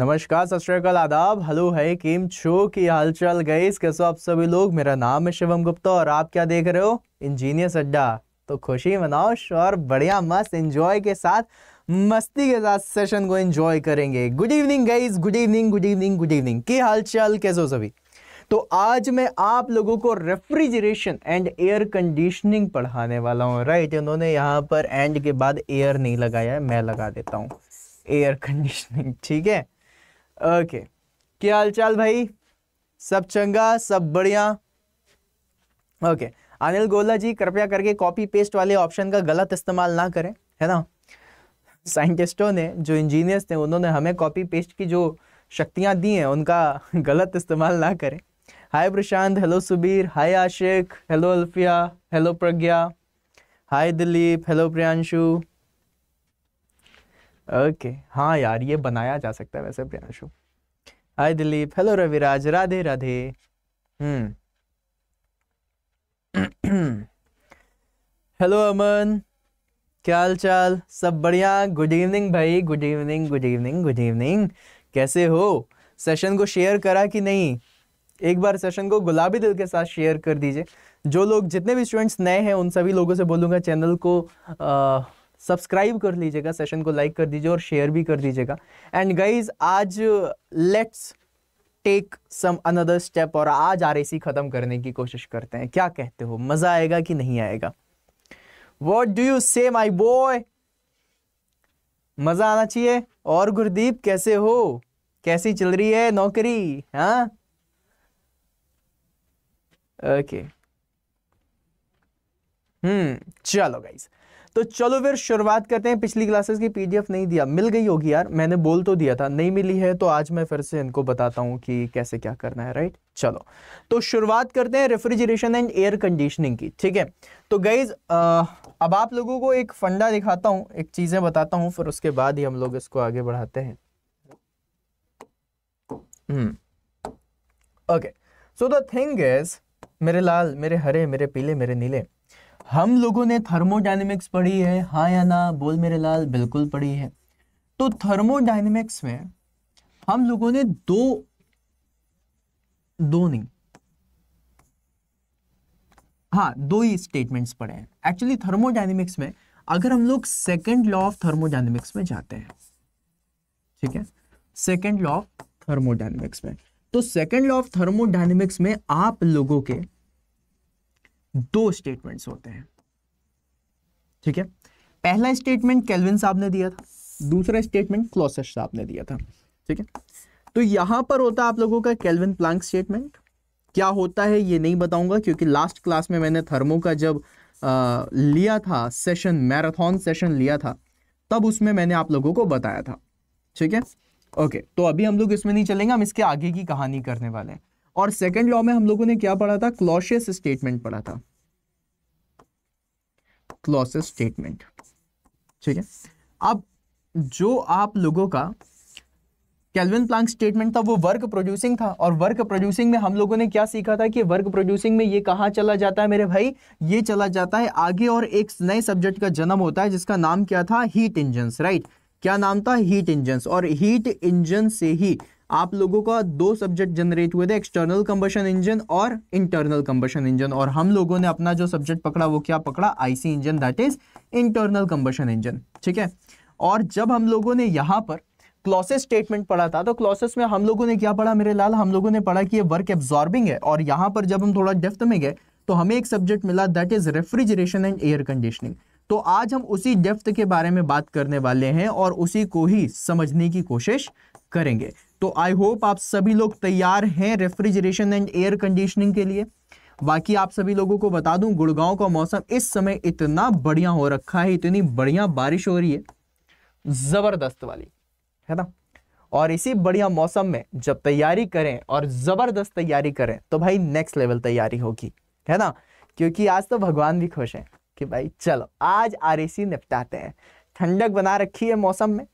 नमस्कार सत आदाब हेलो है किम छो की हालचाल गई कैसे आप सभी लोग मेरा नाम है शिवम गुप्ता और आप क्या देख रहे हो इंजीनियर अड्डा तो खुशी मनाओ और बढ़िया मस्त एंजॉय के साथ मस्ती के साथ सेशन को एंजॉय करेंगे good evening guys good evening good evening good evening की हालचाल कैसे हो सभी तो आज मैं आप लोगों को रेफ्रिजरेशन एंड एयर कंडीशनिंग पढ़ाने वाला हूँ राइट उन्होंने यहाँ पर एंड के बाद एयर नहीं लगाया है मैं लगा देता हूँ एयर कंडीशनिंग ठीक है ओके क्या हालचाल भाई सब चंगा सब बढ़िया ओके अनिल गोला जी कृपया करके कॉपी पेस्ट वाले ऑप्शन का गलत इस्तेमाल ना करें है ना साइंटिस्टों ने जो इंजीनियर्स थे उन्होंने हमें कॉपी पेस्ट की जो शक्तियाँ दी हैं उनका गलत इस्तेमाल ना करें hi Prashant hello Subir hi Ashiq hello Alfiya hello Pragya hi Dilip hello Priyanshu okay हाँ यार ये बनाया जा सकता है वैसे Priyanshu hi Dilip hello Raviraj Radhe Radhe hmm hmm. Hello Aman क्या हाल चाल सब बढ़िया गुड इवनिंग भाई good evening good evening good evening कैसे हो सेशन को शेयर करा कि नहीं एक बार सेशन को गुलाबी दिल के साथ शेयर कर दीजिए जो लोग जितने भी स्टूडेंट्स नए हैं उन सभी लोगों से बोलूँगा चैनल को आ, सब्सक्राइब कर लीजिएगा सेशन को लाइक कर दीजिए और शेयर भी कर दीजिएगा एंड गाइज आज let's take some another step और आज आर ख़त्म करने की कोशिश करते हैं क्या कहते हो मज़ा आएगा कि नहीं आएगा वॉट डू यू से माई बॉय मज़ा आना चाहिए और गुरदीप कैसे हो कैसी चल रही है नौकरी हाँ ओके हम्म चलो गाइज़ तो चलो फिर शुरुआत करते हैं पिछली क्लासेस की पीडीएफ नहीं दिया मिल गई होगी यार मैंने बोल तो दिया था नहीं मिली है तो आज मैं फिर से इनको बताता हूं कि कैसे क्या करना है राइट चलो तो शुरुआत करते हैं रेफ्रिजरेशन एंड एयर कंडीशनिंग की ठीक है तो गाइज अब आप लोगों को एक फंडा दिखाता हूं एक चीज़ें बताता हूं फिर उसके बाद ही हम लोग इसको आगे बढ़ाते हैं okay so the thing is मेरे लाल मेरे हरे मेरे पीले मेरे नीले हम लोगों ने थर्मोडाइनमिक्स पढ़ी है हाँ या ना बोल मेरे लाल बिल्कुल पढ़ी है तो थर्मोडाइनमिक्स में हम लोगों ने दो दो नहीं हाँ दो ही स्टेटमेंट्स पढ़े हैं एक्चुअली थर्मोडाइनमिक्स में अगर हम लोग सेकेंड लॉ ऑफ थर्मोडाइनमिक्स में जाते हैं ठीक है सेकेंड लॉ ऑफ थर्मोडाइनमिक्स में तो सेकेंड लॉ ऑफ थर्मोडाइनमिक्स में आप लोगों के दो स्टेटमेंट्स होते हैं ठीक है पहला स्टेटमेंट कैलविन साहब ने दिया था दूसरा स्टेटमेंट क्लोसेस साहब ने दिया था ठीक है तो यहां पर होता है आप लोगों का कैलविन प्लांक स्टेटमेंट क्या होता है ये नहीं बताऊंगा क्योंकि लास्ट क्लास में मैंने थर्मो का जब आ, लिया था सेशन मैराथन सेशन लिया था तब उसमें मैंने आप लोगों को बताया था ठीक है ओके तो अभी हम लोग इसमें नहीं चलेंगे हम इसके आगे की कहानी करने वाले हैं और सेकेंड लॉ में हम लोगों ने क्या पढ़ा था क्लॉशियस स्टेटमेंट पढ़ा था क्लॉशियस स्टेटमेंट ठीक है अब जो आप लोगों का कैल्विन प्लांक स्टेटमेंट था वो वर्क प्रोड्यूसिंग था और वर्क प्रोड्यूसिंग में हम लोगों ने क्या सीखा था कि वर्क प्रोड्यूसिंग में ये कहाँ चला जाता है मेरे भाई ये चला जाता है आगे और एक नए सब्जेक्ट का जन्म होता है जिसका नाम क्या था हीट इंजन्स राइट क्या नाम था हीट इंजन्स और हीट इंजन से ही आप लोगों का दो सब्जेक्ट जनरेट हुए थे एक्सटर्नल कंबशन इंजन और इंटरनल कंबशन इंजन और हम लोगों ने अपना जो सब्जेक्ट पकड़ा वो क्या पकड़ा IC engine that is internal combustion engine ठीक है और जब हम लोगों ने यहाँ पर क्लॉसेस स्टेटमेंट पढ़ा था तो क्लॉसेस में हम लोगों ने क्या पढ़ा मेरे लाल हम लोगों ने पढ़ा कि ये वर्क एब्जॉर्बिंग है और यहाँ पर जब हम थोड़ा डेफ्थ में गए तो हमें एक सब्जेक्ट मिला that is refrigeration and air conditioning तो आज हम उसी डेफ्थ के बारे में बात करने वाले हैं और उसी को ही समझने की कोशिश करेंगे तो आई होप आप सभी लोग तैयार हैं रेफ्रिजरेशन एंड एयर कंडीशनिंग के लिए बाकी आप सभी लोगों को बता दूं गुड़गांव का मौसम इस समय इतना बढ़िया हो रखा है इतनी बढ़िया बारिश हो रही है जबरदस्त वाली है ना और इसी बढ़िया मौसम में जब तैयारी करें और जबरदस्त तैयारी करें तो भाई नेक्स्ट लेवल तैयारी होगी है ना क्योंकि आज तो भगवान भी खुश है कि भाई चलो आज आर निपटाते हैं ठंडक बना रखी है मौसम में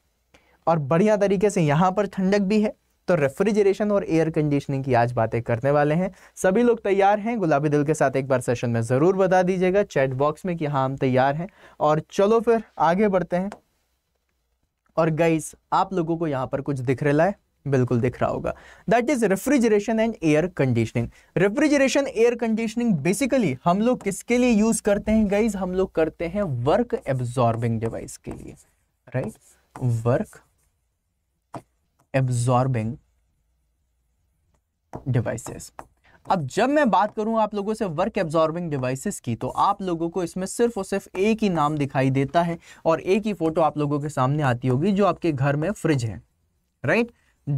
और बढ़िया तरीके से यहाँ पर ठंडक भी है तो रेफ्रिजरेशन और एयर कंडीशनिंग की आज बातें करने वाले हैं सभी लोग तैयार हैं गुलाबी दिल के साथ एक बार सेशन में ज़रूर बता दीजिएगा चैट बॉक्स में कि हाँ हम तैयार हैं और चलो फिर आगे बढ़ते हैं और गाइस आप लोगों को यहाँ पर कुछ दिख रहा है बिल्कुल दिख रहा होगा that is refrigeration and air conditioning refrigeration air conditioning basically हम लोग किसके लिए यूज करते हैं गाइज हम लोग करते हैं वर्क एब्जॉर्बिंग डिवाइस के लिए राइट वर्क एब्जॉर्बिंग डिवाइसेस अब जब मैं बात करूं आप लोगों से वर्क एब्जॉर्बिंग डिवाइसेस की तो आप लोगों को इसमें सिर्फ और सिर्फ एक ही नाम दिखाई देता है और एक ही फोटो आप लोगों के सामने आती होगी जो आपके घर में फ्रिज है राइट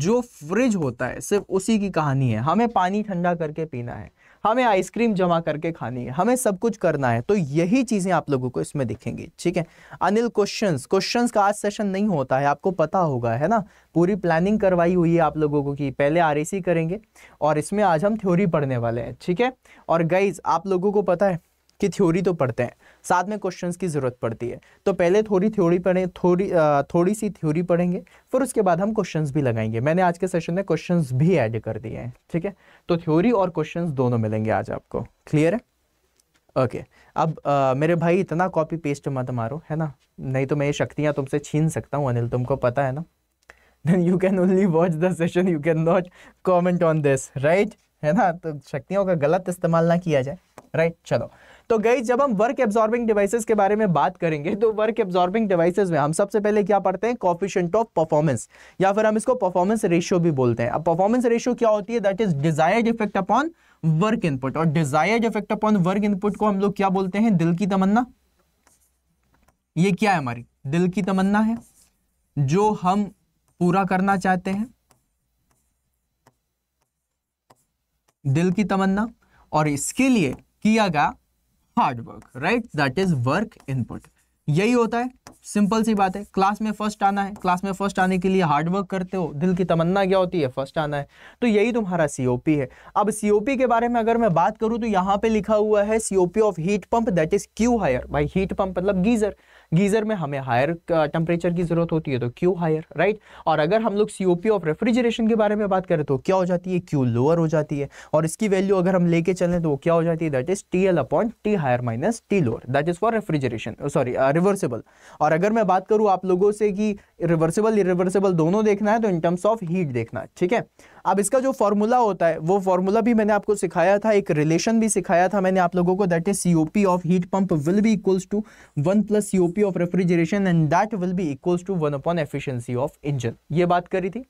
जो फ्रिज होता है सिर्फ उसी की कहानी है हमें पानी ठंडा करके पीना है हमें आइसक्रीम जमा करके खानी है हमें सब कुछ करना है तो यही चीज़ें आप लोगों को इसमें दिखेंगी ठीक है अनिल क्वेश्चंस क्वेश्चंस का आज सेशन नहीं होता है आपको पता होगा है ना पूरी प्लानिंग करवाई हुई है आप लोगों को कि पहले आर करेंगे और इसमें आज हम थ्योरी पढ़ने वाले हैं ठीक है और गाइज आप लोगों को पता है कि थ्योरी तो पढ़ते हैं साथ में क्वेश्चन की ज़रूरत पड़ती है तो पहले थोड़ी थ्योरी पढ़े थोड़ी थोड़ी सी थ्योरी पढ़ेंगे फिर उसके बाद हम क्वेश्चन भी लगाएंगे मैंने आज के सेशन में क्वेश्चन भी ऐड कर दिए हैं ठीक है तो थ्योरी और क्वेश्चन दोनों मिलेंगे आज आपको क्लियर है ओके okay. अब आ, मेरे भाई इतना कॉपी पेस्ट मत मारो है ना नहीं तो मैं ये शक्तियाँ तुमसे छीन सकता हूँ अनिल तुमको पता है ना then you can only watch the session you can not comment on this right है ना तो शक्तियों का गलत इस्तेमाल ना किया जाए राइट right? चलो तो गई जब हम वर्क एब्जॉर्बिंग डिवाइसेस के बारे में बात करेंगे तो वर्क एब्जॉर्बिंग डिवाइसेस में हम सबसे पहले क्या पढ़ते हैं कॉफिशेंट ऑफ परफॉर्मेंस या फिर हम इसको परफॉर्मेंस रेशियो भी बोलते हैं अब परफॉर्मेंस रेशियो क्या होती है that is desired effect upon work input और desired effect upon work input को हम लोग क्या बोलते हैं दिल की तमन्ना ये क्या है हमारी दिल की तमन्ना है जो हम पूरा करना चाहते हैं दिल की तमन्ना और इसके लिए किया गया hard work right that is work input यही होता है सिंपल सी बात है क्लास में फर्स्ट आना है क्लास में फर्स्ट आने के लिए हार्ड वर्क करते हो दिल की तमन्ना क्या होती है फर्स्ट आना है तो यही तुम्हारा सीओपी है अब सीओपी के बारे में अगर मैं बात करूं तो यहाँ पे लिखा हुआ है COP of heat pump that is Q higher भाई हीट पंप मतलब गीजर गीज़र में हमें हायर टेम्परेचर uh, की ज़रूरत होती है तो क्यू हायर राइट और अगर हम लोग सी ऑफ रेफ्रिजरेशन के बारे में बात करें तो क्या हो जाती है क्यू लोअर हो जाती है और इसकी वैल्यू अगर हम लेके चलें तो क्या हो जाती है that is T L upon T higher minus T lower that is for refrigeration sorry reversible और अगर मैं बात करूँ आप लोगों से कि रिवर्सेबल रिवर्सेबल दोनों देखना है तो इन टर्म्स ऑफ हीट देखना है ठीक है अब इसका जो फॉर्मूला होता है वो फॉर्मूला भी मैंने आपको सिखाया था एक रिलेशन भी सिखाया था मैंने आप लोगों को that is COP of heat pump will be equals to one plus COP of refrigeration and that will be equals to one upon efficiency of engine ये बात करी थी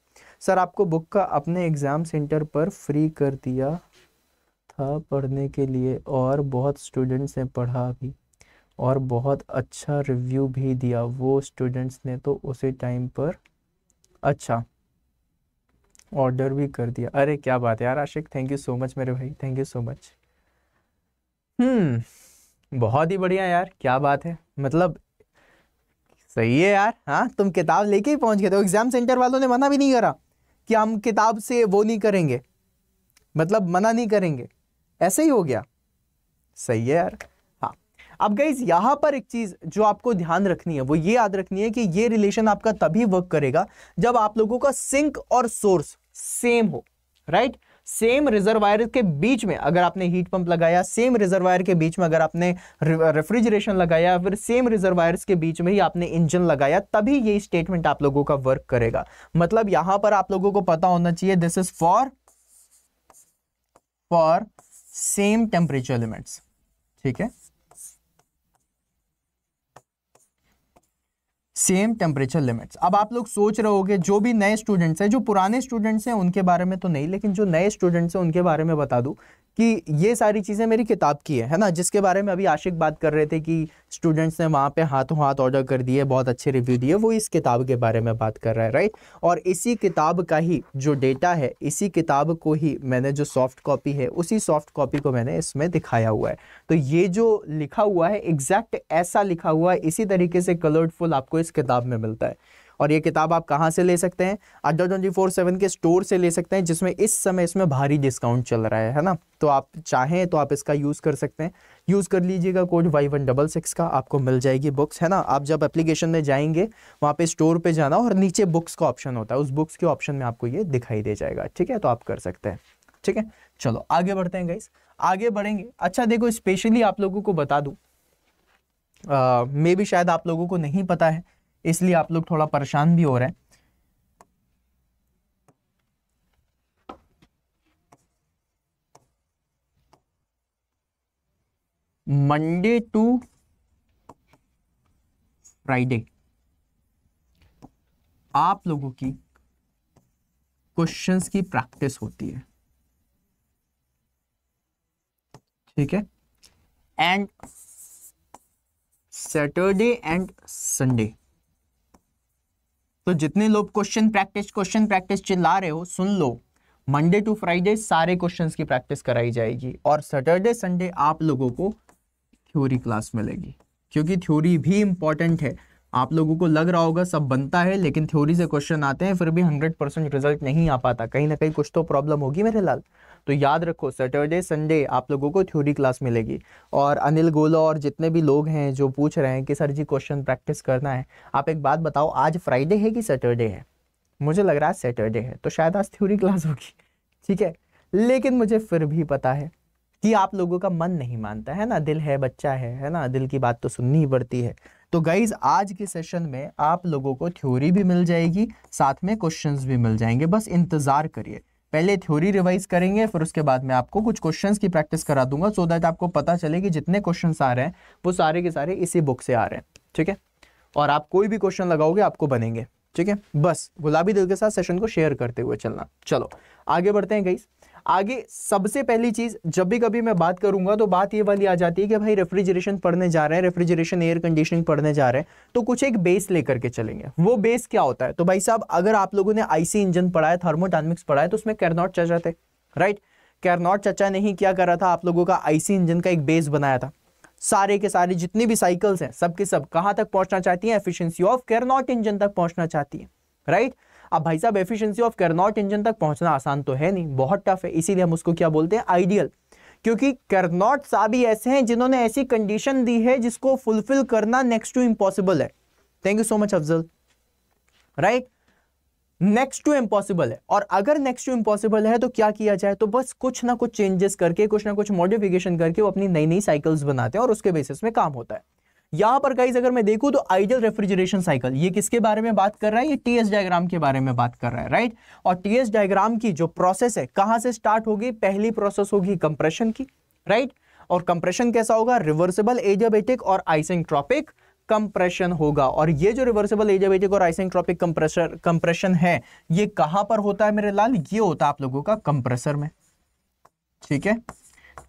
सर आपको बुक का अपने एग्जाम सेंटर पर फ्री कर दिया था पढ़ने के लिए और बहुत स्टूडेंट्स ने पढ़ा भी और बहुत अच्छा रिव्यू भी दिया वो स्टूडेंट्स ने तो उसी टाइम पर अच्छा ऑर्डर भी कर दिया अरे क्या बात है यार Ashiq thank you so much मेरे भाई thank you so much hmm बहुत ही बढ़िया यार क्या बात है मतलब सही है यार हाँ तुम किताब लेके ही पहुंच गए थे एग्जाम सेंटर वालों ने मना भी नहीं करा कि हम किताब से वो नहीं करेंगे मतलब मना नहीं करेंगे ऐसे ही हो गया सही है यार अब गाइज यहाँ पर एक चीज़ जो आपको ध्यान रखनी है वो ये याद रखनी है कि ये रिलेशन आपका तभी वर्क करेगा जब आप लोगों का सिंक और सोर्स सेम हो राइट सेम रिजर्वायर के बीच में अगर आपने हीट पंप लगाया सेम रिजर्वायर के बीच में अगर आपने रेफ्रिजरेशन लगाया फिर सेम रिजर्वायर्स के बीच में ही आपने इंजन लगाया तभी ये स्टेटमेंट आप लोगों का वर्क करेगा मतलब यहां पर आप लोगों को पता होना चाहिए this is for for same temperature elements ठीक है सेम टेम्परेचर लिमिट्स अब आप लोग सोच रहे होगे जो भी नए स्टूडेंट्स हैं जो पुराने स्टूडेंट्स हैं उनके बारे में तो नहीं लेकिन जो नए स्टूडेंट्स हैं उनके बारे में बता दूं कि ये सारी चीज़ें मेरी किताब की है है ना जिसके बारे में अभी आशिक बात कर रहे थे कि स्टूडेंट्स ने वहाँ पे हाथों हाथ ऑर्डर कर दिए बहुत अच्छे रिव्यू दिए वो इस किताब के बारे में बात कर रहा है राइट और इसी किताब का ही जो डेटा है इसी किताब को ही मैंने जो सॉफ्ट कॉपी है उसी सॉफ्ट कॉपी को मैंने इसमें दिखाया हुआ है तो ये जो लिखा हुआ है एग्जैक्ट ऐसा लिखा हुआ है इसी तरीके से कलर्डफुल आपको इस किताब में मिलता है और ये किताब आप कहाँ से ले सकते हैं अड्डा ट्वेंटी फोर सेवन के स्टोर से ले सकते हैं जिसमें इस समय इसमें भारी डिस्काउंट चल रहा है है ना तो आप चाहें तो आप इसका यूज़ कर सकते हैं यूज़ कर लीजिएगा code Y one double six का आपको मिल जाएगी बुक्स है ना आप जब एप्लीकेशन में जाएंगे वहाँ पे स्टोर पे जाना और नीचे बुक्स का ऑप्शन होता है उस बुक्स के ऑप्शन में आपको ये दिखाई दे जाएगा ठीक है तो आप कर सकते हैं ठीक है चलो आगे बढ़ते हैं गाइस आगे बढ़ेंगे अच्छा देखो स्पेशली आप लोगों को बता दूँ मे भी शायद आप लोगों को नहीं पता है इसलिए आप लोग थोड़ा परेशान भी हो रहे हैं मंडे टू फ्राइडे आप लोगों की क्वेश्चंस की प्रैक्टिस होती है ठीक है एंड सैटरडे एंड संडे तो जितने लोग क्वेश्चन प्रैक्टिस क्वेश्चन प्रैक्टिस चिल्ला रहे हो सुन लो मंडे टू फ्राइडे सारे क्वेश्चंस की प्रैक्टिस कराई जाएगी और सैटरडे संडे आप लोगों को थ्योरी क्लास मिलेगी क्योंकि थ्योरी भी इंपॉर्टेंट है आप लोगों को लग रहा होगा सब बनता है लेकिन थ्योरी से क्वेश्चन आते हैं फिर भी हंड्रेड परसेंट रिजल्ट नहीं आ पाता कहीं ना कहीं कुछ तो प्रॉब्लम होगी मेरे लाल तो याद रखो सैटरडे संडे आप लोगों को थ्योरी क्लास मिलेगी और अनिल गोला और जितने भी लोग हैं जो पूछ रहे हैं कि सर जी क्वेश्चन प्रैक्टिस करना है आप एक बात बताओ आज फ्राइडे है कि सैटरडे है मुझे लग रहा है सैटरडे है तो शायद आज थ्योरी क्लास होगी ठीक है लेकिन मुझे फिर भी पता है कि आप लोगों का मन नहीं मानता है ना दिल है बच्चा है है ना दिल की बात तो सुननी ही पड़ती है तो गाइज आज के सेशन में आप लोगों को थ्योरी भी मिल जाएगी साथ में क्वेश्चंस भी मिल जाएंगे बस इंतज़ार करिए पहले थ्योरी रिवाइज करेंगे फिर उसके बाद मैं आपको कुछ क्वेश्चंस की प्रैक्टिस करा दूंगा सो दैट आपको पता चले कि जितने क्वेश्चन आ रहे हैं वो सारे के सारे इसी बुक से आ रहे हैं ठीक है और आप कोई भी क्वेश्चन लगाओगे आपको बनेंगे ठीक है बस गुलाबी दिल के साथ सेशन को शेयर करते हुए चलना चलो आगे बढ़ते हैं गाइज़ आगे सबसे पहली चीज़ जब भी कभी मैं बात करूंगा तो बात ये वाली आ जाती है कि भाई रेफ्रिजरेशन पढ़ने जा रहे हैं रेफ्रिजरेशन एयर कंडीशनिंग पढ़ने जा रहे हैं तो कुछ एक बेस लेकर के चलेंगे वो बेस क्या होता है तो भाई साहब अगर आप लोगों ने आईसी इंजन पढ़ाया है थर्मोडाइनमिक्स तो उसमें कैरनॉट चर्चा थे राइट कैरनॉट चर्चा ने ही क्या करा था आप लोगों का आईसी इंजन का एक बेस बनाया था सारे के सारे जितने भी साइकिल्स हैं सबके सब कहां तक पहुंचना चाहती हैं एफिशिएंसी ऑफ कैरनॉट इंजन तक पहुंचना चाहती है राइट right? अब भाई साहब एफिशिएंसी ऑफ करनॉट इंजन तक पहुंचना आसान तो है नहीं बहुत टफ है इसीलिए हम उसको क्या बोलते हैं आइडियल क्योंकि करनॉट साहब ही ऐसे हैं जिन्होंने ऐसी कंडीशन दी है जिसको फुलफिल करना नेक्स्ट टू इम्पॉसिबल है thank you so much Afzal right next to impossible है और अगर नेक्स्ट टू इम्पॉसिबल है तो क्या किया जाए तो बस कुछ ना कुछ चेंजेस करके कुछ ना कुछ मॉडिफिकेशन करके वो अपनी नई नई साइकिल्स बनाते हैं और उसके बेसिस में काम होता है यहां पर गाइज अगर मैं देखूं तो आइडियल रेफ्रिजरेशन साइकिल ये किसके बारे में बात कर रहा है ये टीएस डायग्राम के बारे में बात कर रहा है राइट और टीएस डायग्राम की जो प्रोसेस है कहां से स्टार्ट होगी पहली प्रोसेस होगी कंप्रेशन की राइट और कंप्रेशन कैसा होगा रिवर्सिबल एजाबेटिक और आइसेंट्रॉपिक कंप्रेशन होगा और ये जो रिवर्सिबल एजाबेटिक और ट्रॉपिक कंप्रेसर कंप्रेशन है ये कहां पर होता है मेरे लाल ये होता है आप लोगों का कंप्रेसर में ठीक है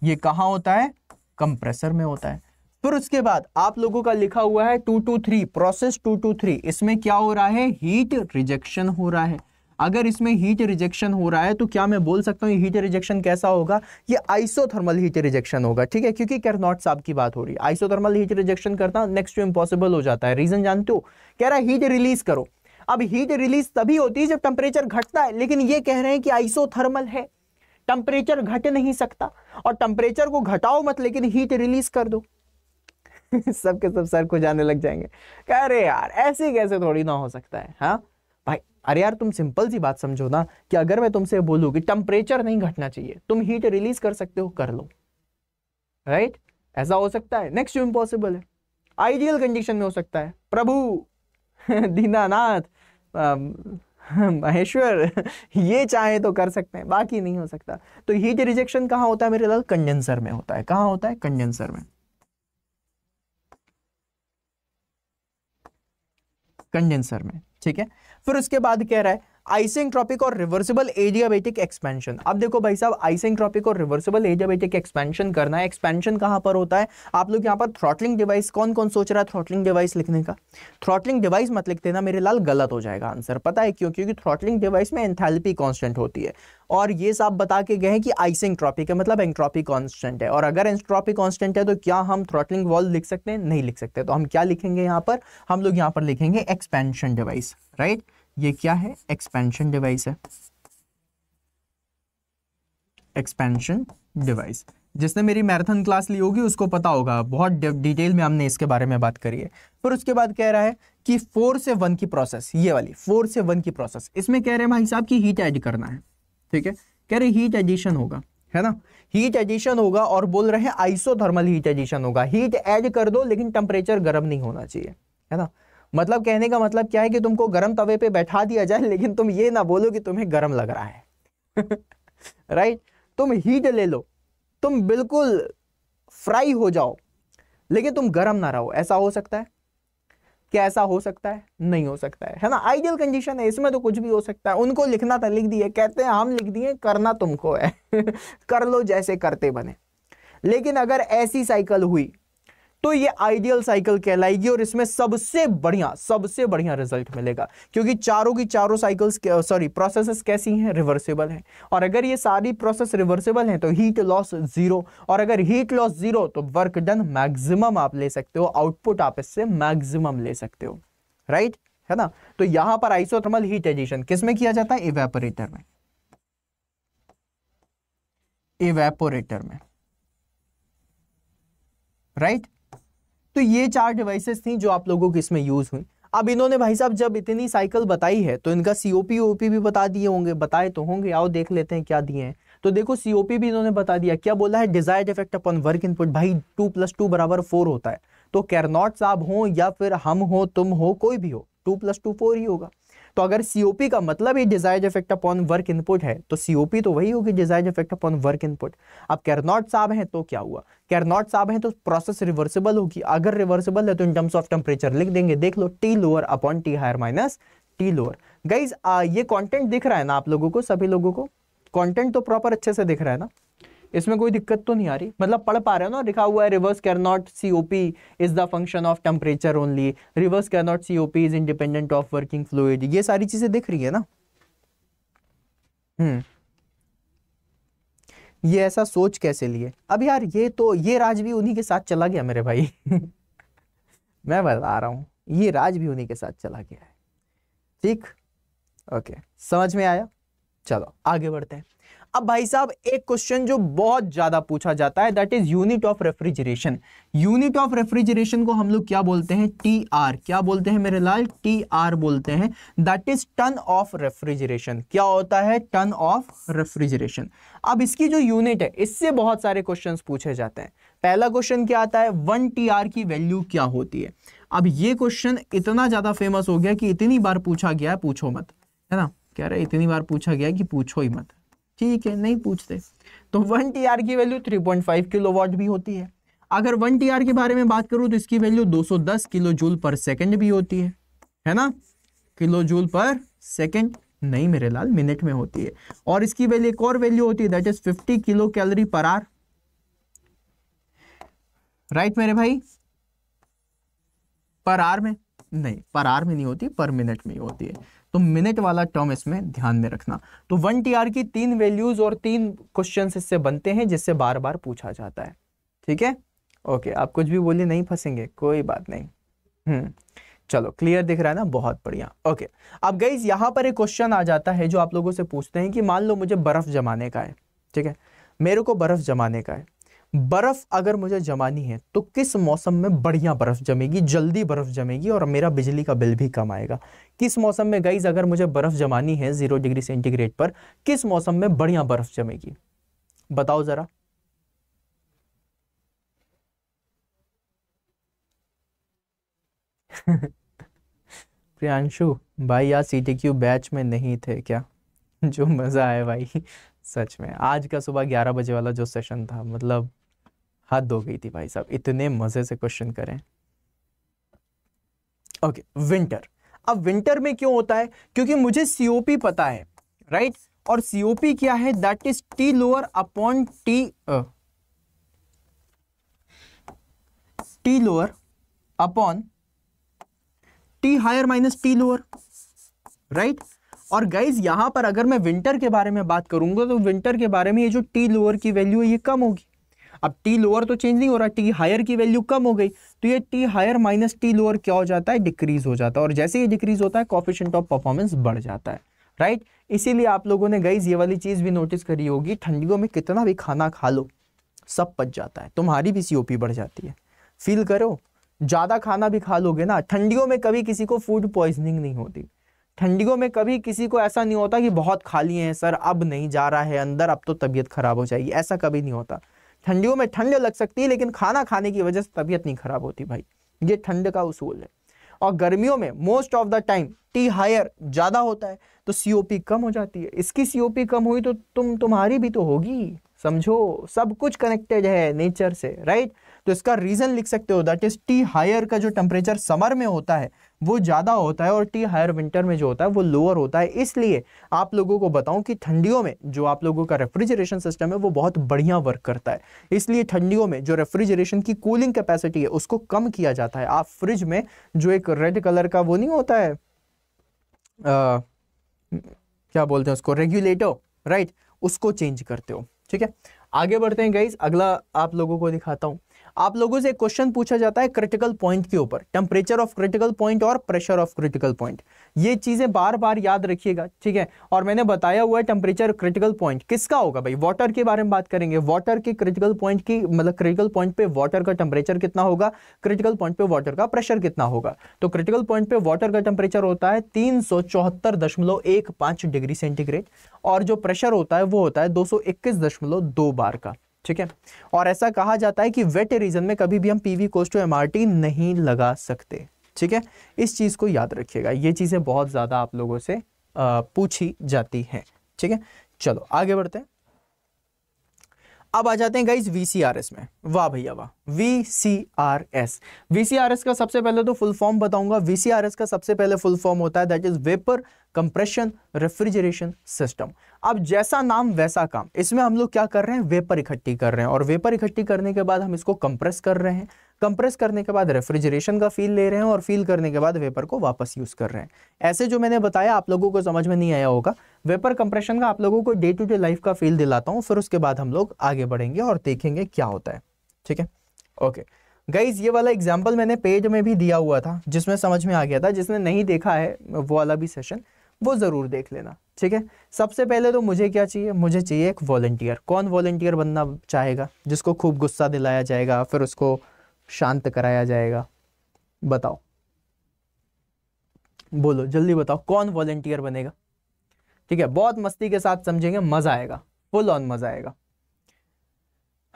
ये कहां होता है कंप्रेसर में होता है फिर उसके बाद आप लोगों का लिखा हुआ है two to three process two to three इसमें क्या हो रहा है हीट रिजेक्शन हो रहा है अगर इसमें हीट रिजेक्शन हो रहा है तो क्या मैं बोल सकता हूँ हीट रिजेक्शन कैसा होगा ये आइसोथर्मल हीट रिजेक्शन होगा ठीक है क्योंकि कैरनॉट साहब की बात हो रही है आइसोथर्मल हीट रिजेक्शन करता नेक्स्ट टू इम्पॉसिबल हो जाता है रीजन जानते हो कह रहा है हीट रिलीज करो अब हीट रिलीज तभी होती है जब टेम्परेचर घटता है लेकिन ये कह रहे हैं कि आइसोथर्मल है टेम्परेचर घट नहीं सकता और टेम्परेचर को घटाओ मत लेकिन हीट रिलीज कर दो सबके सब सर को जाने लग जाएंगे कह अरे यार ऐसे कैसे थोड़ी ना हो सकता है हाँ भाई अरे यार तुम सिंपल सी बात समझो ना कि अगर मैं तुमसे बोलूँ कि टेम्परेचर नहीं घटना चाहिए तुम हीट रिलीज कर सकते हो कर लो राइट ऐसा हो सकता है नेक्स्ट इम्पॉसिबल है आइडियल कंडीशन में हो सकता है प्रभु दीनानाथ महेश्वर ये चाहे तो कर सकते हैं बाकी नहीं हो सकता तो हीट रिजेक्शन कहाँ होता है मेरे लाल कंडेंसर में होता है कहाँ होता है कंडेंसर में कंडेंसर में ठीक है फिर उसके बाद कह रहा है आइसिंग ट्रॉपिक और रिवर्सिबल एजियाबेटिक एक्सपेंशन अब देखो भाई साहब आइसिंग ट्रॉपिक और रिवर्सिबल एजियाबेटिक एक्सपेंशन करना है एक्सपेंशन कहां पर होता है आप लोग यहाँ पर थ्रॉटलिंग डिवाइस कौन कौन सोच रहा है थ्रॉटलिंग डिवाइस लिखने का थ्रॉटलिंग डिवाइस मत लिखते ना मेरे लाल गलत हो जाएगा आंसर पता है क्यों क्योंकि थ्रॉटलिंग डिवाइस में एंथैल्पी कॉन्स्टेंट होती है और ये सब बता के गए कि आइसिंग ट्रॉपिक है मतलब एंट्रॉपी कॉन्स्टेंट है और अगर एंट्रॉपी कॉन्स्टेंट है तो क्या हम थ्रॉटलिंग वॉल्व लिख सकते हैं नहीं लिख सकते तो हम क्या लिखेंगे यहाँ पर हम लोग यहाँ पर लिखेंगे एक्सपेंशन डिवाइस राइट right? ये क्या है एक्सपेंशन डिवाइस है एक्सपेंशन डिवाइस जिसने मेरी मैराथन क्लास ली होगी उसको पता होगा बहुत डिटेल में हमने इसके बारे में बात करी है फिर उसके बाद कह रहा है कि फोर से वन की प्रोसेस ये वाली फोर से वन की प्रोसेस इसमें कह रहे हैं भाई साहब की हीट ऐड करना है ठीक है कह रहे हीट एडिशन होगा है ना हीट एडिशन होगा और बोल रहे हैं आइसोथर्मल हीट एडिशन होगा हीट ऐड कर दो लेकिन टेम्परेचर गर्म नहीं होना चाहिए है ना मतलब कहने का मतलब क्या है कि तुमको गर्म तवे पे बैठा दिया जाए लेकिन तुम ये ना बोलो कि तुम्हें गर्म लग रहा है राइट तुम हीट ले लो तुम बिल्कुल फ्राई हो जाओ लेकिन तुम गर्म ना रहो ऐसा हो सकता है क्या ऐसा हो सकता है नहीं हो सकता है है ना आइडियल कंडीशन है इसमें तो कुछ भी हो सकता है उनको लिखना था लिख दिए कहते हैं हम लिख दिए करना तुमको है कर लो जैसे करते बने लेकिन अगर ऐसी साइकिल हुई तो ये आइडियल साइकिल कहलाएगी और इसमें सबसे बढ़िया सबसे बढ़िया रिजल्ट मिलेगा क्योंकि चारों की चारों साइकिल्स सॉरी प्रोसेसेस कैसी हैं रिवर्सिबल हैं और अगर ये सारी प्रोसेस रिवर्सिबल हैं तो हीट लॉस जीरो और अगर हीट लॉस जीरो तो वर्क डन मैक्सिमम आप ले सकते हो आउटपुट आप इससे मैक्सिमम ले सकते हो राइट right? है ना तो यहां पर आइसोथर्मल हीट एडिशन किसमें किया जाता है इवेपोरेटर में इवेपोरेटर में राइट right? तो ये चार डिवाइसेस थी जो आप लोगों की इसमें यूज हुई अब इन्होंने भाई साहब जब इतनी साइकिल बताई है तो इनका सीओपी ओपी भी बता दिए होंगे बताए तो होंगे आओ देख लेते हैं क्या दिए हैं तो देखो सीओपी भी इन्होंने बता दिया क्या बोला है desired effect upon work input भाई टू प्लस टू बराबर फोर होता है तो कैरनॉट साहब हो या फिर हम हो तुम हो कोई भी हो टू प्लस टू फोर ही होगा तो अगर सीओपी का मतलब ही desired effect upon work input है तो सीओपी तो वही होगी desired effect upon work input अब कैरनॉट साहब हैं तो क्या हुआ कैरनॉट साहब हैं तो प्रोसेस रिवर्सिबल होगी अगर रिवर्सिबल है तो इन टर्म्स ऑफ टेम्परेचर लिख देंगे देख लो T lower upon T higher minus T lower guys ये कॉन्टेंट दिख रहा है ना आप लोगों को सभी लोगों को कॉन्टेंट तो प्रॉपर अच्छे से दिख रहा है ना इसमें कोई दिक्कत तो नहीं आ रही मतलब पढ़ पा रहे हो ना लिखा हुआ है reverse Carnot C O P is the function of temperature only reverse Carnot C O P is independent of working fluid ये सारी चीजें दिख रही है ना हम्म ये ऐसा सोच कैसे लिए अब यार ये तो ये राज भी उन्हीं के साथ चला गया मेरे भाई मैं बता रहा हूँ ये राज भी उन्हीं के साथ चला गया है ठीक ओके समझ में आया चलो आगे बढ़ते हैं अब भाई साहब एक क्वेश्चन जो बहुत ज्यादा पूछा जाता है that is unit of refrigeration unit of refrigeration को हम लोग क्या बोलते हैं टी आर क्या बोलते हैं मेरे लाल टी आर बोलते हैं that is ton of refrigeration क्या होता है टन ऑफ रेफ्रिजरेशन अब इसकी जो यूनिट है इससे बहुत सारे क्वेश्चन पूछे जाते हैं पहला क्वेश्चन क्या आता है वन टी आर की वैल्यू क्या होती है अब ये क्वेश्चन इतना ज्यादा फेमस हो गया कि इतनी बार पूछा गया है पूछो मत है ना कह रहे इतनी बार पूछा गया कि पूछो ही मत ठीक है नहीं पूछते तो वन टी आर की value three point five kilowatt भी होती है अगर वन टी आर के बारे में बात करूं तो इसकी वैल्यू दो सौ दस किलो जूल पर सेकेंड भी होती है है ना किलो जूल पर सेकेंड नहीं मेरे लाल मिनट में होती है और इसकी वैल्यू एक और वैल्यू होती है that is fifty kilocalorie पर आर राइट मेरे भाई पर आर में नहीं पर आर में नहीं होती पर मिनट में ही होती है तो मिनट वाला टर्म इसमें ध्यान में रखना तो वन टी आर की तीन वैल्यूज और तीन क्वेश्चन इससे बनते हैं जिससे बार बार पूछा जाता है ठीक है ओके आप कुछ भी बोलिए नहीं फंसेंगे कोई बात नहीं हम्म चलो क्लियर दिख रहा है ना बहुत बढ़िया ओके अब गई यहां पर एक क्वेश्चन आ जाता है जो आप लोगों से पूछते हैं कि मान लो मुझे बर्फ़ जमाने का है ठीक है मेरे को बर्फ़ जमाने का है बर्फ अगर मुझे जमानी है तो किस मौसम में बढ़िया बर्फ जमेगी जल्दी बर्फ जमेगी और मेरा बिजली का बिल भी कम आएगा किस मौसम में गाइज अगर मुझे बर्फ जमानी है जीरो डिग्री सेंटीग्रेड पर किस मौसम में बढ़िया बर्फ जमेगी बताओ जरा प्रियांशु भाई यार सी क्यू बैच में नहीं थे क्या जो मज़ा आया भाई सच में आज का सुबह ग्यारह बजे वाला जो सेशन था मतलब हद हो गई थी भाई साहब इतने मज़े से क्वेश्चन करें ओके विंटर अब विंटर में क्यों होता है क्योंकि मुझे सीओपी पता है राइट और सीओपी क्या है that is T lower upon T T lower upon T higher minus T lower right और गाइज यहां पर अगर मैं विंटर के बारे में बात करूंगा तो विंटर के बारे में ये जो टी लोअर की वैल्यू है ये कम होगी अब टी लोअर तो चेंज नहीं हो रहा टी हायर की वैल्यू कम हो गई तो ये T higher minus T lower क्या हो जाता है डिक्रीज हो जाता है और जैसे ये डिक्रीज होता है कॉफिशेंट ऑफ परफॉर्मेंस बढ़ जाता है राइट इसीलिए आप लोगों ने गई ये वाली चीज़ भी नोटिस करी होगी ठंडियों में कितना भी खाना खा लो सब पच जाता है तुम्हारी भी सीओपी बढ़ जाती है फील करो ज़्यादा खाना भी खा लोगे ना ठंडियों में कभी किसी को फूड पॉइजनिंग नहीं होती ठंडियों में कभी किसी को ऐसा नहीं होता कि बहुत खा लिए हैं सर अब नहीं जा रहा है अंदर अब तो तबीयत खराब हो जाएगी ऐसा कभी नहीं होता ठंडियों में ठंड लग सकती है लेकिन खाना खाने की वजह से तबीयत नहीं खराब होती भाई ये ठंड का उसूल है और गर्मियों में most of the time T higher ज़्यादा होता है तो सी कम हो जाती है इसकी सी कम हुई तो तुम तुम्हारी भी तो होगी समझो सब कुछ कनेक्टेड है नेचर से राइट तो इसका रीजन लिख सकते हो दैट इज टी हायर का जो टेम्परेचर समर में होता है वो ज़्यादा होता है और टी हायर विंटर में जो होता है वो लोअर होता है इसलिए आप लोगों को बताऊं कि ठंडियों में जो आप लोगों का रेफ्रिजरेशन सिस्टम है वो बहुत बढ़िया वर्क करता है इसलिए ठंडियों में जो रेफ्रिजरेशन की कूलिंग कैपेसिटी है उसको कम किया जाता है आप फ्रिज में जो एक रेड कलर का वो नहीं होता है आ, क्या बोलते हैं उसको रेगुलेटर राइट उसको चेंज करते हो ठीक है आगे बढ़ते हैं गाइज अगला आप लोगों को दिखाता हूँ आप लोगों से क्वेश्चन पूछा जाता है क्रिटिकल पॉइंट के ऊपर टेम्परेचर ऑफ क्रिटिकल पॉइंट और प्रेशर ऑफ क्रिटिकल पॉइंट ये चीज़ें बार बार याद रखिएगा ठीक है और मैंने बताया हुआ है टेम्परेचर क्रिटिकल पॉइंट किसका होगा भाई वाटर के बारे में बात करेंगे वाटर के क्रिटिकल पॉइंट की मतलब क्रिटिकल पॉइंट पे वाटर का टेम्परेचर कितना होगा क्रिटिकल पॉइंट पे वाटर का प्रेशर कितना होगा तो क्रिटिकल पॉइंट पे वाटर का टेम्परेचर होता है तीन डिग्री सेंटीग्रेड और जो प्रेशर होता है वो होता है दो बार का ठीक है और ऐसा कहा जाता है कि वेट रीजन में कभी भी हम पी वी कोस टू एम नहीं लगा सकते ठीक है इस चीज़ को याद रखिएगा ये चीज़ें बहुत ज़्यादा आप लोगों से पूछी जाती हैं ठीक है चलो आगे बढ़ते हैं अब आ जाते हैं गाइज एस में वाह भैया वाह आर एस का सबसे पहले तो फुल फॉर्म बताऊंगा वीसीआरएस का सबसे पहले फुल फॉर्म होता है that is vapour compression refrigeration system अब जैसा नाम वैसा काम इसमें हम लोग क्या कर रहे हैं वेपर इकट्ठी कर रहे हैं और वेपर इकट्ठी करने के बाद हम इसको कंप्रेस कर रहे हैं कंप्रेस करने के बाद रेफ्रिजरेशन का फील ले रहे हैं और फील करने के बाद वेपर को वापस यूज कर रहे हैं ऐसे जो मैंने बताया आप लोगों को समझ में नहीं आया होगा वेपर कंप्रेशन का आप लोगों को डे टू डे लाइफ का फील दिलाता हूँ फिर उसके बाद हम लोग आगे बढ़ेंगे और देखेंगे क्या होता है ठीक है ओके गाइज ये वाला एग्जाम्पल मैंने पेज में भी दिया हुआ था जिसमें समझ में आ गया था जिसने नहीं देखा है वो वाला भी सेशन वो ज़रूर देख लेना ठीक है सबसे पहले तो मुझे क्या चाहिए मुझे चाहिए एक वॉलेंटियर कौन वॉलेंटियर बनना चाहेगा जिसको खूब गुस्सा दिलाया जाएगा फिर उसको शांत कराया जाएगा बताओ बोलो जल्दी बताओ कौन वॉलेंटियर बनेगा ठीक है बहुत मस्ती के साथ समझेंगे मजा आएगा फुल ऑन मजा आएगा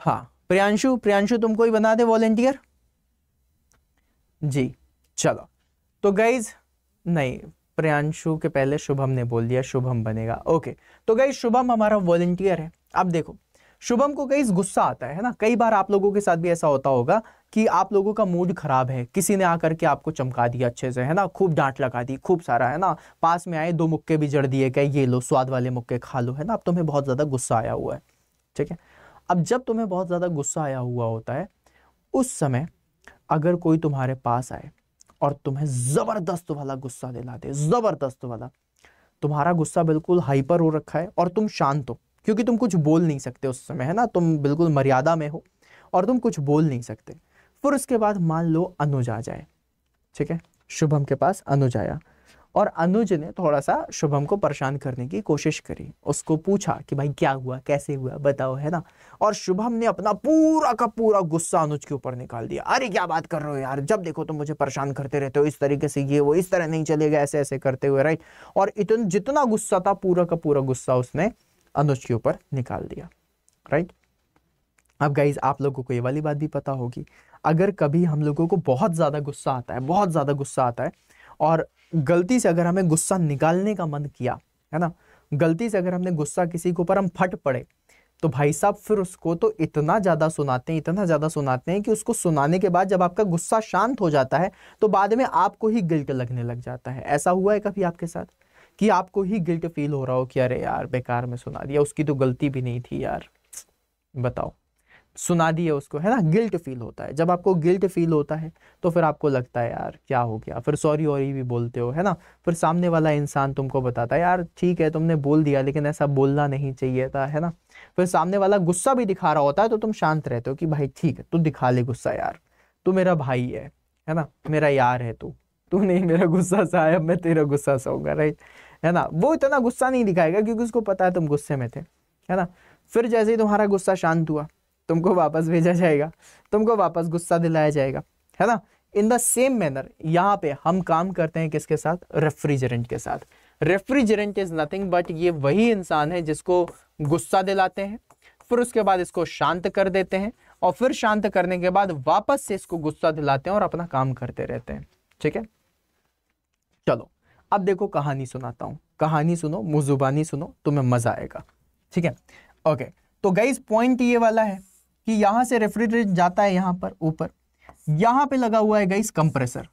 हाँ प्रियांशु प्रियांशु तुमको ही बना दे वॉलेंटियर जी चलो तो गईज नहीं प्रियांशु के पहले शुभम ने बोल दिया शुभम बनेगा ओके तो गई शुभम हमारा वॉलेंटियर है अब देखो शुभम को कई गुस्सा आता है ना कई बार आप लोगों के साथ भी ऐसा होता होगा कि आप लोगों का मूड खराब है किसी ने आकर के आपको चमका दिया अच्छे से है ना खूब डांट लगा दी खूब सारा है ना पास में आए दो मुक्के भी जड़ दिए गए ये लो स्वाद वाले मुक्के खा लो है ना अब तुम्हें बहुत ज़्यादा गुस्सा आया हुआ है ठीक है अब जब तुम्हें बहुत ज़्यादा गुस्सा आया हुआ होता है उस समय अगर कोई तुम्हारे पास आए और तुम्हें ज़बरदस्त वाला गुस्सा दिला दे ज़बरदस्त वाला तुम्हारा गुस्सा बिल्कुल हाइपर हो रखा है और तुम शांत हो क्योंकि तुम कुछ बोल नहीं सकते उस समय है ना तुम बिल्कुल मर्यादा में हो और तुम कुछ बोल नहीं सकते फिर उसके बाद मान लो अनुज आ जाए ठीक है शुभम के पास अनुज आया और अनुज ने थोड़ा सा शुभम को परेशान करने की कोशिश करी उसको पूछा कि भाई क्या हुआ कैसे हुआ बताओ है ना और शुभम ने अपना पूरा का पूरा गुस्सा अनुज के ऊपर निकाल दिया अरे क्या बात कर रहे हो यार जब देखो तुम तो मुझे परेशान करते रहते हो इस तरीके से ये वो इस तरह नहीं चलेगा ऐसे ऐसे करते हुए राइट और इतना जितना गुस्सा था पूरा का पूरा गुस्सा उसने अनुज के ऊपर निकाल दिया राइट अब गाइज आप लोगों को ये वाली बात भी पता होगी अगर कभी हम लोगों को बहुत ज़्यादा गुस्सा आता है बहुत ज़्यादा गुस्सा आता है और गलती से अगर हमें गुस्सा निकालने का मन किया है ना गलती से अगर हमने गुस्सा किसी के ऊपर हम फट पड़े तो भाई साहब फिर उसको तो इतना ज़्यादा सुनाते हैं इतना ज़्यादा सुनाते हैं कि उसको सुनाने के बाद जब आपका गुस्सा शांत हो जाता है तो बाद में आपको ही गिल्ट लगने लग जाता है ऐसा हुआ है कभी आपके साथ कि आपको ही गिल्ट फील हो रहा हो कि अरे यार बेकार में सुना दिया उसकी तो गलती भी नहीं थी यार बताओ सुना दी है उसको है ना गिल्ट फील होता है जब आपको गिल्ट फील होता है तो फिर आपको लगता है यार क्या हो गया फिर सॉरी और भी बोलते हो है ना फिर सामने वाला इंसान तुमको बताता है यार ठीक है तुमने बोल दिया लेकिन ऐसा बोलना नहीं चाहिए था है ना फिर सामने वाला गुस्सा भी दिखा रहा होता है तो तुम शांत रहते हो कि भाई ठीक है तू दिखा ले गुस्सा यार तू मेरा भाई है है ना मेरा यार है तू तू नहीं मेरा गुस्सा सा है मैं तेरा गुस्सा सा होगा राइट है ना वो इतना गुस्सा नहीं दिखाएगा क्योंकि उसको पता है तुम गुस्से में थे है ना फिर जैसे ही तुम्हारा गुस्सा शांत हुआ तुमको वापस भेजा जाएगा तुमको वापस गुस्सा दिलाया जाएगा है ना इन द सेम मैनर यहाँ पे हम काम करते हैं किसके साथ रेफ्रिजरेंट के साथ रेफ्रिजरेंट इज नथिंग बट ये वही इंसान है जिसको गुस्सा दिलाते हैं फिर उसके बाद इसको शांत कर देते हैं और फिर शांत करने के बाद वापस से इसको गुस्सा दिलाते हैं और अपना काम करते रहते हैं ठीक है चलो अब देखो कहानी सुनाता हूँ कहानी सुनो मुजुबानी सुनो तुम्हें मजा आएगा ठीक है ओके तो गई पॉइंट ये वाला है कि यहां से रेफ्रिजरेट जाता है यहां पर ऊपर यहां पे लगा हुआ है गाइस कंप्रेसर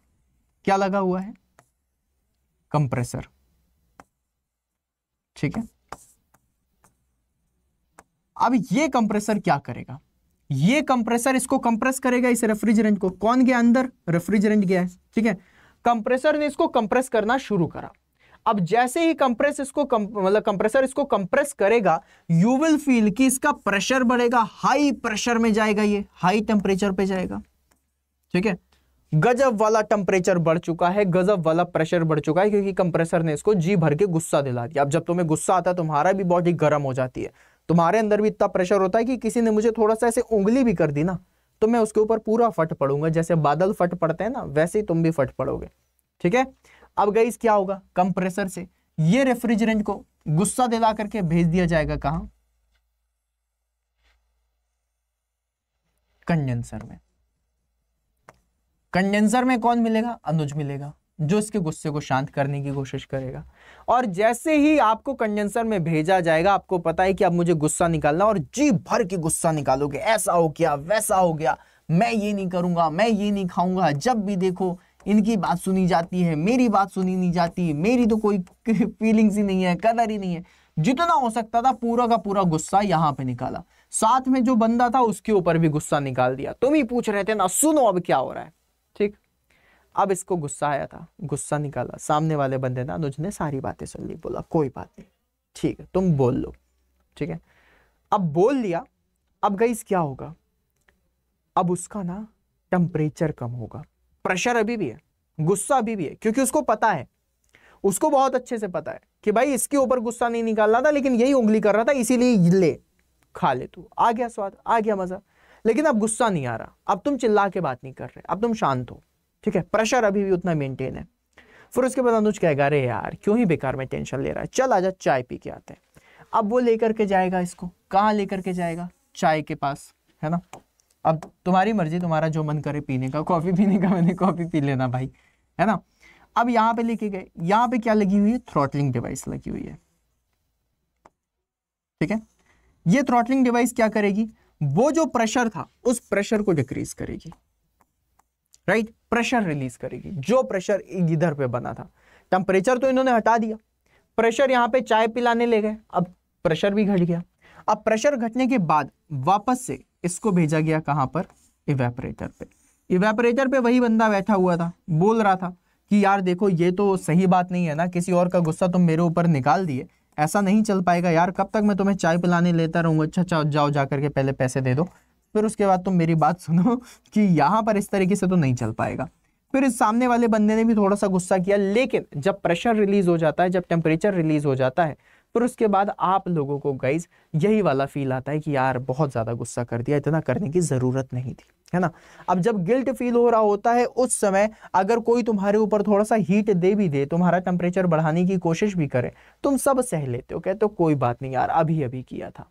क्या लगा हुआ है कंप्रेसर ठीक है अब ये कंप्रेसर क्या करेगा ये कंप्रेसर इसको कंप्रेस करेगा इस रेफ्रिजरेंट को कौन गया अंदर रेफ्रिजरेंट गया है ठीक है कंप्रेसर ने इसको कंप्रेस करना शुरू करा अब जैसे ही कंप्रेस इसको मतलब कंप्रेसर इसको कंप्रेस करेगा यू विल फील कि इसका प्रेशर बढ़ेगा हाई प्रेशर में जाएगा ये हाई टेम्परेचर पे जाएगा ठीक है गजब वाला टेम्परेचर बढ़ चुका है गजब वाला प्रेशर बढ़ चुका है क्योंकि कंप्रेसर ने इसको जी भर के गुस्सा दिला दिया अब जब तुम्हें गुस्सा आता है तुम्हारा भी बॉडी गर्म हो जाती है तुम्हारे अंदर भी इतना प्रेशर होता है कि किसी ने मुझे थोड़ा सा ऐसे उंगली भी कर दी ना तो मैं उसके ऊपर पूरा फट पड़ूंगा जैसे बादल फट पड़ते हैं ना वैसे ही तुम भी फट पड़ोगे ठीक है अब गई क्या होगा कंप्रेसर से ये रेफ्रिजरेंट को गुस्सा दिला करके भेज दिया जाएगा कहा कंडेंसर में कंडेंसर में कौन मिलेगा अनुज मिलेगा जो इसके गुस्से को शांत करने की कोशिश करेगा और जैसे ही आपको कंडेंसर में भेजा जाएगा आपको पता है कि अब मुझे गुस्सा निकालना और जी भर के गुस्सा निकालोगे ऐसा हो गया वैसा हो गया मैं ये नहीं करूंगा मैं ये नहीं खाऊंगा जब भी देखो इनकी बात सुनी जाती है मेरी बात सुनी नहीं जाती मेरी तो कोई फीलिंग्स ही नहीं है कदर ही नहीं है जितना हो सकता था पूरा का पूरा गुस्सा यहाँ पे निकाला साथ में जो बंदा था उसके ऊपर भी गुस्सा निकाल दिया तुम ही पूछ रहे थे ना सुनो अब क्या हो रहा है ठीक अब इसको गुस्सा आया था गुस्सा निकाला सामने वाले बंदे ना तुझने सारी बातें सुन ली बोला कोई बात नहीं ठीक है तुम बोल लो ठीक है अब बोल लिया अब गई क्या होगा अब उसका ना टेम्परेचर कम होगा प्रेशर अभी भी है गुस्सा अभी भी है क्योंकि उसको पता है उसको बहुत अच्छे से पता है कि भाई इसके ऊपर गुस्सा नहीं निकाल रहा था लेकिन यही उंगली कर रहा था इसीलिए ले खा ले तू आ गया स्वाद आ गया मजा लेकिन अब गुस्सा नहीं आ रहा अब तुम चिल्ला के बात नहीं कर रहे अब तुम शांत हो ठीक है प्रेशर अभी भी उतना मेंटेन है फिर उसके बाद अनुज कहेगा अरे यार क्यों ही बेकार में टेंशन ले रहा है चल आजा चाय पी के आते हैं अब वो लेकर के जाएगा इसको कहाँ लेकर के जाएगा चाय के पास है ना अब तुम्हारी मर्जी तुम्हारा जो मन करे पीने का कॉफ़ी पीने का मैंने कॉफ़ी पी लेना भाई है ना अब यहाँ पे लेके गए यहाँ पे क्या लगी हुई है थ्रॉटलिंग डिवाइस लगी हुई है ठीक है ये थ्रॉटलिंग डिवाइस क्या करेगी वो जो प्रेशर था उस प्रेशर को डिक्रीज करेगी राइट प्रेशर रिलीज करेगी जो प्रेशर इधर पे बना था टेम्परेचर तो इन्होंने हटा दिया प्रेशर यहाँ पे चाय पिलाने ले गए अब प्रेशर भी घट गया अब प्रेशर घटने के बाद वापस से इसको भेजा गया कहाँ पर इवेपरेटर पे इवेपरेटर पे वही बंदा बैठा हुआ था बोल रहा था कि यार देखो ये तो सही बात नहीं है ना किसी और का गुस्सा तुम मेरे ऊपर निकाल दिए ऐसा नहीं चल पाएगा यार कब तक मैं तुम्हें चाय पिलाने लेता रहूँगा अच्छा अच्छा जाओ जा करके पहले पैसे दे दो फिर उसके बाद तुम मेरी बात सुनो कि यहाँ पर इस तरीके से तो नहीं चल पाएगा फिर इस सामने वाले बंदे ने भी थोड़ा सा गुस्सा किया लेकिन जब प्रेशर रिलीज हो जाता है जब टेम्परेचर रिलीज हो जाता है फिर उसके बाद आप लोगों को गाइज यही वाला फील आता है कि यार बहुत ज़्यादा गुस्सा कर दिया इतना करने की ज़रूरत नहीं थी है ना अब जब गिल्ट फील हो रहा होता है उस समय अगर कोई तुम्हारे ऊपर थोड़ा सा हीट दे भी दे तुम्हारा टेम्परेचर बढ़ाने की कोशिश भी करे तुम सब सह लेते हो कहते तो कोई बात नहीं यार अभी अभी किया था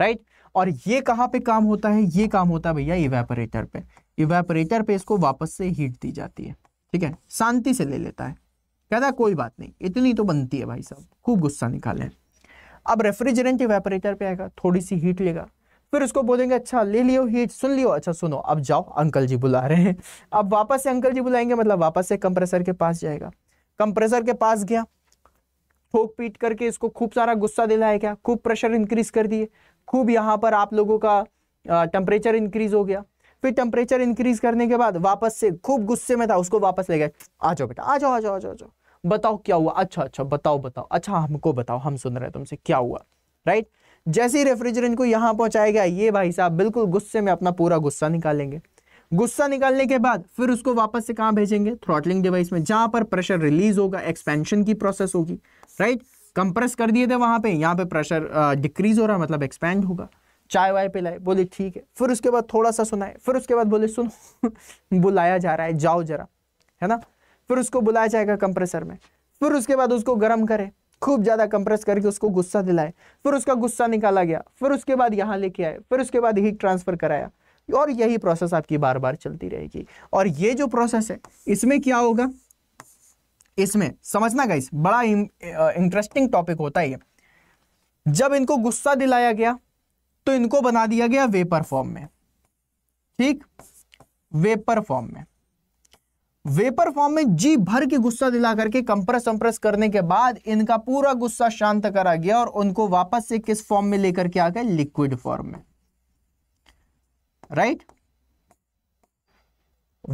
राइट और ये कहाँ पे काम होता है ये काम होता है भैया इवेपरेटर पे इवेपरेटर पे इसको वापस से हीट दी जाती है ठीक है शांति से ले लेता है कहता कोई बात नहीं इतनी तो बनती है भाई साहब खूब गुस्सा निकाले अब रेफ्रिजरेंट वेपरेटर पे आएगा थोड़ी सी हीट लेगा फिर उसको बोलेंगे अच्छा ले लियो हीट सुन लियो अच्छा सुनो अब जाओ अंकल जी बुला रहे हैं अब वापस से अंकल जी बुलाएंगे मतलब वापस से कंप्रेसर के पास जाएगा कंप्रेसर के पास गया ठोक पीट करके इसको खूब सारा गुस्सा दिलाया गया खूब प्रेशर इंक्रीज कर दिए खूब यहाँ पर आप लोगों का टेम्परेचर इंक्रीज हो गया फिर टेम्परेचर इंक्रीज करने के बाद वापस से खूब गुस्से में था उसको वापस ले गया आ जाओ बेटा आ जाओ आ जाओ आ जाओ बताओ क्या हुआ अच्छा अच्छा बताओ बताओ अच्छा हमको बताओ हम सुन रहे हैं तुमसे क्या हुआ राइट जैसे ही रेफ्रिजरेंट को यहां पहुंचाया गया ये भाई साहब बिल्कुल गुस्से में अपना पूरा गुस्सा निकालेंगे गुस्सा निकालने के बाद फिर उसको वापस से कहां भेजेंगे थ्रॉटलिंग डिवाइस में जहां पर प्रेशर रिलीज होगा एक्सपेंशन की प्रोसेस होगी राइट कंप्रेस कर दिए थे वहां पे यहाँ पे प्रेशर डिक्रीज हो रहा मतलब एक्सपेंड होगा चाय वाय पिलाए बोले ठीक है फिर उसके बाद थोड़ा सा सुनाए फिर उसके बाद बोले सुन बुलाया जा रहा है जाओ जरा है ना फिर उसको बुलाया जाएगा कंप्रेसर में फिर उसके बाद उसको गर्म करे खूब ज़्यादा कंप्रेस करके उसको गुस्सा दिलाए फिर उसका गुस्सा निकाला गया फिर उसके बाद यहाँ लेके आए फिर उसके बाद हीट ट्रांसफ़र कराया और यही प्रोसेस आपकी बार बार चलती रहेगी और ये जो प्रोसेस है इसमें क्या होगा इसमें समझना गाइस बड़ा इंटरेस्टिंग टॉपिक होता है जब इनको गुस्सा दिलाया गया तो इनको बना दिया गया वेपर फॉर्म में ठीक वेपर फॉर्म में वेपर फॉर्म में जी भर के गुस्सा दिला करके कंप्रेस वंप्रेस करने के बाद इनका पूरा गुस्सा शांत करा गया और उनको वापस से किस फॉर्म में लेकर के आ गए लिक्विड फॉर्म में राइट right?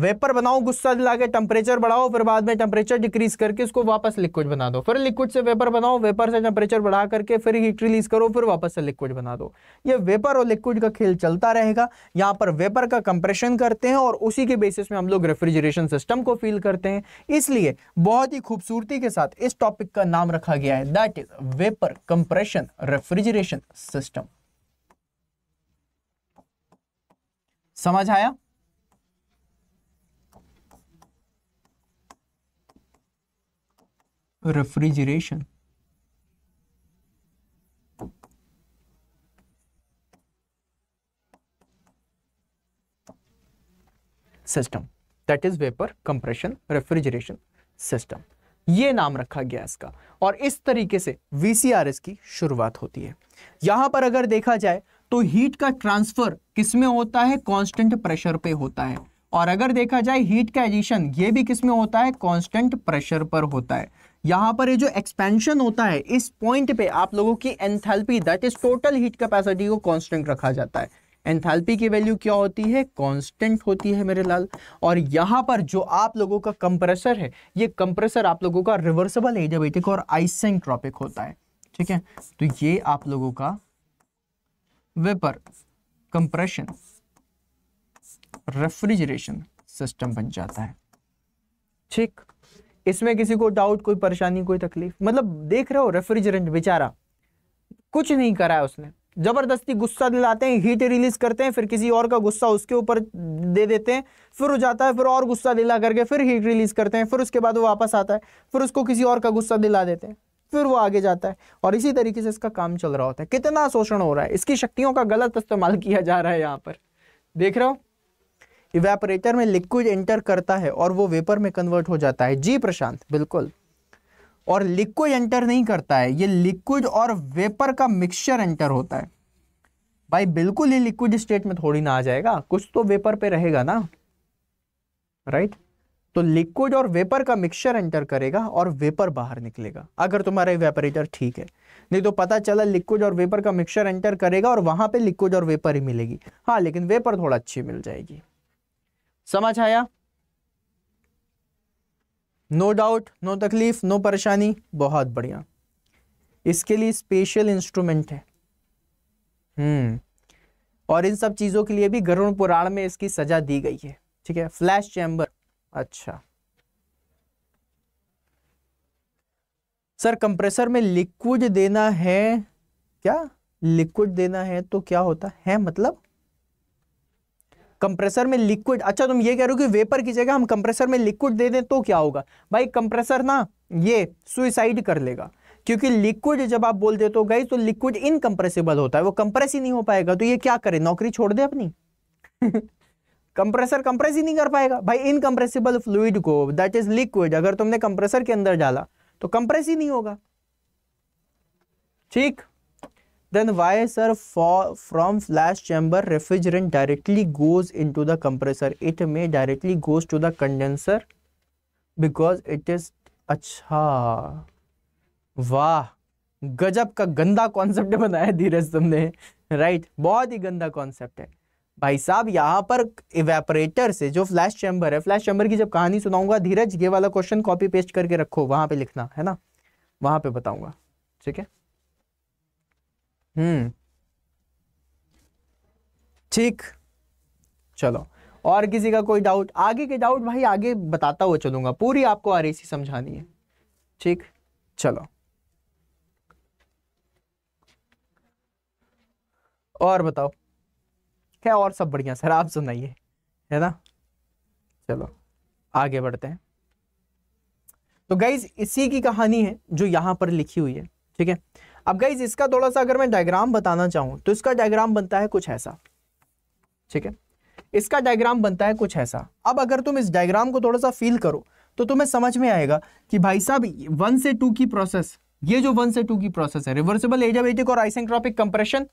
वेपर बनाओ गुस्सा दिला के टेम्परेचर बढ़ाओ फिर बाद में टेम्परेचर डिक्रीज करके उसको वापस लिक्विड बना दो फिर लिक्विड से वेपर बनाओ वेपर से टेम्परेचर बढ़ा करके फिर हीट रिलीज करो फिर वापस से लिक्विड बना दो ये वेपर और लिक्विड का खेल चलता रहेगा यहाँ पर वेपर का कंप्रेशन करते हैं और उसी के बेसिस में हम लोग रेफ्रिजरेशन सिस्टम को फील करते हैं इसलिए बहुत ही खूबसूरती के साथ इस टॉपिक का नाम रखा गया है that is vapour compression refrigeration system समझ आया refrigeration system that is vapour compression refrigeration system ये नाम रखा गया इसका और इस तरीके से वीसीआरएस की शुरुआत होती है यहां पर अगर देखा जाए तो हीट का ट्रांसफर किसमें होता है कांस्टेंट प्रेशर पे होता है और अगर देखा जाए हीट का एडिशन ये भी किसमें होता है कांस्टेंट प्रेशर पर होता है यहाँ पर ये जो एक्सपेंशन होता है इस पॉइंट पे आप लोगों की enthalpy that is total heat capacity को कांस्टेंट रखा जाता है एंथैल्पी की वैल्यू क्या होती है कांस्टेंट होती है मेरे लाल और यहाँ पर जो आप लोगों का कंप्रेसर है ये कंप्रेसर आप लोगों का रिवर्सेबल एडियाबेटिक और आइसेंट्रॉपिक होता है ठीक है तो ये आप लोगों का वेपर कंप्रेशन रेफ्रिजरेशन सिस्टम बन जाता है ठीक इसमें किसी को डाउट कोई परेशानी कोई तकलीफ मतलब देख रहे हो रेफ्रिजरेंट बेचारा कुछ नहीं करा है उसने जबरदस्ती गुस्सा दिलाते हैं हीट रिलीज करते हैं फिर किसी और का गुस्सा उसके ऊपर दे देते हैं फिर हो जाता है फिर और गुस्सा दिला करके फिर हीट रिलीज करते हैं फिर उसके बाद वो वापस आता है फिर उसको किसी और का गुस्सा दिला देते हैं फिर वो आगे जाता है और इसी तरीके से इसका काम चल रहा होता है कितना शोषण हो रहा है इसकी शक्तियों का गलत इस्तेमाल किया जा रहा है यहाँ पर देख रहे हो इवेपरेटर में लिक्विड एंटर करता है और वो वेपर में कन्वर्ट हो जाता है जी प्रशांत बिल्कुल और लिक्विड एंटर नहीं करता है ये लिक्विड और वेपर का मिक्सचर एंटर होता है भाई बिल्कुल ही लिक्विड स्टेट में थोड़ी ना आ जाएगा कुछ तो वेपर पे रहेगा ना राइट तो लिक्विड और वेपर का मिक्सचर एंटर करेगा और वेपर बाहर निकलेगा अगर तुम्हारा वेपरेटर ठीक है नहीं तो पता चला लिक्विड और वेपर का मिक्सचर एंटर करेगा और वहां पे लिक्विड और वेपर ही मिलेगी हाँ लेकिन वेपर थोड़ा अच्छी मिल जाएगी समझ आया नो डाउट नो तकलीफ नो परेशानी बहुत बढ़िया इसके लिए स्पेशल इंस्ट्रूमेंट है हम्म और इन सब चीज़ों के लिए भी गरुण पुराण में इसकी सजा दी गई है ठीक है फ्लैश चैम्बर अच्छा सर कंप्रेसर में लिक्विड देना है क्या लिक्विड देना है तो क्या होता है मतलब कंप्रेसर में लिक्विड अच्छा तुम ये कह रहे हो कि वेपर की जगह हम कंप्रेसर में लिक्विड दे दें तो क्या होगा भाई कंप्रेसर ना ये सुइसाइड कर लेगा क्योंकि लिक्विड जब आप बोल देते हो गई तो लिक्विड इनकम्प्रेसिबल होता है वो कंप्रेस ही नहीं हो पाएगा तो ये क्या करे नौकरी छोड़ दे अपनी कंप्रेसर कंप्रेस ही नहीं कर पाएगा भाई इनकम्प्रेसिबल फ्लूड को दैट इज लिक्विड अगर तुमने कंप्रेसर के अंदर डाला तो कंप्रेस ही नहीं होगा ठीक then why sir for, from flash chamber refrigerant directly goes into the compressor it may directly goes to the condenser because it is अच्छा वाह गजब का गंदा कॉन्सेप्ट बनाया धीरज तुमने राइट बहुत ही गंदा कॉन्सेप्ट है भाई साहब यहाँ पर इवेपरेटर से जो फ्लैश चैम्बर है फ्लैश चैम्बर की जब कहानी सुनाऊंगा धीरज ये वाला क्वेश्चन कॉपी पेस्ट करके रखो वहाँ पे लिखना है ना वहाँ पे बताऊंगा ठीक है हम्म ठीक चलो और किसी का कोई डाउट आगे के डाउट भाई आगे बताता हुआ चलूंगा पूरी आपको आर समझानी है ठीक चलो और बताओ क्या और सब बढ़िया सर आप सुनाइए है ना चलो आगे बढ़ते हैं तो गाइज इसी की कहानी है जो यहां पर लिखी हुई है ठीक है अब गाइज इसका थोड़ा सा अगर मैं डायग्राम बताना चाहूं तो इसका डायग्राम बनता है कुछ ऐसा ठीक है इसका डायग्राम बनता है कुछ ऐसा अब अगर तुम इस डायग्राम को थोड़ा सा फील करो तो तुम्हें समझ में आएगा कि भाई साहब वन से टू की प्रोसेस ये जो वन से टू की प्रोसेस है रिवर्सिबल एजाबेटिक और आइसेंट्रॉपिक कंप्रेशन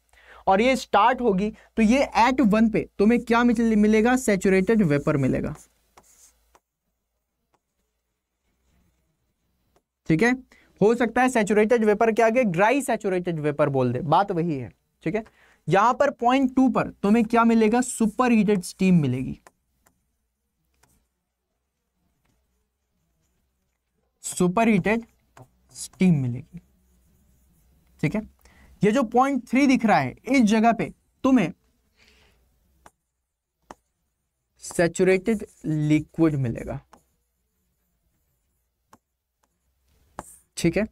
और ये स्टार्ट होगी तो ये एट वन पे तुम्हें क्या मिलेगा सेचुरेटेड वेपर मिलेगा ठीक है हो सकता है सैचुरेटेड वेपर के आगे ड्राई सैचुरेटेड वेपर बोल दे बात वही है ठीक है यहां पर पॉइंट टू पर तुम्हें क्या मिलेगा सुपर हीटेड स्टीम मिलेगी सुपर हीटेड स्टीम मिलेगी ठीक है ये जो पॉइंट थ्री दिख रहा है इस जगह पे तुम्हें सेचुरेटेड लिक्विड मिलेगा ठीक है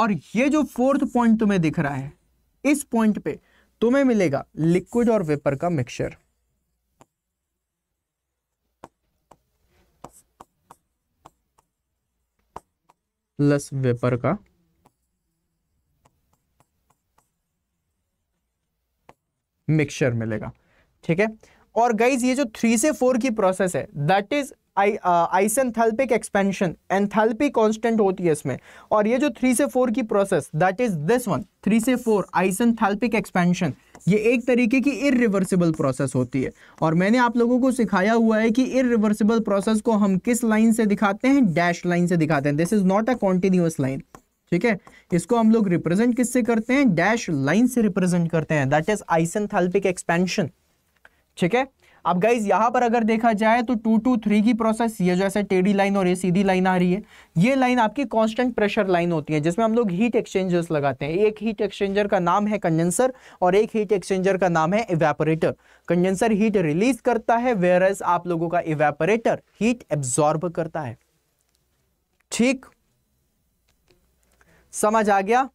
और ये जो फोर्थ पॉइंट तुम्हें दिख रहा है इस पॉइंट पे तुम्हें मिलेगा लिक्विड और वेपर का मिक्सचर प्लस वेपर का मिक्सचर मिलेगा ठीक है और गाइज ये जो थ्री से फोर की प्रोसेस है that is I isenthalpic expansion enthalpy constant होती है इसमें और ये जो थ्री से फोर की process that is this one three से फोर आइसेंथल्पिक एक्सपेंशन ये एक तरीके की इरिवर्सिबल प्रोसेस होती है और मैंने आप लोगों को सिखाया हुआ है कि इरिवर्सिबल प्रोसेस को हम किस लाइन से दिखाते हैं डैश लाइन से दिखाते हैं this is not a continuous line ठीक है इसको हम लोग रिप्रेजेंट किससे करते हैं डैश लाइन से रिप्रेजेंट करते हैं दैट इज आइसेंथल्पिक एक्सपेंशन ठीक है अब गाइज यहाँ पर अगर देखा जाए तो टू टू थ्री की प्रोसेस ये जो ऐसे टेढ़ी लाइन और ये सीधी लाइन आ रही है ये लाइन आपकी कांस्टेंट प्रेशर लाइन होती है जिसमें हम लोग हीट एक्सचेंजर्स लगाते हैं एक हीट एक्सचेंजर का नाम है कंडेंसर और एक हीट एक्सचेंजर का नाम है इवेपोरेटर कंडेंसर हीट रिलीज करता है वेयर एज आप लोगों का इवेपोरेटर हीट एब्जॉर्ब करता है ठीक समझ आ गया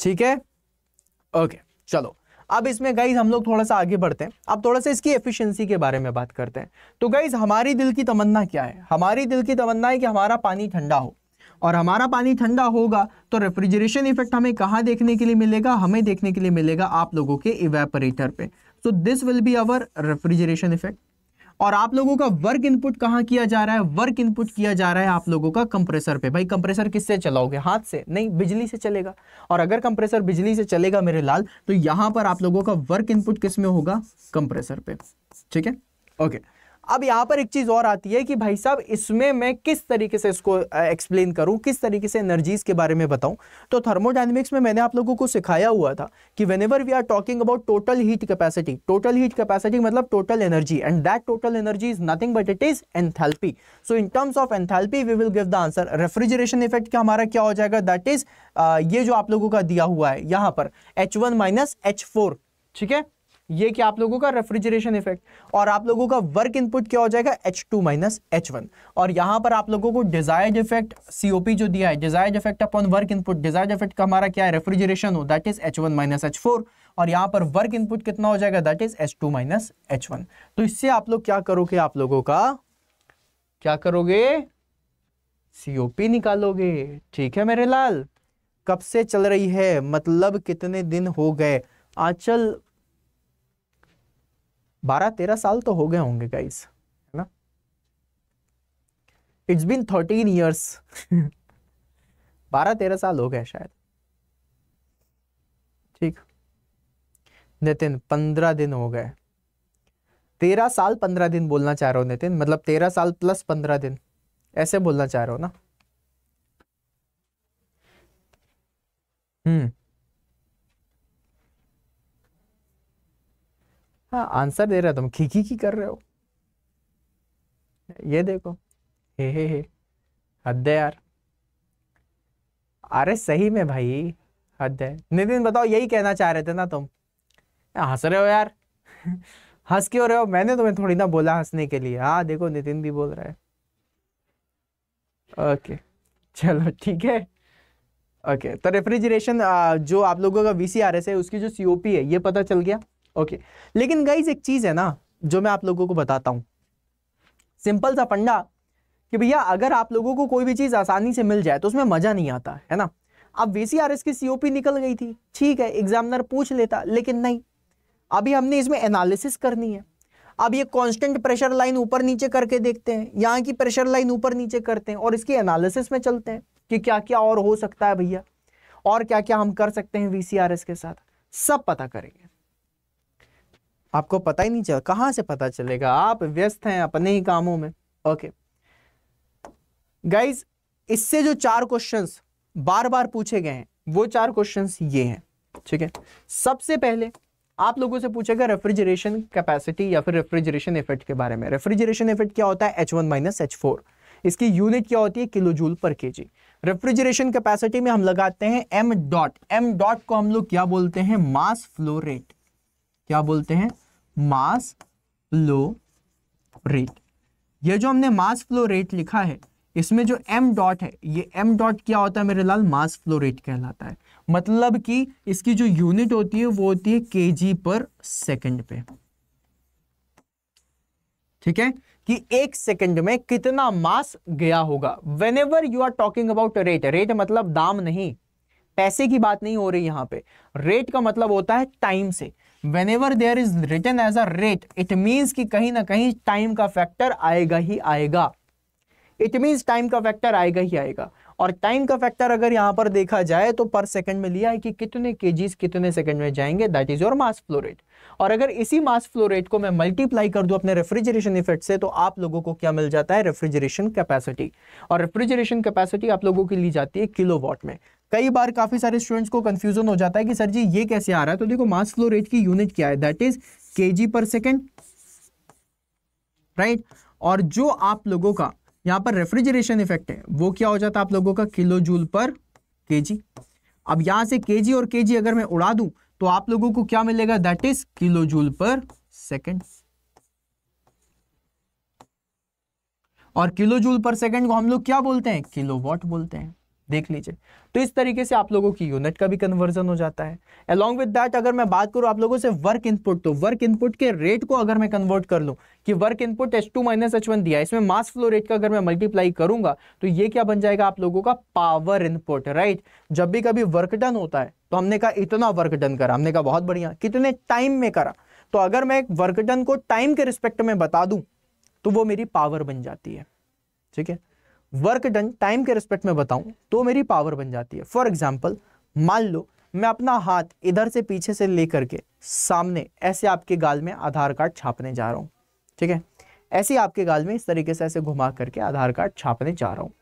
ठीक है ओके चलो अब इसमें गाइज हम लोग थोड़ा सा आगे बढ़ते हैं अब थोड़ा सा इसकी एफिशिएंसी के बारे में बात करते हैं तो गाइज हमारी दिल की तमन्ना क्या है हमारी दिल की तमन्ना है कि हमारा पानी ठंडा हो और हमारा पानी ठंडा होगा तो रेफ्रिजरेशन इफेक्ट हमें कहाँ देखने के लिए मिलेगा हमें देखने के लिए मिलेगा आप लोगों के इवेपरेटर पे so this will be our refrigeration effect और आप लोगों का वर्क इनपुट कहाँ किया जा रहा है वर्क इनपुट किया जा रहा है आप लोगों का कंप्रेसर पे भाई कंप्रेसर किससे चलाओगे हाथ से नहीं बिजली से चलेगा और अगर कंप्रेसर बिजली से चलेगा मेरे लाल तो यहां पर आप लोगों का वर्क इनपुट किस में होगा कंप्रेसर पे ठीक है ओके अब यहाँ पर एक चीज़ और आती है कि भाई साहब इसमें मैं किस तरीके से इसको एक्सप्लेन करूँ किस तरीके से एनर्जीज के बारे में बताऊँ तो थर्मोडाइनमिक्स में मैंने आप लोगों को सिखाया हुआ था कि whenever we are talking about total heat capacity total heat capacity मतलब total energy and that total energy is nothing but it is enthalpy so in terms of enthalpy we will give the answer refrigeration effect का हमारा क्या हो जाएगा that is ये जो आप लोगों का दिया हुआ है यहाँ पर H one minus H four ठीक है ये क्या आप लोगों का रेफ्रिजरेशन इफेक्ट और आप लोगों का वर्क इनपुट क्या हो जाएगा H2 टू माइनस एच और यहां पर आप लोगों को डिजायर्ड इफेक्ट COP जो दिया है desired effect upon work input desired effect का हमारा क्या है रेफ्रिजरेशन हो that is H one minus H और यहां पर वर्क इनपुट कितना हो जाएगा that is H two minus H तो इससे आप लोग क्या करोगे आप लोगों का क्या करोगे COP निकालोगे ठीक है मेरे लाल कब से चल रही है मतलब कितने दिन हो गए आंचल बारह तेरह साल तो हो गए होंगे गाइस है ना इट्स बिन थर्टीन ईयर्स बारह तेरह साल हो गए शायद ठीक नितिन पंद्रह दिन हो गए तेरह साल पंद्रह दिन बोलना चाह रहे हो नितिन मतलब तेरह साल प्लस पंद्रह दिन ऐसे बोलना चाह रहे हो ना हम्म हाँ आंसर दे रहे हो तुम खिखी की कर रहे हो ये देखो हे हे हे हद है यार अरे सही में भाई हद है नितिन बताओ यही कहना चाह रहे थे ना तुम हंस रहे हो यार हंस क्यों रहे हो मैंने तुम्हें थोड़ी ना बोला हंसने के लिए हाँ देखो नितिन भी बोल रहा है ओके चलो ठीक है ओके तो रेफ्रिजरेशन जो आप लोगों का वीसीआरएस है उसकी जो सीओपी है ये पता चल गया ओके लेकिन गाइज एक चीज़ है ना जो मैं आप लोगों को बताता हूँ सिंपल सा फंडा कि भैया अगर आप लोगों को कोई भी चीज़ आसानी से मिल जाए तो उसमें मज़ा नहीं आता है ना अब वी की सीओपी निकल गई थी ठीक है एग्जामिनर पूछ लेता लेकिन नहीं अभी हमने इसमें एनालिसिस करनी है अब ये कांस्टेंट प्रेशर लाइन ऊपर नीचे करके देखते हैं यहाँ की प्रेशर लाइन ऊपर नीचे करते हैं और इसकी एनालिसिस में चलते हैं कि क्या क्या और हो सकता है भैया और क्या क्या हम कर सकते हैं वी के साथ सब पता करेंगे आपको पता ही नहीं चल कहां से पता चलेगा आप व्यस्त हैं अपने ही कामों में ओके गाइज इससे जो चार क्वेश्चंस बार बार पूछे गए हैं वो चार क्वेश्चंस ये हैं ठीक है सबसे पहले आप लोगों से पूछेगा रेफ्रिजरेशन कैपेसिटी या फिर रेफ्रिजरेशन इफेक्ट के बारे में रेफ्रिजरेशन इफेक्ट क्या होता है H one minus H four इसकी यूनिट क्या होती है किलो जूल पर के जी रेफ्रिजरेशन कैपेसिटी में हम लगाते हैं एम डॉट एम डॉट को हम लोग क्या बोलते हैं मास फ्लो रेट क्या बोलते हैं मास फ्लो रेट ये जो हमने मास फ्लो रेट लिखा है इसमें जो m डॉट है ये m डॉट क्या होता है मेरे लाल मास फ्लो रेट कहलाता है मतलब कि इसकी जो यूनिट होती है वो होती है के पर सेकंड पे ठीक है कि एक सेकंड में कितना मास गया होगा whenever you are talking about rate rate मतलब दाम नहीं पैसे की बात नहीं हो रही यहां पे रेट का मतलब होता है टाइम से whenever there is return as a rate it means कि कहीं ना कहीं टाइम का फैक्टर आएगा ही आएगा इट मीन्स टाइम का फैक्टर आएगा ही आएगा और टाइम का फैक्टर अगर यहाँ पर देखा जाए तो पर सेकंड में लिया है कि कितने केजीस कितने सेकंड में जाएंगे that is your mass flow rate और अगर इसी मास फ्लो रेट को मैं मल्टीप्लाई कर दूं अपने रेफ्रिजरेशन इफेक्ट से तो आप लोगों को क्या मिल जाता है रेफ्रिजरेशन कैपेसिटी और रेफ्रिजरेशन कैपेसिटी आप लोगों की ली जाती है किलो में कई बार काफ़ी सारे स्टूडेंट्स को कंफ्यूजन हो जाता है कि सर जी ये कैसे आ रहा है तो देखो मास फ्लो रेट की यूनिट क्या है दैट इज के पर सेकेंड राइट और जो आप लोगों का यहां पर रेफ्रिजरेशन इफेक्ट है वो क्या हो जाता है आप लोगों का किलो जूल पर के अब यहां से के और के अगर मैं उड़ा दू तो आप लोगों को क्या मिलेगा that is kilojoule per second और किलो जूल पर सेकेंड को हम लोग क्या बोलते हैं किलो वॉट बोलते हैं देख लीजिए तो इस तरीके से आप लोगों की यूनिट का भी कन्वर्जन हो जाता है अलॉन्ग विद डैट अगर मैं बात करूं आप लोगों से वर्क इनपुट तो वर्क इनपुट के रेट को अगर मैं कन्वर्ट कर लूं कि work input H two minus H one दिया इसमें मास फ्लो रेट का अगर मैं मल्टीप्लाई करूंगा तो ये क्या बन जाएगा आप लोगों का पावर इनपुट राइट जब भी कभी वर्क डन होता है तो हमने कहा इतना वर्क डन करा हमने कहा बहुत बढ़िया कितने टाइम में करा तो अगर मैं वर्क डन को टाइम के रिस्पेक्ट में बता दूं तो वो मेरी पावर बन जाती है ठीक है वर्क डन टाइम के रिस्पेक्ट में बताऊं तो मेरी पावर बन जाती है फॉर एग्जाम्पल मान लो मैं अपना हाथ इधर से पीछे से लेकर के सामने ऐसे आपके गाल में आधार कार्ड छापने जा रहा हूँ ठीक है ऐसे आपके गाल में इस तरीके से ऐसे घुमा करके आधार कार्ड छापने जा रहा हूँ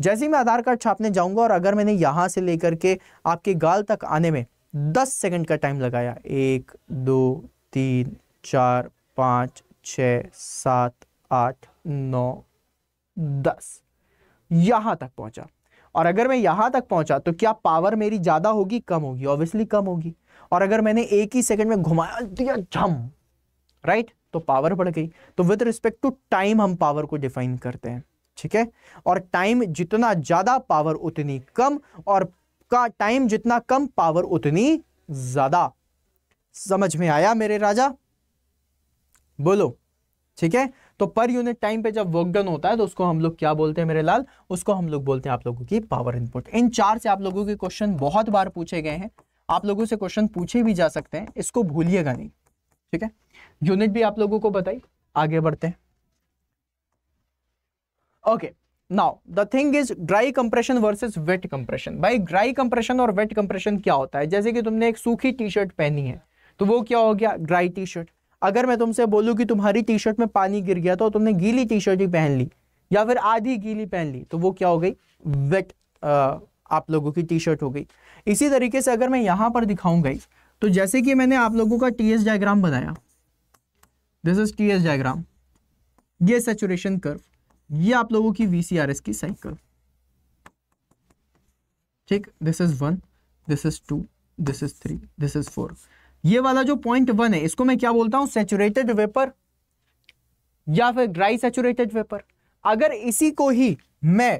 जैसे ही मैं आधार कार्ड छापने जाऊंगा और अगर मैंने यहाँ से लेकर के आपके गाल तक आने में दस सेकेंड का टाइम लगाया एक दो तीन चार पाँच छ सात आठ नौ दस यहां तक पहुंचा और अगर मैं यहां तक पहुंचा तो क्या पावर मेरी ज्यादा होगी कम होगी ऑब्वियसली कम होगी और अगर मैंने एक ही सेकंड में घुमाया दिया झम राइट तो पावर बढ़ गई तो विद रिस्पेक्ट टू टाइम हम पावर को डिफाइन करते हैं ठीक है और टाइम जितना ज्यादा पावर उतनी कम और का टाइम जितना कम पावर उतनी ज्यादा समझ में आया मेरे राजा बोलो ठीक है तो पर यूनिट टाइम पे जब वर्क डन होता है तो उसको हम लोग क्या बोलते हैं मेरे लाल उसको हम लोग बोलते हैं आप लोगों की पावर इनपुट इन चार से आप लोगों के क्वेश्चन बहुत बार पूछे गए हैं आप लोगों से क्वेश्चन पूछे भी जा सकते हैं इसको भूलिएगा नहीं ठीक है यूनिट भी आप लोगों को बताई आगे बढ़ते हैं okay now the thing is dry compression versus wet compression भाई ड्राई कंप्रेशन और वेट कंप्रेशन क्या होता है जैसे कि तुमने एक सूखी टी शर्ट पहनी है तो वो क्या हो गया ड्राई टी शर्ट अगर मैं तुमसे बोलूँ कि तुम्हारी टी शर्ट में पानी गिर गया तो तुमने गीली टी शर्ट ही पहन ली या फिर आधी गीली पहन ली तो वो क्या हो गई वेट आप लोगों की टी शर्ट हो गई इसी तरीके से अगर मैं यहाँ पर दिखाऊँ गई तो जैसे कि मैंने आप लोगों का टी एस डायग्राम बनाया this is T S diagram ये सेचुरेशन कर्व ये आप लोगों की वी सी आर एस की साइकिल ठीक this is one this is two this is three this is four ये वाला जो पॉइंट वन है इसको मैं क्या बोलता हूं सेचुरेटेड वेपर या फिर ड्राई सेचुरेटेड वेपर अगर इसी को ही मैं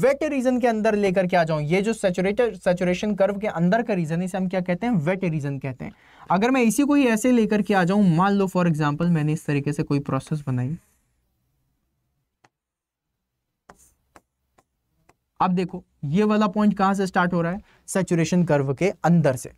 वेट रीजन के अंदर लेकर के आ जाऊं ये जो सेचुरेटेड सेचुरेशन कर्व के अंदर का रीजन इसे हम क्या कहते हैं वेट रीजन कहते हैं अगर मैं इसी को ही ऐसे लेकर के आ जाऊं मान लो फॉर एग्जाम्पल मैंने इस तरीके से कोई प्रोसेस बनाई अब देखो ये वाला पॉइंट कहां से स्टार्ट हो रहा है सेचुरेशन कर्व के अंदर से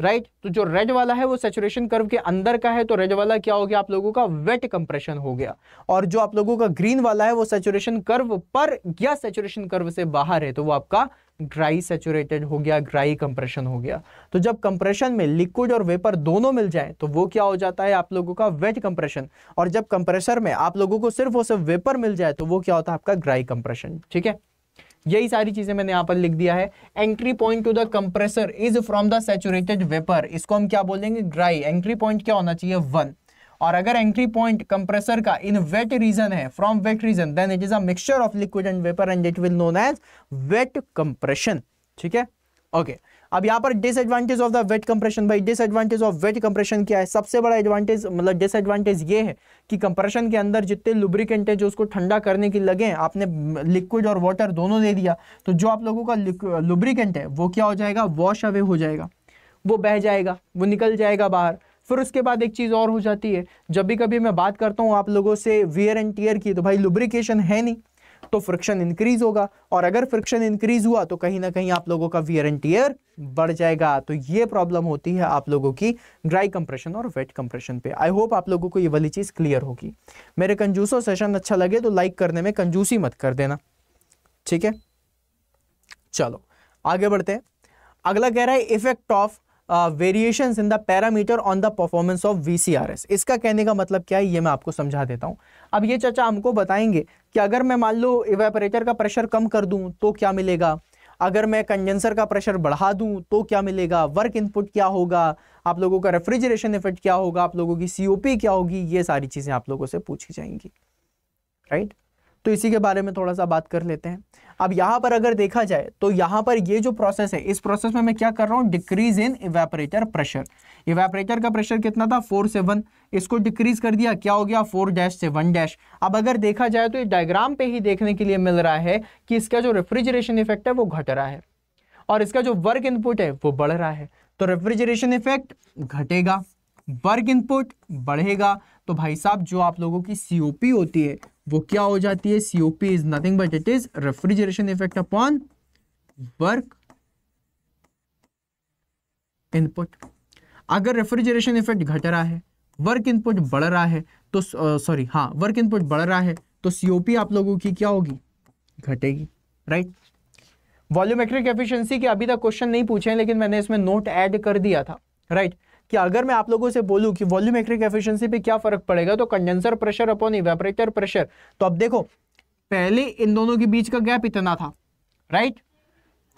राइट right? तो जो रेड वाला है वो सेचुरेशन कर्व के अंदर का है तो रेड वाला क्या हो गया आप लोगों का वेट कंप्रेशन हो गया और जो आप लोगों का ग्रीन वाला है वो सेचुरेशन कर्व पर या सेचुरेशन कर्व से बाहर है तो वो आपका ड्राई सेचुरेटेड हो गया ड्राई कंप्रेशन हो गया तो जब कंप्रेशन में लिक्विड और वेपर दोनों मिल जाए तो वो क्या हो जाता है आप लोगों का वेट कंप्रेशन और जब कंप्रेशर में आप लोगों को सिर्फ और सिर्फ वेपर मिल जाए तो वो क्या होता है आपका ड्राई कंप्रेशन ठीक है यही सारी चीजें मैंने यहाँ पर लिख दिया है entry point to the compressor is from the saturated vapour इसको हम क्या बोलेंगे ड्राई एंट्री पॉइंट क्या होना चाहिए वन और अगर एंट्री पॉइंट कंप्रेसर का इन वेट रीजन है from wet region then it is a of liquid and vapour and it will known as wet compression ठीक है ओके okay. अब यहाँ पर disadvantage of the wet compression भाई disadvantage of wet compression क्या है सबसे बड़ा एडवांटेज मतलब डिसएडवांटेज ये है कि कंप्रेशन के अंदर जितने लुब्रिकेंट है जो उसको ठंडा करने की लगे आपने लिक्विड और वाटर दोनों दे दिया तो जो आप लोगों का लुब्रिकेंट है वो क्या हो जाएगा वॉश अवे हो जाएगा वो बह जाएगा वो निकल जाएगा बाहर फिर उसके बाद एक चीज़ और हो जाती है जब भी कभी मैं बात करता हूँ आप लोगों से वियर एंड टीयर की तो भाई लुब्रिकेशन है नहीं तो फ्रिक्शन इंक्रीज होगा और अगर फ्रिक्शन इंक्रीज हुआ तो कहीं ना कहीं आप लोगों का वियर एंड टीयर बढ़ जाएगा तो ये प्रॉब्लम होती है आप लोगों की ड्राई कंप्रेशन और वेट कंप्रेशन पे आई होप आप लोगों को ये वाली चीज़ क्लियर होगी मेरे कंजूसो सेशन अच्छा लगे तो लाइक करने में कंजूसी मत कर देना ठीक है चलो आगे बढ़ते हैं अगला कह रहा है effect of variations in the parameter on the performance of VCRS इसका कहने का मतलब क्या है ये मैं आपको समझा देता हूँ अब ये चाचा हमको बताएंगे कि अगर मैं मान लो इवेपरेटर का प्रेशर कम कर दूं तो क्या मिलेगा अगर मैं कंडेंसर का प्रेशर बढ़ा दूं तो क्या मिलेगा वर्क इनपुट क्या होगा आप लोगों का रेफ्रिजरेशन इफेक्ट क्या होगा आप लोगों की सीओपी क्या होगी ये सारी चीज़ें आप लोगों से पूछी जाएंगी राइट तो इसी के बारे में थोड़ा सा बात कर लेते हैं अब यहां पर अगर देखा जाए तो यहां पर ये जो प्रोसेस है इस प्रोसेस में मैं क्या कर रहा हूं decrease in evaporator pressure evaporator का प्रेशर कितना था फोर सेवन इसको डिक्रीज कर दिया क्या हो गया फोर डैश वन डैश अब अगर देखा जाए तो ये डायग्राम पे ही देखने के लिए मिल रहा है कि इसका जो रेफ्रिजरेशन इफेक्ट है वो घट रहा है और इसका जो वर्क इनपुट है वो बढ़ रहा है तो रेफ्रिजरेशन इफेक्ट घटेगा वर्क इनपुट बढ़ेगा तो भाई साहब जो आप लोगों की सीओपी होती है वो क्या हो जाती है COP is nothing but it is refrigeration effect upon work input अगर रेफ्रिजरेशन इफेक्ट घट रहा है वर्क इनपुट बढ़ रहा है तो सॉरी हाँ वर्क इनपुट बढ़ रहा है तो सीओपी आप लोगों की क्या होगी घटेगी राइट वॉल्यूमेट्रिक एफिशिएंसी के अभी तक क्वेश्चन नहीं पूछे हैं लेकिन मैंने इसमें नोट ऐड कर दिया था राइट right? कि अगर मैं आप लोगों से बोलूं कि वॉल्यूमेट्रिक एफिशिएंसी पे क्या फर्क पड़ेगा तो condenser pressure upon evaporator pressure तो अब देखो पहले इन दोनों के बीच का गैप इतना था राइट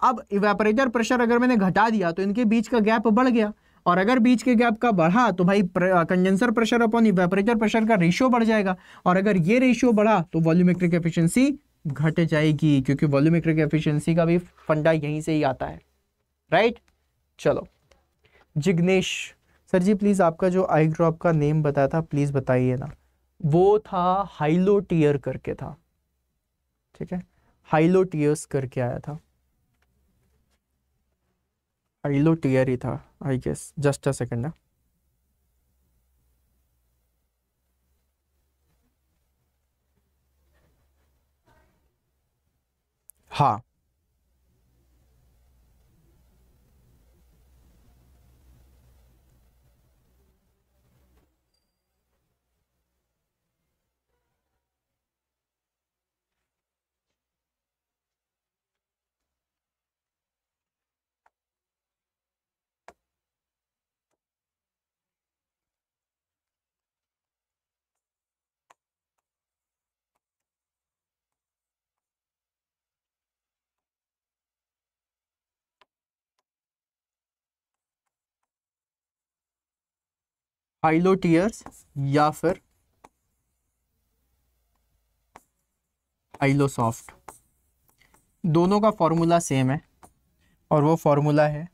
अब इवेपरेटर प्रेशर अगर मैंने घटा दिया तो इनके बीच का गैप बढ़ गया और अगर बीच के गैप का बढ़ा तो भाई condenser pressure upon evaporator pressure का रेशियो बढ़ जाएगा और अगर ये रेशियो बढ़ा तो वॉल्यूमेट्रिक एफिशियंसी घट जाएगी क्योंकि वॉल्यूमेट्रिक एफिशियंसी का भी फंडा यहीं से ही आता है राइट चलो जिग्नेश सर जी प्लीज़ आपका जो आई ड्रॉप का नेम बताया था प्लीज़ बताइए ना वो था हाइलो टीयर करके था ठीक है हाइलो टीयर्स करके आया था हाइलो टीयर ही था I guess just a second ना हाँ, हाँ। हाइलोटियर्स या फिर हाइलोसॉफ्ट दोनों का फॉर्मूला सेम है और वो फॉर्मूला है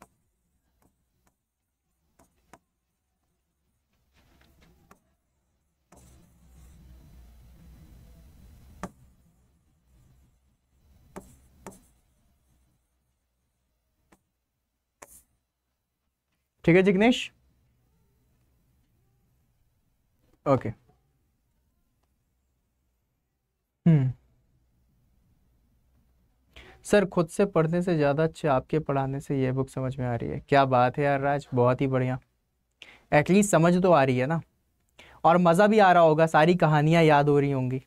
ठीक है जिग्नेश ओके हम्म सर खुद से पढ़ने से ज़्यादा अच्छे आपके पढ़ाने से यह बुक समझ में आ रही है क्या बात है यार राज बहुत ही बढ़िया एटलीस्ट समझ तो आ रही है ना और मज़ा भी आ रहा होगा सारी कहानियाँ याद हो रही होंगी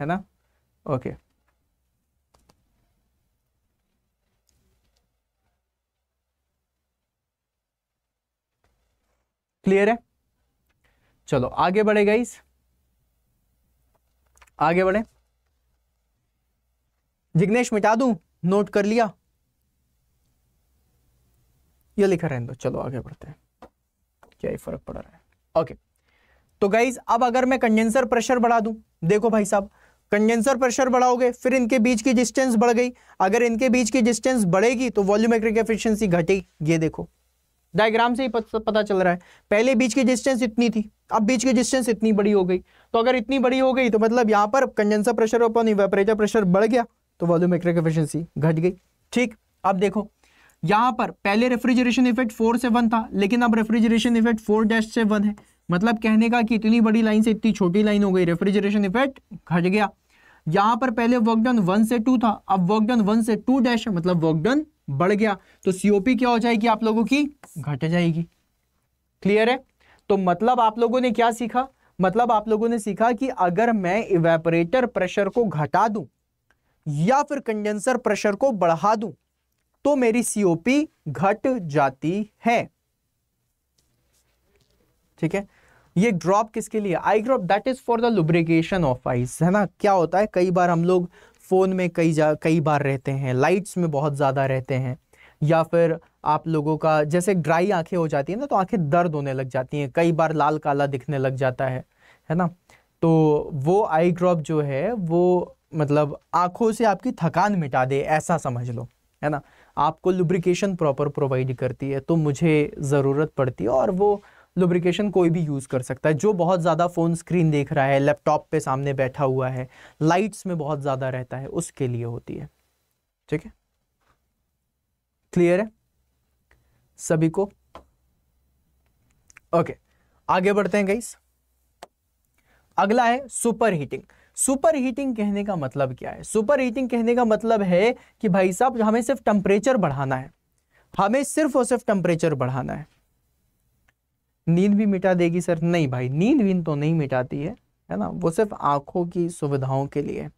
है ना ओके क्लियर है चलो आगे बढ़े गाइस आगे बढ़े जिग्नेश मिटा दू नोट कर लिया ये लिखा रहने दो चलो आगे बढ़ते हैं क्या ही फर्क पड़ रहा है ओके तो गाइज अब अगर मैं कंडेंसर प्रेशर बढ़ा दूं देखो भाई साहब कंडेंसर प्रेशर बढ़ाओगे फिर इनके बीच की डिस्टेंस बढ़ गई अगर इनके बीच की डिस्टेंस बढ़ेगी तो वॉल्यूमेट्रिक एफिशिएंसी घटेगी ये देखो डायग्राम से ही पता चल रहा है पहले बीच की डिस्टेंस इतनी थी अब बीच की डिस्टेंस इतनी बड़ी हो गई तो अगर इतनी बड़ी हो गई तो मतलब यहाँ पर condenser pressure upon evaporator pressure बढ़ गया तो वॉल्यूमेट्रिक एफिशिएंसी घट गई ठीक अब देखो यहाँ पर पहले रेफ्रिजरेशन इफेक्ट फोर से वन था लेकिन अब रेफ्रिजरेशन इफेक्ट फोर डैश से वन है मतलब कहने का कि इतनी बड़ी लाइन से इतनी छोटी लाइन हो गई रेफ्रिजरेशन इफेक्ट घट गया यहाँ पर पहले वर्क डन वन से टू था अब वर्क डन वन से टू डैश है मतलब वर्क डन बढ़ गया तो सीओपी क्या हो जाएगी आप लोगों की घट जाएगी क्लियर है तो मतलब आप लोगों ने क्या सीखा मतलब आप लोगों ने सीखा कि अगर मैं इवेपरेटर प्रेशर को घटा दूं या फिर कंडेंसर प्रेशर को बढ़ा दूं तो मेरी सीओपी घट जाती है ठीक है ये ड्रॉप किसके लिए eye drop that is for the lubrication of eyes है ना क्या होता है कई बार हम लोग फ़ोन में कई जा कई बार रहते हैं लाइट्स में बहुत ज़्यादा रहते हैं या फिर आप लोगों का जैसे ड्राई आंखें हो जाती हैं ना तो आंखें दर्द होने लग जाती हैं कई बार लाल काला दिखने लग जाता है है ना तो वो आई ड्रॉप जो है वो मतलब आंखों से आपकी थकान मिटा दे ऐसा समझ लो है ना आपको लुब्रिकेशन प्रॉपर प्रोवाइड करती है तो मुझे ज़रूरत पड़ती है और वो लुब्रिकेशन कोई भी यूज़ कर सकता है जो बहुत ज़्यादा फ़ोन स्क्रीन देख रहा है लैपटॉप पे सामने बैठा हुआ है लाइट्स में बहुत ज़्यादा रहता है उसके लिए होती है ठीक है क्लियर है सभी को ओके आगे बढ़ते हैं गई अगला है सुपर हीटिंग सुपर हीटिंग कहने का मतलब क्या है सुपर हीटिंग कहने का मतलब है कि भाई साहब हमें सिर्फ टेम्परेचर बढ़ाना है हमें सिर्फ और सिर्फ टेम्परेचर बढ़ाना है नींद भी मिटा देगी सर नहीं भाई नींद वींद तो नहीं मिटाती है है ना वो सिर्फ आंखों की सुविधाओं के लिए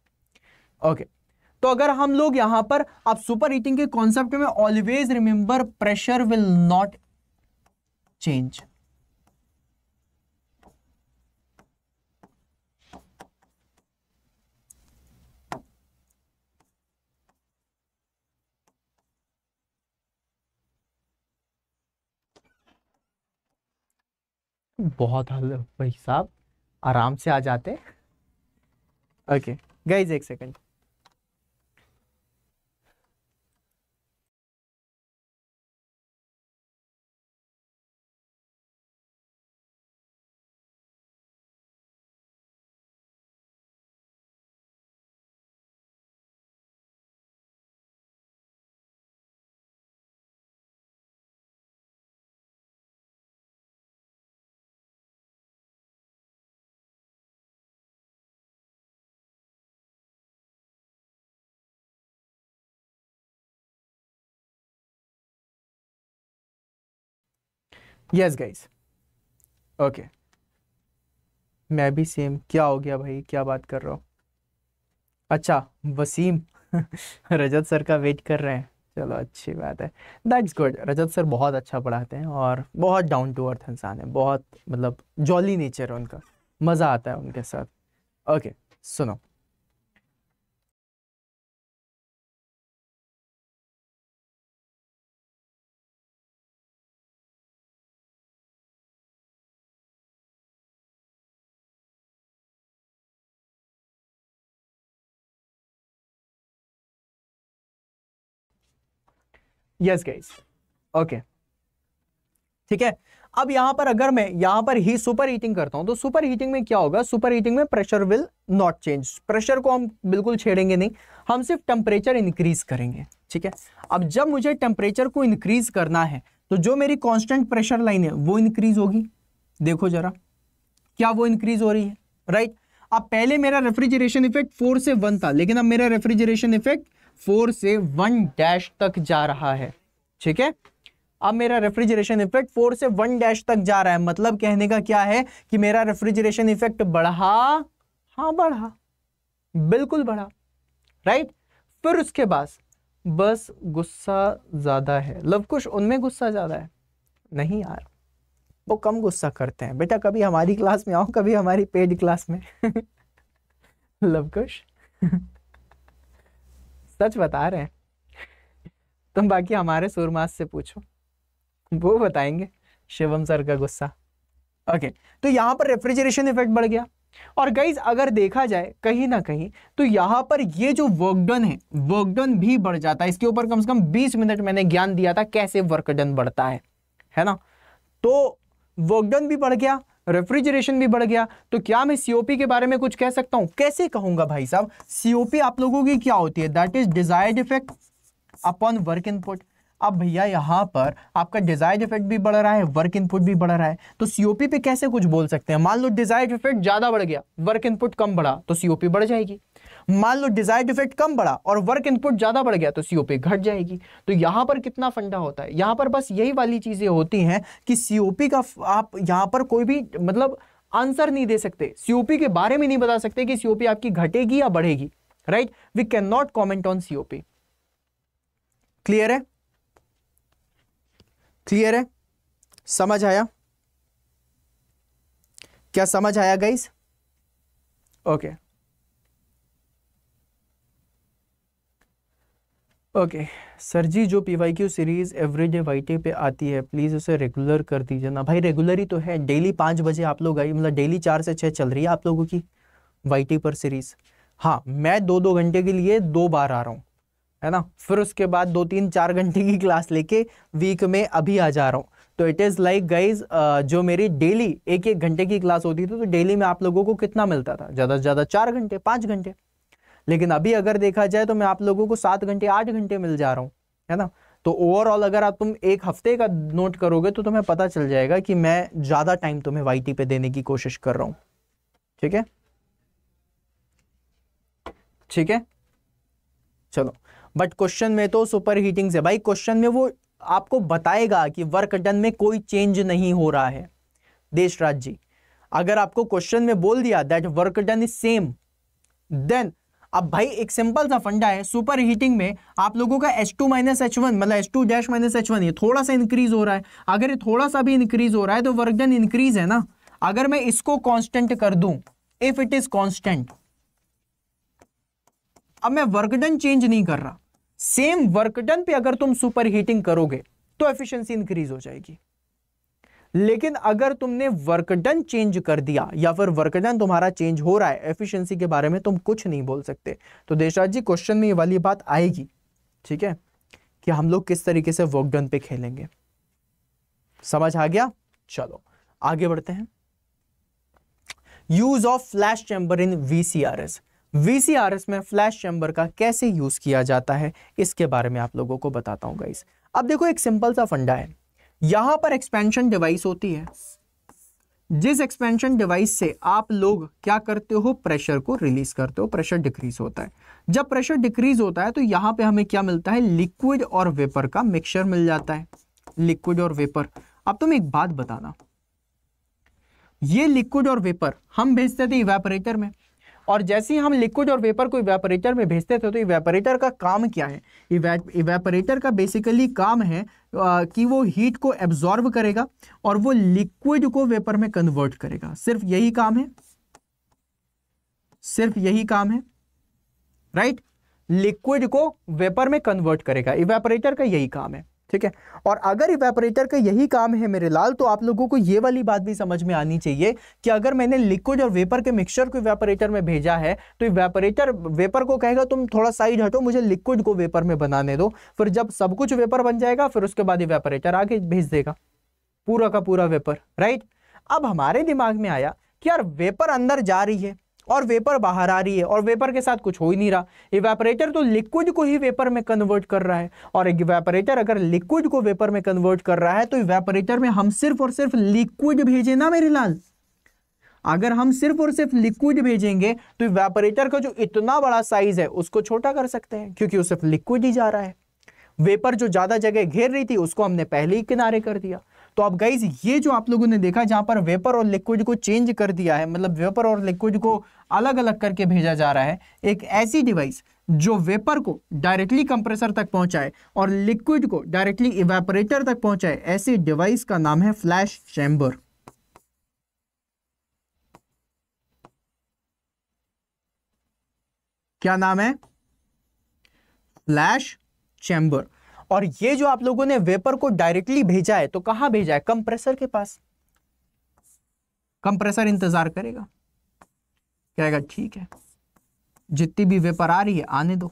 ओके तो अगर हम लोग यहां पर आप सुपर ईटिंग के कॉन्सेप्ट में always remember pressure will not change बहुत भाई साहब आराम से आ जाते ओके गई एक सेकंड यस गाइस ओके मैं भी सेम क्या हो गया भाई क्या बात कर रहा हूँ अच्छा वसीम रजत सर का वेट कर रहे हैं चलो अच्छी बात है दैट्स गुड रजत सर बहुत अच्छा पढ़ाते हैं और बहुत डाउन टू अर्थ इंसान है बहुत मतलब जॉली नेचर है उनका मज़ा आता है उनके साथ ओके okay, सुनो यस गाइस ओके ठीक है अब यहां पर अगर मैं यहां पर ही सुपर हीटिंग करता हूं तो सुपर हीटिंग में क्या होगा सुपर हीटिंग में pressure will not change pressure को हम बिल्कुल छेड़ेंगे नहीं हम सिर्फ टेम्परेचर इंक्रीज करेंगे ठीक है अब जब मुझे टेम्परेचर को इंक्रीज करना है तो जो मेरी कांस्टेंट प्रेशर लाइन है वो इंक्रीज होगी देखो जरा क्या वो इंक्रीज हो रही है राइट right? अब पहले मेरा रेफ्रिजरेशन इफेक्ट फोर से वन था लेकिन अब मेरा रेफ्रिजरेशन इफेक्ट फोर से वन डैश तक जा रहा है ठीक है अब मेरा रेफ्रिजरेशन इफेक्ट फोर से वन डैश तक जा रहा है मतलब कहने का क्या है कि मेरा रेफ्रिजरेशन इफेक्ट बढ़ा हाँ बढ़ा बिल्कुल बढ़ा राइट फिर उसके बाद बस गुस्सा ज़्यादा है लवकुश उनमें गुस्सा ज़्यादा है नहीं यार वो कम गुस्सा करते हैं बेटा कभी हमारी क्लास में आओ कभी हमारी पेड क्लास में लवकुश सच बता रहे हैं तुम बाकी हमारे सूरमास से पूछो वो बताएंगे शिवम सर का गुस्सा ओके तो यहाँ पर रेफ्रिजरेशन इफेक्ट बढ़ गया और गाइज अगर देखा जाए कहीं ना कहीं तो यहाँ पर ये जो वर्कडन है वर्कडन भी बढ़ जाता है इसके ऊपर कम से कम 20 मिनट मैंने ज्ञान दिया था कैसे वर्कडन बढ़ता है है ना तो वर्कडन भी बढ़ गया रेफ्रिजरेशन भी बढ़ गया तो क्या मैं सीओपी के बारे में कुछ कह सकता हूं कैसे कहूंगा भाई साहब सीओपी आप लोगों की क्या होती है that is desired effect upon work input अब भैया यहाँ पर आपका डिजायर्ड इफेक्ट भी बढ़ रहा है वर्क इनपुट भी बढ़ रहा है तो सीओपी पे कैसे कुछ बोल सकते हैं मान लो डिजायर्ड इफेक्ट ज्यादा बढ़ गया वर्क इनपुट कम बढ़ा तो सीओपी बढ़ जाएगी मान लो डिजायर्ड इफेक्ट कम बढ़ा और वर्क इनपुट ज्यादा बढ़ गया तो सीओपी घट जाएगी तो यहां पर कितना फंडा होता है यहां पर बस यही वाली चीजें होती हैं कि सीओपी का आप यहां पर कोई भी मतलब आंसर नहीं दे सकते सीओपी के बारे में नहीं बता सकते कि सीओपी आपकी घटेगी या बढ़ेगी right we can not comment on COP clear है क्लियर है समझ आया क्या समझ आया guys okay okay. Okay sir ji जो P Y Q series average Y T पे आती है प्लीज़ उसे रेगुलर कर दीजिए ना भाई रेगुलर ही तो है डेली पाँच बजे आप लोग आई मतलब डेली चार से छः चल रही है आप लोगों की वाई टी पर सीरीज़ हाँ मैं दो दो घंटे के लिए दो बार आ रहा हूँ है ना फिर उसके बाद दो तीन चार घंटे की क्लास लेके वीक में अभी आ जा रहा हूँ तो इट इज़ लाइक गाइज जो मेरी डेली एक एक घंटे की क्लास होती थी तो डेली में आप लोगों को कितना मिलता था ज़्यादा से ज़्यादा चार घंटे पाँच घंटे लेकिन अभी अगर देखा जाए तो मैं आप लोगों को सात घंटे आठ घंटे मिल जा रहा हूँ है ना तो ओवरऑल अगर आप तुम एक हफ्ते का नोट करोगे तो तुम्हें पता चल जाएगा कि मैं ज़्यादा टाइम तुम्हें वाई पे देने की कोशिश कर रहा हूँ ठीक है ठीक है चलो बट क्वेश्चन में तो सुपर हीटिंग से भाई क्वेश्चन में वो आपको बताएगा कि वर्क डन में कोई चेंज नहीं हो रहा है देशराज जी अगर आपको क्वेश्चन में बोल दिया that work done is same then अब भाई एक सिंपल सा फंडा है सुपर हीटिंग में आप लोगों का H two minus H one मतलब H two dash minus H one ये थोड़ा सा इंक्रीज हो रहा है अगर ये थोड़ा सा भी इंक्रीज हो रहा है तो वर्कडन इंक्रीज है ना अगर मैं इसको कॉन्स्टेंट कर दूं इफ इट इज कॉन्स्टेंट अब मैं वर्कडन चेंज नहीं कर रहा सेम वर्कडन पे अगर तुम सुपर हीटिंग करोगे तो एफिशियंसी इंक्रीज हो जाएगी लेकिन अगर तुमने वर्कडन चेंज कर दिया या फिर वर्कडन तुम्हारा चेंज हो रहा है एफिशिएंसी के बारे में तुम कुछ नहीं बोल सकते तो देशराज जी क्वेश्चन में ये वाली बात आएगी ठीक है कि हम लोग किस तरीके से वर्कडन पे खेलेंगे समझ आ गया चलो आगे बढ़ते हैं use of flash chamber in VCRS VCRS में फ्लैश चैम्बर का कैसे यूज किया जाता है इसके बारे में आप लोगों को बताता हूं गाइस अब देखो एक सिंपल सा फंडा है यहां पर एक्सपेंशन डिवाइस होती है जिस एक्सपेंशन डिवाइस से आप लोग क्या करते हो प्रेशर को रिलीज करते हो प्रेशर डिक्रीज होता है जब प्रेशर डिक्रीज होता है तो यहां पे हमें क्या मिलता है लिक्विड और वेपर का मिक्सचर मिल जाता है लिक्विड और वेपर अब तुम एक बात बताना ये लिक्विड और वेपर हम भेजते थे इवेपरेटर में और जैसे ही हम लिक्विड और वेपर को इवेपोरेटर में भेजते थे तो इवेपोरेटर का काम क्या है इवेपोरेटर का बेसिकली काम है कि वो हीट को एब्जॉर्ब करेगा और वो लिक्विड को वेपर में कन्वर्ट करेगा सिर्फ यही काम है सिर्फ यही काम है राइट लिक्विड को वेपर में कन्वर्ट करेगा इवेपरेटर का यही काम है ठीक है और अगर इवेपोरेटर का यही काम है मेरे लाल तो आप लोगों को ये वाली बात भी समझ में आनी चाहिए कि अगर मैंने लिक्विड और वेपर के मिक्सचर को इवेपोरेटर में भेजा है तो इवेपोरेटर वेपर को कहेगा तुम थोड़ा साइड हटो मुझे लिक्विड को वेपर में बनाने दो फिर जब सब कुछ वेपर बन जाएगा फिर उसके बाद इवेपोरेटर आगे भेज देगा पूरा का पूरा वेपर राइट अब हमारे दिमाग में आया कि यार वेपर अंदर जा रही है और वेपर बाहर आ रही है और वेपर के साथ कुछ हो ही नहीं रहा इवेपरेटर तो लिक्विड को ही वेपर में कन्वर्ट कर रहा है और एक इवेपरेटर अगर लिक्विड को वेपर में कन्वर्ट कर रहा है तो इवेपरेटर में हम सिर्फ और सिर्फ लिक्विड भेजे ना मेरे लाल अगर हम सिर्फ और सिर्फ लिक्विड भेजेंगे तो वेपरेटर का जो इतना बड़ा साइज है उसको छोटा कर सकते हैं क्योंकि वो सिर्फ लिक्विड ही जा रहा है वेपर जो ज़्यादा जगह घेर रही थी उसको हमने पहले ही किनारे कर दिया तो आप गाइज ये जो आप लोगों ने देखा जहां पर वेपर और लिक्विड को चेंज कर दिया है मतलब वेपर और लिक्विड को अलग अलग करके भेजा जा रहा है एक ऐसी डिवाइस जो वेपर को डायरेक्टली कंप्रेसर तक पहुंचाए और लिक्विड को डायरेक्टली इवेपोरेटर तक पहुंचाए ऐसी डिवाइस का नाम है फ्लैश चैम्बर क्या नाम है फ्लैश चैम्बर और ये जो आप लोगों ने वेपर को डायरेक्टली भेजा है तो कहां भेजा है कंप्रेसर के पास कंप्रेसर इंतजार करेगा कहेगा ठीक है जितनी भी वेपर आ रही है आने दो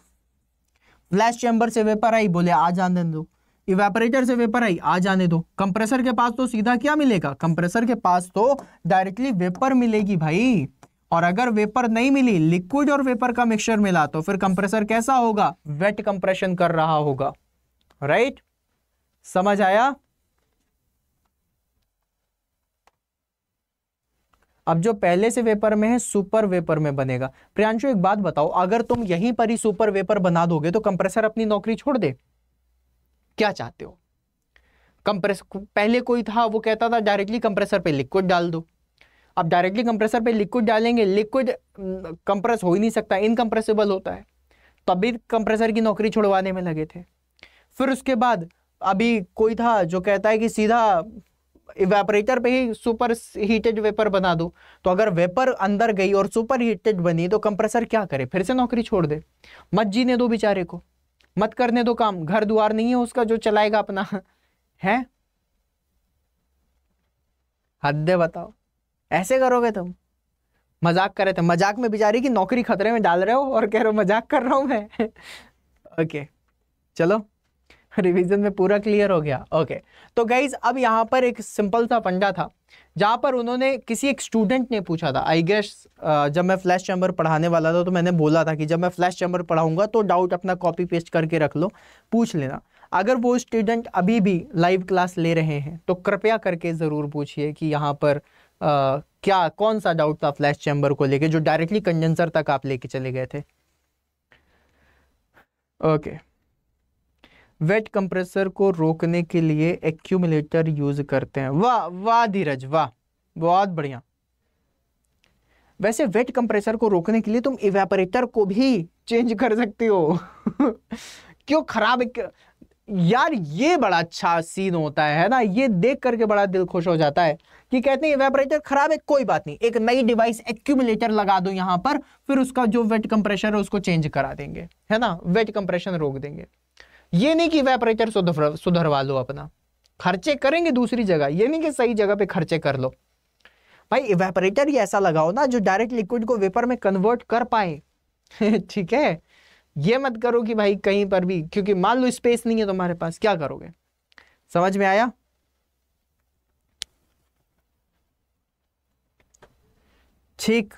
फ्लैश चैम्बर से वेपर आई बोले आ जाने दो इवेपरेटर से वेपर आई आ जाने दो कंप्रेसर के पास तो सीधा क्या मिलेगा कंप्रेसर के पास तो डायरेक्टली वेपर मिलेगी भाई और अगर वेपर नहीं मिली लिक्विड और वेपर का मिक्सचर मिला तो फिर कंप्रेसर कैसा होगा वेट कंप्रेशन कर रहा होगा राइट समझ आया अब जो पहले से वेपर में है सुपर वेपर में बनेगा प्रियांशु एक बात बताओ अगर तुम यहीं पर ही सुपर वेपर बना दोगे तो कंप्रेसर अपनी नौकरी छोड़ दे क्या चाहते हो कंप्रेस पहले कोई था वो कहता था डायरेक्टली कंप्रेसर पे लिक्विड डाल दो अब डायरेक्टली कंप्रेसर पे लिक्विड डालेंगे लिक्विड कंप्रेस mm, हो ही नहीं सकता इनकम्प्रेसिबल होता है तभी कंप्रेसर की नौकरी छुड़वाने में लगे थे फिर उसके बाद अभी कोई था जो कहता है कि सीधा इवेपरेटर पे ही सुपर हीटेड वेपर बना दो तो अगर वेपर अंदर गई और सुपर हीटेड बनी तो कंप्रेसर क्या करे फिर से नौकरी छोड़ दे मत जीने दो बेचारे को मत करने दो काम घर द्वार नहीं है उसका जो चलाएगा अपना है हद बताओ ऐसे करोगे तुम मजाक करे थे मजाक में बेचारी की नौकरी खतरे में डाल रहे हो और कह रहे हो मजाक कर रहा हूं मैं ओके चलो रिवीजन में पूरा क्लियर हो गया ओके तो गाइज अब यहाँ पर एक सिंपल सा पंडा था जहाँ पर उन्होंने किसी एक स्टूडेंट ने पूछा था आई गेस जब मैं फ्लैश चैम्बर पढ़ाने वाला था तो मैंने बोला था कि जब मैं फ्लैश चैम्बर पढ़ाऊंगा तो डाउट अपना कॉपी पेस्ट करके रख लो पूछ लेना अगर वो स्टूडेंट अभी भी लाइव क्लास ले रहे हैं तो कृपया करके ज़रूर पूछिए कि यहाँ पर आ, क्या कौन सा डाउट था फ्लैश चैम्बर को लेके जो डायरेक्टली कंडेंसर तक आप लेके चले गए थे ओके okay. वेट कंप्रेसर को रोकने के लिए एक्यूमुलेटर यूज करते हैं वाह वाह धीरज वाह बहुत बढ़िया वैसे वेट कंप्रेसर को रोकने के लिए तुम इवेपरेटर को भी चेंज कर सकते हो क्यों खराब यार ये बड़ा अच्छा सीन होता है ना ये देख करके बड़ा दिल खुश हो जाता है कि कहते हैं इवेपरेटर खराब है कोई बात नहीं एक नई डिवाइस एक्यूमुलेटर लगा दो यहां पर फिर उसका जो वेट कंप्रेशर है उसको चेंज करा देंगे है ना वेट कंप्रेशन रोक देंगे ये नहीं कि वेपरेचर सुधर सुधरवा लो अपना खर्चे करेंगे दूसरी जगह ये नहीं कि सही जगह पे खर्चे कर लो भाई वेपरेटर ही ऐसा लगाओ ना जो डायरेक्ट लिक्विड को वेपर में कन्वर्ट कर पाए ठीक है ये मत करो कि भाई कहीं पर भी क्योंकि मान लो स्पेस नहीं है तुम्हारे पास क्या करोगे समझ में आया ठीक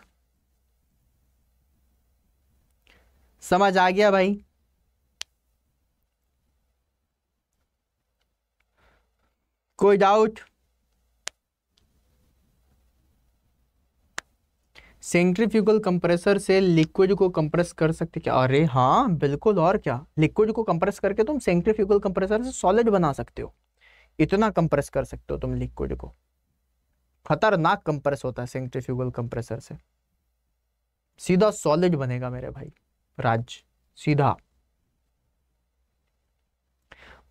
समझ आ गया भाई कोई डाउट सेंट्रीफ्यूगल कंप्रेसर से लिक्विड को कंप्रेस कर सकते क्या अरे हाँ बिल्कुल और क्या लिक्विड को कंप्रेस करके तुम सेंट्रीफ्यूगल कंप्रेसर से सॉलिड बना सकते हो इतना कंप्रेस कर सकते हो तुम लिक्विड को खतरनाक कंप्रेस होता है सेंट्रीफ्यूगल कंप्रेसर से सीधा सॉलिड बनेगा मेरे भाई राज सीधा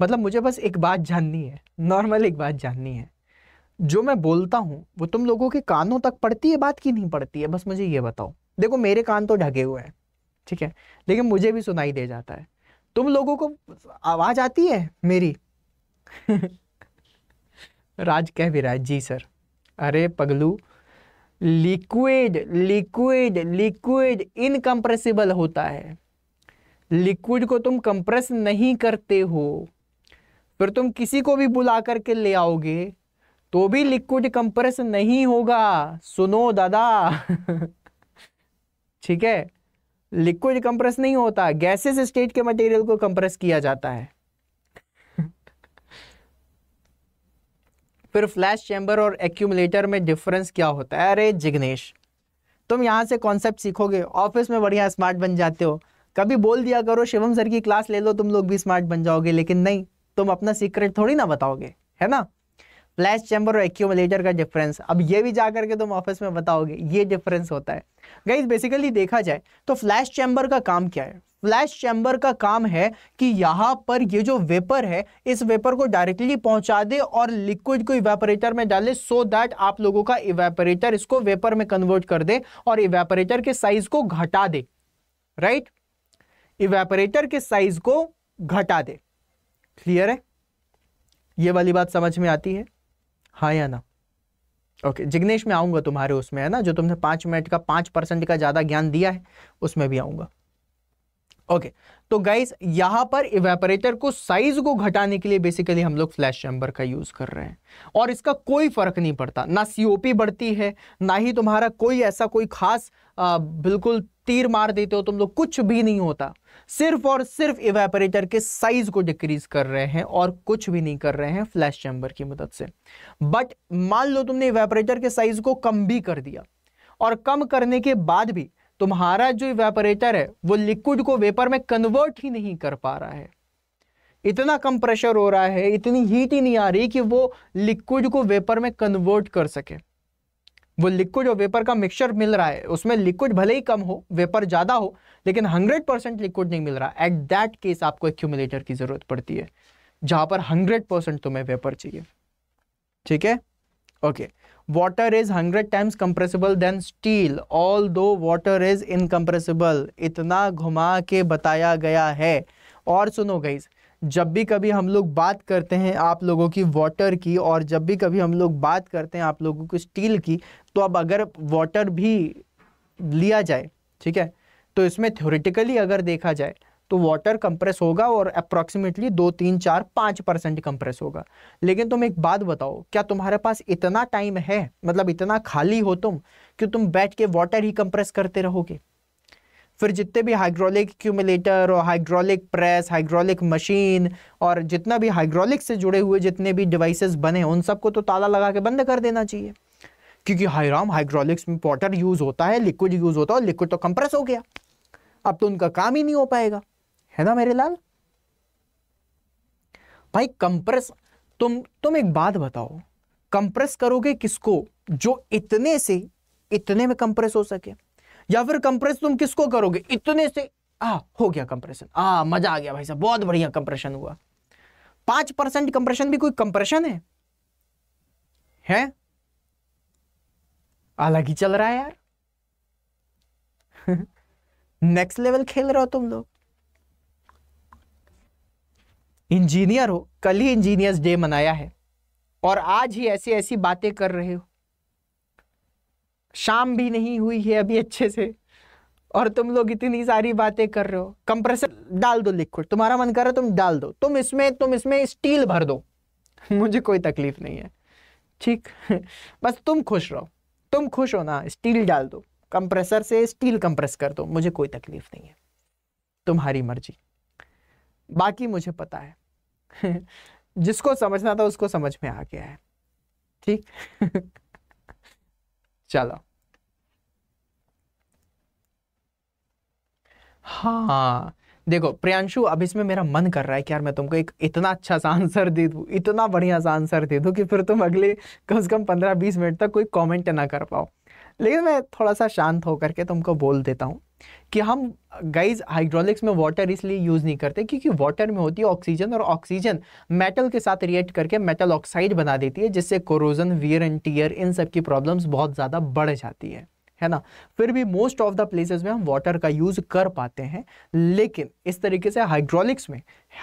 मतलब मुझे बस एक बात जाननी है नॉर्मल एक बात जाननी है जो मैं बोलता हूँ वो तुम लोगों के कानों तक पड़ती है बात की नहीं पड़ती है बस मुझे ये बताओ देखो मेरे कान तो ढके हुए हैं ठीक है लेकिन मुझे भी सुनाई दे जाता है तुम लोगों को आवाज़ आती है मेरी राज कह भी रहा है जी सर अरे पगलू लिक्विड लिक्विड लिक्विड इनकम्प्रेसिबल होता है लिक्विड को तुम कंप्रेस नहीं करते हो फिर तुम किसी को भी बुला करके ले आओगे तो भी लिक्विड कंप्रेस नहीं होगा सुनो दादा ठीक है लिक्विड कंप्रेस नहीं होता गैसेस स्टेट के मटेरियल को कंप्रेस किया जाता है फिर फ्लैश चैम्बर और एक्यूमुलेटर में डिफरेंस क्या होता है अरे जिग्नेश तुम यहां से कॉन्सेप्ट सीखोगे ऑफिस में बढ़िया स्मार्ट बन जाते हो कभी बोल दिया करो शिवम सर की क्लास ले लो तुम लोग भी स्मार्ट बन जाओगे लेकिन नहीं तुम अपना सीक्रेट थोड़ी ना बताओगे है ना फ्लैश चैम्बर और एक्यूमलेटर का डिफरेंस अब ये भी जा करके तुम ऑफिस में बताओगे ये डिफरेंस होता है गाइज बेसिकली देखा जाए तो फ्लैश चैम्बर का काम क्या है फ्लैश चैम्बर का काम है कि यहाँ पर ये जो वेपर है इस वेपर को डायरेक्टली पहुँचा दे और लिक्विड को इवेपरेटर में डाले सो दैट आप लोगों का इवेपरेटर इसको वेपर में कन्वर्ट कर दे और इवेपरेटर के साइज को घटा दे राइट right? इवेपरेटर के साइज को घटा दे क्लियर है ये वाली बात समझ में आती है हाँ या ना ओके जिग्नेश में आऊँगा तुम्हारे उसमें है ना जो तुमने पांच मिनट का पांच परसेंट का ज़्यादा ज्ञान दिया है उसमें भी आऊंगा ओके तो गाइज यहां पर इवेपरेटर को साइज को घटाने के लिए बेसिकली हम लोग फ्लैश चैम्बर का यूज़ कर रहे हैं और इसका कोई फर्क नहीं पड़ता ना सीओपी बढ़ती है ना ही तुम्हारा कोई ऐसा कोई खास आ, बिल्कुल तीर मार देते हो तुम लोग कुछ भी नहीं होता सिर्फ और सिर्फ इवेपरेटर के साइज को डिक्रीज कर रहे हैं और कुछ भी नहीं कर रहे हैं फ्लैश चैम्बर की मदद से बट मान लो तुमने इवेपरेटर के साइज को कम भी कर दिया और कम करने के बाद भी तुम्हारा जो इवेपरेटर है वो लिक्विड को वेपर में कन्वर्ट ही नहीं कर पा रहा है इतना कम प्रेशर हो रहा है इतनी हीट ही नहीं आ रही कि वो लिक्विड को वेपर में कन्वर्ट कर सके वो लिक्विड और वेपर का मिक्सचर मिल रहा है उसमें लिक्विड भले ही कम हो वेपर ज़्यादा हो लेकिन 100 परसेंट लिक्विड नहीं मिल रहा एट दैट केस आपको एक्यूमिलेटर की ज़रूरत पड़ती है जहां पर 100 परसेंट तुम्हें वेपर चाहिए ठीक है okay water is 100 times compressible than steel although water is incompressible इतना घुमा के बताया गया है और सुनो गई जब भी कभी हम लोग बात करते हैं आप लोगों की वाटर की और जब भी कभी हम लोग बात करते हैं आप लोगों की स्टील की तो अब अगर वाटर भी लिया जाए ठीक है तो इसमें थ्योरेटिकली अगर देखा जाए तो वाटर कंप्रेस होगा और अप्रॉक्सीमेटली दो तीन चार पाँच परसेंट कंप्रेस होगा लेकिन तुम एक बात बताओ क्या तुम्हारे पास इतना टाइम है मतलब इतना खाली हो तुम कि तुम बैठ के वाटर ही कंप्रेस करते रहोगे फिर जितने भी हाइड्रोलिक क्यूमुलेटर और हाइड्रोलिक प्रेस हाइड्रोलिक मशीन और जितना भी हाइड्रोलिक से जुड़े हुए जितने भी डिवाइसेस बने उन सबको तो ताला लगा के बंद कर देना चाहिए क्योंकि हाईराम हाइड्रोलिक्स में पॉटर यूज़ होता है लिक्विड यूज़ होता है और लिक्विड तो कंप्रेस हो गया अब तो उनका काम ही नहीं हो पाएगा है ना मेरे लाल भाई कंप्रेस तुम तुम एक बात बताओ कंप्रेस करोगे किसको जो इतने से इतने में कंप्रेस हो सके या फिर कंप्रेस तुम किसको करोगे इतने से आ हो गया कंप्रेशन आ मजा आ गया भाई साहब बहुत बढ़िया कंप्रेशन हुआ पांच परसेंट कंप्रेशन भी कोई कंप्रेशन है हैं अलग ही चल रहा है यार नेक्स्ट लेवल खेल रहे हो तुम लोग इंजीनियर हो कल ही इंजीनियर्स डे मनाया है और आज ही ऐसी ऐसी बातें कर रहे हो शाम भी नहीं हुई है अभी अच्छे से और तुम लोग इतनी सारी बातें कर रहे हो कंप्रेसर डाल दो लिक्विड तुम्हारा मन कर रहा है तुम डाल दो तुम इसमें तुम इसमें स्टील भर दो मुझे कोई तकलीफ नहीं है ठीक बस तुम खुश रहो तुम खुश हो ना स्टील डाल दो कंप्रेसर से स्टील कंप्रेस कर दो मुझे कोई तकलीफ नहीं है तुम्हारी मर्जी बाकी मुझे पता है जिसको समझना था उसको समझ में आ गया है ठीक चलो हाँ देखो प्रियांशु अब इसमें मेरा मन कर रहा है कि यार मैं तुमको एक इतना अच्छा सा आंसर दे दूँ इतना बढ़िया सा आंसर दे दूँ कि फिर तुम अगले कम से कम पंद्रह बीस मिनट तक कोई कमेंट ना कर पाओ लेकिन मैं थोड़ा सा शांत होकर के तुमको बोल देता हूँ कि हम गाइज हाइड्रोलिक्स में वाटर इसलिए यूज़ नहीं करते क्योंकि वाटर में होती है ऑक्सीजन और ऑक्सीजन मेटल के साथ रिएक्ट करके मेटल ऑक्साइड बना देती है जिससे कोरोजन वियर एंड टीयर इन सब की प्रॉब्लम्स बहुत ज़्यादा बढ़ जाती है है ना फिर भी मोस्ट ऑफ द प्लेसेस में हम वाटर का यूज़ कर पाते हैं लेकिन इस तरीके से हाइड्रोलिक्स में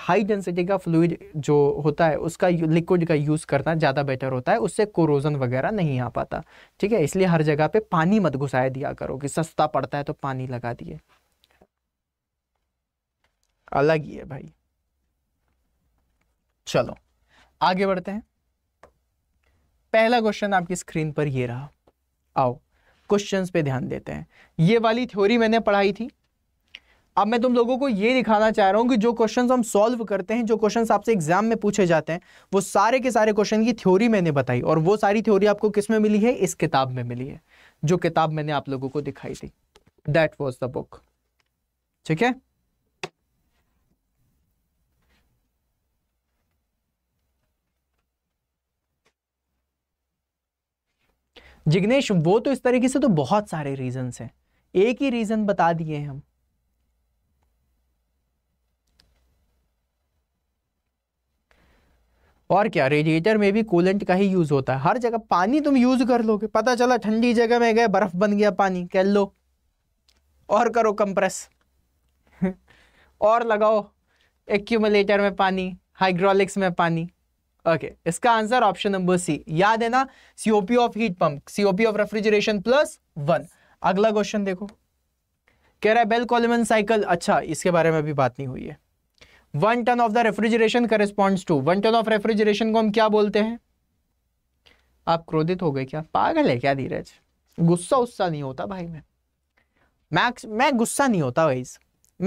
हाई डेंसिटी का फ्लूड जो होता है उसका लिक्विड का यूज़ करना ज़्यादा बेटर होता है उससे कोरोजन वगैरह नहीं आ पाता ठीक है इसलिए हर जगह पे पानी मत घुसाए दिया करो कि सस्ता पड़ता है तो पानी लगा दिए अलग ही है भाई चलो आगे बढ़ते हैं पहला क्वेश्चन आपकी स्क्रीन पर यह रहा आओ क्वेश्चंस पे ध्यान देते हैं ये वाली थ्योरी मैंने पढ़ाई थी अब मैं तुम लोगों को ये दिखाना चाह रहा हूँ कि जो क्वेश्चन हम सॉल्व करते हैं जो क्वेश्चन आपसे एग्जाम में पूछे जाते हैं वो सारे के सारे क्वेश्चन की थ्योरी मैंने बताई और वो सारी थ्योरी आपको किस में मिली है इस किताब में मिली है जो किताब मैंने आप लोगों को दिखाई थी दैट वॉज द बुक ठीक है जिग्नेश वो तो इस तरीके से तो बहुत सारे रीजन हैं एक ही रीजन बता दिए हम और क्या रेडिएटर में भी कूलेंट का ही यूज होता है हर जगह पानी तुम यूज कर लोगे पता चला ठंडी जगह में गए बर्फ बन गया पानी कह लो और करो कंप्रेस और लगाओ एक्यूमुलेटर में पानी हाइड्रोलिक्स में पानी ओके okay, इसका आंसर ऑप्शन नंबर सी याद है ना COP of heat pump COP of refrigeration plus one अगला क्वेश्चन देखो कह रहा है बेल कॉलमन साइकिल अच्छा इसके बारे में अभी बात नहीं हुई है one ton of the refrigeration corresponds to one ton of refrigeration को हम क्या बोलते हैं आप क्रोधित हो गए क्या पागल है क्या धीरज गुस्सा उस्सा नहीं होता भाई मैं मैक्स मैं गुस्सा नहीं होता भाई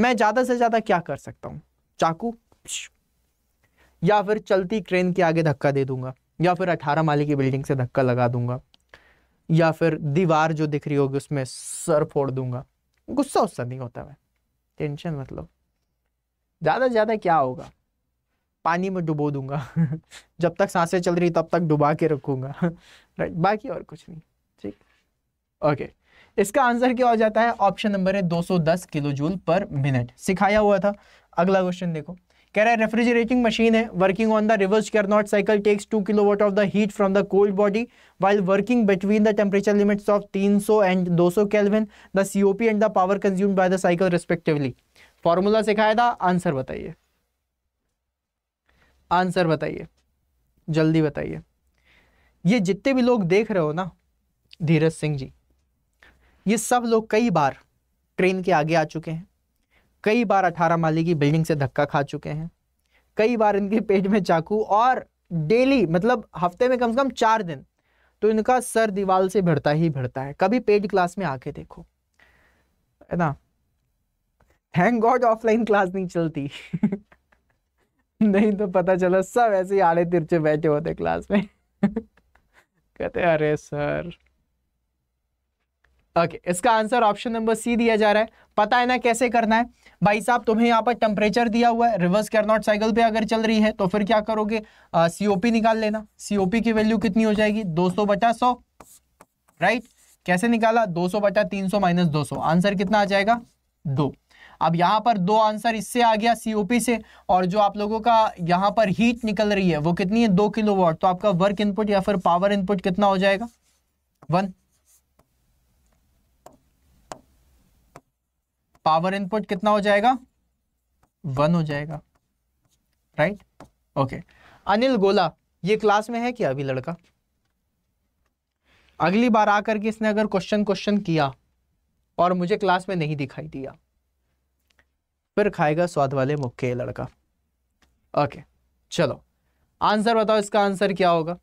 मैं ज़्यादा से ज़्यादा क्या कर सकता हूँ चाकू या फिर चलती ट्रेन के आगे धक्का दे दूंगा या फिर अठारह माले की बिल्डिंग से धक्का लगा दूंगा या फिर दीवार जो दिख रही होगी उसमें सर फोड़ दूंगा गुस्सा उस्सा नहीं होता मैं टेंशन मतलब ज़्यादा ज़्यादा क्या होगा पानी में डुबो दूंगा जब तक सांसें चल रही तब तक डुबा के रखूंगा राइट बाकी और कुछ नहीं ठीक ओके इसका आंसर क्या हो जाता है ऑप्शन नंबर है 210 किलो जूल पर मिनट सिखाया हुआ था अगला क्वेश्चन देखो कह रहा है रेफ्रिजरेटिंग मशीन है working on the reverse Carnot cycle takes two kilowatt of the heat from the cold body while working between the temperature limits of 300 and 200 सौ kelvin the COP and the power consume by the cycle respectively formula सिखाया था answer बताइए answer बताइए जल्दी बताइए ये जितने भी लोग देख रहे हो ना धीरज सिंह जी ये सब लोग कई बार ट्रेन के आगे आ चुके हैं कई बार अठारह माले की बिल्डिंग से धक्का खा चुके हैं कई बार इनके पेट में चाकू और डेली मतलब हफ्ते में कम से कम चार दिन तो इनका सर दीवार से भिड़ता ही भिड़ता है कभी पेड क्लास में आके देखो है ना थैंक गॉड ऑफलाइन क्लास नहीं चलती नहीं तो पता चला सब ऐसे ही आड़े तिरछे बैठे होते क्लास में कहते अरे सर ओके okay, इसका आंसर ऑप्शन नंबर सी दिया जा रहा है पता है ना कैसे करना है भाई साहब तुम्हें यहाँ पर टेम्परेचर दिया हुआ है रिवर्स कैरनॉट साइकिल पे अगर चल रही है तो फिर क्या करोगे सीओपी निकाल लेना सीओपी की वैल्यू कितनी हो जाएगी दो सौ बटा सौ राइट कैसे निकाला दो सौ बटा तीन सौ माइनस दो सौ आंसर कितना आ जाएगा दो अब यहाँ पर दो आंसर इससे आ गया सीओपी से और जो आप लोगों का यहाँ पर हीट निकल रही है वो कितनी है दो किलो वॉट तो आपका वर्क इनपुट या फिर पावर इनपुट कितना हो जाएगा वन पावर इनपुट कितना हो जाएगा वन हो जाएगा राइट ओके अनिल गोला ये क्लास में है क्या अभी लड़का अगली बार आकर के इसने अगर क्वेश्चन क्वेश्चन किया और मुझे क्लास में नहीं दिखाई दिया फिर खाएगा स्वाद वाले मुक्के लड़का ओके चलो आंसर बताओ इसका आंसर क्या होगा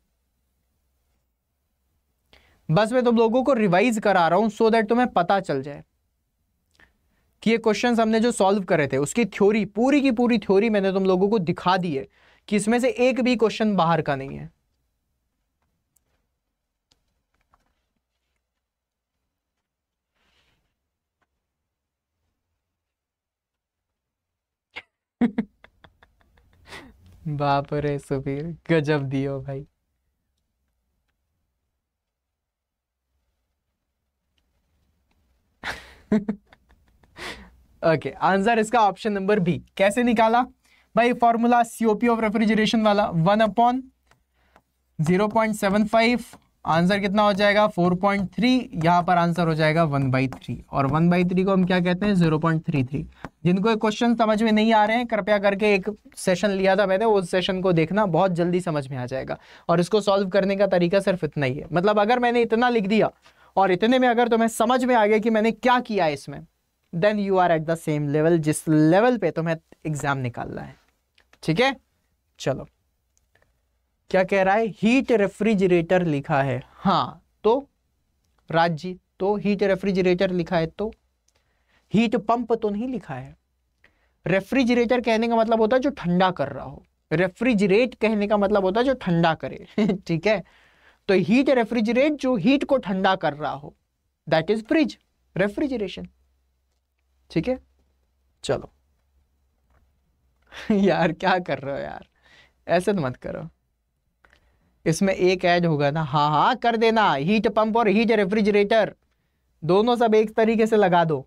बस मैं तुम लोगों को रिवाइज करा रहा हूं सो so दैट तुम्हें पता चल जाए कि ये क्वेश्चन हमने जो सॉल्व करे थे उसकी थ्योरी पूरी की पूरी थ्योरी मैंने तुम लोगों को दिखा दी है कि इसमें से एक भी क्वेश्चन बाहर का नहीं है बाप रे सुबीर गजब दियो भाई ओके आंसर इसका ऑप्शन नंबर बी कैसे निकाला भाई फॉर्मूला सीओपी ऑफ रेफ्रिजरेशन वाला one upon zero point seven five answer कितना हो जाएगा फोर पॉइंट थ्री यहाँ पर आंसर हो जाएगा वन बाई थ्री और वन बाई थ्री को हम क्या कहते हैं जीरो पॉइंट थ्री थ्री जिनको क्वेश्चन समझ में नहीं आ रहे हैं कृपया करके एक सेशन लिया था मैंने उस सेशन को देखना बहुत जल्दी समझ में आ जाएगा और इसको सॉल्व करने का तरीका सिर्फ इतना ही है मतलब अगर मैंने इतना लिख दिया और इतने में अगर तुम्हें समझ में आ गया कि मैंने क्या किया इसमें then you are at the same level जिस लेवल पे तुम्हें एग्जाम निकालना है ठीक है चलो क्या कह रहा है हीट रेफ्रिजरेटर लिखा है हाँ तो राज जी तो हीट रेफ्रिजरेटर लिखा है तो हीट पंप तो नहीं लिखा है रेफ्रिजरेटर कहने का मतलब होता है जो ठंडा कर रहा हो रेफ्रिजरेट कहने का मतलब होता है जो ठंडा करे ठीक है तो हीट रेफ्रिजरेट जो हीट को ठंडा कर रहा हो दैट इज फ्रिज रेफ्रिजरेशन ठीक है चलो यार क्या कर रहे हो यार ऐसे तो मत करो इसमें एक ऐड होगा ना हाँ हाँ कर देना हीट पंप और हीट रेफ्रिजरेटर दोनों सब एक तरीके से लगा दो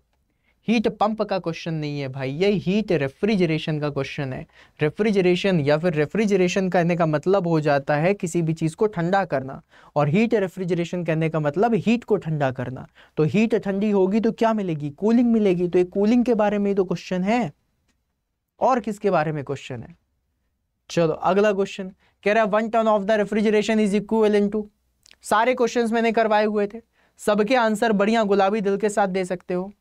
हीट पंप का क्वेश्चन नहीं है भाई ये हीट रेफ्रिजरेशन का क्वेश्चन है रेफ्रिजरेशन या फिर रेफ्रिजरेशन कहने का मतलब हो जाता है किसी भी चीज़ को ठंडा करना और हीट रेफ्रिजरेशन कहने का मतलब हीट को ठंडा करना तो हीट ठंडी होगी तो क्या मिलेगी कूलिंग मिलेगी तो ये कूलिंग के बारे में तो क्वेश्चन है और किसके बारे में क्वेश्चन है चलो अगला क्वेश्चन कह रहा है one ton of the refrigeration is equal in to सारे क्वेश्चन मैंने करवाए हुए थे सबके आंसर बढ़िया गुलाबी दिल के साथ दे सकते हो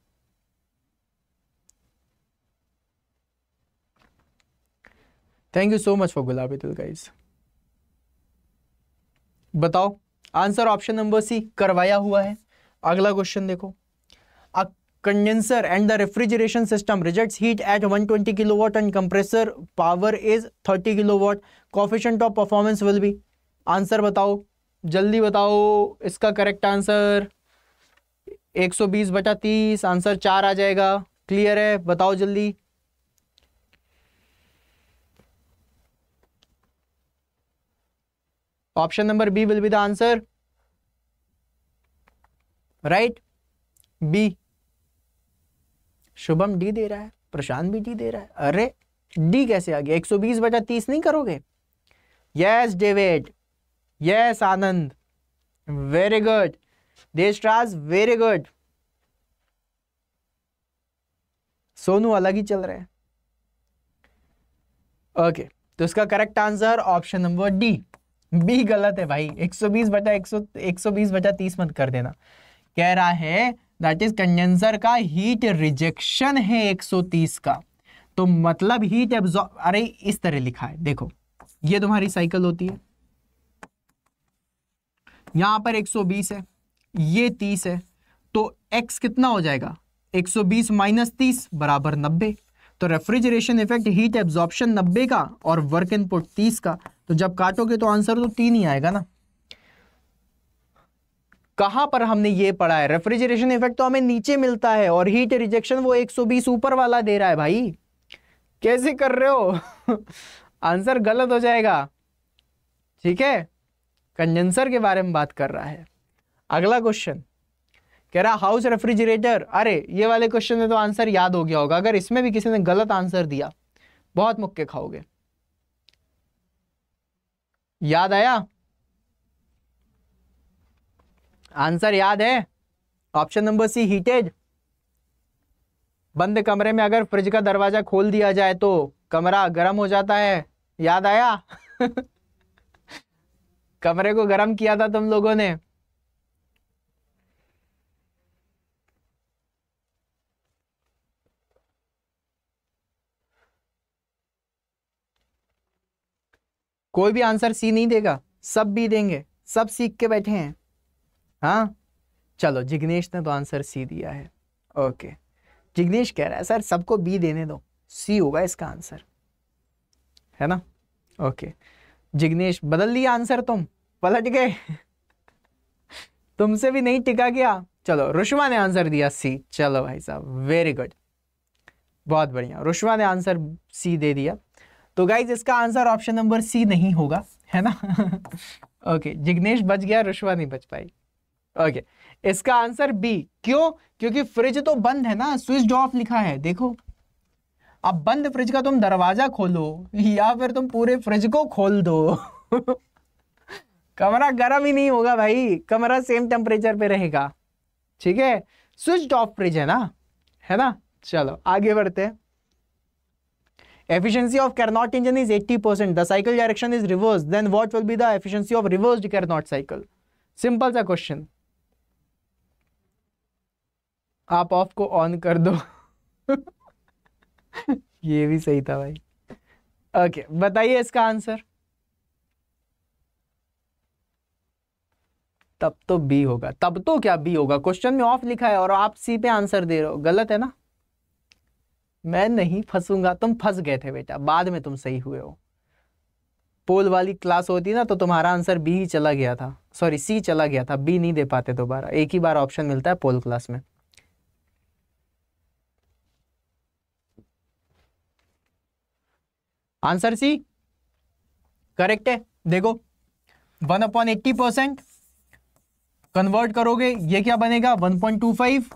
thank you so much for गुलाबी दिल गाइज बताओ आंसर ऑप्शन नंबर सी करवाया हुआ है अगला क्वेश्चन देखो a condenser and the refrigeration system rejects heat at 120 watt and compressor power is 30 watt coefficient of performance will be answer बताओ जल्दी बताओ इसका करेक्ट आंसर 120 बटा तीस आंसर चार आ जाएगा क्लियर है बताओ जल्दी option number B will be the answer right B Shubham D दे रहा है प्रशांत भी डी दे रहा है अरे डी कैसे आ गया 120 बजा 30 नहीं करोगे yes David yes Anand very good Deshraj very good Sonu अलग ही चल रहे हैं ओके okay, तो इसका correct answer option number D B गलत है भाई 120 बटा 100 120 बटा 30 मत कर देना कह रहा है दैट इज कंडेंसर का हीट रिजेक्शन है 130 का तो मतलब हीट एब्जॉर्ब अरे इस तरह लिखा है देखो ये तुम्हारी साइकिल होती है यहां पर 120 है ये 30 है तो x कितना हो जाएगा 120 सौ बीस माइनस तीस बराबर नब्बे तो रेफ्रिजरेशन इफेक्ट हीट एब्जॉर्बन नब्बे का और वर्क इनपुट 30 का तो जब काटोगे तो आंसर तो तीन ही आएगा ना कहां पर हमने ये पढ़ा है रेफ्रिजरेशन इफेक्ट तो हमें नीचे मिलता है और हीट रिजेक्शन वो 120 ऊपर वाला दे रहा है भाई कैसे कर रहे हो आंसर गलत हो जाएगा ठीक है कंजेंसर के बारे में बात कर रहा है अगला क्वेश्चन कह रहा हाउस रेफ्रिजरेटर अरे ये वाले क्वेश्चन में तो आंसर याद हो गया होगा अगर इसमें भी किसी ने गलत आंसर दिया बहुत मुक्के खाओगे याद आया आंसर याद है ऑप्शन नंबर सी हीटेज बंद कमरे में अगर फ्रिज का दरवाजा खोल दिया जाए तो कमरा गर्म हो जाता है याद आया कमरे को गर्म किया था तुम लोगों ने कोई भी आंसर सी नहीं देगा सब भी देंगे सब सीख के बैठे हैं हाँ चलो जिग्नेश ने तो आंसर सी दिया है ओके जिग्नेश कह रहा है सर सबको बी देने दो सी होगा इसका आंसर है ना ओके जिग्नेश बदल दिया आंसर तुम पलट गए तुमसे भी नहीं टिका गया चलो रुशवा ने आंसर दिया सी चलो भाई साहब वेरी गुड बहुत बढ़िया रुशवा ने आंसर सी दे दिया तो गाइज इसका आंसर ऑप्शन नंबर सी नहीं होगा है ना ओके जिग्नेश बच गया रुशवा नहीं बच पाई ओके इसका आंसर बी क्यों क्योंकि फ्रिज तो बंद है ना स्विच ऑफ लिखा है देखो अब बंद फ्रिज का तुम दरवाजा खोलो या फिर तुम पूरे फ्रिज को खोल दो कमरा गर्म ही नहीं होगा भाई कमरा सेम टेम्परेचर पे रहेगा ठीक है स्विच ऑफ फ्रिज है ना है ना चलो आगे बढ़ते हैं efficiency of Carnot engine is 80%, the cycle direction is reversed, then what will be the efficiency of reversed Carnot cycle? Simple सा question. आप ऑफ को ऑन कर दो ये भी सही था भाई ओके okay, बताइए इसका आंसर तब तो बी होगा तब तो क्या बी होगा क्वेश्चन में ऑफ लिखा है और आप सी पे आंसर दे रहे हो गलत है ना मैं नहीं फंसूंगा तुम फंस गए थे बेटा बाद में तुम सही हुए हो पोल वाली क्लास होती ना तो तुम्हारा आंसर बी ही चला गया था सॉरी सी चला गया था बी नहीं दे पाते दोबारा एक ही बार ऑप्शन मिलता है पोल क्लास में आंसर सी करेक्ट है देखो one upon eighty percent convert करोगे ये क्या बनेगा वन पॉइंट टू फाइव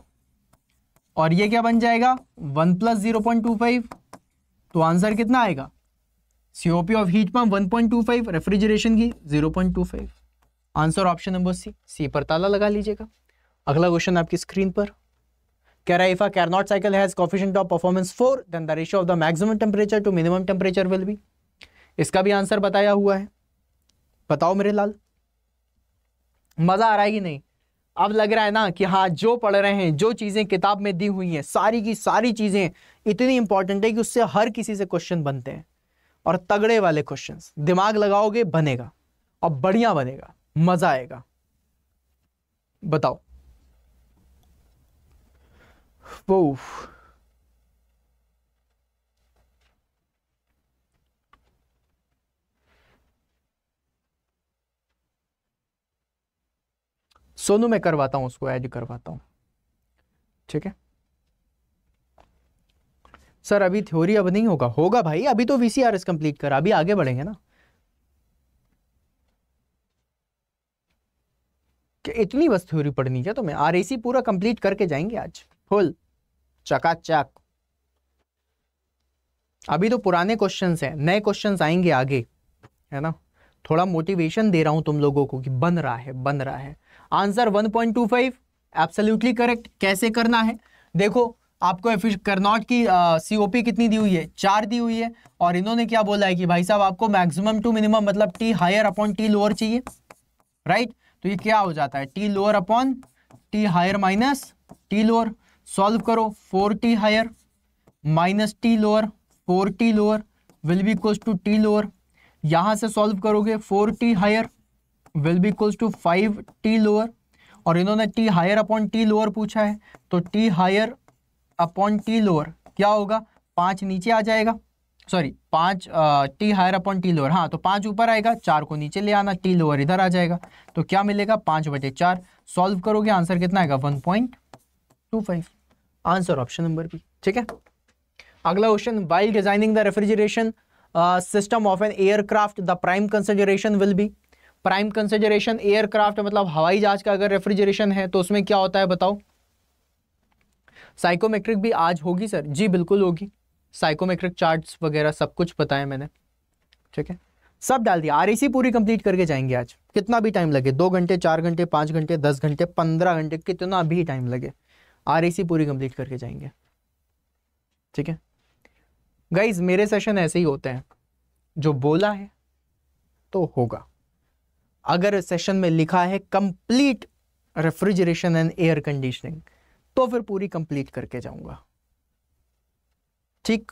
और ये क्या बन जाएगा one plus zero point two five तो आंसर कितना आएगा COP of heat pump one point two five refrigeration की zero point two five answer option number C C पर ताला लगा लीजिएगा अगला क्वेश्चन आपकी स्क्रीन पर कह रहा है if a Carnot cycle has coefficient of performance four then the ratio of the maximum temperature to minimum temperature will be इसका भी आंसर बताया हुआ है बताओ मेरे लाल मजा आ रहा है कि नहीं अब लग रहा है ना कि हाँ जो पढ़ रहे हैं जो चीज़ें किताब में दी हुई हैं सारी की सारी चीज़ें इतनी इंपॉर्टेंट है कि उससे हर किसी से क्वेश्चन बनते हैं और तगड़े वाले क्वेश्चन दिमाग लगाओगे बनेगा और बढ़िया बनेगा मज़ा आएगा बताओ वो सोनू में करवाता हूं उसको ऐड करवाता हूं ठीक है सर अभी थ्योरी अब नहीं होगा होगा भाई अभी तो वीसीआरएस कंप्लीट करा अभी आगे बढ़ेंगे ना कि इतनी बस थ्योरी पढ़नी है तुम्हें तो आरएसी पूरा कंप्लीट करके जाएंगे आज फुल चकाचक अभी तो पुराने क्वेश्चंस हैं नए क्वेश्चंस आएंगे आगे है ना थोड़ा मोटिवेशन दे रहा हूं तुम लोगों को कि बन रहा है बन रहा है आंसर 1.25 एब्सोल्युटली करेक्ट कैसे करना है देखो आपको करनॉट की सीओपी uh, कितनी दी हुई है चार दी हुई है और इन्होंने क्या बोला है कि भाई साहब आपको मैक्सिमम टू मिनिमम मतलब T higher upon T lower चाहिए राइट तो ये क्या हो जाता है T lower upon T higher minus T lower solve करो four T higher minus T lower four T lower will be equals to T lower यहाँ से सॉल्व करोगे four T higher will be equals to five T lower और इन्होंने T higher upon T lower पूछा है तो T higher upon T lower क्या होगा पांच नीचे आ जाएगा सॉरी पांच T higher upon T lower हाँ तो पांच ऊपर आएगा चार को नीचे ले आना टी लोअर इधर आ जाएगा तो क्या मिलेगा पांच बटे चार सॉल्व करोगे आंसर कितना आएगा one point two five answer option number B ठीक है अगला question while designing the refrigeration system of an aircraft the prime consideration will be prime consideration aircraft मतलब हवाई जहाज का अगर रेफ्रिजरेशन है तो उसमें क्या होता है बताओ साइकोमेट्रिक भी आज होगी सर जी बिल्कुल होगी साइकोमेट्रिक चार्ट्स वगैरह सब कुछ बताया मैंने ठीक है सब डाल दिया आरएसी e पूरी कंप्लीट करके जाएंगे आज कितना भी टाइम लगे दो घंटे चार घंटे पांच घंटे दस घंटे पंद्रह घंटे कितना भी टाइम लगे आरएसी e पूरी कंप्लीट करके जाएंगे ठीक है गाइज मेरे सेशन ऐसे ही होते हैं जो बोला है तो होगा अगर सेशन में लिखा है complete refrigeration and air conditioning तो फिर पूरी कंप्लीट करके जाऊंगा ठीक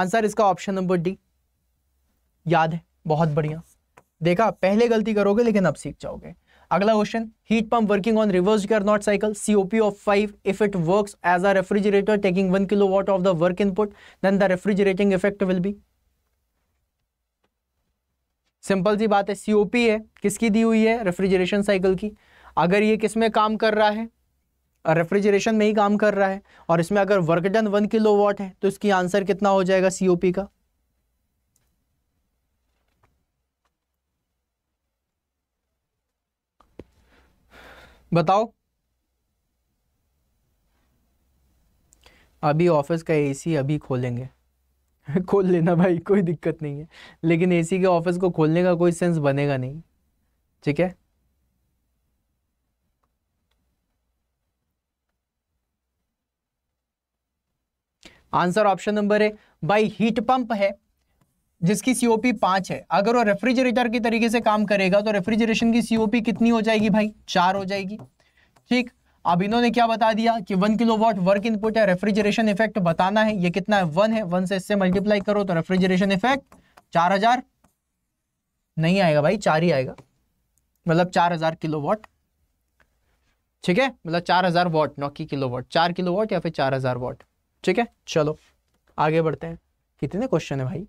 आंसर इसका ऑप्शन नंबर डी याद है बहुत बढ़िया देखा पहले गलती करोगे लेकिन अब सीख जाओगे अगला question heat pump working on reverse Carnot cycle COP of five if it works as a refrigerator taking one kilo kilowatt of the work input then the refrigerating effect will be simple सी बात है COP है किसकी दी हुई है refrigeration cycle की अगर ये किस में काम कर रहा है रेफ्रिजरेशन में ही काम कर रहा है और इसमें अगर work done one kilo kilowatt है तो इसकी आंसर कितना हो जाएगा सीओपी का बताओ अभी ऑफिस का एसी अभी खोलेंगे खोल लेना भाई कोई दिक्कत नहीं है लेकिन एसी के ऑफिस को खोलने का कोई सेंस बनेगा नहीं ठीक है आंसर ऑप्शन नंबर है बाई हीट पंप है जिसकी सीओपी पांच है अगर वो रेफ्रिजरेटर के तरीके से काम करेगा तो रेफ्रिजरेशन की सीओपी कितनी हो जाएगी भाई चार हो जाएगी ठीक अब इन्होंने क्या बता दिया कि one kilo watt work input है रेफ्रिजरेशन इफेक्ट बताना है ये कितना है वन है वन से इससे मल्टीप्लाई करो तो रेफ्रिजरेशन इफेक्ट चार हजार नहीं आएगा भाई चार ही आएगा मतलब चार हजार किलो वॉट ठीक है मतलब चार हजार वॉट नौ की किलो वॉट चार किलो वॉट या फिर चार हजार वॉट ठीक है चलो आगे बढ़ते हैं कितने क्वेश्चन है भाई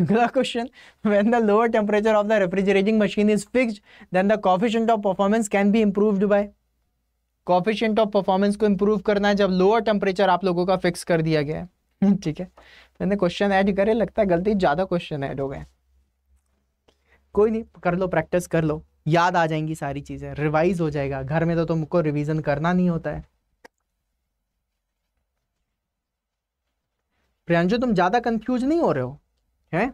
अगला question when the lower temperature of the refrigerating machine is fixed then the coefficient of performance can be improved by coefficient of performance को इम्प्रूव करना है जब लोअर टेम्परेचर आप लोगों का फिक्स कर दिया गया है ठीक है मैंने क्वेश्चन ऐड करे लगता है गलती ज़्यादा क्वेश्चन ऐड हो गए कोई नहीं कर लो प्रैक्टिस कर लो याद आ जाएंगी सारी चीज़ें रिवाइज हो जाएगा घर में तो तुमको रिवीजन करना नहीं होता है प्रियांशु तुम ज़्यादा कंफ्यूज नहीं हो रहे हो हैं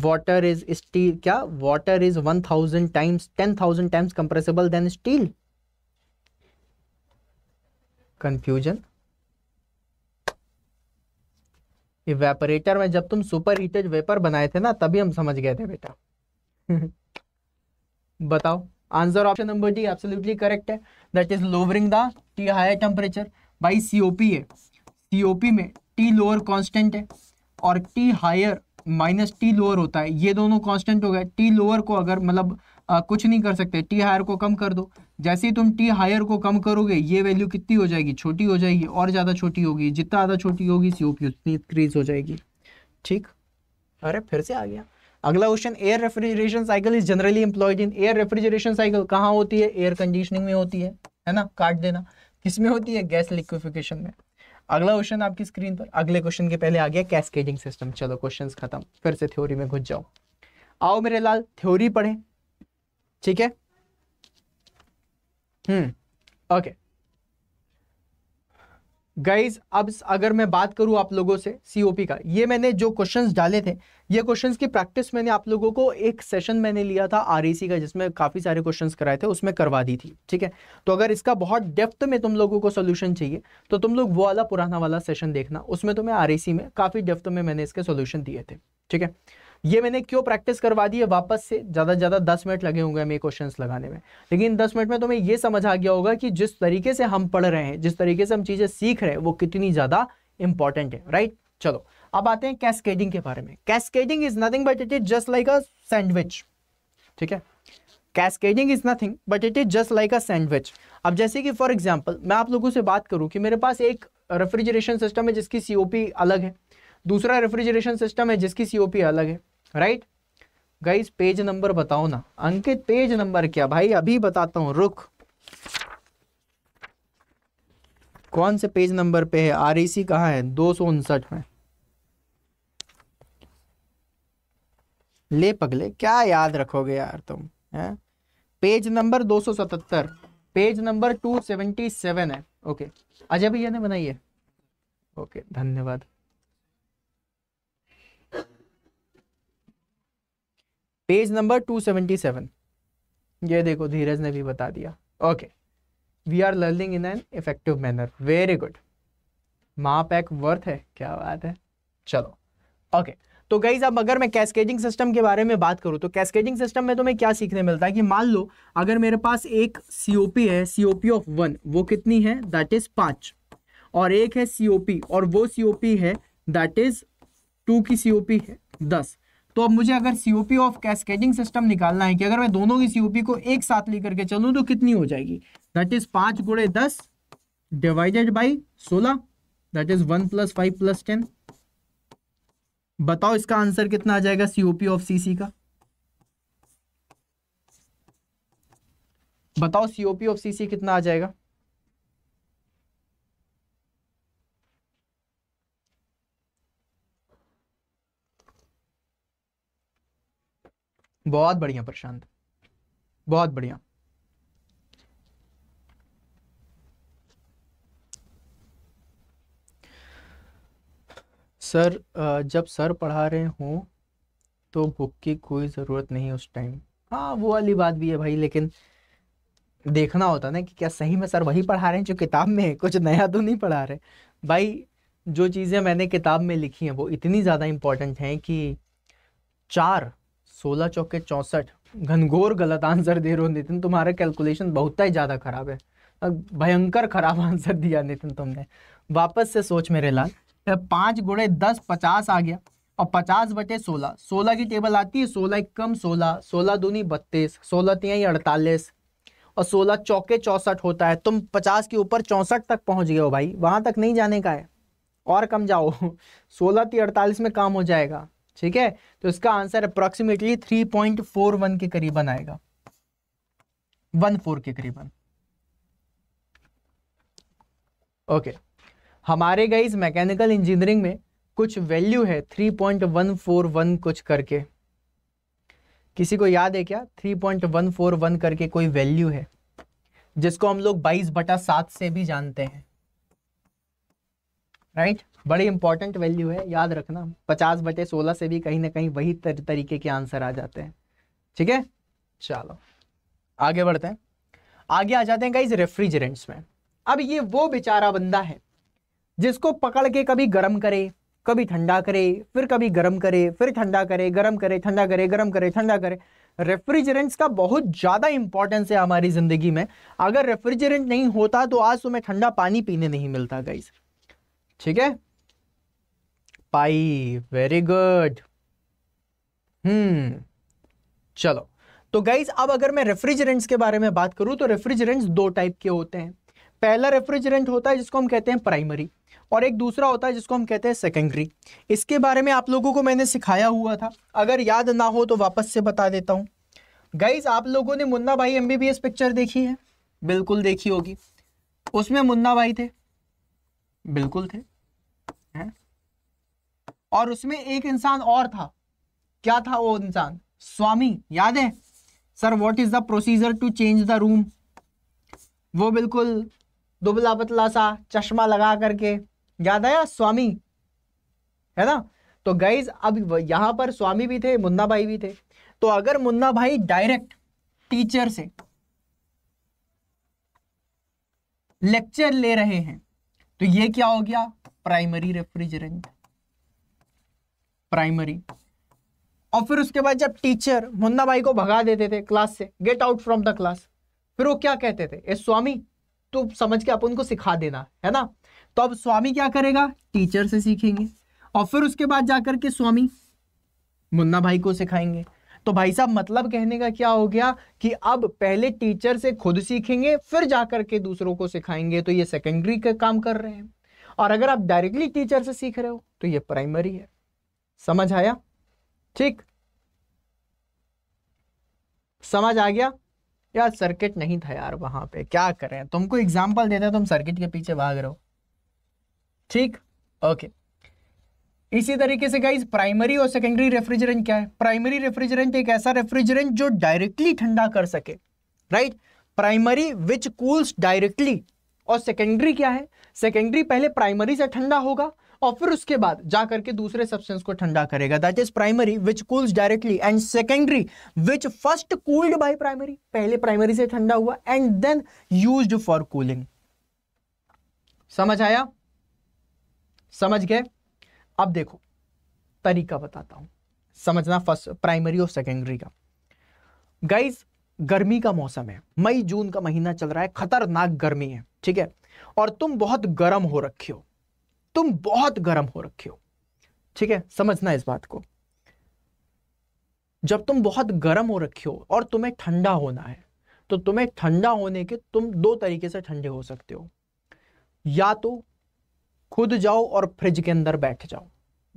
वाटर इज स्टील क्या water is one thousand times ten thousand times compressible than steel confusion evaporator में जब तुम सुपर हीटेड वेपर बनाए थे ना तभी हम समझ गए थे बेटा बताओ answer option number D absolutely correct है that is lowering the T higher temperature by COP है सीओपी में टी लोअर कांस्टेंट है और T higher minus T lower होता है ये दोनों कांस्टेंट हो गए टी लोअर को अगर मतलब कुछ नहीं कर सकते टी हायर को कम कर दो जैसे ही तुम टी हायर को कम करोगे ये वैल्यू कितनी हो जाएगी छोटी हो जाएगी और ज़्यादा छोटी होगी जितना ज़्यादा छोटी होगी सी उतनी इंक्रीज हो जाएगी ठीक अरे फिर से आ गया अगला question air refrigeration cycle is generally employed in air refrigeration cycle कहाँ होती है एयर कंडीशनिंग में होती है है ना काट देना किस में होती है गैस लिक्विफिकेशन में अगला क्वेश्चन आपकी स्क्रीन पर अगले क्वेश्चन के पहले आ गया कैस्केडिंग सिस्टम चलो क्वेश्चन खत्म फिर से थ्योरी में घुस जाओ आओ मेरे लाल थ्योरी पढ़े ठीक है हम्म ओके गाइज अब अगर मैं बात करूं आप लोगों से सीओपी का ये मैंने जो क्वेश्चंस डाले थे ये क्वेश्चंस की प्रैक्टिस मैंने आप लोगों को एक सेशन मैंने लिया था आरईसी का जिसमें काफ़ी सारे क्वेश्चंस कराए थे उसमें करवा दी थी ठीक है तो अगर इसका बहुत डेप्थ में तुम लोगों को सोल्यूशन चाहिए तो तुम लोग वो वाला पुराना वाला सेशन देखना उसमें तुम्हें आर में काफ़ी डेप्थ में मैंने इसके सोल्यूशन दिए थे ठीक है ये मैंने क्यों प्रैक्टिस करवा दी है वापस से ज़्यादा से ज़्यादा दस मिनट लगे होंगे हमें क्वेश्चन लगाने में लेकिन दस मिनट में तो मैं ये समझ आ गया होगा कि जिस तरीके से हम पढ़ रहे हैं जिस तरीके से हम चीज़ें सीख रहे हैं वो कितनी ज़्यादा इंपॉर्टेंट है राइट चलो अब आते हैं कैस्केडिंग के बारे में cascading is nothing but it is just like a sandwich ठीक है cascading is nothing but it is just like a sandwich अब जैसे कि फॉर एग्जाम्पल मैं आप लोगों से बात करूँ कि मेरे पास एक रेफ्रिजरेशन सिस्टम है जिसकी सी अलग है दूसरा रेफ्रिजरेशन सिस्टम है जिसकी सी अलग है राइट गाइज पेज नंबर बताओ ना अंकित पेज नंबर क्या भाई अभी बताता हूँ रुक कौन से पेज नंबर पे है आर ई सी है दो सौ उनसठ में ले पगले क्या याद रखोगे यार तुम है पेज नंबर 277 पेज नंबर 277 है ओके अजय भैया ने बनाई है ओके धन्यवाद पेज नंबर 277 ये देखो धीरज ने भी बता दिया okay we are learning in an effective manner very good माप एक वर्थ है क्या बात है चलो ओके okay. तो गाइज अब अगर मैं कैस्केडिंग सिस्टम के बारे में बात करूँ तो कैस्केडिंग सिस्टम में तुम्हें क्या सीखने मिलता है कि मान लो अगर मेरे पास एक सीओपी है सीओपी ऑफ वन वो कितनी है दैट इज पांच और एक है सीओपी और वो सीओपी है दैट इज टू की सीओपी है दस तो अब मुझे अगर सीओपी ऑफ कैस्केजिंग सिस्टम निकालना है कि अगर मैं दोनों की सीओपी को एक साथ लेकर के चलूं तो कितनी हो जाएगी दैट इज पांच गुड़े दस डिवाइडेड बाई सोलह that is one plus five plus ten बताओ इसका आंसर कितना आ जाएगा सीओपी ऑफ सीसी का बताओ सीओपी ऑफ सीसी कितना आ जाएगा बहुत बढ़िया प्रशांत बहुत बढ़िया सर जब सर पढ़ा रहे हों तो बुक की कोई ज़रूरत नहीं उस टाइम हाँ वो वाली बात भी है भाई लेकिन देखना होता ना कि क्या सही में सर वही पढ़ा रहे हैं जो किताब में है कुछ नया तो नहीं पढ़ा रहे भाई जो चीज़ें मैंने किताब में लिखी हैं वो इतनी ज़्यादा इम्पॉर्टेंट हैं कि चार सोलह चौके चौंसठ घनघोर गलत आंसर दे रहे हो नितिन तुम्हारा कैलकुलेशन बहुत ही ज़्यादा खराब है भयंकर खराब आंसर दिया नितिन तुमने वापस से सोच मेरे लाल तो पाँच गुड़े दस पचास आ गया और पचास बटे सोलह सोलह की टेबल आती है सोलह एक कम सोलह सोलह दूनी बत्तीस सोलह ही अड़तालीस और सोलह चौके चौंसठ होता है तुम पचास के ऊपर चौंसठ तक पहुंच गए हो भाई वहां तक नहीं जाने का है और कम जाओ सोलह ती अड़तालीस में काम हो जाएगा ठीक है तो इसका आंसर अप्रोक्सीमेटली 3.41 के करीबन आएगा 14 के करीबन ओके हमारे इस मैकेनिकल इंजीनियरिंग में कुछ वैल्यू है 3.141 कुछ करके किसी को याद है क्या 3.141 करके कोई वैल्यू है जिसको हम लोग 22 बटा सात से भी जानते हैं राइट right? बड़ी इंपॉर्टेंट वैल्यू है याद रखना पचास बटे सोलह से भी कहीं ना कहीं वही तर, तरीके के आंसर आ जाते हैं ठीक है चलो आगे बढ़ते हैं आगे आ जाते हैं गाइज रेफ्रिजरेंट्स में अब ये वो बेचारा बंदा है जिसको पकड़ के कभी गर्म करे कभी ठंडा करे फिर कभी गर्म करे फिर ठंडा करे गर्म करे ठंडा करे गर्म करे ठंडा करे रेफ्रिजरेंट्स का बहुत ज़्यादा इंपॉर्टेंस है हमारी ज़िंदगी में अगर रेफ्रिजरेंट नहीं होता तो आज तुम्हें ठंडा पानी पीने नहीं मिलता गाइज ठीक है पाई वेरी गुड हम्म चलो तो गाइज अब अगर मैं रेफ्रिजरेंट्स के बारे में बात करूं तो रेफ्रिजरेंट्स दो टाइप के होते हैं पहला रेफ्रिजरेंट होता है जिसको हम कहते हैं प्राइमरी और एक दूसरा होता है जिसको हम कहते हैं सेकेंडरी इसके बारे में आप लोगों को मैंने सिखाया हुआ था अगर याद ना हो तो वापस से बता देता हूँ गाइज आप लोगों ने मुन्ना भाई एम पिक्चर देखी है बिल्कुल देखी होगी उसमें मुन्ना भाई थे बिल्कुल थे और उसमें एक इंसान और था क्या था वो इंसान स्वामी याद है sir what is the procedure to change the room वो बिल्कुल दुबला पतला सा चश्मा लगा करके याद आया स्वामी है ना तो गाइज अब यहां पर स्वामी भी थे मुन्ना भाई भी थे तो अगर मुन्ना भाई डायरेक्ट टीचर से लेक्चर ले रहे हैं तो ये क्या हो गया प्राइमरी रेफ्रिजरेंट प्राइमरी और फिर उसके बाद जब टीचर मुन्ना भाई को भगा देते थे क्लास से get out from the class फिर वो क्या कहते थे ए स्वामी तो समझ के आप उनको सिखा देना है ना तो अब स्वामी क्या करेगा टीचर से सीखेंगे और फिर उसके बाद जाकर के स्वामी मुन्ना भाई को सिखाएंगे तो भाई साहब मतलब कहने का क्या हो गया कि अब पहले टीचर से खुद सीखेंगे फिर जाकर के दूसरों को सिखाएंगे तो ये सेकेंडरी का काम कर रहे हैं और अगर आप डायरेक्टली टीचर से सीख रहे हो तो ये प्राइमरी है समझ आया ठीक समझ आ गया यार सर्किट नहीं था यार वहां पे क्या करें तुमको एग्जाम्पल देते तुम सर्किट के पीछे भाग रहे हो ठीक ओके इसी तरीके से गाइज प्राइमरी और सेकेंडरी रेफ्रिजरेंट क्या है प्राइमरी रेफ्रिजरेंट एक ऐसा रेफ्रिजरेंट जो डायरेक्टली ठंडा कर सके right primary which cools directly और सेकेंडरी क्या है सेकेंडरी पहले प्राइमरी से ठंडा होगा और फिर उसके बाद जाकर के दूसरे सब्सटेंस को ठंडा करेगा that is primary which cools directly and secondary which first cooled by primary पहले प्राइमरी से ठंडा हुआ and then use for cooling समझ आया समझ गए अब देखो तरीका बताता हूं समझना फर्स्ट प्राइमरी और सेकेंडरी का गाइज गर्मी का मौसम है मई जून का महीना चल रहा है खतरनाक गर्मी है ठीक है और तुम बहुत गर्म हो रखे हो तुम बहुत गर्म हो रखे हो ठीक है समझना इस बात को जब तुम बहुत गर्म हो रखे हो और तुम्हें ठंडा होना है तो तुम्हें ठंडा होने के तुम दो तरीके से ठंडे हो सकते हो या तो खुद जाओ और फ्रिज के अंदर बैठ जाओ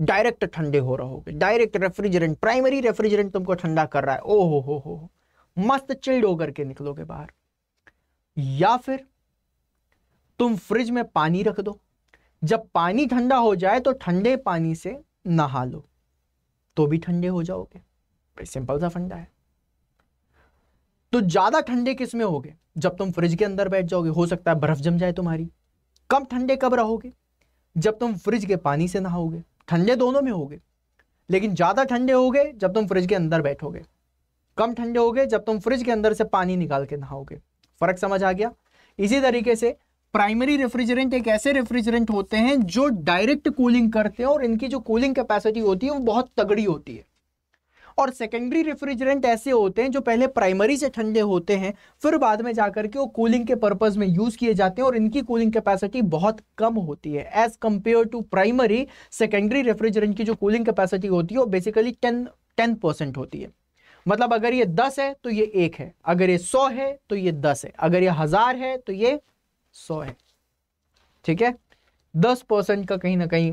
डायरेक्ट ठंडे हो रहोगे डायरेक्ट रेफ्रिजरेंट प्राइमरी रेफ्रिजरेंट तुमको ठंडा कर रहा है ओ हो हो हो मस्त चिल्ड होकर के निकलोगे बाहर या फिर तुम फ्रिज में पानी रख दो जब पानी ठंडा हो जाए तो ठंडे पानी से नहा लो तो भी ठंडे हो जाओगे सिंपल सा फंडा है तो ज्यादा ठंडे किस में गए जब तुम फ्रिज के अंदर बैठ जाओगे हो सकता है बर्फ जम जाए तुम्हारी कम ठंडे कब रहोगे जब तुम फ्रिज के पानी से नहाओगे ठंडे दोनों में होगे लेकिन ज्यादा ठंडे होगे जब तुम फ्रिज के अंदर बैठोगे कम ठंडे होगे जब तुम फ्रिज के अंदर से पानी निकाल के नहाओगे फर्क समझ आ गया इसी तरीके से प्राइमरी रेफ्रिजरेंट एक ऐसे रेफ्रिजरेंट होते हैं जो डायरेक्ट कूलिंग करते हैं और इनकी जो कूलिंग कैपेसिटी होती है वो बहुत तगड़ी होती है और सेकेंडरी रेफ्रिजरेंट ऐसे होते हैं जो पहले प्राइमरी से ठंडे होते हैं फिर बाद में जाकर के वो कूलिंग के पर्पज़ में यूज़ किए जाते हैं और इनकी कूलिंग कैपेसिटी बहुत कम होती है as compare to primary secondary refrigerant की जो कूलिंग कैपेसिटी होती है वो बेसिकली टेन टेन परसेंट होती है मतलब अगर ये दस है तो ये एक है अगर ये सौ है तो ये दस है अगर ये हज़ार है तो ये सौ है ठीक है दस परसेंट का कहीं ना कहीं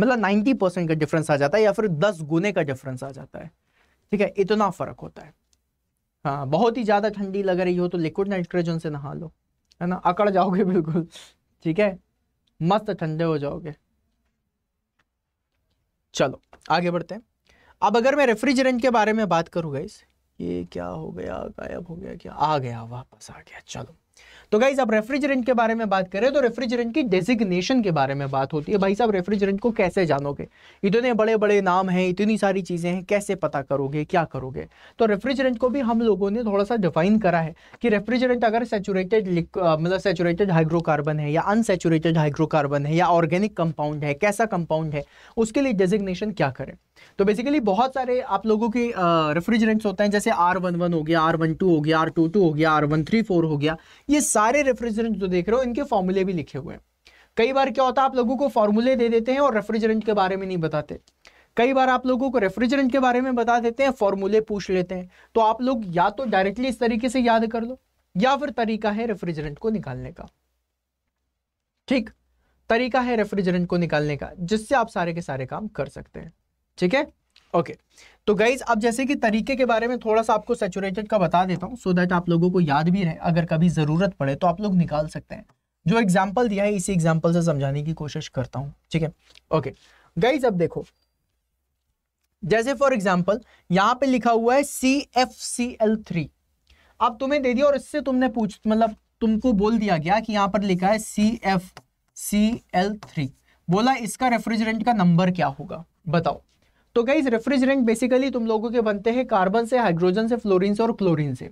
मतलब नाइन्टी परसेंट का डिफरेंस आ जाता है या फिर दस गुने का डिफरेंस आ जाता है ठीक है इतना फर्क होता है हाँ बहुत ही ज्यादा ठंडी लग रही हो तो लिक्विड नाइट्रोजन से नहा लो है ना अकड़ जाओगे बिल्कुल ठीक है मस्त ठंडे हो जाओगे चलो आगे बढ़ते हैं अब अगर मैं रेफ्रिजरेंट के बारे में बात करूँगा इस ये क्या हो गया गायब हो गया क्या आ गया वापस आ गया चलो तो गाइज आप रेफ्रिजरेंट के बारे में बात करें तो रेफ्रिजरेंट की डेजिग्नेशन के बारे में बात होती है भाई साहब रेफ्रिजरेंट को कैसे जानोगे इतने बड़े बड़े नाम हैं इतनी सारी चीज़ें हैं कैसे पता करोगे क्या करोगे तो रेफ्रिजरेंट को भी हम लोगों ने थोड़ा सा डिफाइन करा है कि रेफ्रिजरेंट अगर सेचुरेटेड मतलब सेचुरेटेड हाइड्रोकार्बन है या अनसेचुरेटेड हाइड्रोकार्बन है या ऑर्गेनिक कंपाउंड है कैसा कंपाउंड है उसके लिए डेजिग्नेशन क्या करें तो बेसिकली बहुत सारे आप लोगों के रेफ्रिजरेंट्स होते हैं जैसे आर वन वन हो गया आर वन टू हो गया आर टू टू हो गया आर वन थ्री फोर हो गया ये सारे सारे रेफ्रिजरेंट जो देख रहे हो इनके फॉर्मूले भी लिखे हुए हैं कई बार क्या होता है आप लोगों को फॉर्मूले दे देते हैं और रेफ्रिजरेंट के बारे में नहीं बताते कई बार आप लोगों को रेफ्रिजरेंट के बारे में बता देते हैं फॉर्मूले पूछ लेते हैं तो आप लोग या तो डायरेक्टली इस तरीके से याद कर लो या फिर तरीका है रेफ्रिजरेंट को निकालने का ठीक तरीका है रेफ्रिजरेंट को निकालने का जिससे आप सारे के सारे काम कर सकते हैं ठीक है ओके तो गाइज अब जैसे कि तरीके के बारे में थोड़ा सा आपको सेचुरेटेड का बता देता हूँ सो दैट आप लोगों को याद भी रहे अगर कभी ज़रूरत पड़े तो आप लोग निकाल सकते हैं जो एग्जाम्पल दिया है इसी एग्जाम्पल से समझाने की कोशिश करता हूँ ठीक है ओके गाइज अब देखो जैसे फॉर एग्जाम्पल यहाँ पे लिखा हुआ है C F C L three अब तुम्हें दे दिया और इससे तुमने पूछ मतलब तुमको बोल दिया गया कि यहाँ पर लिखा है C F C L three बोला इसका रेफ्रिजरेंट का नंबर क्या होगा बताओ तो गाइज रेफ्रिजरेंट बेसिकली तुम लोगों के बनते हैं कार्बन से हाइड्रोजन से फ्लोरिन से और क्लोरिन से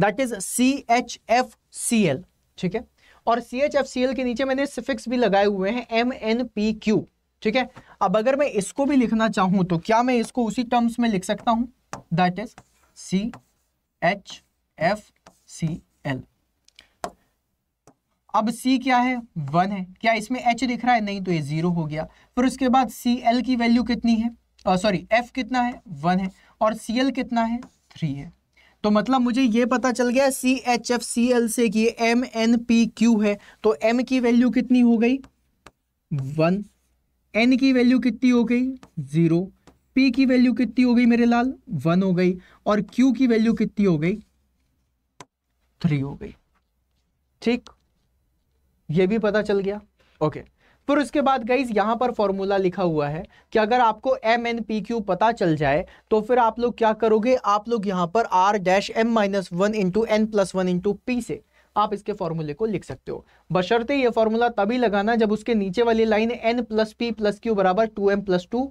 that is C H F C L ठीक है और C H F C L के नीचे मैंने सिफिक्स भी लगाए हुए हैं एम एन पी क्यू ठीक है अब अगर मैं इसको भी लिखना चाहूं तो क्या मैं इसको उसी टर्म्स में लिख सकता हूं that is C H F C L अब C क्या है वन है क्या इसमें H दिख रहा है नहीं तो ये जीरो हो गया फिर उसके बाद सी एल की वैल्यू कितनी है सॉरी एफ कितना है वन है और सी एल कितना है थ्री है तो मतलब मुझे ये पता चल गया C H F C L से कि एम एन पी क्यू है तो एम की वैल्यू कितनी हो गई वन एन की वैल्यू कितनी हो गई जीरो पी की वैल्यू कितनी हो गई मेरे लाल वन हो गई और क्यू की वैल्यू कितनी हो गई थ्री हो गई ठीक ये भी पता चल गया ओके okay. फिर उसके बाद गाइज यहाँ पर फॉर्मूला लिखा हुआ है कि अगर आपको एम एन पी क्यू पता चल जाए तो फिर आप लोग क्या करोगे आप लोग यहाँ पर R dash M minus one into N plus one into P से आप इसके फॉर्मूले को लिख सकते हो बशर्ते ये फॉर्मूला तभी लगाना जब उसके नीचे वाली line N plus P plus Q बराबर two M plus two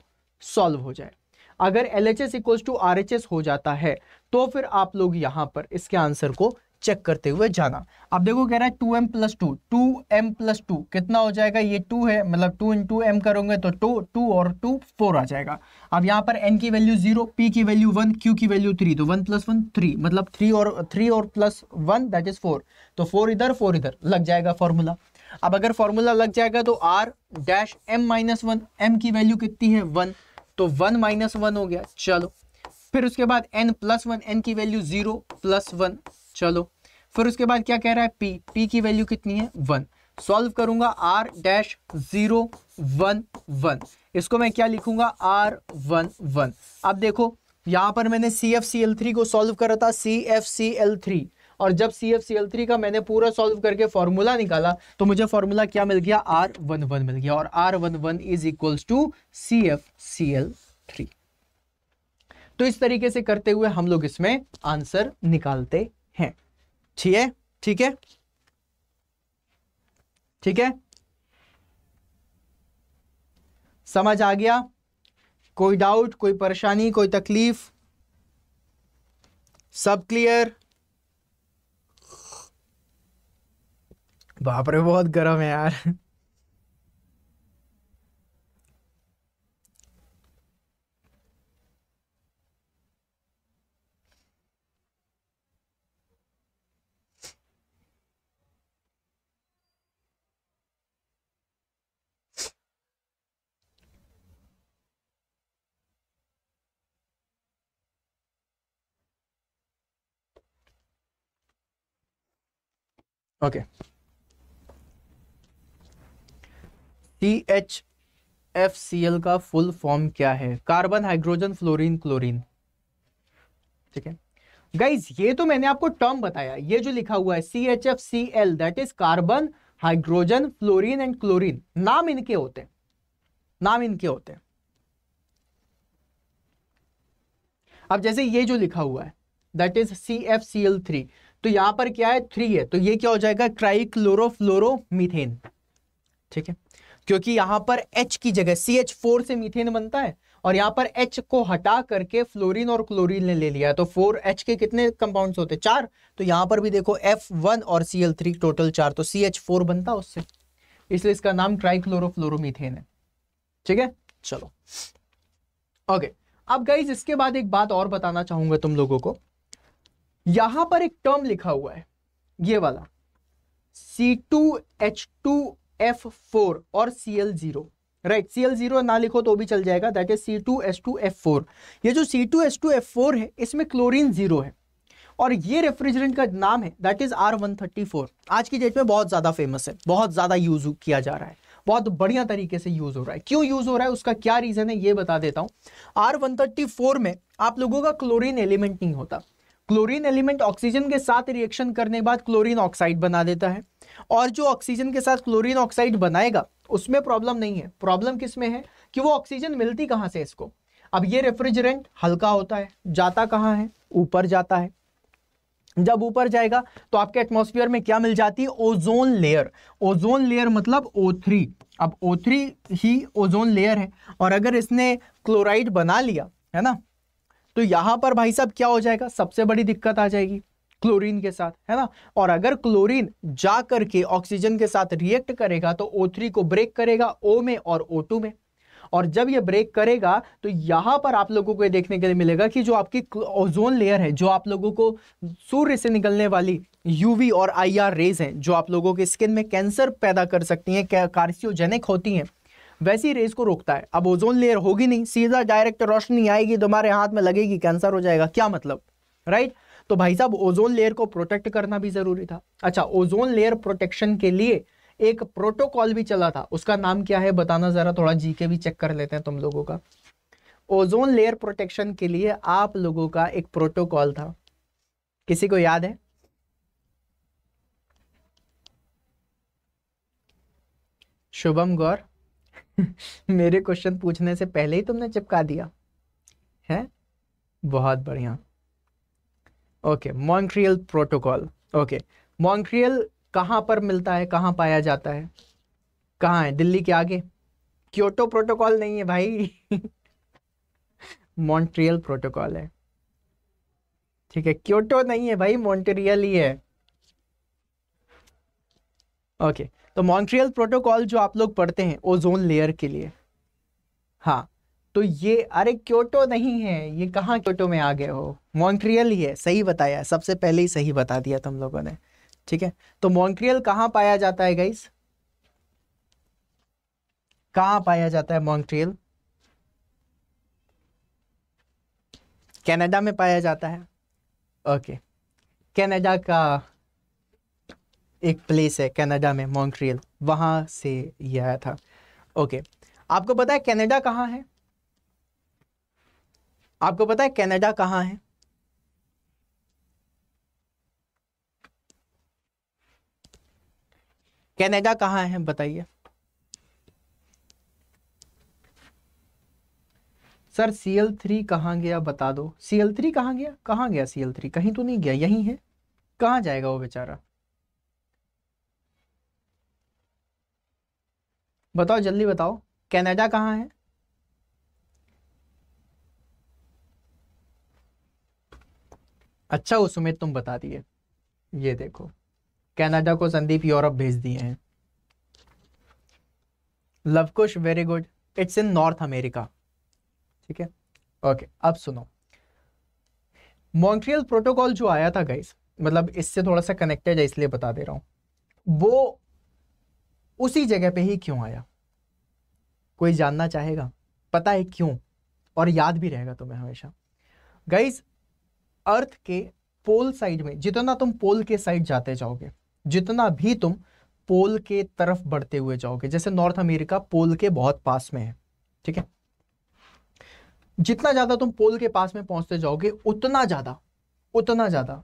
solve हो जाए अगर L H S equals to R H S हो जाता है तो फिर आप लोग यहाँ पर इसके आंसर को चेक करते हुए जाना अब देखो कह रहा है two M plus two two M plus two कितना हो जाएगा ये टू है मतलब टू इन टू एम करोगे तो टू टू और टू फोर आ जाएगा अब यहाँ पर एन की वैल्यू जीरो पी की वैल्यू वन क्यू की वैल्यू थ्री तो वन प्लस वन थ्री मतलब थ्री और थ्री और plus one that is four तो फोर इधर फोर इधर लग जाएगा फॉर्मूला अब अगर फॉर्मूला लग जाएगा तो R dash M minus one M की वैल्यू कितनी है वन तो वन माइनस वन हो गया चलो फिर उसके बाद एन प्लस वन एन की वैल्यू जीरो प्लस वन चलो फिर उसके बाद क्या कह रहा है पी पी की वैल्यू कितनी है वन सॉल्व करूंगा R dash zero one one इसको मैं क्या लिखूंगा आर वन वन अब देखो यहां पर मैंने C F C L three को सॉल्व करा था C F C L three और जब C F C L three का मैंने पूरा सॉल्व करके फॉर्मूला निकाला तो मुझे फॉर्मूला क्या मिल गया आर वन वन मिल गया और R one one is equals to C F C L three तो इस तरीके से करते हुए हम लोग इसमें आंसर निकालते हैं ठीक है ठीक है ठीक है समझ आ गया कोई डाउट कोई परेशानी कोई तकलीफ सब क्लियर बाप रे बहुत गर्म है यार okay C H F C L का फुल फॉर्म क्या है कार्बन हाइड्रोजन फ्लोरीन क्लोरीन ठीक है गाइज ये तो मैंने आपको टर्म बताया ये जो लिखा हुआ है C H F C L that is carbon hydrogen fluorine and chlorine नाम इनके होते हैं नाम इनके होते हैं अब जैसे ये जो लिखा हुआ है that is C F C L three तो यहां पर क्या है थ्री है तो ये क्या हो जाएगा क्राइक्लोरोफ्लोरोमीथेन ठीक है क्योंकि यहां पर एच की जगह सी एच फोर से मीथेन बनता है और यहां पर H को हटा करके फ्लोरीन और क्लोरीन ने ले लिया तो फोर एच के कितने कंपाउंड्स होते चार तो यहां पर भी देखो एफ और सी टोटल चार तो सी बनता उससे इसलिए इसका नाम ट्राइक्लोरोफ्लोरोमीथेन है ठीक है चलो ओके अब गाइज इसके बाद एक बात और बताना चाहूंगा तुम लोगों को यहां पर एक टर्म लिखा हुआ है ये वाला C two H two F four और C L zero right C L zero ना लिखो तो भी चल जाएगा that is C two H two F four ये जो C two H two F four है इसमें क्लोरीन जीरो है और ये रेफ्रिजरेंट का नाम है that is R one thirty four आज की डेट में बहुत ज़्यादा फेमस है बहुत ज़्यादा यूज किया जा रहा है बहुत बढ़िया तरीके से यूज हो रहा है क्यों यूज हो रहा है उसका क्या रीजन है ये बता देता हूँ आर वन थर्टी फोर में आप लोगों का क्लोरीन एलिमेंट नहीं होता क्लोरीन एलिमेंट ऑक्सीजन के साथ रिएक्शन करने के बाद क्लोरीन ऑक्साइड बना देता है और जो ऑक्सीजन के साथ क्लोरीन ऑक्साइड बनाएगा उसमें प्रॉब्लम नहीं है प्रॉब्लम किस में है कि वो ऑक्सीजन मिलती कहाँ से इसको अब ये रेफ्रिजरेंट हल्का होता है जाता कहाँ है ऊपर जाता है जब ऊपर जाएगा तो आपके एटमॉस्फेयर में क्या मिल जाती है ओजोन लेयर ओजोन लेयर मतलब O3 अब O3 ही ओजोन लेयर है और अगर इसने क्लोराइड बना लिया है ना तो यहाँ पर भाई साहब क्या हो जाएगा सबसे बड़ी दिक्कत आ जाएगी क्लोरीन के साथ है ना और अगर क्लोरीन जा करके ऑक्सीजन के साथ रिएक्ट करेगा तो O3 को ब्रेक करेगा O में और O2 में और जब ये ब्रेक करेगा तो यहाँ पर आप लोगों को देखने के लिए मिलेगा कि जो आपकी ओजोन लेयर है जो आप लोगों को सूर्य से निकलने वाली यूवी और आईआर रेज हैं जो आप लोगों के स्किन में कैंसर पैदा कर सकती हैं कार्सियोजेनिक होती हैं वैसी रेज को रोकता है अब ओजोन लेयर होगी नहीं सीधा डायरेक्ट रोशनी आएगी तुम्हारे हाथ में लगेगी कैंसर हो जाएगा क्या मतलब राइट तो भाई साहब ओजोन लेयर को प्रोटेक्ट करना भी जरूरी था अच्छा ओजोन लेयर प्रोटेक्शन के लिए एक प्रोटोकॉल भी चला था उसका नाम क्या है बताना जरा थोड़ा जीके भी चेक कर लेते हैं तुम लोगों का ओजोन लेयर प्रोटेक्शन के लिए आप लोगों का एक प्रोटोकॉल था किसी को याद है शुभम गौर मेरे क्वेश्चन पूछने से पहले ही तुमने चिपका दिया है बहुत बढ़िया okay Montreal protocol okay Montreal कहां पर मिलता है कहां पाया जाता है कहा है दिल्ली के आगे क्योटो प्रोटोकॉल नहीं है भाई मॉन्ट्रियल प्रोटोकॉल है ठीक है क्योटो नहीं है भाई मॉन्ट्रियल ही है ओके okay. तो मॉन्ट्रियल प्रोटोकॉल जो आप लोग पढ़ते हैं ओजोन लेयर के लिए हाँ तो ये अरे क्योटो नहीं है ये कहाँ क्योटो में आ गए हो मॉन्ट्रियल ही है सही बताया सबसे पहले ही सही बता दिया तुम लोगों ने ठीक है तो मॉन्ट्रियल कहाँ पाया जाता है गाइस कहाँ पाया जाता है मॉन्ट्रियल कनाडा में पाया जाता है ओके कनाडा का एक प्लेस है कनाडा में मॉन्ट्रियल वहाँ से ये आया था ओके आपको पता है कनाडा कहाँ है आपको पता है कनाडा कहाँ है कनाडा कहाँ है बताइए सर सी एल थ्री कहाँ गया बता दो सी एल थ्री कहाँ गया कहाँ गया सी एल थ्री कहीं तो नहीं गया यहीं है कहाँ जाएगा वो बेचारा बताओ जल्दी बताओ कनाडा कहाँ है अच्छा हो सुमित तुम बता दिए ये देखो कनाडा को संदीप यूरोप भेज दिए हैं Lavkush very good it's in North America ठीक है ओके अब सुनो मॉन्ट्रियल प्रोटोकॉल जो आया था गाइस मतलब इससे थोड़ा सा कनेक्टेड है इसलिए बता दे रहा हूं वो उसी जगह पे ही क्यों आया कोई जानना चाहेगा पता है क्यों और याद भी रहेगा तुम्हें हमेशा गाइज अर्थ के पोल साइड में जितना तुम पोल के साइड जाते जाओगे जितना भी तुम पोल के तरफ बढ़ते हुए जाओगे जैसे नॉर्थ अमेरिका पोल के बहुत पास में है ठीक है जितना ज़्यादा तुम पोल के पास में पहुंचते जाओगे उतना ज़्यादा उतना ज़्यादा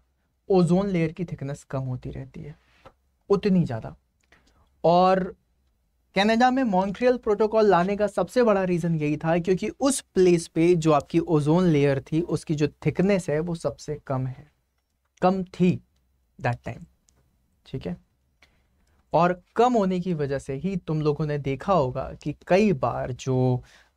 ओजोन लेयर की थिकनेस कम होती रहती है उतनी ज़्यादा और कनाडा में मॉन्ट्रियल प्रोटोकॉल लाने का सबसे बड़ा रीज़न यही था क्योंकि उस प्लेस पे जो आपकी ओजोन लेयर थी उसकी जो थिकनेस है वो सबसे कम है कम थी दैट टाइम ठीक है और कम होने की वजह से ही तुम लोगों ने देखा होगा कि कई बार जो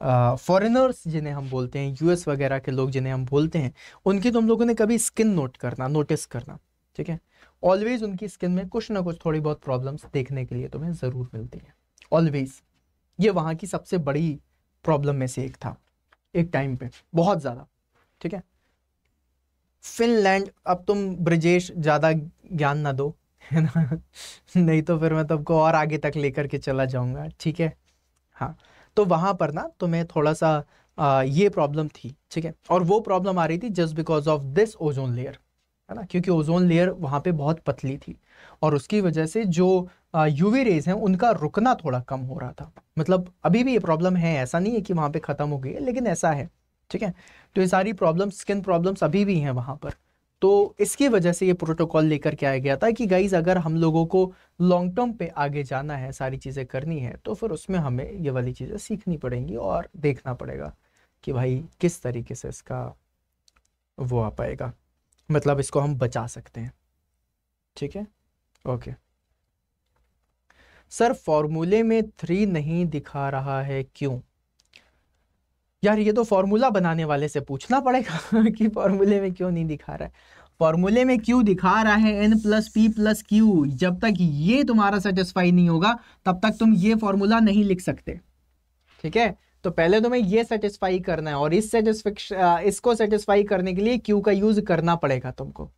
फॉरेनर्स जिन्हें हम बोलते हैं यूएस वगैरह के लोग जिन्हें हम बोलते हैं उनकी तुम लोगों ने कभी स्किन नोट करना नोटिस करना ठीक है ऑलवेज उनकी स्किन में कुछ ना कुछ थोड़ी बहुत प्रॉब्लम्स देखने के लिए तुम्हें ज़रूर मिलती है ऑलवेज ये वहाँ की सबसे बड़ी प्रॉब्लम में से एक था एक टाइम पे बहुत ज़्यादा ठीक है फिनलैंड अब तुम ब्रजेश ज़्यादा ज्ञान ना दो है ना नहीं तो फिर मैं तुमको और आगे तक लेकर के चला जाऊँगा ठीक है हाँ तो वहाँ पर ना तुम्हें थोड़ा सा आ, ये प्रॉब्लम थी ठीक है और वो प्रॉब्लम आ रही थी just because of this ozone layer है ना क्योंकि ओजोन लेयर वहाँ पे बहुत पतली थी और उसकी वजह से जो यूवी रेज हैं उनका रुकना थोड़ा कम हो रहा था मतलब अभी भी ये प्रॉब्लम है ऐसा नहीं है कि वहाँ पे ख़त्म हो गई है लेकिन ऐसा है ठीक है तो ये सारी प्रॉब्लम स्किन प्रॉब्लम्स अभी भी हैं वहाँ पर तो इसकी वजह से ये प्रोटोकॉल लेकर के आया गया था कि गाइज अगर हम लोगों को लॉन्ग टर्म पे आगे जाना है सारी चीज़ें करनी है तो फिर उसमें हमें ये वाली चीज़ें सीखनी पड़ेंगी और देखना पड़ेगा कि भाई किस तरीके से इसका वो आ पाएगा मतलब इसको हम बचा सकते हैं ठीक है ओके सर फॉर्मूले में थ्री नहीं दिखा रहा है क्यों यार ये तो फॉर्मूला बनाने वाले से पूछना पड़ेगा कि फॉर्मूले में क्यों नहीं दिखा रहा है फॉर्मूले में क्यू दिखा रहा है N plus P plus Q जब तक ये तुम्हारा सेटिस्फाई नहीं होगा तब तक तुम ये फॉर्मूला नहीं लिख सकते ठीक है तो पहले मैं ये सेटिस्फाई करना है और इस सेटिस्फेक्शन इसको सेटिस्फाई करने के लिए क्यू का यूज करना पड़ेगा तुमको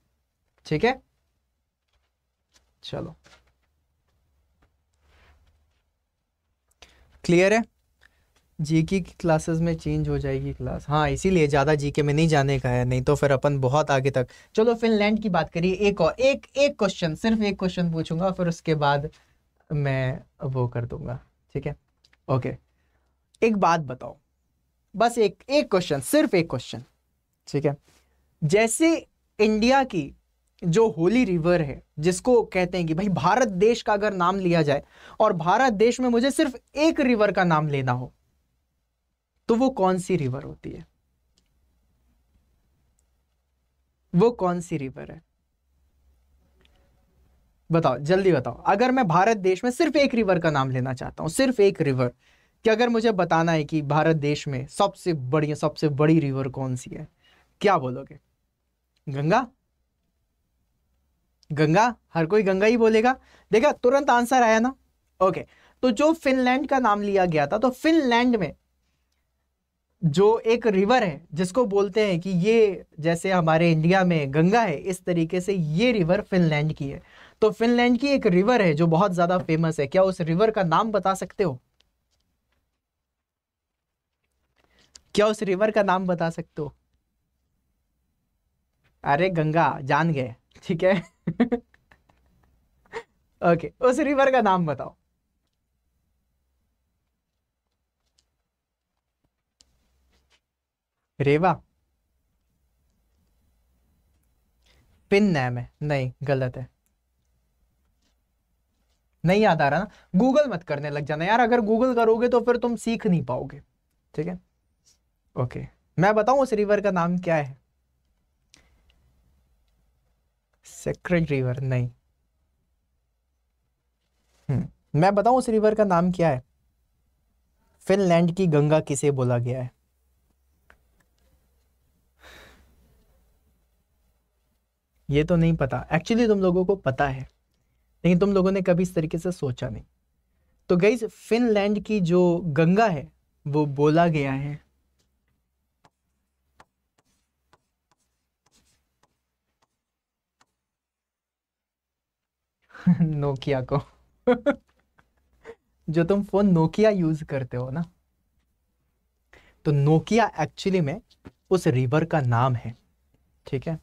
ठीक है चलो क्लियर है जी की क्लासेस में चेंज हो जाएगी क्लास हाँ इसीलिए ज़्यादा जीके में नहीं जाने का है नहीं तो फिर अपन बहुत आगे तक चलो फिनलैंड की बात करिए एक और एक एक क्वेश्चन सिर्फ एक क्वेश्चन पूछूंगा फिर उसके बाद मैं वो कर दूंगा ठीक है ओके एक बात बताओ बस एक एक क्वेश्चन सिर्फ एक क्वेश्चन ठीक है जैसे इंडिया की जो होली रिवर है जिसको कहते हैं कि भाई भारत देश का अगर नाम लिया जाए और भारत देश में मुझे सिर्फ एक रिवर का नाम लेना हो तो वो कौन सी रिवर होती है वो कौन सी रिवर है बताओ जल्दी बताओ अगर मैं भारत देश में सिर्फ एक रिवर का नाम लेना चाहता हूं सिर्फ एक रिवर कि अगर मुझे बताना है कि भारत देश में सबसे बड़ी सबसे बड़ी रिवर कौन सी है क्या बोलोगे गंगा गंगा हर कोई गंगा ही बोलेगा देखा तुरंत आंसर आया ना ओके तो जो फिनलैंड का नाम लिया गया था तो फिनलैंड में जो एक रिवर है जिसको बोलते हैं कि ये जैसे हमारे इंडिया में गंगा है इस तरीके से ये रिवर फिनलैंड की है तो फिनलैंड की एक रिवर है जो बहुत ज़्यादा फेमस है क्या उस रिवर का नाम बता सकते हो क्या उस रिवर का नाम बता सकते हो अरे गंगा जान गए ठीक है ओके उस रिवर का नाम बताओ रेवा पिन नैम है नहीं गलत है नहीं याद आ रहा ना गूगल मत करने लग जाना यार अगर गूगल करोगे तो फिर तुम सीख नहीं पाओगे ठीक है ओके मैं बताऊं उस रिवर का नाम क्या है सेक्रेट रिवर नहीं हम्म मैं बताऊं उस रिवर का नाम क्या है फिनलैंड की गंगा किसे बोला गया है ये तो नहीं पता एक्चुअली तुम लोगों को पता है लेकिन तुम लोगों ने कभी इस तरीके से सोचा नहीं तो गई फिनलैंड की जो गंगा है वो बोला गया है नोकिया को जो तुम फोन नोकिया यूज करते हो ना तो नोकिया एक्चुअली में उस रिवर का नाम है ठीक है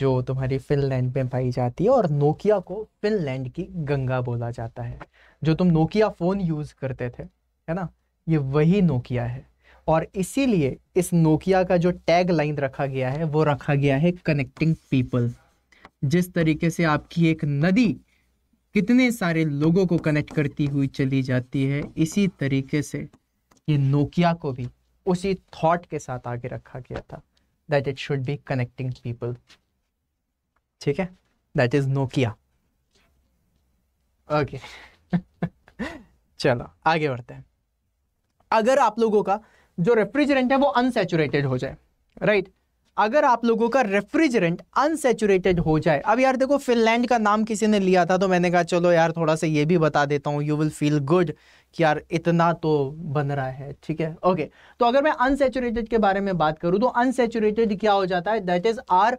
जो तुम्हारी फिनलैंड में पाई जाती है और नोकिया को फिनलैंड की गंगा बोला जाता है जो तुम नोकिया फ़ोन यूज़ करते थे है ना ये वही नोकिया है और इसीलिए इस नोकिया का जो टैग लाइन रखा गया है वो रखा गया है कनेक्टिंग पीपल जिस तरीके से आपकी एक नदी कितने सारे लोगों को कनेक्ट करती हुई चली जाती है इसी तरीके से ये नोकिया को भी उसी थॉट के साथ आगे रखा गया था that it should be connecting people ठीक है दैट इज नोकिया ओके चलो आगे बढ़ते हैं अगर आप लोगों का जो रेफ्रिजरेंट है वो अनसेचुरेटेड हो जाए राइट right? अगर आप लोगों का रेफ्रिजरेंट अनसेचुरेटेड हो जाए अब यार देखो फिनलैंड का नाम किसी ने लिया था तो मैंने कहा चलो यार थोड़ा सा ये भी बता देता हूँ यू विल फील गुड कि यार इतना तो बन रहा है ठीक है ओके तो अगर मैं अनसेचुरेटेड के बारे में बात करूँ तो अनसेचुरेटेड क्या हो जाता है that is R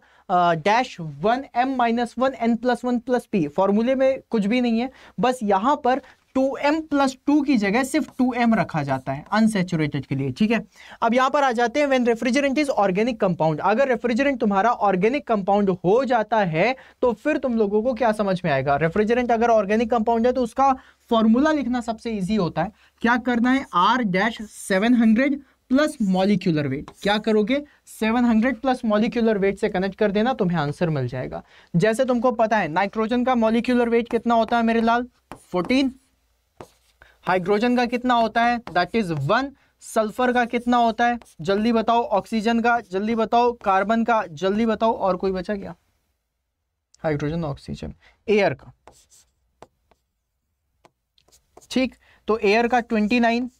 dash one M minus one N plus one plus P फॉर्मूले में कुछ भी नहीं है बस यहाँ पर टू एम प्लस टू की जगह सिर्फ टू एम रखा जाता है अनसेचुरेटेड के लिए ठीक है अब यहां पर आ जाते हैं when refrigerant is organic compound अगर रेफ्रिजरेंट तुम्हारा ऑर्गेनिक कंपाउंड हो जाता है तो फिर तुम लोगों को क्या समझ में आएगा रेफ्रिजरेंट अगर ऑर्गेनिक कंपाउंड है तो उसका फॉर्मूला लिखना सबसे ईजी होता है क्या करना है R dash seven hundred plus molecular weight क्या करोगे 700 प्लस मॉलिक्यूलर वेट से कनेक्ट कर देना तुम्हें आंसर मिल जाएगा जैसे तुमको पता है नाइट्रोजन का मॉलिक्यूलर वेट कितना होता है मेरे लाल 14 हाइड्रोजन का कितना होता है दैट इज वन सल्फर का कितना होता है जल्दी बताओ ऑक्सीजन का जल्दी बताओ कार्बन का जल्दी बताओ और कोई बचा क्या हाइड्रोजन ऑक्सीजन एयर का ठीक तो एयर का ट्वेंटी नाइन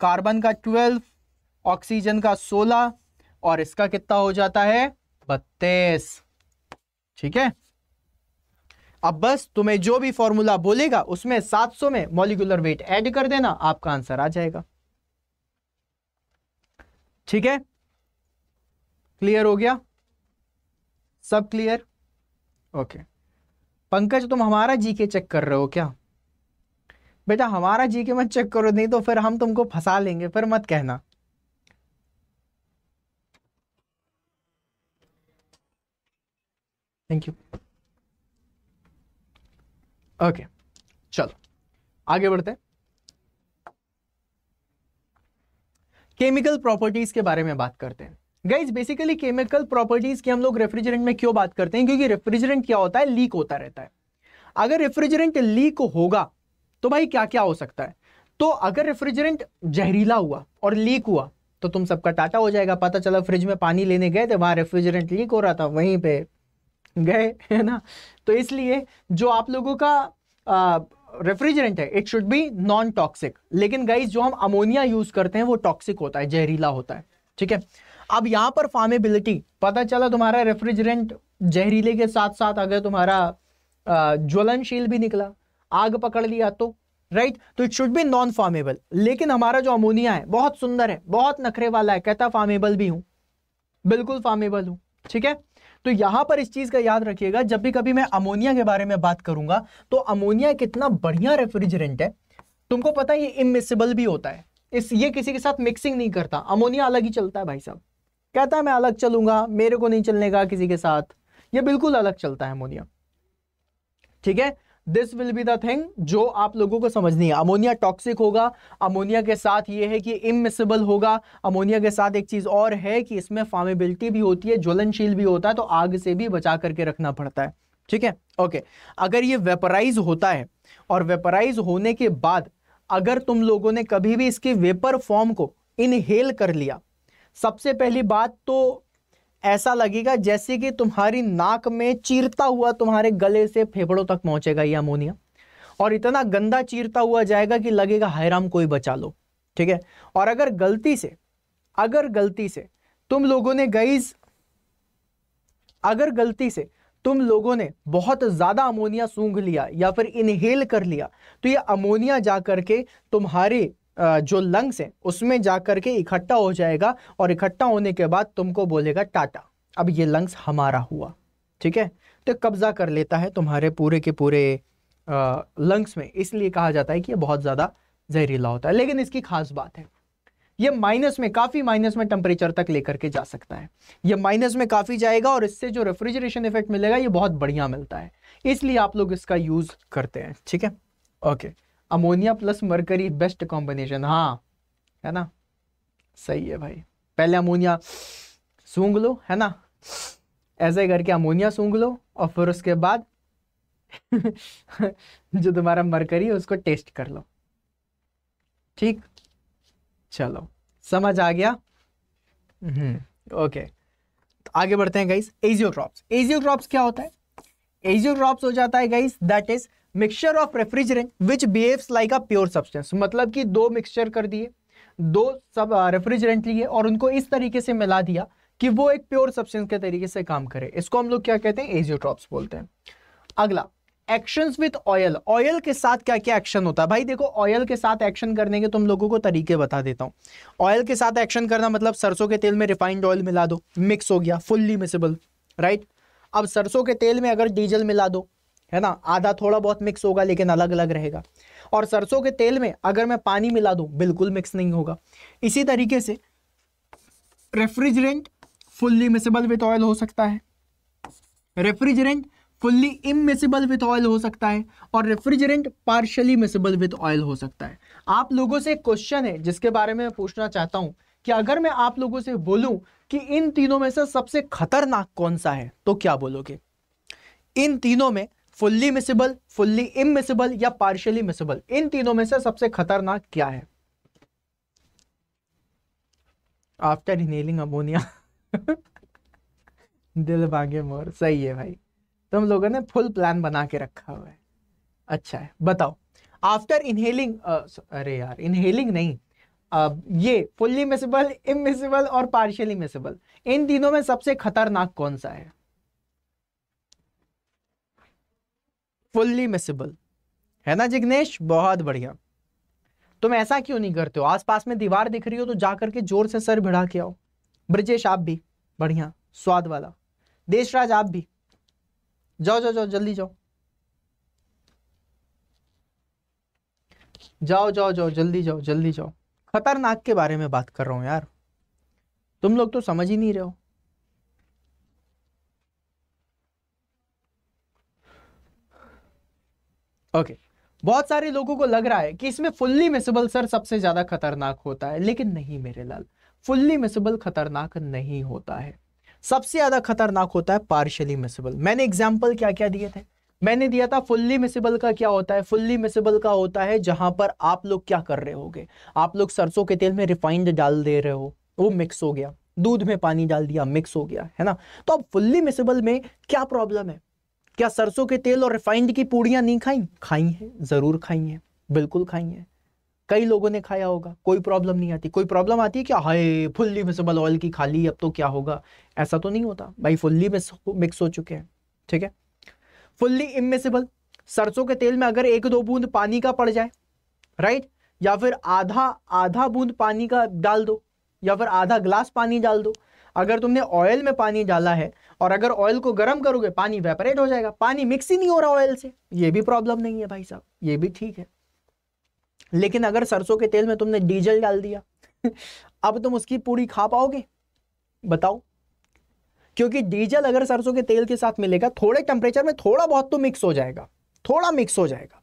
कार्बन का ट्वेल्व ऑक्सीजन का सोलह और इसका कितना हो जाता है बत्तीस ठीक है अब बस तुम्हें जो भी फॉर्मूला बोलेगा उसमें 700 में मॉलिकुलर वेट ऐड कर देना आपका आंसर आ जाएगा ठीक है क्लियर हो गया सब क्लियर ओके पंकज तुम हमारा जीके चेक कर रहे हो क्या बेटा हमारा जीके मत चेक करो नहीं तो फिर हम तुमको फंसा लेंगे फिर मत कहना थैंक यू ओके चलो आगे बढ़ते हैं केमिकल प्रॉपर्टीज के बारे में बात करते हैं गाइज बेसिकली केमिकल प्रॉपर्टीज की हम लोग रेफ्रिजरेंट में क्यों बात करते हैं क्योंकि रेफ्रिजरेंट क्या होता है लीक होता रहता है अगर रेफ्रिजरेंट लीक होगा तो भाई क्या क्या हो सकता है तो अगर रेफ्रिजरेंट जहरीला हुआ और लीक हुआ तो तुम सबका टाटा हो जाएगा पता चला फ्रिज में पानी लेने गए थे वहां रेफ्रिजरेंट लीक हो रहा था वहीं पे गए है ना तो इसलिए जो आप लोगों का रेफ्रिजरेंट है it should be non toxic लेकिन गई जो हम अमोनिया यूज करते हैं वो टॉक्सिक होता है जहरीला होता है ठीक है अब यहां पर फार्मेबिलिटी पता चला तुम्हारा रेफ्रिजरेंट जहरीले के साथ साथ अगर तुम्हारा ज्वलनशील भी निकला आग पकड़ लिया तो राइट तो it should be non flammable लेकिन हमारा जो अमोनिया है बहुत सुंदर है बहुत नखरे वाला है कहता फार्मेबल भी हूं बिल्कुल फार्मेबल हूं ठीक है तो यहां पर इस चीज़ का याद रखिएगा जब भी कभी मैं अमोनिया के बारे में बात करूंगा तो अमोनिया कितना बढ़िया रेफ्रिजरेंट है तुमको पता है ये इमिसिबल भी होता है इस ये किसी के साथ मिक्सिंग नहीं करता अमोनिया अलग ही चलता है भाई साहब कहता है मैं अलग चलूंगा मेरे को नहीं चलने का किसी के साथ ये बिल्कुल अलग चलता है अमोनिया ठीक है this will be the thing जो आप लोगों को समझनी है अमोनिया टॉक्सिक होगा अमोनिया के साथ ये है कि इमिसिबल होगा अमोनिया के साथ एक चीज़ और है कि इसमें फार्मेबिलिटी भी होती है ज्वलनशील भी होता है तो आग से भी बचा करके रखना पड़ता है ठीक है ओके अगर ये वेपराइज होता है और वेपराइज होने के बाद अगर तुम लोगों ने कभी भी इसके वेपर फॉर्म को इनहेल कर लिया सबसे पहली बात तो ऐसा लगेगा जैसे कि तुम्हारी नाक में चीरता हुआ तुम्हारे गले से फेफड़ों तक पहुंचेगा ये अमोनिया और इतना गंदा चीरता हुआ जाएगा कि लगेगा हैराम कोई बचा लो ठीक है और अगर गलती से अगर गलती से तुम लोगों ने गईज अगर गलती से तुम लोगों ने बहुत ज़्यादा अमोनिया सूंघ लिया या फिर इनहेल कर लिया तो ये अमोनिया जा करके तुम्हारे जो लंग्स है उसमें जा कर के इकट्ठा हो जाएगा और इकट्ठा होने के बाद तुमको बोलेगा टाटा अब ये लंग्स हमारा हुआ ठीक है तो कब्जा कर लेता है तुम्हारे पूरे के पूरे लंग्स में इसलिए कहा जाता है कि ये बहुत ज़्यादा जहरीला होता है लेकिन इसकी खास बात है ये माइनस में काफ़ी माइनस में टेम्परेचर तक लेकर के जा सकता है ये माइनस में काफ़ी जाएगा और इससे जो रेफ्रिजरेशन इफेक्ट मिलेगा ये बहुत बढ़िया मिलता है इसलिए आप लोग इसका यूज़ करते हैं ठीक है okay okay. Ammonia plus mercury best combination हाँ है ना सही है भाई पहले अमोनिया सूंघ लो है ना ऐसे करके अमोनिया सूंघ लो और फिर उसके बाद जो तुम्हारा मरकरी है उसको टेस्ट कर लो ठीक चलो समझ आ गया ओके हम्म, तो आगे बढ़ते हैं गाइस एजियो एजियोट्रॉप्स क्या होता है एजियोट्रॉप्स हो जाता है guys that is mixture of refrigerant which behaves like a pure substance मतलब कि दो मिक्सचर कर दिए दो सब रेफ्रिजरेंट लिए और उनको इस तरीके से मिला दिया कि वो एक प्योर सब्सटेंस के तरीके से काम करे इसको हम लोग क्या कहते हैं एजियोट्रॉप्स बोलते हैं अगला एक्शंस विथ ऑयल ऑयल के साथ क्या क्या एक्शन होता है भाई देखो ऑयल के साथ एक्शन करने के तुम लोगों को तरीके बता देता हूँ ऑयल के साथ एक्शन करना मतलब सरसों के तेल में रिफाइंड ऑयल मिला दो मिक्स हो गया फुल्ली मिसेबल राइट अब सरसों के तेल में अगर डीजल मिला दो है ना आधा थोड़ा बहुत मिक्स होगा लेकिन अलग अलग रहेगा और सरसों के तेल में अगर मैं पानी मिला दूं बिल्कुल मिक्स नहीं होगा इसी तरीके से refrigerant fully miscible with oil हो सकता है refrigerant fully immiscible with oil हो सकता है और refrigerant partially miscible with oil हो सकता है आप लोगों से एक क्वेश्चन है जिसके बारे में मैं पूछना चाहता हूं कि अगर मैं आप लोगों से बोलूं कि इन तीनों में से सबसे खतरनाक कौन सा है तो क्या बोलोगे इन तीनों में फुल्ली मिसिबल फुल्ली इमिसिबल या पार्शियली मिसिबल इन तीनों में से सबसे खतरनाक क्या है आफ्टर इनहेलिंग अमोनिया दिल भागे मोर सही है भाई तुम लोगों ने फुल प्लान बना के रखा हुआ है अच्छा है बताओ आफ्टर इनहेलिंग अरे यार इनहेलिंग नहीं अब ये फुल्ली मिसिबल इमिसिबल और पार्शियली मिसिबल इन तीनों में सबसे खतरनाक कौन सा है फुल्ली मिसेबल है ना जिग्नेश बहुत बढ़िया तुम ऐसा क्यों नहीं करते हो आसपास में दीवार दिख रही हो तो जा करके जोर से सर भिड़ा के आओ ब्रजेश आप भी बढ़िया स्वाद वाला देशराज आप भी जाओ जाओ जाओ जल्दी जाओ जाओ जाओ जाओ जल्दी जाओ जल्दी जाओ खतरनाक के बारे में बात कर रहा हूं यार तुम लोग तो समझ ही नहीं रहे हो ओके बहुत सारे लोगों को लग रहा है कि इसमें फुल्ली मिसिबल सर सबसे ज्यादा खतरनाक होता है लेकिन नहीं मेरे लाल फुल्ली मिसिबल खतरनाक नहीं होता है सबसे ज्यादा खतरनाक होता है पार्शली मिसिबल मैंने एग्जाम्पल क्या क्या दिए थे मैंने दिया था फुल्ली मिसिबल का क्या होता है फुल्ली मिसिबल का होता है जहां पर आप लोग क्या कर रहे होगे आप लोग सरसों के तेल में रिफाइंड डाल दे रहे हो वो मिक्स हो गया दूध में पानी डाल दिया मिक्स हो गया है ना तो अब फुल्ली मिसिबल में क्या प्रॉब्लम है क्या सरसों के तेल और रिफाइंड की पूड़ियाँ नहीं खाई खाई हैं ज़रूर खाई हैं बिल्कुल खाई हैं कई लोगों ने खाया होगा कोई प्रॉब्लम नहीं आती कोई प्रॉब्लम आती है क्या हाय फुल्ली मिसबल ऑयल की खा ली अब तो क्या होगा ऐसा तो नहीं होता भाई फुल्ली मिस मिक्स हो चुके हैं ठीक है फुल्ली इमिसिबल सरसों के तेल में अगर एक दो बूंद पानी का पड़ जाए राइट या फिर आधा आधा बूंद पानी का डाल दो या फिर आधा ग्लास पानी डाल दो अगर तुमने ऑयल में पानी डाला है और अगर ऑयल को गर्म करोगे पानी वेपरेट हो जाएगा पानी मिक्स ही नहीं हो रहा ऑयल से ये भी प्रॉब्लम नहीं है भाई साहब ये भी ठीक है लेकिन अगर सरसों के तेल में तुमने डीजल डाल दिया अब तुम उसकी पूरी खा पाओगे बताओ क्योंकि डीजल अगर सरसों के तेल के साथ मिलेगा थोड़े टेम्परेचर में थोड़ा बहुत तो मिक्स हो जाएगा थोड़ा मिक्स हो जाएगा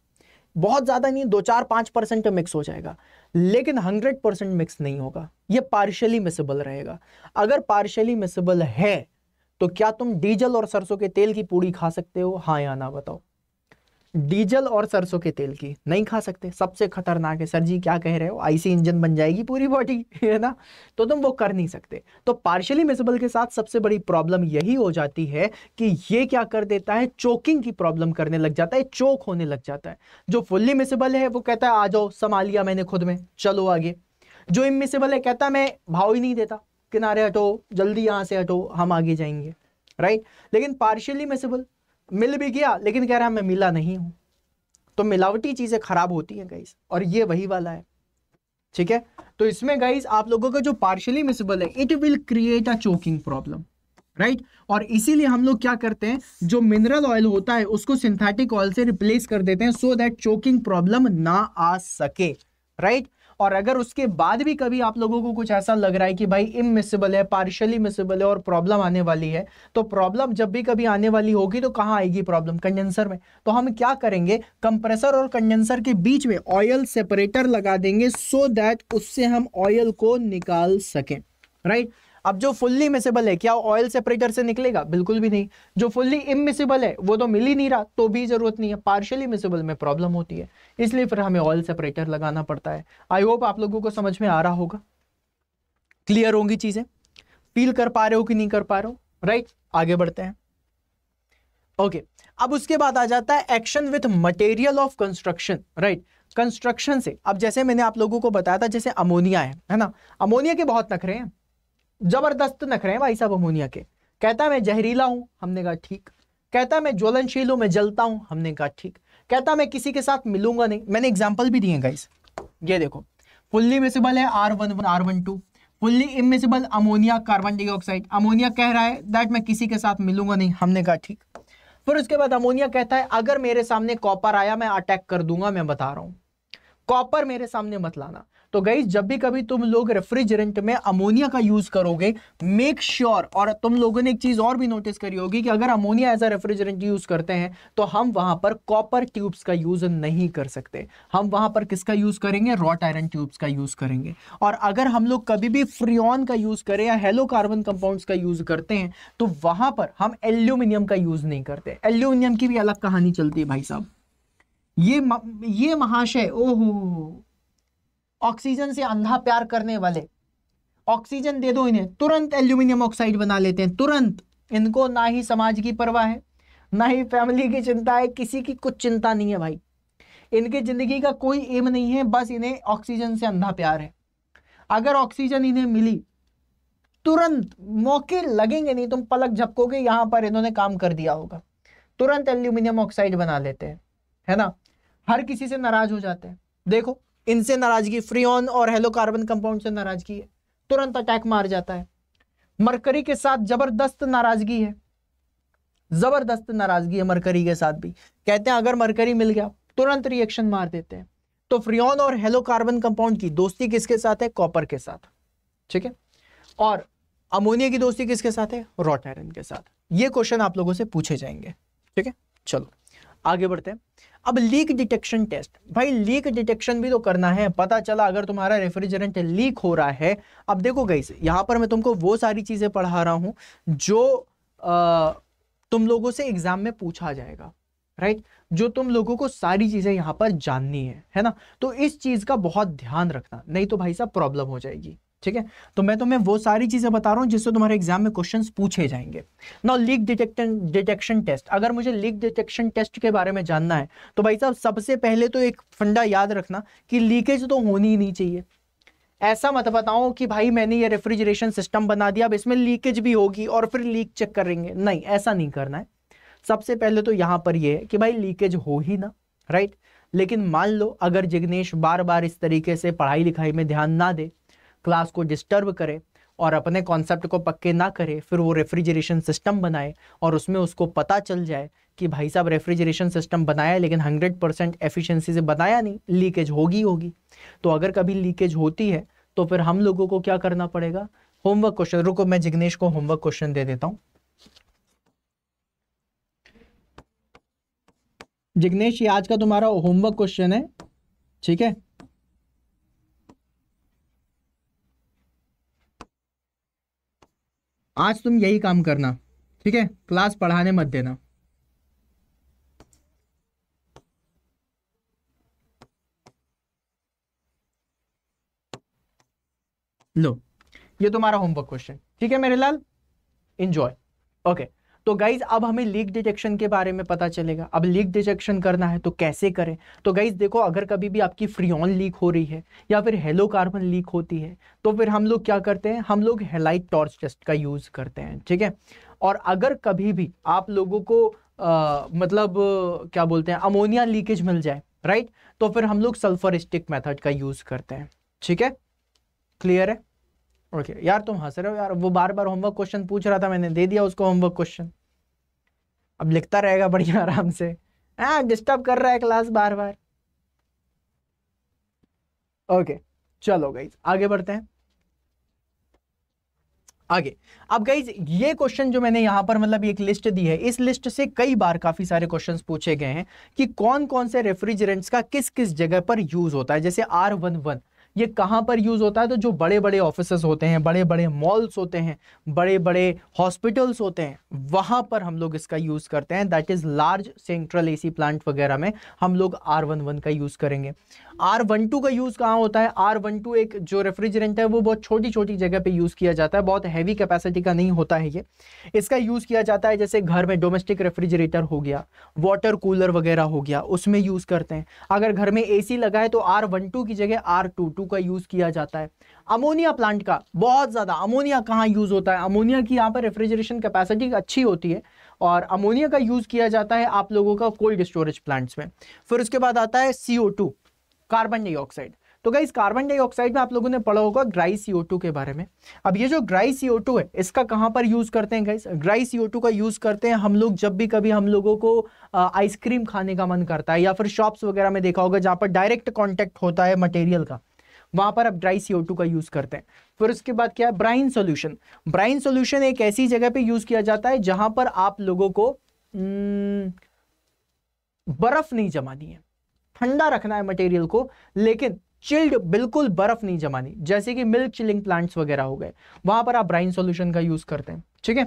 बहुत ज़्यादा नहीं दो चार पांच परसेंट मिक्स हो जाएगा लेकिन हंड्रेड परसेंट मिक्स नहीं होगा ये पार्शियली मिसेबल रहेगा अगर पार्शियली मिसेबल है तो क्या तुम डीजल और सरसों के तेल की पूड़ी खा सकते हो हाँ या ना बताओ डीजल और सरसों के तेल की नहीं खा सकते सबसे खतरनाक है सर जी क्या कह रहे हो आईसी इंजन बन जाएगी पूरी बॉडी है ना तो तुम वो कर नहीं सकते तो पार्शियली मिसेबल के साथ सबसे बड़ी प्रॉब्लम यही हो जाती है कि ये क्या कर देता है चोकिंग की प्रॉब्लम करने लग जाता है चोक होने लग जाता है जो फुल्ली मिसेबल है वो कहता है आ जाओ संभाल लिया मैंने खुद में चलो आगे जो इमिसेबल है कहता मैं भाव ही नहीं देता किनारे हटो जल्दी यहां से हटो हम आगे जाएंगे राइट लेकिन पार्शियली मिसेबल मिल भी गया लेकिन कह रहा है मैं मिला नहीं हूं तो मिलावटी चीजें खराब होती हैं गाइस और ये वही वाला है ठीक है तो इसमें गाइस आप लोगों का जो पार्शियली मिसिबल है it will create a choking problem right और इसीलिए हम लोग क्या करते हैं जो मिनरल ऑयल होता है उसको सिंथेटिक ऑयल से रिप्लेस कर देते हैं सो दैट चोकिंग प्रॉब्लम ना आ सके राइट और अगर उसके बाद भी कभी आप लोगों को कुछ ऐसा लग रहा है कि भाई इमिसिबल है पार्शली मिसिबल है और प्रॉब्लम आने वाली है तो प्रॉब्लम जब भी कभी आने वाली होगी तो कहाँ आएगी प्रॉब्लम कंडेंसर में तो हम क्या करेंगे कंप्रेसर और कंडेंसर के बीच में ऑयल सेपरेटर लगा देंगे सो so दैट उससे हम ऑयल को निकाल सकें राइट right? अब जो फुल्ली मिसेबल है क्या ऑयल सेपरेटर से निकलेगा बिल्कुल भी नहीं जो फुल्ली इमिसेबल है वो तो मिल ही नहीं रहा तो भी जरूरत नहीं है पार्शियली मिसेबल में प्रॉब्लम होती है इसलिए फिर हमें ऑयल सेपरेटर लगाना पड़ता है आई होप आप लोगों को समझ में आ रहा होगा क्लियर होंगी चीजें फील कर पा रहे हो कि नहीं कर पा रहे हो राइट आगे बढ़ते हैं ओके okay. अब उसके बाद आ जाता है action with material of construction right construction से अब जैसे मैंने आप लोगों को बताया था जैसे अमोनिया है है ना अमोनिया के बहुत नखरे हैं जबरदस्त नखरे हैं भाई साहब अमोनिया के कहता मैं जहरीला हूं हमने कहा ठीक कहता मैं ज्वलनशील हूं मैं जलता हूं हमने कहा ठीक कहता मैं किसी के साथ मिलूंगा नहीं मैंने एग्जाम्पल भी दिए गाइस ये देखो फुल्ली मिसिबल है R one one R one two fully immiscible ammonia carbon dioxide ammonia कह रहा है दैट मैं किसी के साथ मिलूंगा नहीं हमने कहा ठीक फिर उसके बाद अमोनिया कहता है अगर मेरे सामने कॉपर आया मैं अटैक कर दूंगा मैं बता रहा हूँ कॉपर मेरे सामने मत लाना तो गई जब भी कभी तुम लोग रेफ्रिजरेंट में अमोनिया का यूज करोगे मेक श्योर sure, और तुम लोगों ने एक चीज और भी नोटिस करी होगी कि अगर ammonia as a refrigerant use करते हैं तो हम वहां पर कॉपर ट्यूब्स का यूज नहीं कर सकते हम वहां पर किसका यूज करेंगे रॉट आयरन ट्यूब्स का यूज करेंगे और अगर हम लोग कभी भी फ्रियॉन का यूज करें या हेलो कार्बन कंपाउंड का यूज करते हैं तो वहां पर हम एल्यूमिनियम का यूज नहीं करते एल्यूमिनियम की भी अलग कहानी चलती है भाई साहब ये म, ये महाशय ओहो ऑक्सीजन से अंधा प्यार करने वाले ऑक्सीजन दे दो इन्हें तुरंत एल्यूमिनियम ऑक्साइड बना लेते हैं तुरंत इनको ना ही समाज की परवाह है ना ही फैमिली की चिंता है किसी की कुछ चिंता नहीं है भाई इनकी ज़िंदगी का कोई एम नहीं है बस इन्हें ऑक्सीजन से अंधा प्यार है अगर ऑक्सीजन इन्हें मिली तुरंत मौके लगेंगे नहीं तुम पलक झपकोगे यहां पर इन्होंने काम कर दिया होगा तुरंत एल्यूमिनियम ऑक्साइड बना लेते हैं है ना हर किसी से नाराज हो जाते हैं देखो इनसे नाराजगी फ्रियन और हेलो कार्बन कंपाउंड से नाराजगी है तुरंत अटैक मार जाता है मरकरी के साथ जबरदस्त नाराजगी है जबरदस्त नाराजगी है मरकरी के साथ भी कहते हैं अगर मरकरी मिल गया तुरंत रिएक्शन मार देते हैं तो फ्रियन और हेलो कार्बन कंपाउंड की दोस्ती किसके साथ है कॉपर के साथ ठीक है और अमोनिया की दोस्ती किसके साथ है रोट आयरन के साथ ये क्वेश्चन आप लोगों से पूछे जाएंगे ठीक है चलो आगे बढ़ते हैं अब लीक डिटेक्शन टेस्ट भाई लीक डिटेक्शन भी तो करना है पता चला अगर तुम्हारा रेफ्रिजरेंट लीक हो रहा है अब देखो गईस यहाँ पर मैं तुमको वो सारी चीज़ें पढ़ा रहा हूँ जो आ, तुम लोगों से एग्जाम में पूछा जाएगा राइट जो तुम लोगों को सारी चीज़ें यहाँ पर जाननी है है ना तो इस चीज़ का बहुत ध्यान रखना नहीं तो भाई साहब प्रॉब्लम हो जाएगी ठीक है तो मैं तुम्हें वो सारी चीज़ें बता रहा हूँ जिससे तुम्हारे एग्जाम में क्वेश्चन पूछे जाएंगे ना लीक डिटेक्टन डिटेक्शन टेस्ट अगर मुझे लीक डिटेक्शन टेस्ट के बारे में जानना है तो भाई साहब सबसे पहले तो एक फंडा याद रखना कि लीकेज तो होनी ही नहीं चाहिए ऐसा मत बताओ कि भाई मैंने ये रेफ्रिजरेशन सिस्टम बना दिया अब इसमें लीकेज भी होगी और फिर लीक चेक करेंगे नहीं ऐसा नहीं करना है सबसे पहले तो यहां पर यह है कि भाई लीकेज हो ही ना राइट लेकिन मान लो अगर जिग्नेश बार बार इस तरीके से पढ़ाई लिखाई में ध्यान ना दे क्लास को डिस्टर्ब करे और अपने कॉन्सेप्ट को पक्के ना करे फिर वो रेफ्रिजरेशन सिस्टम बनाए और उसमें उसको पता चल जाए कि भाई साहब रेफ्रिजरेशन सिस्टम बनाया लेकिन हंड्रेड परसेंट एफिशेंसी से बनाया नहीं लीकेज होगी होगी तो अगर कभी लीकेज होती है तो फिर हम लोगों को क्या करना पड़ेगा होमवर्क क्वेश्चन रुको मैं जिग्नेश को होमवर्क क्वेश्चन दे देता हूँ जिग्नेश ये आज का तुम्हारा होमवर्क क्वेश्चन है ठीक है आज तुम यही काम करना ठीक है क्लास पढ़ाने मत देना लो ये तुम्हारा होमवर्क क्वेश्चन ठीक है मेरे लाल इंजॉय ओके तो गाइज अब हमें लीक डिटेक्शन के बारे में पता चलेगा अब लीक डिटेक्शन करना है तो कैसे करें तो गाइज देखो अगर कभी भी आपकी फ्रियॉन लीक हो रही है या फिर हेलो कार्बन लीक होती है तो फिर हम लोग क्या करते हैं हम लोग हेलाइट टॉर्च टेस्ट का यूज़ करते हैं ठीक है और अगर कभी भी आप लोगों को आ, मतलब क्या बोलते हैं अमोनिया लीकेज मिल जाए राइट तो फिर हम लोग सल्फरिस्टिक मेथड का यूज़ करते हैं ठीक है क्लियर है ओके okay. यार तुम हंस रहे हो यार वो बार बार होमवर्क क्वेश्चन पूछ रहा था मैंने दे दिया उसको होमवर्क क्वेश्चन अब लिखता रहेगा बढ़िया आराम से हाँ डिस्टर्ब कर रहा है क्लास बार बार ओके चलो गई आगे बढ़ते हैं आगे अब गाइज ये क्वेश्चन जो मैंने यहां पर मतलब एक लिस्ट दी है इस लिस्ट से कई बार काफी सारे क्वेश्चंस पूछे गए हैं कि कौन कौन से रेफ्रिजरेंट्स का किस किस जगह पर यूज होता है जैसे आर वन वन ये कहाँ पर यूज़ होता है तो जो बड़े बड़े ऑफिस होते हैं बड़े बड़े मॉल्स होते हैं बड़े बड़े हॉस्पिटल्स होते हैं वहाँ पर हम लोग इसका यूज़ करते हैं that is large central AC plant वगैरह में हम लोग आर वन वन का यूज़ करेंगे आर वन टू का यूज़ कहाँ होता है आर वन टू एक जो रेफ्रिजरेंट है वो बहुत छोटी छोटी जगह पे यूज़ किया जाता है बहुत हैवी कैपेसिटी का नहीं होता है ये इसका यूज़ किया जाता है जैसे घर में डोमेस्टिक रेफ्रिजरेटर हो गया वाटर कूलर वगैरह हो गया उसमें यूज़ करते हैं अगर घर में ए लगा है तो आर वन टू की जगह आर टू टू का यूज़ किया जाता है अमोनिया प्लांट का बहुत ज़्यादा अमोनिया कहाँ यूज़ होता है अमोनिया की यहाँ पर रेफ्रिजरेशन कैपेसिटी अच्छी होती है और अमोनिया का यूज़ किया जाता है आप लोगों का कोल्ड स्टोरेज प्लांट्स में फिर उसके बाद आता है C O two carbon dioxide तो गाइज कार्बन डाइऑक्साइड में आप लोगों ने पढ़ा होगा ग्राई सीओ के बारे में अब ये जो ग्राई सीओ है इसका कहां पर यूज करते हैं गाइस ग्राई सीओ का यूज करते हैं हम लोग जब भी कभी हम लोगों को आइसक्रीम खाने का मन करता है या फिर शॉप्स वगैरह में देखा होगा जहां पर डायरेक्ट कॉन्टेक्ट होता है मटेरियल का वहां पर आप ड्राई सीओ का यूज करते हैं फिर उसके बाद क्या है ब्राइन सोल्यूशन ब्राइन सोल्यूशन एक ऐसी जगह पर यूज किया जाता है जहां पर आप लोगों को बर्फ नहीं जमानी है ठंडा रखना है मटेरियल को लेकिन चिल्ड बिल्कुल बर्फ नहीं जमानी जैसे कि मिल्क चिलिंग प्लांट्स वगैरह हो गए वहां पर आप ब्राइन सॉल्यूशन का यूज करते हैं ठीक है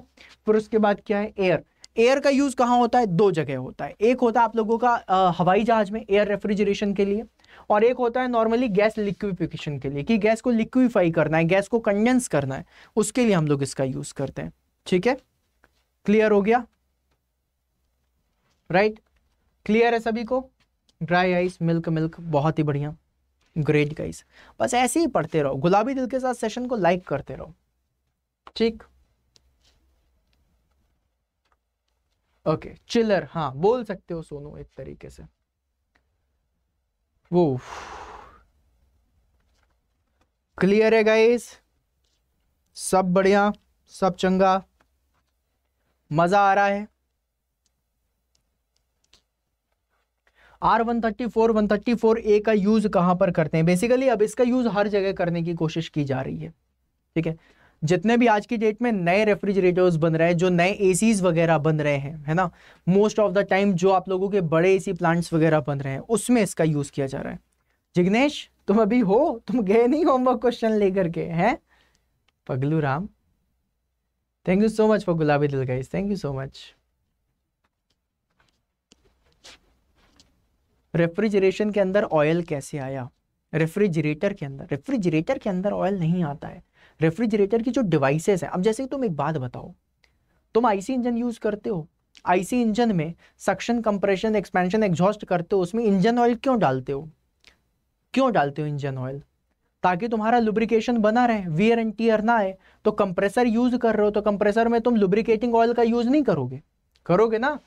फिर उसके बाद क्या है एयर एयर का यूज कहाँ होता है दो जगह होता है एक होता है आप लोगों का आ, हवाई जहाज में एयर रेफ्रिजरेशन के लिए और एक होता है नॉर्मली गैस लिक्विफिकेशन के लिए कि गैस को लिक्विफाई करना है गैस को कंडेंस करना है उसके लिए हम लोग इसका यूज करते हैं ठीक है क्लियर हो गया राइट right? क्लियर है सभी को ड्राई आइस मिल्क मिल्क बहुत ही बढ़िया ग्रेट गाइस बस ऐसे ही पढ़ते रहो गुलाबी दिल के साथ सेशन को लाइक करते रहो ठीक ओके चिलर हाँ बोल सकते हो सोनू एक तरीके से वो क्लियर है गाइस सब बढ़िया सब चंगा मजा आ रहा है R one thirty four one thirty four A का यूज कहां पर करते हैं बेसिकली अब इसका यूज हर जगह करने की कोशिश की जा रही है ठीक है जितने भी आज की डेट में नए रेफ्रिजरेटर्स बन रहे हैं जो नए एसीज वगैरह बन रहे हैं है ना मोस्ट ऑफ द टाइम जो आप लोगों के बड़े एसी प्लांट्स वगैरह बन रहे हैं उसमें इसका यूज किया जा रहा है जिग्नेश तुम अभी हो तुम गए नहीं होमवर्क क्वेश्चन लेकर के हैं Paglu Ram thank you so much for गुलाबी दिल guys thank you so much refrigeration के अंदर ऑयल कैसे आया रेफ्रिजरेटर के अंदर रेफ्रिजरेटर के अंदर ऑयल नहीं आता है रेफ्रिजरेटर की जो डिवाइसेस है अब जैसे कि तुम एक बात बताओ तुम आईसी इंजन यूज करते हो आईसी इंजन में सक्शन कंप्रेशन एक्सपेंशन एग्जॉस्ट करते हो उसमें इंजन ऑयल क्यों डालते हो क्यों डालते हो इंजन ऑयल ताकि तुम्हारा लुब्रिकेशन बना रहे वियर एंड टीयर ना आए तो कंप्रेसर यूज कर रहे हो तो कंप्रेसर में तुम लुब्रिकेटिंग ऑयल का यूज नहीं करोगे करोगे ना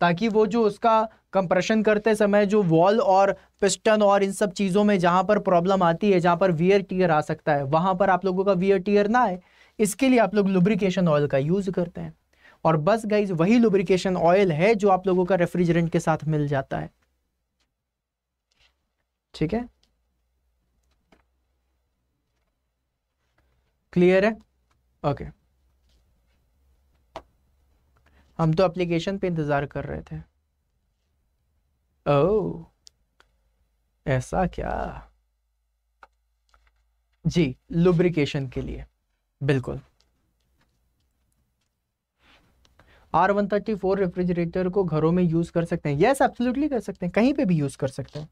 ताकि वो जो उसका कंप्रेशन करते समय जो वॉल और पिस्टन और इन सब चीज़ों में जहाँ पर प्रॉब्लम आती है जहाँ पर वियर टीयर आ सकता है वहाँ पर आप लोगों का वियर टीयर ना आए इसके लिए आप लोग लुब्रिकेशन ऑयल का यूज़ करते हैं और बस गाइज वही लुब्रिकेशन ऑयल है जो आप लोगों का रेफ्रिजरेंट के साथ मिल जाता है ठीक है क्लियर है ओके okay. हम तो एप्लीकेशन पे इंतज़ार कर रहे थे ओ oh. ऐसा क्या जी लुब्रिकेशन के लिए बिल्कुल R one thirty four refrigerator को घरों में यूज कर सकते हैं यस एब्सोल्युटली कर सकते हैं कहीं पे भी यूज कर सकते हैं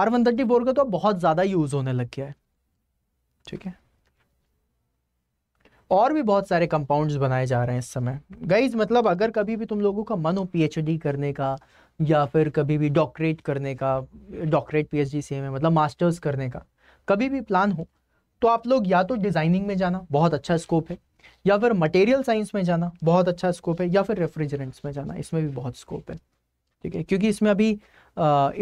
आर वन थर्टी फोर का तो बहुत ज्यादा यूज होने लग गया है ठीक है और भी बहुत सारे कंपाउंड्स बनाए जा रहे हैं इस समय गाइज मतलब अगर कभी भी तुम लोगों का मन हो पीएचडी करने का या फिर कभी भी डॉक्टरेट करने का doctorate P H D C है मतलब मास्टर्स करने का कभी भी प्लान हो तो आप लोग या तो डिज़ाइनिंग में जाना बहुत अच्छा स्कोप है या फिर मटेरियल साइंस में जाना बहुत अच्छा स्कोप है या फिर रेफ्रिजरेंट्स में जाना इसमें भी बहुत स्कोप है ठीक है क्योंकि इसमें अभी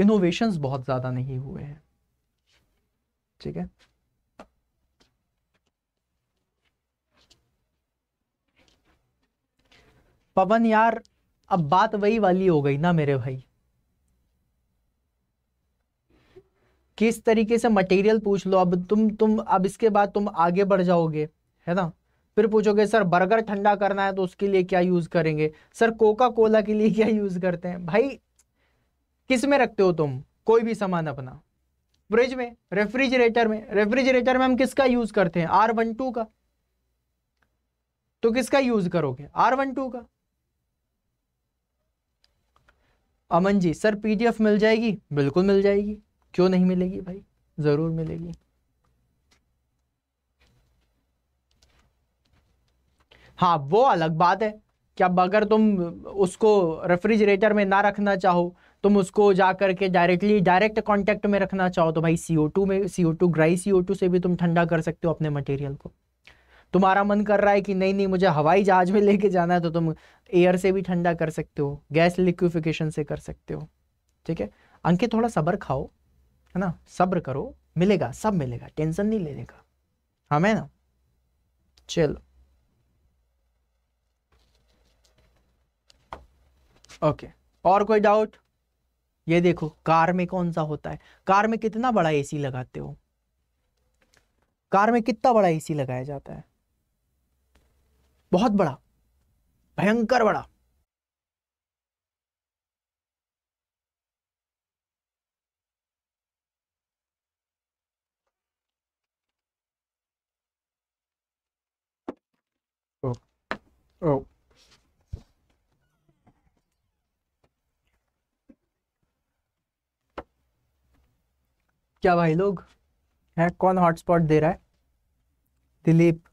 इनोवेशन बहुत ज़्यादा नहीं हुए हैं ठीक है पवन यार अब बात वही वाली हो गई ना मेरे भाई किस तरीके से मटेरियल पूछ लो अब तुम तुम अब इसके बाद तुम आगे बढ़ जाओगे है ना फिर पूछोगे सर बर्गर ठंडा करना है तो उसके लिए क्या यूज करेंगे सर कोका कोला के लिए क्या यूज करते हैं भाई किस में रखते हो तुम कोई भी सामान अपना फ्रिज में रेफ्रिजरेटर में रेफ्रिजरेटर में हम किसका यूज करते हैं आर वन टू का तो किसका यूज करोगे आर वन टू का अमन जी सर पीडीएफ मिल जाएगी बिल्कुल मिल जाएगी क्यों नहीं मिलेगी भाई ज़रूर मिलेगी हाँ वो अलग बात है कि अब अगर तुम उसको रेफ्रिजरेटर में ना रखना चाहो तुम उसको जा करके डायरेक्टली डायरेक्ट कांटेक्ट में रखना चाहो तो भाई सी टू में सी O to ग्राई C O to से भी तुम ठंडा कर सकते हो अपने मटेरियल को तुम्हारा मन कर रहा है कि नहीं नहीं मुझे हवाई जहाज में लेके जाना है तो तुम एयर से भी ठंडा कर सकते हो गैस लिक्विफिकेशन से कर सकते हो ठीक है अंकित थोड़ा सब्र खाओ है ना सब्र करो मिलेगा सब मिलेगा टेंशन नहीं लेने का हमें हाँ, ना चलो ओके और कोई डाउट ये देखो कार में कौन सा होता है कार में कितना बड़ा एसी लगाते हो कार में कितना बड़ा एसी लगाया जाता है बहुत बड़ा भयंकर बड़ा ओ ओ क्या भाई लोग है कौन हॉटस्पॉट दे रहा है दिलीप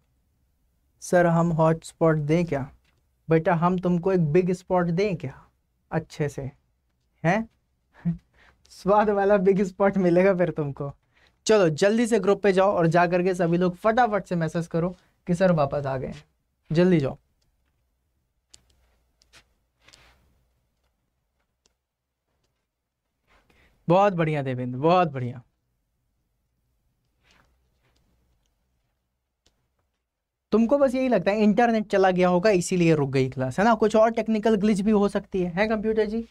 सर हम हॉट स्पॉट दें क्या बेटा हम तुमको एक बिग स्पॉट दें क्या अच्छे से हैं स्वाद वाला बिग स्पॉट मिलेगा फिर तुमको चलो जल्दी से ग्रुप पे जाओ और जा करके सभी लोग फटाफट से मैसेज करो कि सर वापस आ गए जल्दी जाओ बहुत बढ़िया देवेंद्र बहुत बढ़िया तुमको बस यही लगता है इंटरनेट चला गया होगा इसीलिए रुक गई क्लास है ना कुछ और टेक्निकल ग्लिच भी हो सकती है, है कंप्यूटर जी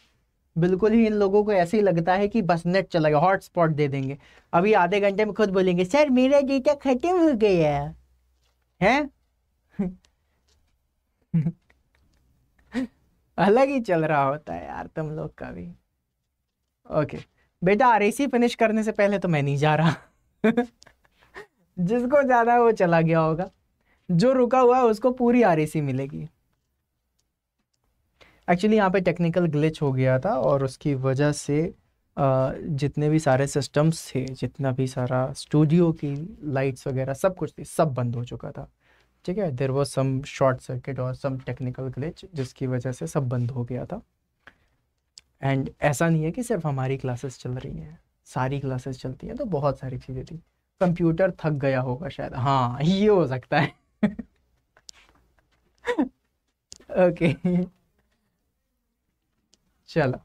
बिल्कुल ही इन लोगों को ऐसे ही लगता है कि बस नेट चला गया हॉटस्पॉट दे देंगे अभी आधे घंटे में खुद बोलेंगे सर मेरा डेटा खत्म हो गया है, है? अलग ही चल रहा होता है यार तुम लोग का भी ओके बेटा आर फिनिश करने से पहले तो मैं नहीं जा रहा जिसको जाना है वो चला गया होगा जो रुका हुआ है उसको पूरी आर मिलेगी एक्चुअली यहाँ पे टेक्निकल ग्लिच हो गया था और उसकी वजह से जितने भी सारे सिस्टम्स थे जितना भी सारा स्टूडियो की लाइट्स वगैरह सब कुछ थी सब बंद हो चुका था ठीक है there was some short circuit और सम टेक्निकल ग्लिच जिसकी वजह से सब बंद हो गया था एंड ऐसा नहीं है कि सिर्फ हमारी क्लासेस चल रही हैं सारी क्लासेस चलती हैं तो बहुत सारी चीज़ें थी कंप्यूटर थक गया होगा शायद हाँ ये हो सकता है ओके चलो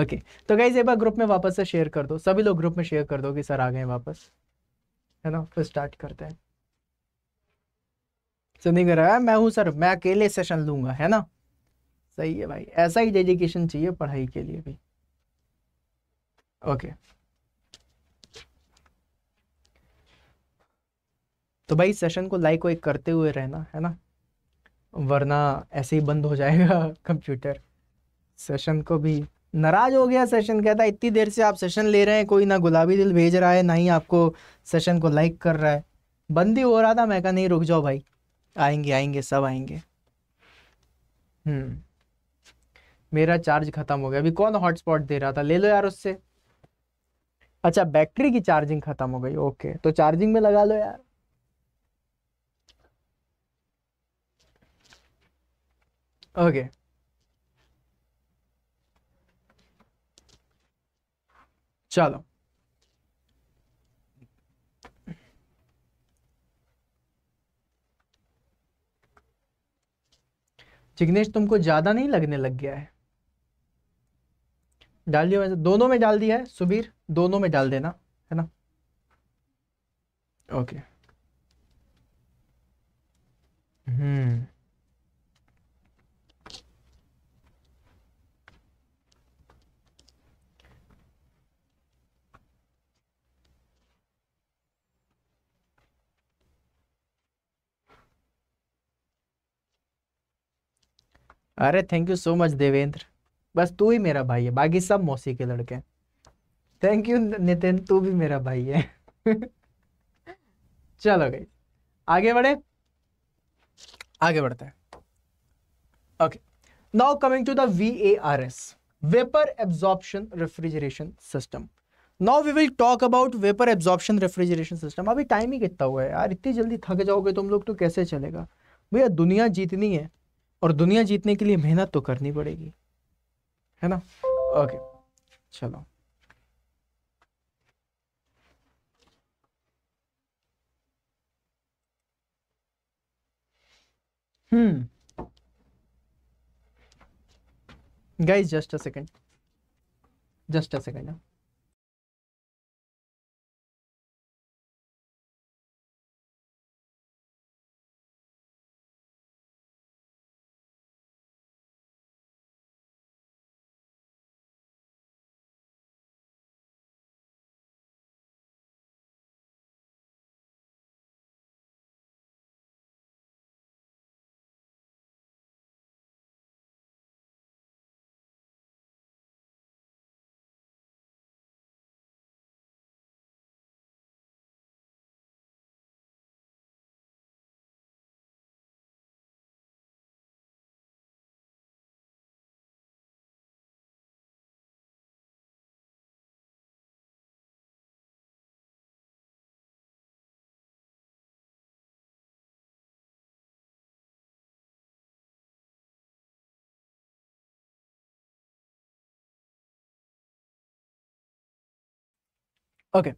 ओके तो गाइज एक बार ग्रुप में वापस से शेयर कर दो सभी लोग ग्रुप में शेयर कर दो कि सर आ गए वापस है ना फिर स्टार्ट करते हैं सुनी कर रहा मैं हूँ सर मैं अकेले सेशन लूंगा है ना सही है भाई ऐसा ही डेडिकेशन चाहिए पढ़ाई के लिए भी ओके तो भाई सेशन को लाइक वाइक करते हुए रहना है ना वरना ऐसे ही बंद हो जाएगा कंप्यूटर सेशन को भी नाराज हो गया सेशन कहता है इतनी देर से आप सेशन ले रहे हैं कोई ना गुलाबी दिल भेज रहा है ना ही आपको सेशन को लाइक कर रहा है बंद ही हो रहा था मैं कहा नहीं रुक जाओ भाई आएंगे आएंगे सब आएंगे हम्म मेरा चार्ज खत्म हो गया अभी कौन हॉटस्पॉट दे रहा था ले लो यार उससे अच्छा बैटरी की चार्जिंग खत्म हो गई ओके तो चार्जिंग में लगा लो यार ओके चलो जिग्नेश तुमको ज्यादा नहीं लगने लग गया है डाल दिया दोनों में डाल दिया है सुबीर दोनों में डाल देना है ना ओके हम्म अरे thank you so much Devendra बस तू ही मेरा भाई है बाकी सब मौसी के लड़के हैं थैंक यू नितिन तू भी मेरा भाई है चलो गई आगे बढ़े आगे बढ़ते हैं okay now coming to the V A R S vapour absorption refrigeration system now we will talk about vapour absorption refrigeration system अभी टाइम ही कितना हुआ है यार इतनी जल्दी थक जाओगे तुम लोग तो कैसे चलेगा भैया दुनिया जीतनी है और दुनिया जीतने के लिए मेहनत तो करनी पड़ेगी है ना ओके चलो hmm guys just a second just a second okay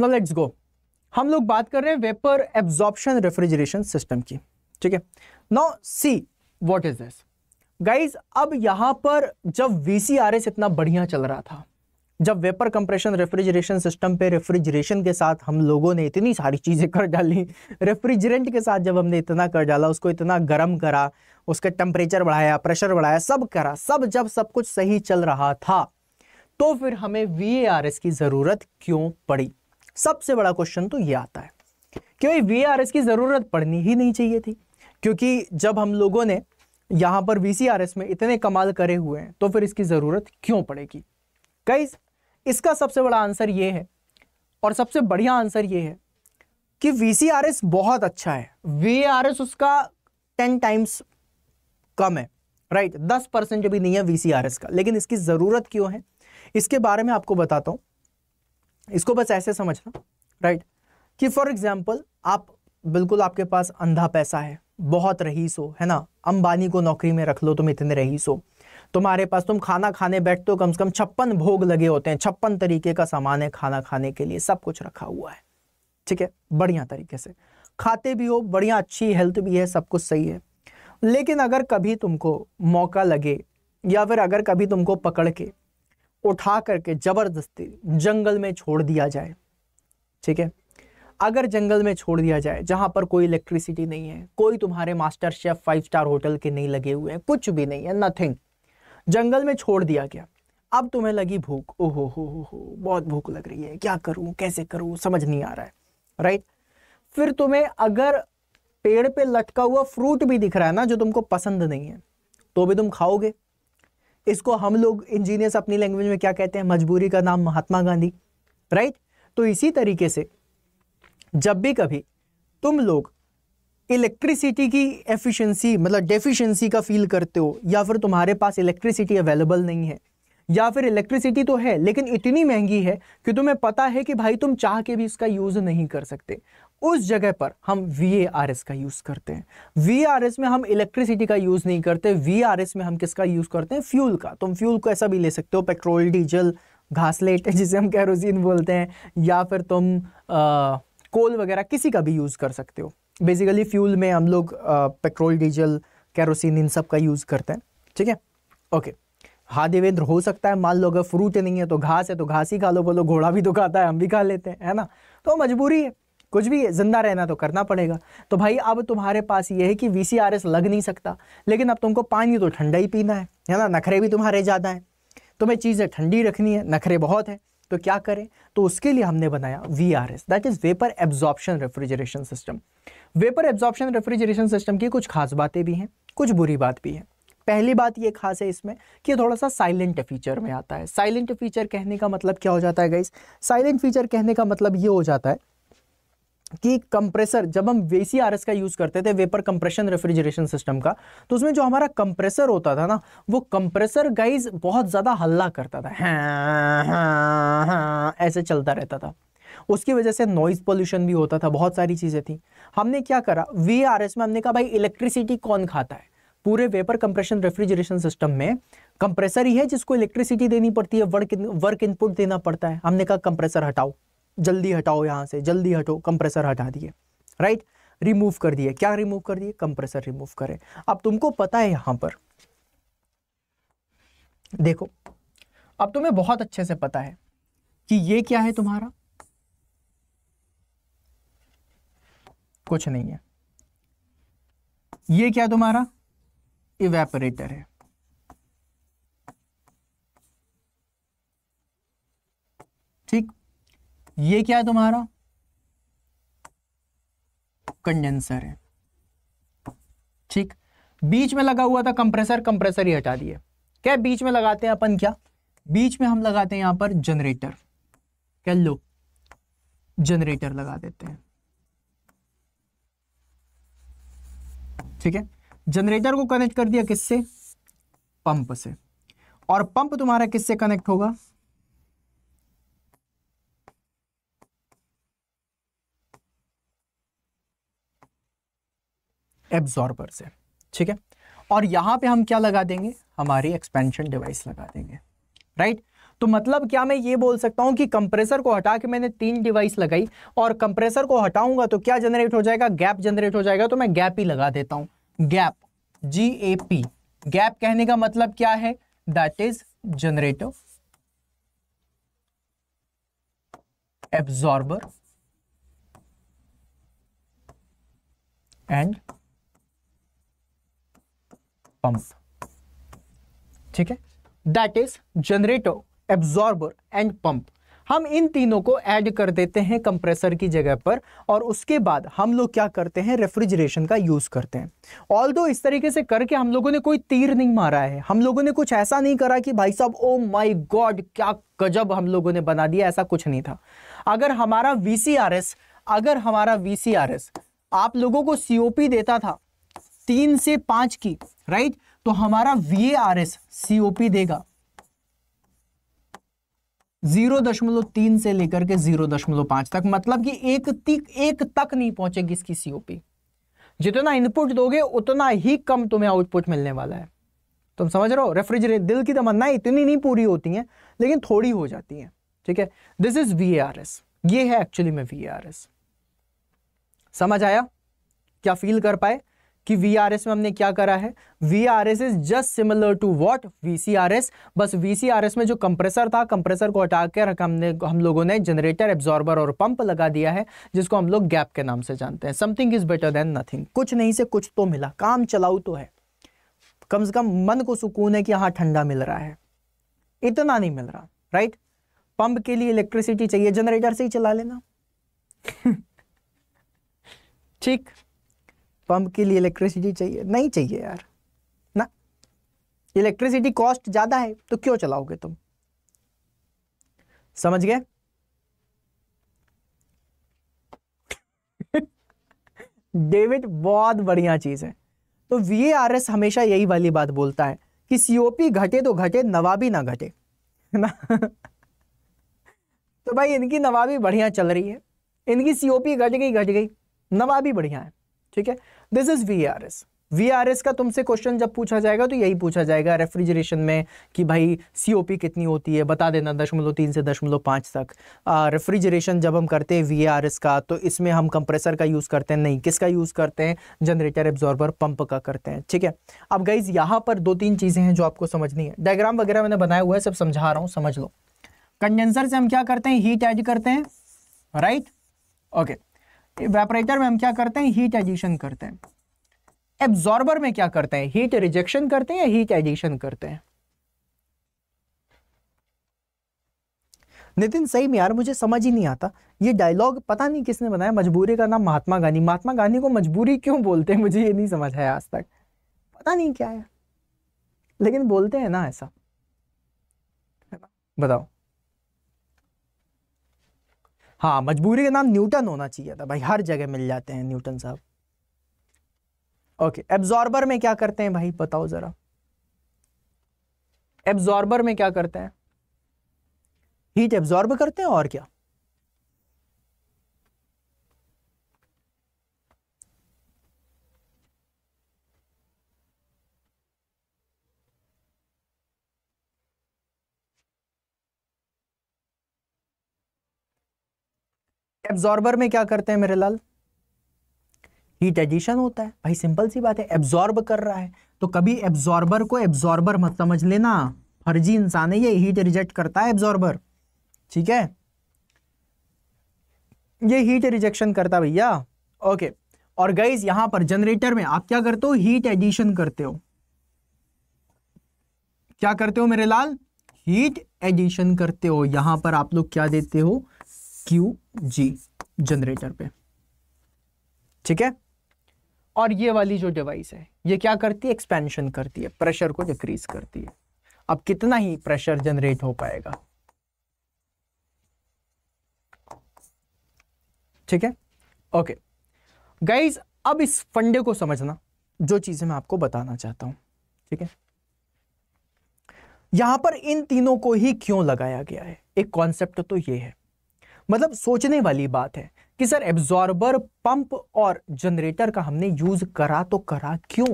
now let's go हम लोग बात कर रहे हैं वेपर एब्जॉर्प्शन रेफ्रिजरेशन सिस्टम की ठीक है now see what is this guys अब यहां पर जब वीसीआरएस इतना बढ़िया चल रहा था जब वेपर कंप्रेशन रेफ्रिजरेशन सिस्टम पे रेफ्रिजरेशन के साथ हम लोगों ने इतनी सारी चीज़ें कर डाली रेफ्रिजरेंट के साथ जब हमने इतना कर डाला उसको इतना गर्म करा उसका टेम्परेचर बढ़ाया प्रेशर बढ़ाया सब करा सब जब सब कुछ सही चल रहा था तो फिर हमें वी की ज़रूरत क्यों पड़ी सबसे बड़ा क्वेश्चन तो यह आता है कि भाई वी की ज़रूरत पड़नी ही नहीं चाहिए थी क्योंकि जब हम लोगों ने यहां पर वी में इतने कमाल करे हुए हैं तो फिर इसकी ज़रूरत क्यों पड़ेगी कई इसका सबसे बड़ा आंसर ये है और सबसे बढ़िया आंसर यह है कि वी बहुत अच्छा है वी उसका टेन टाइम्स कम है राइट दस परसेंट भी नहीं है वी का लेकिन इसकी ज़रूरत क्यों है इसके बारे में आपको बताता हूं इसको बस ऐसे समझना राइट कि फॉर एग्जाम्पल आप बिल्कुल आपके पास अंधा पैसा है बहुत रहीस हो है ना अंबानी को नौकरी में रख लो तुम इतने रहीस हो तुम्हारे पास तुम खाना खाने बैठते हो कम से कम छप्पन भोग लगे होते हैं छप्पन तरीके का सामान है खाना खाने के लिए सब कुछ रखा हुआ है ठीक है बढ़िया तरीके से खाते भी हो बढ़िया अच्छी हेल्थ भी है सब कुछ सही है लेकिन अगर कभी तुमको मौका लगे या फिर अगर कभी तुमको पकड़ के उठा करके ज़बरदस्ती जंगल में छोड़ दिया जाए ठीक है अगर जंगल में छोड़ दिया जाए जहां पर कोई इलेक्ट्रिसिटी नहीं है कोई तुम्हारे master chef five star hotel के नहीं लगे हुए हैं कुछ भी नहीं है नथिंग जंगल में छोड़ दिया गया अब तुम्हें लगी भूख ओहो हो हो हो बहुत भूख लग रही है क्या करूं कैसे करूं समझ नहीं आ रहा है राइट फिर तुम्हें अगर पेड़ पे लटका हुआ फ्रूट भी दिख रहा है ना जो तुमको पसंद नहीं है तो भी तुम खाओगे इसको हम लोग इंजीनियर्स अपनी लैंग्वेज में क्या कहते हैं मजबूरी का नाम महात्मा गांधी राइट तो इसी तरीके से जब भी कभी तुम लोग इलेक्ट्रिसिटी की एफिशिएंसी मतलब डेफिशिएंसी का फील करते हो या फिर तुम्हारे पास इलेक्ट्रिसिटी अवेलेबल नहीं है या फिर इलेक्ट्रिसिटी तो है लेकिन इतनी महंगी है कि तुम्हें पता है कि भाई तुम चाह के भी इसका यूज़ नहीं कर सकते उस जगह पर हम वी का यूज़ करते हैं वी में हम इलेक्ट्रिसिटी का यूज़ नहीं करते वी में हम किसका यूज़ करते हैं फ्यूल का तुम फ्यूल को ऐसा भी ले सकते हो पेट्रोल डीजल घासलेट जिसे हम कैरोसिन बोलते हैं या फिर तुम कोल वगैरह किसी का भी यूज़ कर सकते हो बेसिकली फ्यूल में हम लोग पेट्रोल डीजल कैरोसिन इन सब का यूज़ करते हैं ठीक है ओके हा देवेंद्र हो सकता है मान लो अगर फ्रूट नहीं है तो घास है तो घास ही खा लो बोलो घोड़ा भी तो खाता है हम भी खा लेते हैं है ना तो मजबूरी है कुछ भी ज़िंदा रहना तो करना पड़ेगा तो भाई अब तुम्हारे पास ये है कि वी लग नहीं सकता लेकिन अब तुमको पानी तो ठंडा ही पीना है है ना नखरे भी तुम्हारे ज़्यादा हैं तुम्हें चीज़ें ठंडी रखनी है नखरे बहुत हैं तो क्या करें तो उसके लिए हमने बनाया V R S that is vapour absorption refrigeration system vapour absorption refrigeration system की कुछ खास बातें भी हैं कुछ बुरी बात भी है पहली बात ये खास है इसमें कि थोड़ा सा साइलेंट फीचर में आता है साइलेंट फीचर कहने का मतलब क्या हो जाता है गाइस साइलेंट फीचर कहने का मतलब ये हो जाता है कि कंप्रेसर जब हम वेसी आर का यूज़ करते थे वेपर कंप्रेशन रेफ्रिजरेशन सिस्टम का तो उसमें जो हमारा कंप्रेसर होता था ना वो कंप्रेसर गाइज बहुत ज़्यादा हल्ला करता था हाँ, हाँ, हाँ, ऐसे चलता रहता था उसकी वजह से नॉइज पोल्यूशन भी होता था बहुत सारी चीज़ें थी हमने क्या करा वी में हमने कहा भाई इलेक्ट्रिसिटी कौन खाता है पूरे वेपर कंप्रेशन रेफ्रिजरेशन सिस्टम में कंप्रेसर ही है जिसको इलेक्ट्रिसिटी देनी पड़ती है वर्क वर्क इनपुट देना पड़ता है हमने कहा कंप्रेसर हटाओ जल्दी हटाओ यहाँ से जल्दी हटो कंप्रेसर हटा दिए राइट रिमूव कर दिए क्या रिमूव कर दिए कंप्रेसर रिमूव करें अब तुमको पता है यहाँ पर देखो अब तुम्हें बहुत अच्छे से पता है कि ये क्या है तुम्हारा कुछ नहीं है ये क्या तुम्हारा इवेपरेटर है ठीक ये क्या है तुम्हारा कंडेंसर है ठीक बीच में लगा हुआ था कंप्रेसर कंप्रेसर ही हटा दिए क्या बीच में लगाते हैं अपन क्या बीच में हम लगाते हैं यहां पर जनरेटर कह लो जनरेटर लगा देते हैं ठीक है जनरेटर को कनेक्ट कर दिया किससे पंप से और पंप तुम्हारा किससे कनेक्ट होगा एब्जॉर्बर्स है ठीक है और यहां पे हम क्या लगा देंगे हमारी एक्सपेंशन डिवाइस लगा देंगे राइट तो मतलब क्या मैं ये बोल सकता हूं कि कंप्रेसर को हटा के मैंने तीन डिवाइस लगाई और कंप्रेसर को हटाऊंगा तो क्या जनरेट हो जाएगा गैप जनरेट हो जाएगा तो मैं गैप ही लगा देता हूं gap G A P gap कहने का मतलब क्या है that is generator absorber and pump ठीक है that is generator absorber and pump हम इन तीनों को ऐड कर देते हैं कंप्रेसर की जगह पर और उसके बाद हम लोग क्या करते हैं रेफ्रिजरेशन का यूज़ करते हैं ऑल दो इस तरीके से करके हम लोगों ने कोई तीर नहीं मारा है हम लोगों ने कुछ ऐसा नहीं करा कि भाई साहब ओ माय गॉड क्या गजब हम लोगों ने बना दिया ऐसा कुछ नहीं था अगर हमारा वी अगर हमारा वी आप लोगों को सी देता था तीन से पांच की राइट तो हमारा वी आर एस सीओपी देगा जीरो दशमलव तीन से लेकर के जीरो दशमलव पांच तक मतलब कि एक तक एक तक नहीं पहुंचेगी इसकी सीओपी जितना इनपुट दोगे उतना ही कम तुम्हें आउटपुट मिलने वाला है तुम समझ रहे हो रेफ्रिजरेट दिल की तमन्ना इतनी नहीं पूरी होती है लेकिन थोड़ी हो जाती है ठीक है दिस इज वी ये है एक्चुअली में वी समझ आया क्या फील कर पाए कि वी आर एस में हमने क्या करा है V R S is just similar to what V C R S बस वी सी आर एस में जो कंप्रेसर था कंप्रेसर को हटा कर हमने हम लोगों ने जनरेटर एब्जॉर्बर और पंप लगा दिया है जिसको हम लोग गैप के नाम से जानते हैं something is better than nothing कुछ नहीं से कुछ तो मिला काम चलाऊ तो है कम से कम मन को सुकून है कि हाँ ठंडा मिल रहा है इतना नहीं मिल रहा राइट पंप के लिए इलेक्ट्रिसिटी चाहिए जनरेटर से ही चला लेना ठीक पंप के लिए इलेक्ट्रिसिटी चाहिए नहीं चाहिए यार ना इलेक्ट्रिसिटी कॉस्ट ज़्यादा है तो क्यों चलाओगे तुम समझ गए डेविड बहुत बढ़िया चीज़ है तो वीएआरएस हमेशा यही वाली बात बोलता है कि सीओपी घटे तो घटे नवाबी ना घटे ना तो भाई इनकी नवाबी बढ़िया चल रही है इनकी सीओपी घट गई घट गई नवाबी बढ़िया है ठीक है this is V R S VRS का तुमसे क्वेश्चन जब पूछा जाएगा तो यही पूछा जाएगा रेफ्रिजरेशन में कि भाई सीओपी कितनी होती है बता देना दशमलव तीन से दशमलव पाँच तक रेफ्रिजरेशन जब हम करते हैं वीआरएस का तो इसमें हम कंप्रेसर का यूज़ करते हैं नहीं किसका यूज़ करते हैं जनरेटर एब्जॉर्बर पंप का करते हैं ठीक है अब गाइज यहाँ पर दो तीन चीज़ें हैं जो आपको समझनी है डायग्राम वगैरह मैंने बनाया हुआ है सब समझा रहा हूँ समझ लो कंडेंसर से हम क्या करते हैं हीट ऐड करते हैं राइट ओके okay. वेपरेटर में हम क्या करते हैं हीट एडिशन करते हैं एब्जॉर्बर में क्या करते हैं हीट रिजेक्शन करते हैं या हीट एडिशन करते हैं नितिन सही में यार मुझे समझ ही नहीं आता ये डायलॉग पता नहीं किसने बनाया मजबूरी का नाम महात्मा गांधी महात्मा गांधी को मजबूरी क्यों बोलते हैं मुझे ये नहीं समझ आया आज तक पता नहीं क्या है लेकिन बोलते हैं ना ऐसा बताओ हाँ मजबूरी का नाम न्यूटन होना चाहिए था भाई हर जगह मिल जाते हैं न्यूटन साहब ओके एब्जॉर्बर में क्या करते हैं भाई बताओ जरा एब्जॉर्बर में क्या करते हैं हीट एब्जॉर्ब करते हैं और क्या एब्जॉर्बर में क्या करते हैं मेरे लाल हीट एडिशन होता है भाई सिंपल सी बात है एब्जॉर्ब कर रहा है तो कभी एब्जॉर्बर को एब्जॉर्बर मत समझ लेना फर्जी इंसान है ये हीट रिजेक्ट करता है एब्जॉर्बर ठीक है ये हीट रिजेक्शन करता भैया ओके और गाइज यहां पर जनरेटर में आप क्या करते हो हीट एडिशन करते हो क्या करते हो मेरे लाल हीट एडिशन करते हो यहां पर आप लोग क्या देते हो क्यू जी जनरेटर पे ठीक है और ये वाली जो डिवाइस है ये क्या करती है एक्सपेंशन करती है प्रेशर को डिक्रीज करती है अब कितना ही प्रेशर जनरेट हो पाएगा ठीक है ओके गाइज अब इस फंडे को समझना जो चीजें मैं आपको बताना चाहता हूं ठीक है यहां पर इन तीनों को ही क्यों लगाया गया है एक कॉन्सेप्ट तो ये है मतलब सोचने वाली बात है कि सर एब्जॉर्बर पंप और जनरेटर का हमने यूज करा तो करा क्यों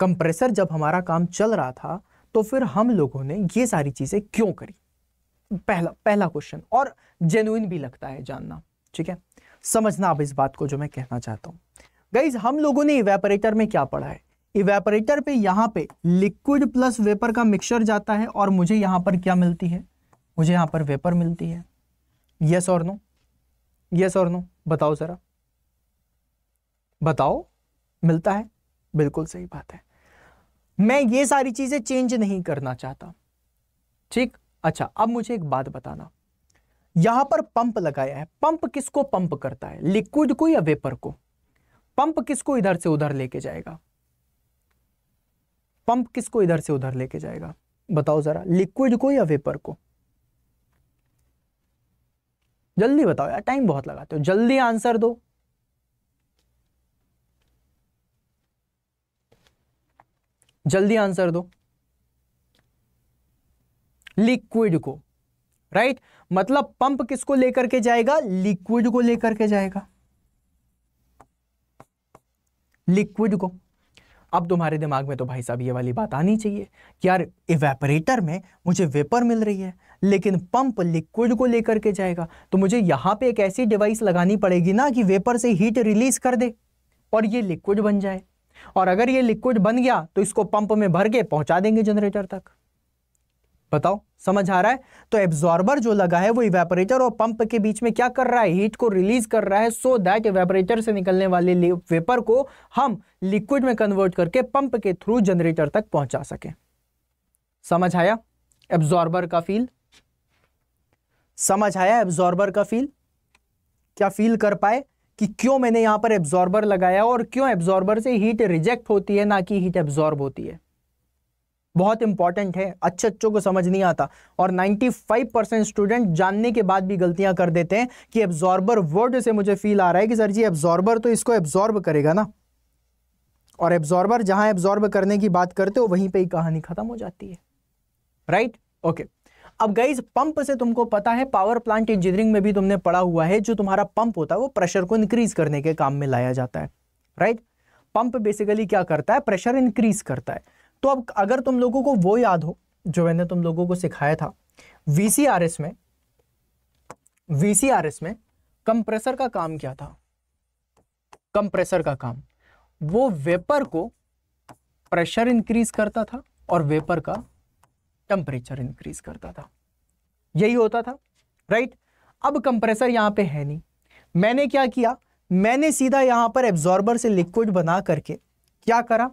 कंप्रेसर जब हमारा काम चल रहा था तो फिर हम लोगों ने ये सारी चीजें क्यों करी पहला पहला क्वेश्चन और जेन्युन भी लगता है जानना ठीक है समझना अब इस बात को जो मैं कहना चाहता हूं गाइज हम लोगों ने इवेपरेटर में क्या पढ़ा है इवेपरेटर पे यहां पे लिक्विड प्लस वेपर का मिक्सचर जाता है और मुझे यहां पर क्या मिलती है मुझे यहाँ पर वेपर मिलती है यस और नो यस और नो बताओ ज़रा बताओ मिलता है बिल्कुल सही बात है मैं ये सारी चीज़ें चेंज नहीं करना चाहता ठीक अच्छा अब मुझे एक बात बताना यहां पर पंप लगाया है पंप किसको पंप करता है लिक्विड को या वेपर को पंप किसको इधर से उधर लेके जाएगा पंप किसको इधर से उधर लेके जाएगा बताओ जरा लिक्विड को या वेपर को जल्दी बताओ यार टाइम बहुत लगाते हो जल्दी आंसर दो जल्दी आंसर दो लिक्विड को राइट मतलब पंप किसको लेकर के जाएगा लिक्विड को लेकर के जाएगा लिक्विड को अब तुम्हारे दिमाग में तो भाई साहब ये वाली बात आनी चाहिए कि यार इवेपरेटर में मुझे वेपर मिल रही है लेकिन पंप लिक्विड को लेकर के जाएगा तो मुझे यहाँ पे एक ऐसी डिवाइस लगानी पड़ेगी ना कि वेपर से हीट रिलीज कर दे और ये लिक्विड बन जाए और अगर ये लिक्विड बन गया तो इसको पंप में भर के पहुंचा देंगे जनरेटर तक बताओ समझ आ रहा है तो एब्जॉर्बर जो लगा है वो इवेपोरेटर और पंप के बीच में क्या कर रहा है हीट को रिलीज कर रहा है सो दैट इवेपोरेटर से निकलने वाले वेपर को हम लिक्विड में कन्वर्ट करके पंप के थ्रू जनरेटर तक पहुंचा सके समझ आया एब्जॉर्बर का फील समझ आया एब्जॉर्बर का फील क्या फील कर पाए कि क्यों मैंने यहां पर एब्जॉर्बर लगाया और क्यों एब्जॉर्बर से हीट रिजेक्ट होती है ना कि हीट एब्जॉर्ब होती है बहुत इंपॉर्टेंट है अच्छे अच्छों को समझ नहीं आता और 95 परसेंट स्टूडेंट जानने के बाद भी गलतियां कर देते हैं कि एब्जॉर्बर वर्ड से मुझे फील आ रहा है कि सर जी एब्जॉर्बर तो इसको एब्जॉर्ब करेगा ना और एब्जॉर्बर जहां एब्जॉर्ब करने की बात करते हो वहीं पर ही कहानी खत्म हो जाती है राइट ओके okay. अब गाइज पंप से तुमको पता है पावर प्लांट इंजीनियरिंग में भी तुमने पढ़ा हुआ है जो तुम्हारा पंप होता है वो प्रेशर को इंक्रीज करने के काम में लाया जाता है राइट पंप बेसिकली क्या करता है प्रेशर इंक्रीज करता है तो अब अगर तुम लोगों को वो याद हो जो मैंने तुम लोगों को सिखाया था वीसीआरएस में वीसीआरएस में कंप्रेसर का काम क्या था कंप्रेसर का काम वो वेपर को प्रेशर इंक्रीज करता था और वेपर का टेम्परेचर इंक्रीज करता था यही होता था राइट अब कंप्रेसर यहां पे है नहीं मैंने क्या किया मैंने सीधा यहां पर एब्जॉर्बर से लिक्विड बना करके क्या करा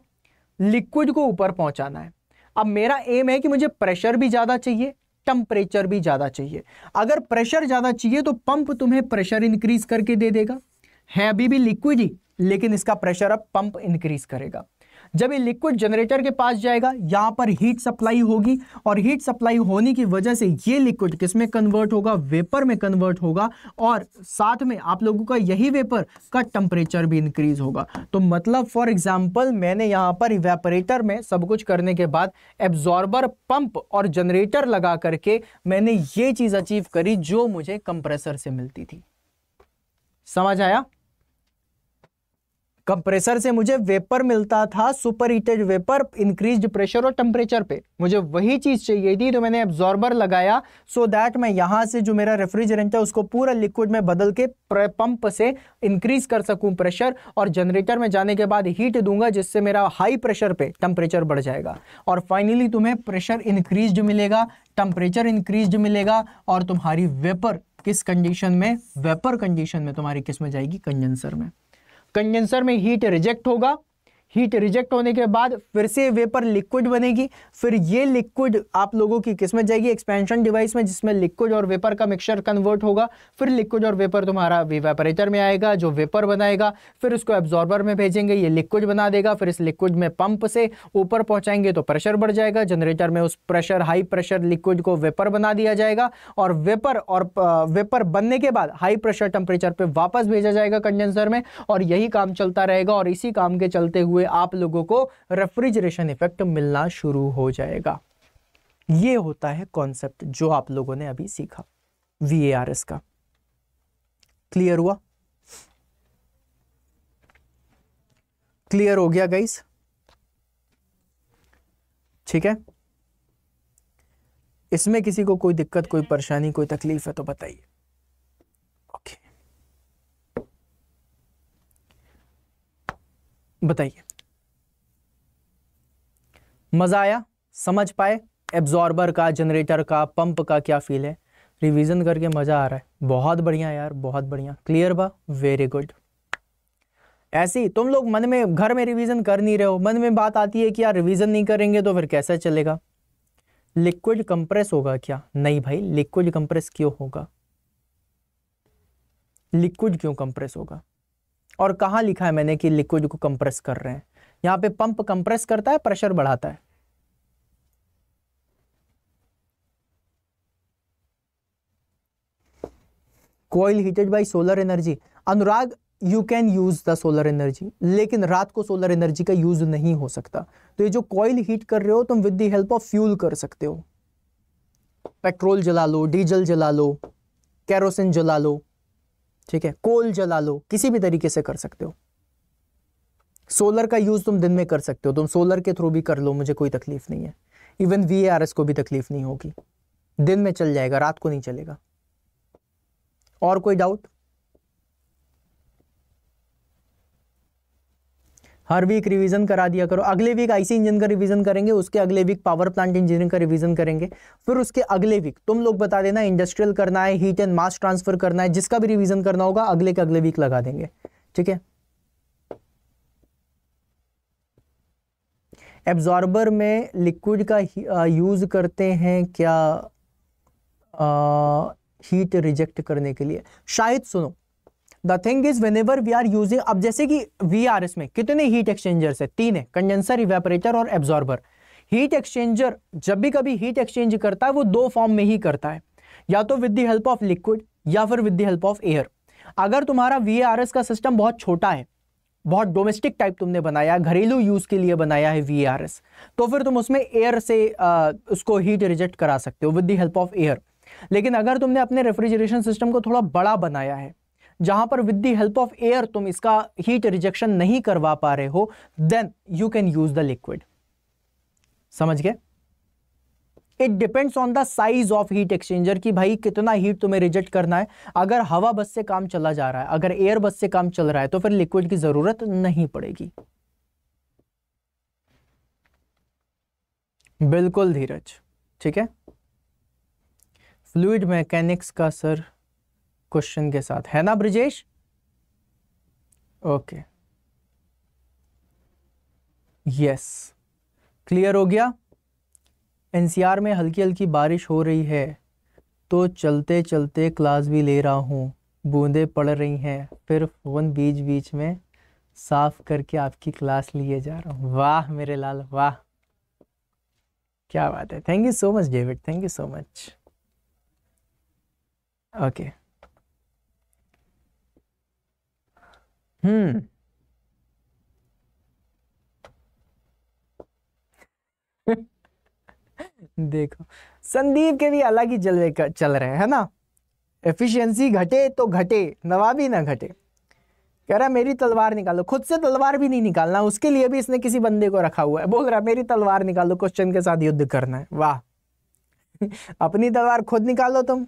लिक्विड को ऊपर पहुंचाना है अब मेरा एम है कि मुझे प्रेशर भी ज़्यादा चाहिए टेम्परेचर भी ज़्यादा चाहिए अगर प्रेशर ज़्यादा चाहिए तो पंप तुम्हें प्रेशर इंक्रीज करके दे देगा है अभी भी लिक्विड ही लेकिन इसका प्रेशर अब पंप इंक्रीज करेगा जब ये लिक्विड जनरेटर के पास जाएगा यहाँ पर हीट सप्लाई होगी और हीट सप्लाई होने की वजह से ये लिक्विड किस में कन्वर्ट होगा वेपर में कन्वर्ट होगा और साथ में आप लोगों का यही वेपर का टेम्परेचर भी इंक्रीज होगा तो मतलब फॉर एग्जाम्पल मैंने यहाँ पर इवेपरेटर में सब कुछ करने के बाद एब्जॉर्बर पंप और जनरेटर लगा करके मैंने ये चीज़ अचीव करी जो मुझे कंप्रेसर से मिलती थी समझ आया कंप्रेसर से मुझे वेपर मिलता था super heated vapour increase pressure और टेम्परेचर पे मुझे वही चीज़ चाहिए थी तो मैंने एब्जॉर्बर लगाया सो so दैट मैं यहां से जो मेरा रेफ्रिजरेंट है उसको पूरा लिक्विड में बदल के पंप से इंक्रीज कर सकू प्रेशर और जनरेटर में जाने के बाद हीट दूंगा जिससे मेरा हाई प्रेशर पे टेम्परेचर बढ़ जाएगा और फाइनली तुम्हें प्रेशर इंक्रीज मिलेगा टेम्परेचर इंक्रीज मिलेगा और तुम्हारी वेपर किस कंडीशन में वेपर कंडीशन में तुम्हारी किस में जाएगी कंजेंसर में कंडेंसर में हीट रिजेक्ट होगा हीट रिजेक्ट होने के बाद फिर से वेपर लिक्विड बनेगी फिर ये लिक्विड आप लोगों की किस्मत जाएगी एक्सपेंशन डिवाइस में जिसमें लिक्विड और वेपर का मिक्सचर कन्वर्ट होगा फिर लिक्विड और वेपर तुम्हारा वेपरेटर में आएगा जो वेपर बनाएगा फिर उसको एब्जॉर्बर में भेजेंगे ये लिक्विड बना देगा फिर इस लिक्विड में पंप से ऊपर पहुंचाएंगे तो प्रेशर बढ़ जाएगा जनरेटर में उस प्रेशर हाई प्रेशर लिक्विड को वेपर बना दिया जाएगा और वेपर और वेपर बनने के बाद हाई प्रेशर टेम्परेचर पर वापस भेजा जाएगा कंडेंसर में और यही काम चलता रहेगा और इसी काम के चलते हुए हुए आप लोगों को रेफ्रिजरेशन इफेक्ट मिलना शुरू हो जाएगा ये होता है कॉन्सेप्ट जो आप लोगों ने अभी सीखा वी का क्लियर हुआ क्लियर हो गया गाइस ठीक है इसमें किसी को कोई दिक्कत कोई परेशानी कोई तकलीफ है तो बताइए ओके बताइए मज़ा आया समझ पाए एब्जॉर्बर का जनरेटर का पंप का क्या फील है रिवीजन करके मज़ा आ रहा है बहुत बढ़िया यार बहुत बढ़िया क्लियर बा वेरी गुड ऐसे ही तुम लोग मन में घर में रिवीजन कर नहीं रहे हो मन में बात आती है कि यार रिवीजन नहीं करेंगे तो फिर कैसा चलेगा लिक्विड कंप्रेस होगा क्या नहीं भाई लिक्विड कंप्रेस क्यों होगा लिक्विड क्यों कंप्रेस होगा और कहा लिखा है मैंने कि लिक्विड को कंप्रेस कर रहे हैं यहां पे पंप कंप्रेस करता है प्रेशर बढ़ाता है coil heated by solar energy Anurag you can use the solar energy लेकिन रात को सोलर एनर्जी का यूज नहीं हो सकता तो ये जो कॉयल हीट कर रहे हो तुम with the help of fuel कर सकते हो पेट्रोल जला लो डीजल जला लो कैरोसिन जला लो ठीक है कोल जला लो किसी भी तरीके से कर सकते हो सोलर का यूज तुम दिन में कर सकते हो तुम सोलर के थ्रू भी कर लो मुझे कोई तकलीफ नहीं है इवन वी को भी तकलीफ नहीं होगी दिन में चल जाएगा रात को नहीं चलेगा और कोई डाउट हर वीक रिवीजन करा दिया करो अगले वीक आईसी इंजन का रिवीजन करेंगे उसके अगले वीक पावर प्लांट इंजीनियरिंग का रिवीजन करेंगे फिर उसके अगले वीक तुम लोग बता देना इंडस्ट्रियल करना है हीट एंड मास ट्रांसफर करना है जिसका भी रिवीजन करना होगा अगले के अगले वीक लगा देंगे ठीक है एब्जॉर्बर में लिक्विड का यूज़ uh, करते हैं क्या uh, हीट रिजेक्ट करने के लिए शायद सुनो the thing is whenever we are using अब जैसे कि वी आर एस में कितने हीट एक्सचेंजर्स है तीन है कंडेंसर इवेपरेटर और एब्जॉर्बर हीट एक्सचेंजर जब भी कभी हीट एक्सचेंज करता है वो दो फॉर्म में ही करता है या तो with the help of liquid या फिर with the help of air अगर तुम्हारा वी आर एस का सिस्टम बहुत छोटा है बहुत डोमेस्टिक टाइप तुमने बनाया घरेलू यूज़ के लिए बनाया है वी आर एस तो फिर तुम उसमें एयर से आ, उसको हीट रिजेक्ट करा सकते हो with the help of air लेकिन अगर तुमने अपने रेफ्रिजरेशन सिस्टम को थोड़ा बड़ा बनाया है जहां पर with the help of air तुम इसका हीट रिजेक्शन नहीं करवा पा रहे हो then you can use the liquid समझ गए it depends on the size of heat exchanger कि भाई कितना हीट तुम्हें रिजेक्ट करना है अगर हवा बस से काम चला जा रहा है अगर एयर बस से काम चल रहा है तो फिर लिक्विड की जरूरत नहीं पड़ेगी बिल्कुल धीरज ठीक है फ्लूड मैकेनिक्स का सर क्वेश्चन के साथ है ना ब्रजेश ओके यस क्लियर हो गया एनसीआर में हल्की हल्की बारिश हो रही है तो चलते चलते क्लास भी ले रहा हूँ बूंदे पड़ रही हैं फिर फ़ोन बीच बीच में साफ करके आपकी क्लास लिए जा रहा हूँ वाह मेरे लाल वाह क्या बात है thank you so much David thank you so much okay hmm hmm. देखो संदीप के भी अलग ही जलवे चल रहे हैं है ना एफिशिएंसी घटे तो घटे नवाबी ना घटे कह रहा मेरी तलवार निकालो खुद से तलवार भी नहीं निकालना उसके लिए भी इसने किसी बंदे को रखा हुआ है बोल रहा मेरी तलवार निकालो क्वेश्चन के साथ युद्ध करना है वाह अपनी तलवार खुद निकालो तुम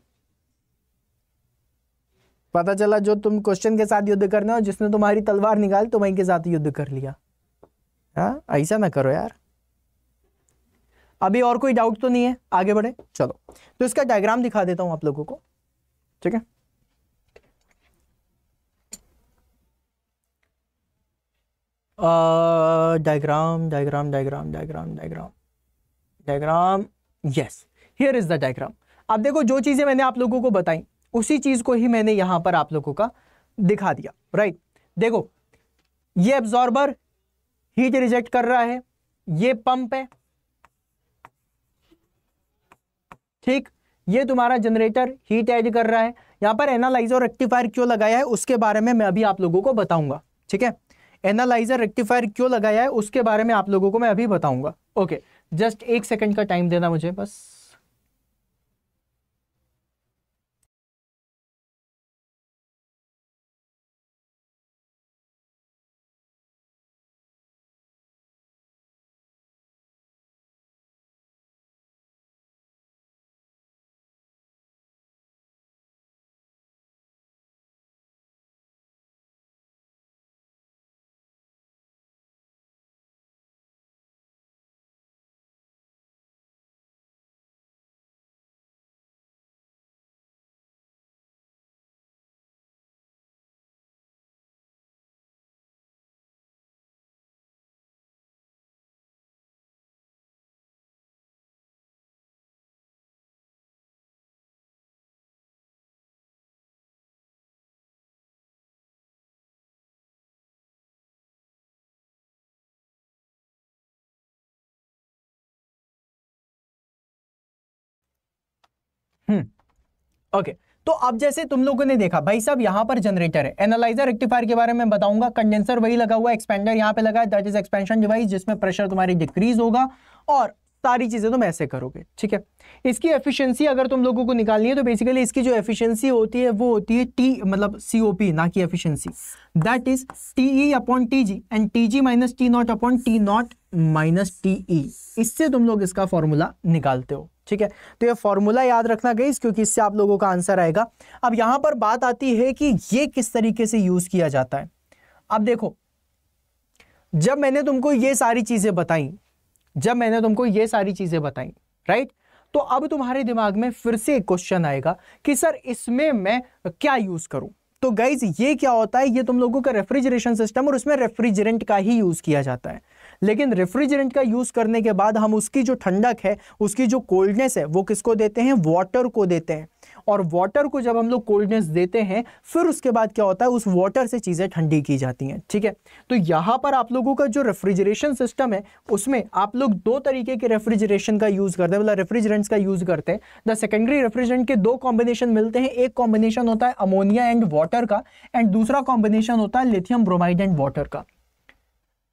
पता चला जो तुम क्वेश्चन के साथ युद्ध करने हो जिसने तुम्हारी तलवार निकाली तो वहीं के साथ युद्ध कर लिया हाँ ऐसा ना करो यार अभी और कोई डाउट तो नहीं है आगे बढ़े चलो तो इसका डायग्राम दिखा देता हूं आप लोगों को ठीक है diagram diagram diagram diagram diagram diagram yes here is the diagram अब देखो जो चीजें मैंने आप लोगों को बताई उसी चीज को ही मैंने यहां पर आप लोगों का दिखा दिया राइट देखो ये एब्जॉर्बर हीट रिजेक्ट कर रहा है ये पंप है ठीक ये तुम्हारा जनरेटर हीट ऐड कर रहा है यहां पर एनालाइजर रेक्टिफायर क्यों लगाया है उसके बारे में मैं अभी आप लोगों को बताऊंगा ठीक है एनालाइजर रेक्टिफायर क्यों लगाया है उसके बारे में आप लोगों को मैं अभी बताऊंगा ओके जस्ट एक सेकंड का टाइम देना मुझे बस ओके तो अब जैसे तुम लोगों ने देखा भाई साहब यहाँ पर जनरेटर है एनालाइजर रेक्टिफायर के बारे में बताऊंगा कंडेंसर वही लगा हुआ एक्सपेंडर यहाँ पे लगा है दैट इज एक्सपेंशन डिवाइस जिसमें प्रेशर तुम्हारी डिक्रीज होगा और सारी चीज़ें तुम ऐसे करोगे ठीक है इसकी एफिशिएंसी अगर तुम लोगों को निकालनी है तो बेसिकली इसकी जो एफिशिएंसी होती है वो होती है टी मतलब सीओपी ना कि efficiency that is T upon T and T G minus T naught upon T naught minus T इससे तुम लोग इसका फॉर्मूला निकालते हो ठीक है तो ये फॉर्मूला याद रखना गई क्योंकि इससे आप लोगों का आंसर आएगा अब यहां पर बात आती है कि ये किस तरीके से यूज़ किया जाता है अब देखो जब मैंने तुमको ये सारी चीज़ें बताई जब मैंने तुमको ये सारी चीज़ें बताई राइट तो अब तुम्हारे दिमाग में फिर से एक क्वेश्चन आएगा कि सर इसमें मैं क्या यूज़ करूं तो गाइज ये क्या होता है ये तुम लोगों का रेफ्रिजरेशन सिस्टम और उसमें रेफ्रिजरेंट का ही यूज़ किया जाता है लेकिन रेफ्रिजरेंट का यूज़ करने के बाद हम उसकी जो ठंडक है उसकी जो कोल्डनेस है वो किसको देते हैं वाटर को देते हैं और वाटर को जब हम लोग कोल्डनेस देते हैं फिर उसके बाद क्या होता है उस वाटर से चीज़ें ठंडी की जाती हैं ठीक है तो यहाँ पर आप लोगों का जो रेफ्रिजरेशन सिस्टम है उसमें आप लोग दो तरीके के रेफ्रिजरेशन का यूज़ करते हैं मतलब रेफ्रिजरेंट्स का यूज़ करते हैं द सेकेंडरी रेफ्रिजरेंट के दो कॉम्बिनेशन मिलते हैं एक कॉम्बिनेशन होता है अमोनिया एंड वाटर का एंड दूसरा कॉम्बिनेशन होता है लिथियम ब्रोमाइड एंड वाटर का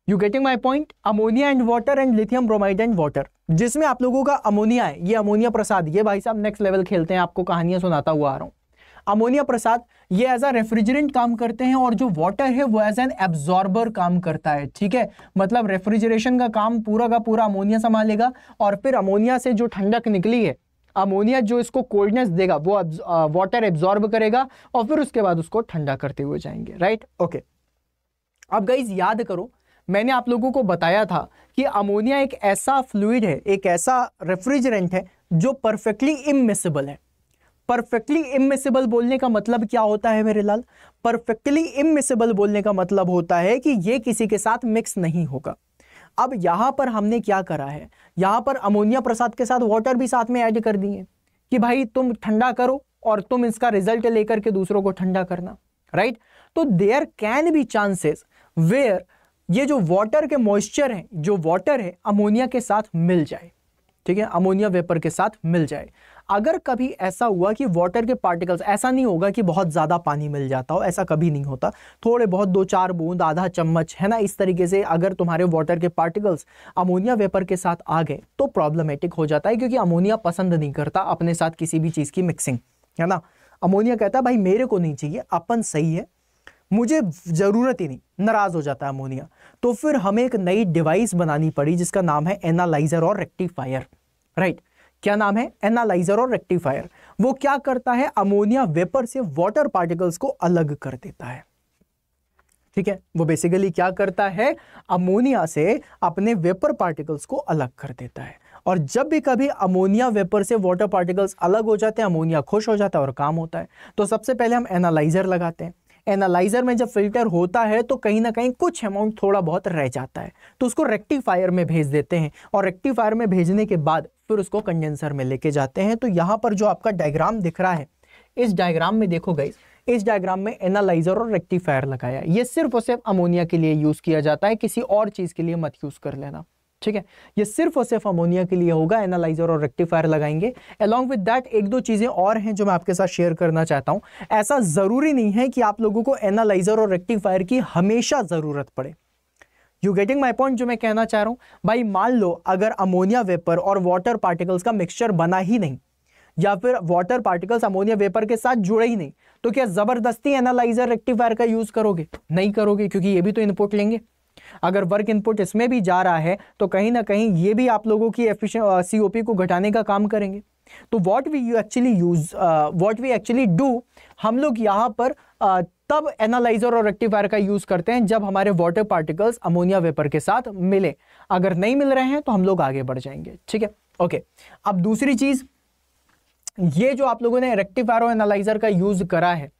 you getting my point ammonia and water and lithium bromide and water जिसमें आप लोगों का अमोनिया है ये अमोनिया प्रसाद ये भाई साहब नेक्स्ट लेवल खेलते हैं आपको कहानियां सुनाता हुआ आ रहा हूँ अमोनिया प्रसाद ये एज अ रेफ्रिजरेंट काम करते हैं और जो वाटर है वो एज एन एब्जॉर्बर काम करता है ठीक है मतलब रेफ्रिजरेशन का काम पूरा का पूरा अमोनिया संभालेगा और फिर अमोनिया से जो ठंडक निकली है अमोनिया जो इसको कोल्डनेस देगा वो वाटर एब्जॉर्ब करेगा और फिर उसके बाद उसको ठंडा करते हुए जाएंगे राइट ओके अब गाइज याद करो मैंने आप लोगों को बताया था कि अमोनिया एक ऐसा फ्लूड है एक ऐसा रेफ्रिजरेंट है जो परफेक्टली इमिसिबल है परफेक्टली इमिसिबल बोलने का मतलब क्या होता है मेरे लाल परफेक्टली इमिसिबल बोलने का मतलब होता है कि ये किसी के साथ मिक्स नहीं होगा अब यहाँ पर हमने क्या करा है यहाँ पर अमोनिया प्रसाद के साथ वाटर भी साथ में ऐड कर दिए कि भाई तुम ठंडा करो और तुम इसका रिजल्ट लेकर के दूसरों को ठंडा करना राइट तो there can be chances where ये जो वाटर के मॉइस्चर है जो वाटर है अमोनिया के साथ मिल जाए ठीक है अमोनिया वेपर के साथ मिल जाए अगर कभी ऐसा हुआ कि वाटर के पार्टिकल्स ऐसा नहीं होगा कि बहुत ज़्यादा पानी मिल जाता हो ऐसा कभी नहीं होता थोड़े बहुत दो चार बूंद आधा चम्मच है ना इस तरीके से अगर तुम्हारे वाटर के पार्टिकल्स अमोनिया वेपर के साथ आ गए तो प्रॉब्लमेटिक हो जाता है क्योंकि अमोनिया पसंद नहीं करता अपने साथ किसी भी चीज़ की मिक्सिंग है ना अमोनिया कहता है भाई मेरे को नहीं चाहिए अपन सही है मुझे ज़रूरत ही नहीं नाराज़ हो जाता है अमोनिया तो फिर हमें एक नई डिवाइस बनानी पड़ी जिसका नाम है एनालाइज़र और रेक्टिफायर राइट क्या नाम है एनालाइज़र और रेक्टिफायर वो क्या करता है अमोनिया वेपर से वॉटर पार्टिकल्स को अलग कर देता है ठीक है वो बेसिकली क्या करता है अमोनिया से अपने वेपर पार्टिकल्स को अलग कर देता है और जब भी कभी अमोनिया वेपर से वाटर पार्टिकल्स अलग हो जाते हैं अमोनिया खुश हो जाता है और काम होता है तो सबसे पहले हम एनालाइज़र लगाते हैं एनालाइजर में जब फिल्टर होता है तो कहीं ना कहीं कुछ अमाउंट थोड़ा बहुत रह जाता है तो उसको रेक्टिफायर में भेज देते हैं और रेक्टिफायर में भेजने के बाद फिर उसको कंडेंसर में लेके जाते हैं तो यहाँ पर जो आपका डायग्राम दिख रहा है इस डायग्राम में देखो गई इस डायग्राम में एनालाइजर और रेक्टिफायर लगाया ये सिर्फ और सिर्फ अमोनिया के लिए यूज़ किया जाता है किसी और चीज़ के लिए मत यूज़ कर लेना ठीक है ये सिर्फ और सिर्फ अमोनिया के लिए होगा एनालाइजर और रेक्टिफायर लगाएंगे अलॉन्ग विद डैट एक दो चीज़ें और हैं जो मैं आपके साथ शेयर करना चाहता हूं ऐसा ज़रूरी नहीं है कि आप लोगों को एनालाइजर और रेक्टिफायर की हमेशा ज़रूरत पड़े यू गेटिंग माई पॉइंट जो मैं कहना चाह रहा हूँ भाई मान लो अगर अमोनिया वेपर और वॉटर पार्टिकल्स का मिक्सचर बना ही नहीं या फिर वॉटर पार्टिकल्स अमोनिया वेपर के साथ जुड़े ही नहीं तो क्या ज़बरदस्ती एनालाइजर रेक्टिफायर का यूज़ करोगे नहीं करोगे क्योंकि ये भी तो इनपुट लेंगे अगर वर्क इनपुट इसमें भी जा रहा है तो कहीं ना कहीं ये भी आप लोगों की सी ओ को घटाने का काम करेंगे तो what we you actually use what we actually do हम लोग यहाँ पर uh, तब एनालाइजर और रेक्टिफायर का यूज करते हैं जब हमारे वाटर पार्टिकल्स अमोनिया वेपर के साथ मिले अगर नहीं मिल रहे हैं तो हम लोग आगे बढ़ जाएंगे ठीक है ओके अब दूसरी चीज ये जो आप लोगों ने रेक्टिफायर और एनालाइजर का यूज करा है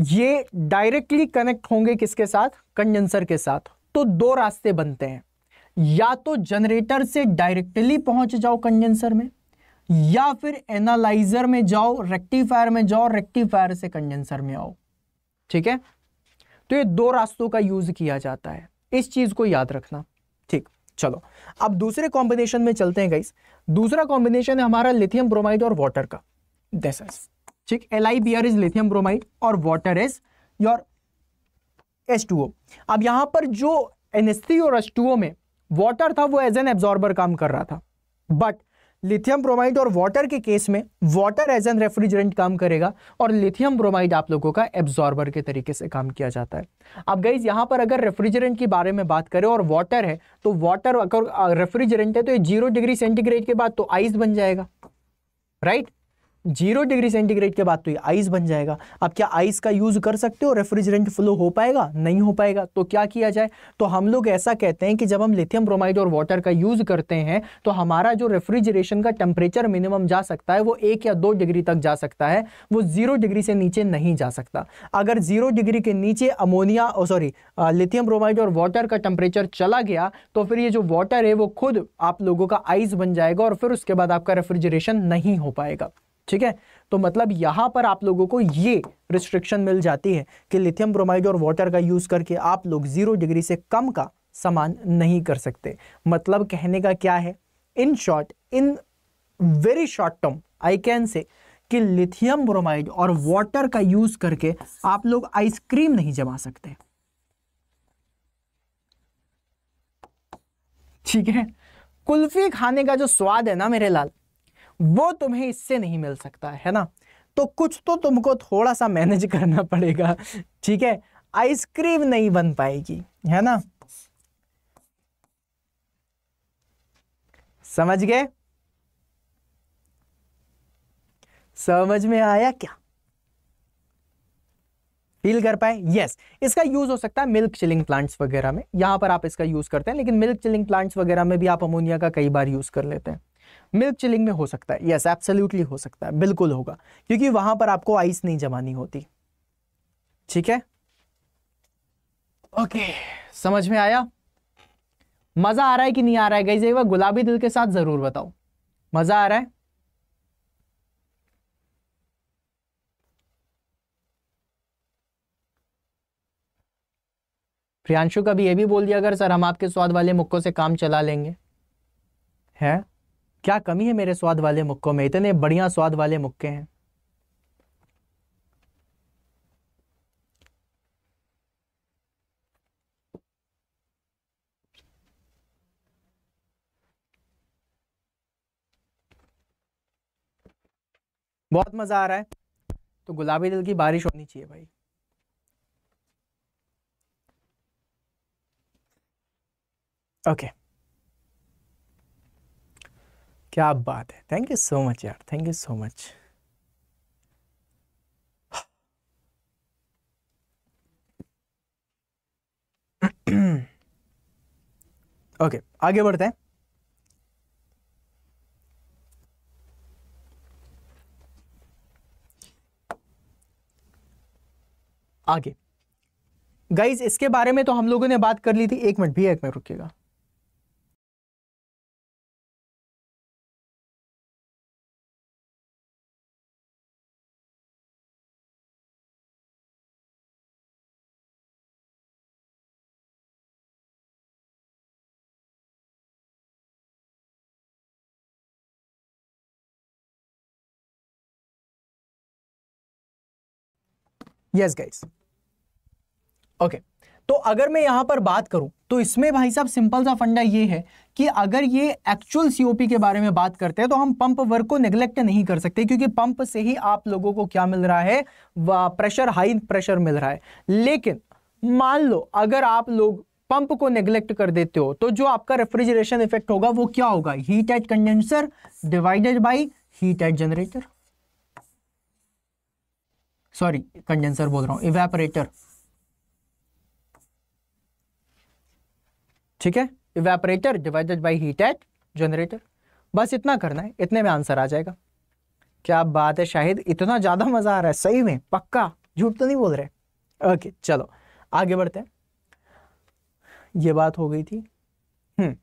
ये डायरेक्टली कनेक्ट होंगे किसके साथ कंडेंसर के साथ तो दो रास्ते बनते हैं या तो जनरेटर से डायरेक्टली पहुंच जाओ कंडेंसर में या फिर एनालाइजर में जाओ रेक्टिफायर में जाओ रेक्टिफायर से कंडेंसर में आओ ठीक है तो ये दो रास्तों का यूज किया जाता है इस चीज को याद रखना ठीक चलो अब दूसरे कॉम्बिनेशन में चलते हैं गाइस दूसरा कॉम्बिनेशन है हमारा लिथियम ब्रोमाइड और वाटर का दिस ठीक L I B R is lithium bromide और water is your S two O अब यहां पर जो एन एस और एस टू ओ में वॉटर था वो एज एन एब्जॉर्बर काम कर रहा था बट लिथियम ब्रोमाइड और वाटर के केस में वाटर एज एन रेफ्रिजरेंट काम करेगा और लिथियम ब्रोमाइड आप लोगों का एब्जॉर्बर के तरीके से काम किया जाता है अब गाइज यहां पर अगर रेफ्रिजरेंट के बारे में बात करें और वाटर है तो वाटर अगर रेफ्रिजरेंट है तो ये जीरो डिग्री सेंटीग्रेड के बाद तो आइस बन जाएगा right right? Zero degree centigrade के बाद तो ये आइस बन जाएगा अब क्या आइस का यूज़ कर सकते हो रेफ्रिजरेंट फ्लो हो पाएगा नहीं हो पाएगा तो क्या किया जाए तो हम लोग ऐसा कहते हैं कि जब हम लिथियम ब्रोमाइड और वाटर का यूज़ करते हैं तो हमारा जो रेफ्रिजरेशन का टेम्परेचर मिनिमम जा सकता है वो एक या दो डिग्री तक जा सकता है वो ज़ीरो डिग्री से नीचे नहीं जा सकता अगर ज़ीरो डिग्री के नीचे अमोनिया और सॉरी लिथियम ब्रोमाइड और वाटर का टेम्परेचर चला गया तो फिर ये जो वाटर है वो खुद आप लोगों का आइस बन जाएगा और फिर उसके बाद आपका रेफ्रिजरेशन नहीं हो पाएगा ठीक है तो मतलब यहां पर आप लोगों को ये रिस्ट्रिक्शन मिल जाती है कि लिथियम ब्रोमाइड और वाटर का यूज़ करके आप लोग ज़ीरो डिग्री से कम का सामान नहीं कर सकते मतलब कहने का क्या है in short in very short term I can say कि लिथियम ब्रोमाइड और वाटर का यूज़ करके आप लोग आइसक्रीम नहीं जमा सकते ठीक है कुल्फी खाने का जो स्वाद है ना मेरे लाल वो तुम्हें इससे नहीं मिल सकता है ना तो कुछ तो तुमको थोड़ा सा मैनेज करना पड़ेगा ठीक है आइसक्रीम नहीं बन पाएगी है ना समझ गए समझ में आया क्या फील कर पाए यस yes. इसका यूज हो सकता है मिल्क चिलिंग प्लांट्स वगैरह में यहां पर आप इसका यूज करते हैं लेकिन मिल्क चिलिंग प्लांट्स वगैरह में भी आप अमोनिया का कई बार यूज कर लेते हैं मिल्क चिलिंग में हो सकता है यस एब्सोल्युटली हो सकता है बिल्कुल होगा क्योंकि वहां पर आपको आइस नहीं जमानी होती ठीक है ओके okay, समझ में आया मजा आ रहा है कि नहीं आ रहा है गई जाइए गुलाबी दिल के साथ जरूर बताओ मजा आ रहा है प्रियांशु कभी ये भी बोल दिया अगर सर हम आपके स्वाद वाले मुक्कों से काम चला लेंगे हैं क्या कमी है मेरे स्वाद वाले मुक्कों में इतने बढ़िया स्वाद वाले मुक्के हैं बहुत मज़ा आ रहा है तो गुलाबी दिल की बारिश होनी चाहिए भाई ओके okay. क्या बात है थैंक यू सो मच यार thank you so much okay आगे बढ़ते हैं आगे गाइज इसके बारे में तो हम लोगों ने बात कर ली थी एक मिनट भी एक मिनट रुकिएगा यस गाइस ओके तो अगर मैं यहां पर बात करूं तो इसमें भाई साहब सिंपल सा फंडा ये है कि अगर ये एक्चुअल सीओपी के बारे में बात करते हैं तो हम पंप वर्क को निगलेक्ट नहीं कर सकते क्योंकि पंप से ही आप लोगों को क्या मिल रहा है प्रेशर हाई प्रेशर मिल रहा है लेकिन मान लो अगर आप लोग पंप को नेग्लेक्ट कर देते हो तो जो आपका रेफ्रिजरेशन इफेक्ट होगा वो क्या होगा heat at condenser divided by heat at generator sorry condenser बोल रहा हूं इवेपरेटर ठीक है evaporator divided by heat at generator बस इतना करना है इतने में आंसर आ जाएगा क्या बात है शाहिद इतना ज़्यादा मज़ा आ रहा है सही में पक्का झूठ तो नहीं बोल रहे ओके चलो आगे बढ़ते हैं ये बात हो गई थी हम्म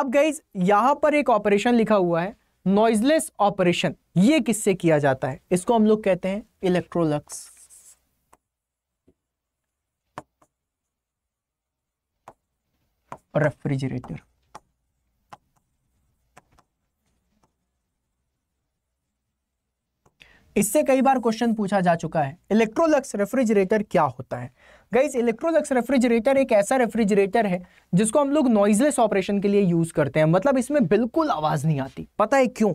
अब गाइज यहां पर एक ऑपरेशन लिखा हुआ है नॉइजलेस ऑपरेशन ये किससे किया जाता है इसको हम लोग कहते हैं इलेक्ट्रोलक्स रेफ्रिजरेटर इससे कई बार क्वेश्चन पूछा जा चुका है इलेक्ट्रोलक्स रेफ्रिजरेटर क्या होता है गाइज इलेक्ट्रोलक्स रेफ्रिजरेटर एक ऐसा रेफ्रिजरेटर है जिसको हम लोग नॉइजलेस ऑपरेशन के लिए यूज़ करते हैं मतलब इसमें बिल्कुल आवाज़ नहीं आती पता है क्यों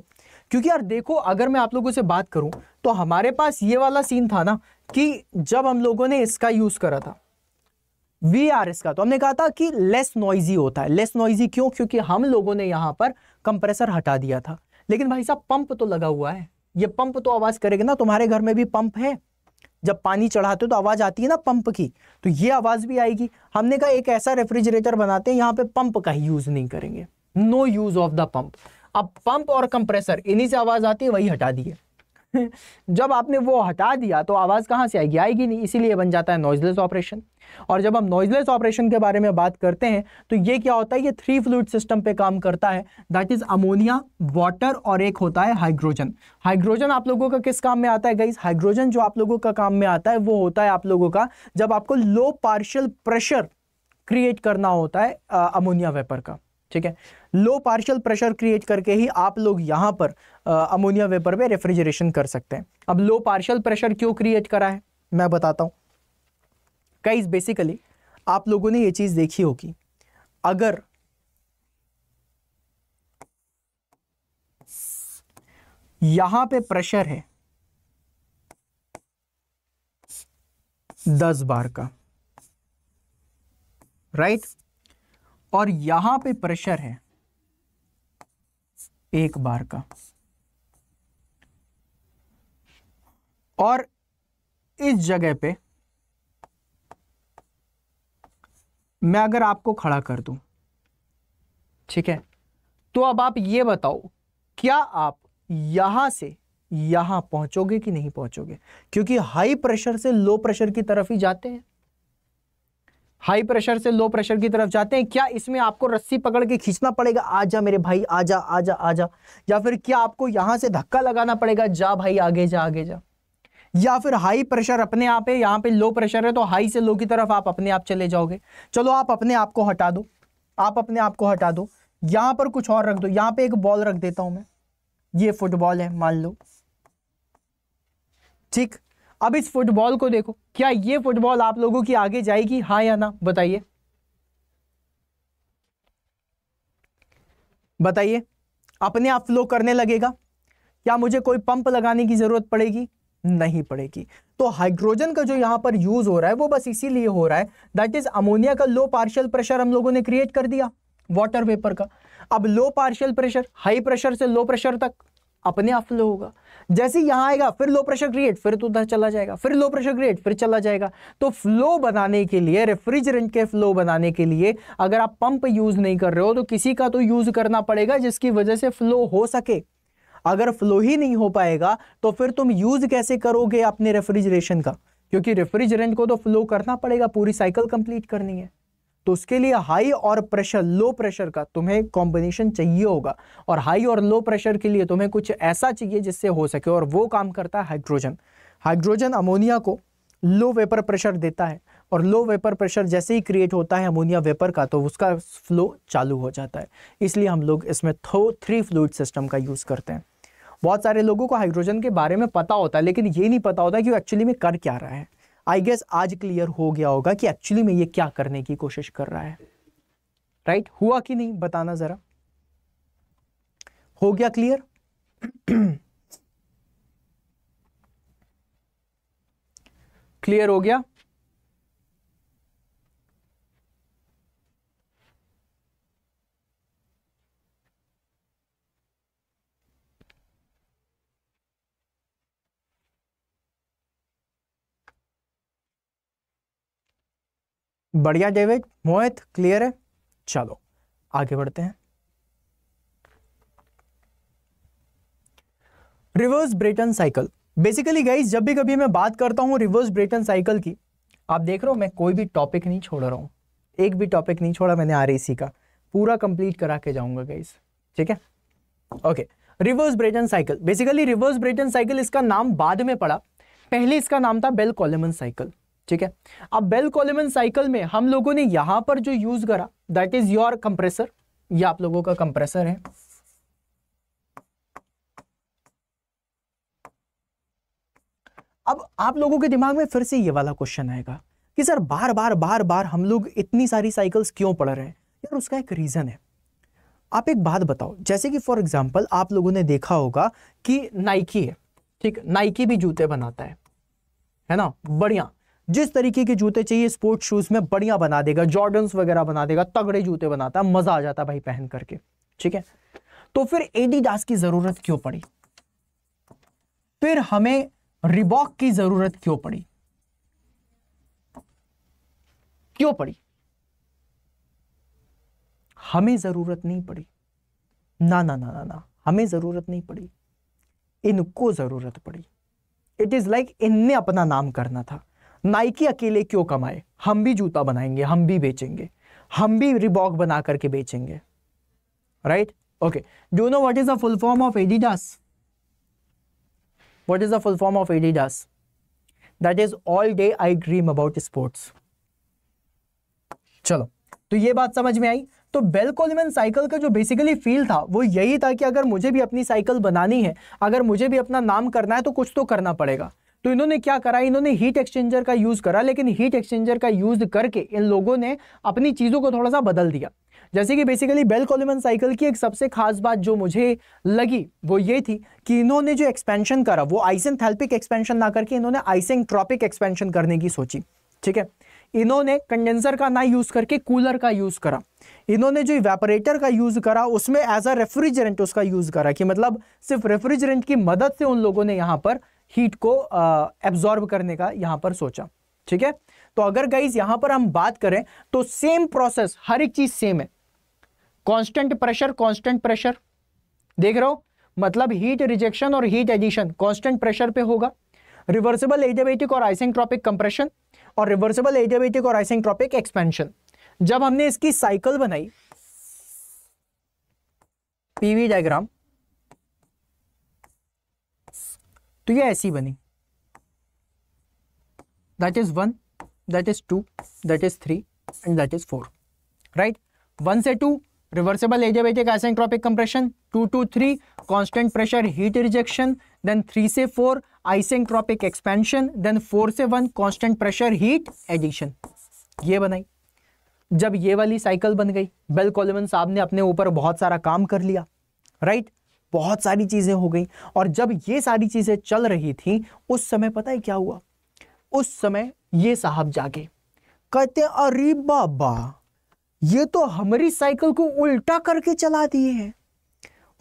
क्योंकि यार देखो अगर मैं आप लोगों से बात करूं तो हमारे पास ये वाला सीन था ना कि जब हम लोगों ने इसका यूज़ करा था वी आर इसका तो हमने कहा था कि लेस नॉइजी होता है लेस नॉइजी क्यों क्योंकि हम लोगों ने यहाँ पर कंप्रेसर हटा दिया था लेकिन भाई साहब पंप तो लगा हुआ है ये पंप तो आवाज़ करेगा ना तुम्हारे घर में भी पंप है जब पानी चढ़ाते हो तो आवाज़ आती है ना पंप की तो ये आवाज़ भी आएगी हमने कहा एक ऐसा रेफ्रिजरेटर बनाते हैं यहाँ पे पंप का ही यूज़ नहीं करेंगे no use of the pump अब पंप और कंप्रेसर इन्हीं से आवाज़ आती है वही हटा दिए जब आपने वो हटा दिया तो आवाज़ कहाँ से आएगी आएगी नहीं इसीलिए बन जाता है नॉइजलेस ऑपरेशन और जब हम नॉइजलेस ऑपरेशन के बारे में बात करते हैं तो ये क्या होता है ये थ्री फ्लूड सिस्टम पे काम करता है दैट इज अमोनिया वाटर और एक होता है हाइड्रोजन हाइड्रोजन आप लोगों का किस काम में आता है गाइज हाइड्रोजन जो आप लोगों का काम में आता है वो होता है आप लोगों का जब आपको लो पार्शियल प्रेशर क्रिएट करना होता है अमोनिया वेपर का ठीक है लो पार्शियल प्रेशर क्रिएट करके ही आप लोग यहां पर अमोनिया वेपर में रेफ्रिजरेशन कर सकते हैं अब लो पार्शियल प्रेशर क्यों क्रिएट करा है मैं बताता हूं कई बेसिकली आप लोगों ने यह चीज़ देखी होगी अगर यहां पे प्रेशर है दस बार का राइट right? और यहां पे प्रेशर है एक बार का और इस जगह पे मैं अगर आपको खड़ा कर दूं ठीक है तो अब आप ये बताओ क्या आप यहां से यहां पहुंचोगे कि नहीं पहुंचोगे क्योंकि हाई प्रेशर से लो प्रेशर की तरफ ही जाते हैं हाई प्रेशर से लो प्रेशर की तरफ जाते हैं क्या इसमें आपको रस्सी पकड़ के खींचना पड़ेगा आजा मेरे भाई आजा आजा आजा या फिर क्या आपको यहां से धक्का लगाना पड़ेगा जा भाई आगे जा आगे जा या फिर हाई प्रेशर अपने आप है यहाँ पे लो प्रेशर है तो हाई से लो की तरफ आप अपने आप चले जाओगे चलो आप अपने आप को हटा दो आप अपने आप को हटा दो यहाँ पर कुछ और रख दो यहाँ पे एक बॉल रख देता हूं मैं ये फुटबॉल है मान लो ठीक अब इस फुटबॉल को देखो क्या ये फुटबॉल आप लोगों की आगे जाएगी हाँ या ना बताइए बताइए अपने आप फ्लो करने लगेगा क्या मुझे कोई पंप लगाने की जरूरत पड़ेगी नहीं पड़ेगी तो हाइड्रोजन का जो यहां पर यूज हो रहा है वो बस इसीलिए हो रहा है दैट इज अमोनिया का लो पार्शियल प्रेशर हम लोगों ने क्रिएट कर दिया वाटर वेपर का अब low partial pressure high pressure से लो प्रेशर तक अपने आप फ्लो होगा जैसे यहां आएगा फिर लो प्रेशर क्रिएट फिर तो उधर चला जाएगा फिर लो प्रेशर क्रिएट फिर चला जाएगा तो फ्लो बनाने के लिए रेफ्रिजरेंट के फ्लो बनाने के लिए अगर आप पंप यूज़ नहीं कर रहे हो तो किसी का तो यूज़ करना पड़ेगा जिसकी वजह से फ्लो हो सके अगर फ्लो ही नहीं हो पाएगा तो फिर तुम यूज़ कैसे करोगे अपने रेफ्रिजरेशन का क्योंकि रेफ्रिजरेंट को तो फ्लो करना पड़ेगा पूरी साइकिल कंप्लीट करनी है तो उसके लिए हाई और प्रेशर लो प्रेशर का तुम्हें कॉम्बिनेशन चाहिए होगा और हाई और लो प्रेशर के लिए तुम्हें कुछ ऐसा चाहिए जिससे हो सके और वो काम करता है हाइड्रोजन हाइड्रोजन अमोनिया को लो वेपर प्रेशर देता है और लो वेपर प्रेशर जैसे ही क्रिएट होता है अमोनिया वेपर का तो उसका फ्लो चालू हो जाता है इसलिए हम लोग इसमें थो थ्री फ्लूड सिस्टम का यूज़ करते हैं बहुत सारे लोगों को हाइड्रोजन के बारे में पता होता है लेकिन ये नहीं पता होता कि वो एक्चुअली में कर क्या रहा है आई गेस आज क्लियर हो गया होगा कि एक्चुअली में ये क्या करने की कोशिश कर रहा है राइट right? हुआ कि नहीं बताना जरा हो गया क्लियर क्लियर हो गया बढ़िया डेविड मोहित क्लियर है चलो आगे बढ़ते हैं reverse Brayton cycle basically guys जब भी कभी मैं बात करता हूं रिवर्स ब्रेटन साइकिल की आप देख रहे हो मैं कोई भी टॉपिक नहीं छोड़ रहा हूं एक भी टॉपिक नहीं छोड़ा मैंने आर का पूरा कंप्लीट करा के जाऊंगा गाइज ठीक है okay reverse Brayton cycle basically reverse Brayton cycle इसका नाम बाद में पड़ा पहले इसका नाम था बेल कॉलेमन साइकिल ठीक है अब बेल कॉलेमन साइकिल में हम लोगों ने यहां पर जो यूज करा दैट इज योर कंप्रेसर ये आप लोगों का कंप्रेसर है अब आप लोगों के दिमाग में फिर से ये वाला क्वेश्चन आएगा कि सर बार बार बार बार हम लोग इतनी सारी साइकिल्स क्यों पढ़ रहे हैं यार उसका एक रीज़न है आप एक बात बताओ जैसे कि फॉर एग्जाम्पल आप लोगों ने देखा होगा कि नाइकी है ठीक नाइकी भी जूते बनाता है है ना बढ़िया जिस तरीके के जूते चाहिए स्पोर्ट्स शूज में बढ़िया बना देगा जॉर्डन्स वगैरह बना देगा तगड़े जूते बनाता है मजा आ जाता भाई पहन करके ठीक है तो फिर एडिडास की जरूरत क्यों पड़ी फिर हमें रिबॉक की जरूरत क्यों पड़ी क्यों पड़ी हमें जरूरत नहीं पड़ी ना ना ना ना ना हमें जरूरत नहीं पड़ी इनको जरूरत पड़ी इट इज लाइक इनने अपना नाम करना था नाइकी अकेले क्यों कमाए हम भी जूता बनाएंगे हम भी बेचेंगे हम भी रिबॉक बना करके बेचेंगे right okay do know what is the full form of Adidas what is the full form of Adidas that is all day I dream about sports चलो तो ये बात समझ में आई तो बेल कोलिमन साइकिल का जो बेसिकली फील था वो यही था कि अगर मुझे भी अपनी साइकिल बनानी है अगर मुझे भी अपना नाम करना है तो कुछ तो करना पड़ेगा तो इन्होंने क्या करा इन्होंने हीट एक्सचेंजर का यूज़ करा लेकिन हीट एक्सचेंजर का यूज़ करके इन लोगों ने अपनी चीज़ों को थोड़ा सा बदल दिया जैसे कि बेसिकली बेल कॉलिमन साइकिल की एक सबसे खास बात जो मुझे लगी वो ये थी कि इन्होंने जो एक्सपेंशन करा वो आइसन एक्सपेंशन ना करके इन्होंने आइसेंट्रॉपिक एक्सपेंशन करने की सोची ठीक है इन्होंने कंडेंसर का ना यूज़ करके कूलर का यूज़ करा इन्होंने जो वेपरेटर का यूज़ करा उसमें एज अ रेफ्रिजरेंट उसका यूज़ करा कि मतलब सिर्फ रेफ्रिजरेंट की मदद से उन लोगों ने यहाँ पर हीट को एब्जॉर्ब करने का यहां पर सोचा ठीक है तो अगर गाइज यहां पर हम बात करें तो सेम प्रोसेस हर एक चीज़ सेम है कांस्टेंट प्रेशर कांस्टेंट प्रेशर देख रहे हो मतलब हीट रिजेक्शन और हीट एडिशन कांस्टेंट प्रेशर पे होगा रिवर्सिबल एडियाबेटिक और आइसेंट्रॉपिक कंप्रेशन और रिवर्सिबल एडियाबेटिक और ट्रॉपिक एक्सपेंशन जब हमने इसकी साइकिल बनाई पीवी डायग्राम तो ये ऐसी बनी that is one that is two that is three and that is four right one से two reversible adiabatic isentropic compression two to three constant pressure heat rejection then three से four isentropic expansion then four से one constant pressure heat addition ये बनाई जब ये वाली cycle बन गई बेल कॉलेमन साहब ने अपने ऊपर बहुत सारा काम कर लिया राइट right? बहुत सारी चीज़ें हो गई और जब ये सारी चीज़ें चल रही थी उस समय पता है क्या हुआ उस समय ये साहब जागे कहते अरे बाबा ये तो हमारी साइकिल को उल्टा करके चला दिए हैं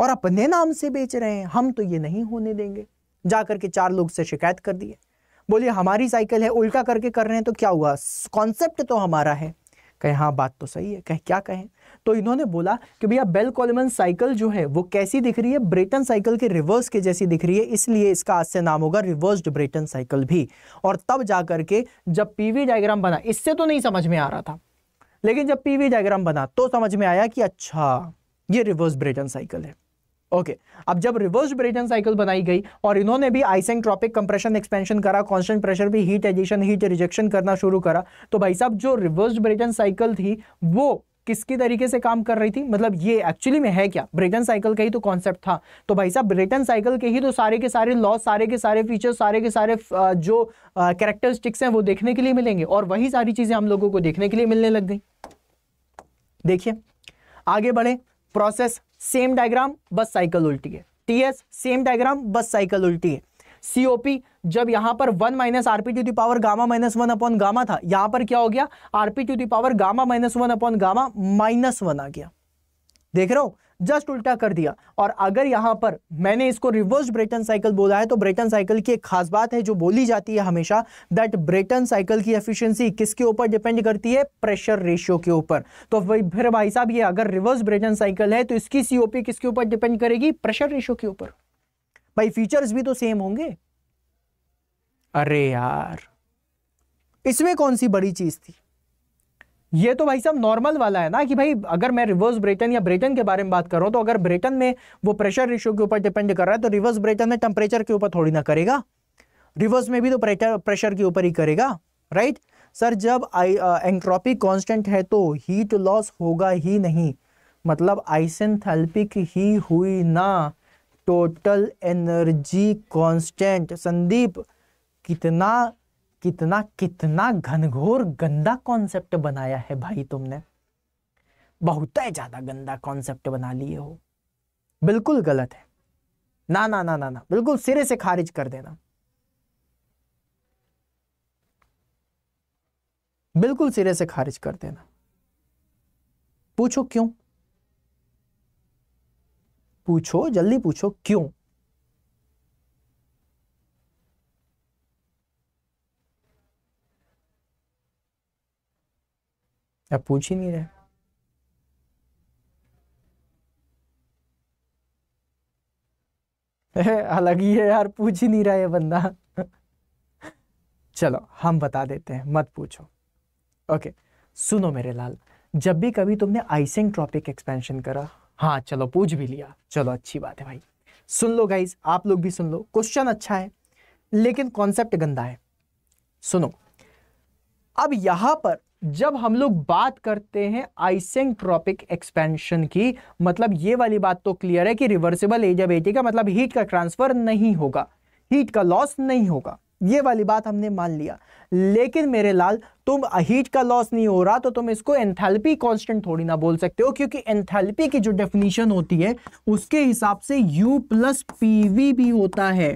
और अपने नाम से बेच रहे हैं हम तो ये नहीं होने देंगे जा करके चार लोग से शिकायत कर दिए बोले हमारी साइकिल है उल्टा करके कर रहे हैं तो क्या हुआ कॉन्सेप्ट तो हमारा है कहे हाँ बात तो सही है कहे क्या कहें तो इन्होंने बोला कि भैया बेल कॉलमन साइकिल जो है वो कैसी दिख रही है ब्रेटन साइकिल के रिवर्स के जैसी दिख रही है इसलिए इसका आज से नाम होगा रिवर्स्ड ब्रेटन साइकिल भी और तब जा करके जब पीवी डायग्राम बना इससे तो नहीं समझ में आ रहा था लेकिन जब पीवी डायग्राम बना तो समझ में आया कि अच्छा ये रिवर्स ब्रेटन साइकिल है ओके okay. अब जब रिवर्स ब्रेटन साइकिल बनाई गई और इन्होंने भी आइसेंट्रॉपिक कंप्रेशन एक्सपेंशन करा कांस्टेंट प्रेशर भी हीट एडिशन हीट रिजेक्शन करना शुरू करा तो भाई साहब जो रिवर्स ब्रेटन साइकिल थी वो किसके तरीके से काम कर रही थी मतलब ये एक्चुअली में है क्या ब्रिटन साइकिल का ही तो कॉन्सेप्ट था तो भाई साहब ब्रिटन साइकिल के ही तो सारे के सारे लॉस सारे के सारे फीचर्स सारे के सारे जो कैरेक्टरिस्टिक्स हैं वो देखने के लिए मिलेंगे और वही सारी चीज़ें हम लोगों को देखने के लिए मिलने लग गई देखिए आगे बढ़े प्रोसेस सेम डायग्राम बस साइकिल उल्टी है टीएस सेम डायग्राम बस साइकिल उल्टी है सीओपी जब यहां पर one minus RP to the power gamma minus one upon gamma था यहां पर क्या हो गया RP to the power gamma minus one upon gamma minus one आ गया देख रहे हो जस्ट उल्टा कर दिया और अगर यहां पर मैंने इसको रिवर्स ब्रेटन साइकिल बोला है तो ब्रेटन साइकिल की एक खास बात है जो बोली जाती है हमेशा दैट ब्रेटन साइकिल की एफिशिएंसी किसके ऊपर डिपेंड करती है प्रेशर रेशियो के ऊपर तो फिर भाई साहब ये अगर रिवर्स ब्रेटन साइकिल है तो इसकी सीओपी किसके ऊपर डिपेंड करेगी प्रेशर रेशियो के ऊपर भाई फीचर्स भी तो सेम होंगे अरे यार इसमें कौन सी बड़ी चीज थी ये तो भाई साहब नॉर्मल वाला है ना कि भाई अगर मैं रिवर्स ब्रेटन या ब्रेटन के बारे में बात कर रहा हूं तो अगर ब्रेटन में वो प्रेशर रेशियो के ऊपर डिपेंड कर रहा है तो रिवर्स ब्रेटन में टेम्परेचर के ऊपर थोड़ी ना करेगा रिवर्स में भी तो प्रेशर के ऊपर ही करेगा राइट सर जब आई एंट्रोपी कॉन्स्टेंट है तो हीट लॉस होगा ही नहीं मतलब आइसेंथेल्पिक ही हुई ना टोटल एनर्जी कांस्टेंट संदीप कितना कितना कितना घनघोर गंदा कॉन्सेप्ट बनाया है भाई तुमने बहुत ही ज्यादा गंदा कॉन्सेप्ट बना लिए हो बिल्कुल गलत है ना ना ना ना ना बिल्कुल सिरे से खारिज कर देना बिल्कुल सिरे से खारिज कर देना पूछो क्यों पूछो जल्दी पूछो क्यों अब पूछ ही नहीं रहे अलग ही है यार पूछ ही नहीं रहा ये बंदा चलो हम बता देते हैं मत पूछो ओके सुनो मेरे लाल जब भी कभी तुमने आइसिंग ट्रॉपिक एक्सपेंशन करा हाँ चलो पूछ भी लिया चलो अच्छी बात है भाई सुन लो गाइज आप लोग भी सुन लो क्वेश्चन अच्छा है लेकिन कॉन्सेप्ट गंदा है सुनो अब यहां पर जब हम लोग बात करते हैं आइसेंग ट्रॉपिक एक्सपेंशन की मतलब ये वाली बात तो क्लियर है कि रिवर्सिबल एटी का मतलब हीट का ट्रांसफर नहीं होगा हीट का लॉस नहीं होगा ये वाली बात हमने मान लिया लेकिन मेरे लाल तुम हीट का लॉस नहीं हो रहा तो तुम इसको एंथैल्पी कांस्टेंट थोड़ी ना बोल सकते हो क्योंकि एंथैल्पी की जो डेफिनेशन होती है उसके हिसाब से U प्लस पीवी भी होता है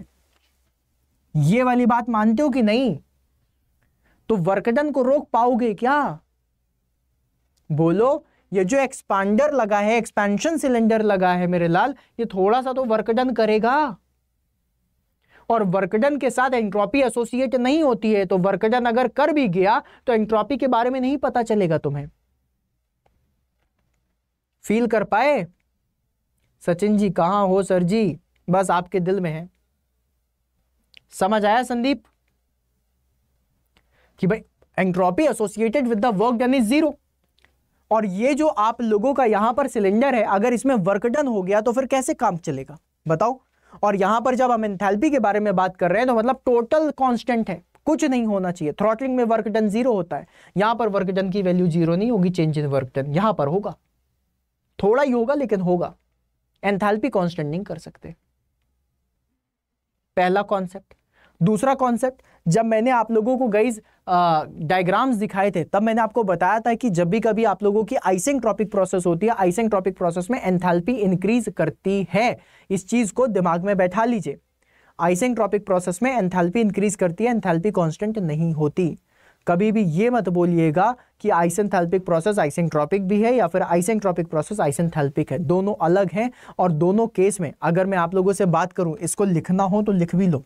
ये वाली बात मानते हो कि नहीं तो वर्कडन को रोक पाओगे क्या बोलो ये जो एक्सपांडर लगा है एक्सपेंशन सिलेंडर लगा है मेरे लाल ये थोड़ा सा तो वर्कडन करेगा और वर्कडन के साथ एंट्रॉपी एसोसिएट नहीं होती है तो वर्कडन अगर कर भी गया तो एंट्रॉपी के बारे में नहीं पता चलेगा तुम्हें फील कर पाए सचिन जी कहां हो सर जी बस आपके दिल में है समझ आया संदीप कि भाई entropy associated with the work done is zero और ये जो आप लोगों का यहां पर सिलेंडर है अगर इसमें वर्क डन हो गया तो फिर कैसे काम चलेगा बताओ और यहां पर जब हम इंथेल्पी के बारे में बात कर रहे हैं तो मतलब टोटल कॉन्स्टेंट है कुछ नहीं होना चाहिए थ्रॉटलिंग में वर्क डन जीरो होता है यहां पर वर्क डन की वैल्यू जीरो नहीं होगी चेंज इन वर्क डन यहां पर होगा थोड़ा ही होगा लेकिन होगा एंथैल्पी कांस्टेंट नहीं कर सकते पहला कॉन्सेप्ट दूसरा कॉन्सेप्ट जब मैंने आप लोगों को गईज डायग्राम्स दिखाए थे तब मैंने आपको बताया था कि जब भी कभी आप लोगों की आइसिंग ट्रॉपिक प्रोसेस होती है आइसिंग ट्रॉपिक प्रोसेस में एंथैल्पी इंक्रीज करती है इस चीज़ को दिमाग में बैठा लीजिए आइसिंग ट्रॉपिक प्रोसेस में एंथैल्पी इंक्रीज करती है एंथैल्पी कांस्टेंट नहीं होती कभी भी ये मत बोलिएगा कि आइसेंथैल्पिक प्रोसेस आइसेंट्रॉपिक भी है या फिर आइसेंट्रॉपिक प्रोसेस आइसेंथैल्पिक है दोनों अलग हैं और दोनों केस में अगर मैं आप लोगों से बात करूं इसको लिखना हो तो लिख भी लो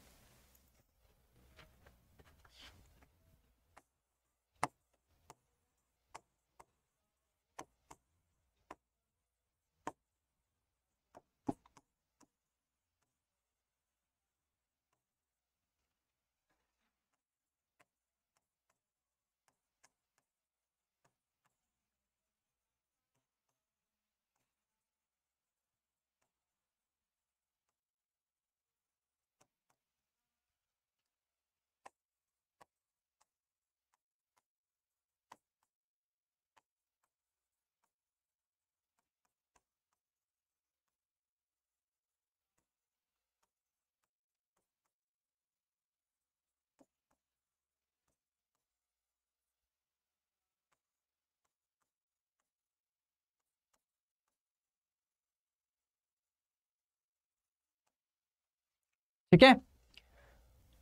ठीक है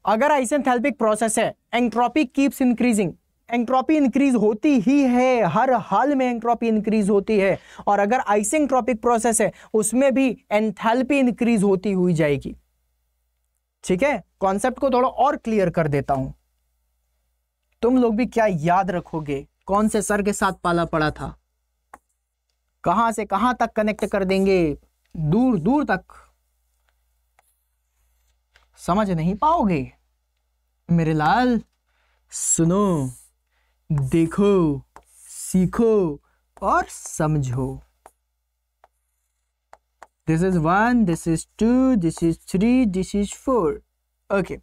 अगर आइसेंथेल्पिक प्रोसेस है entropy keeps increasing entropy increase होती ही है हर हाल में एंट्रोपी इंक्रीज होती है और अगर आइसेंट्रोपिक प्रोसेस है उसमें भी एंथैल्पी इंक्रीज होती हुई जाएगी ठीक है कॉन्सेप्ट को थोड़ा और क्लियर कर देता हूं तुम लोग भी क्या याद रखोगे कौन से सर के साथ पाला पड़ा था कहां से कहां तक कनेक्ट कर देंगे दूर दूर तक समझ नहीं पाओगे मेरे लाल सुनो देखो सीखो और समझो this is one this is two this is three this is four okay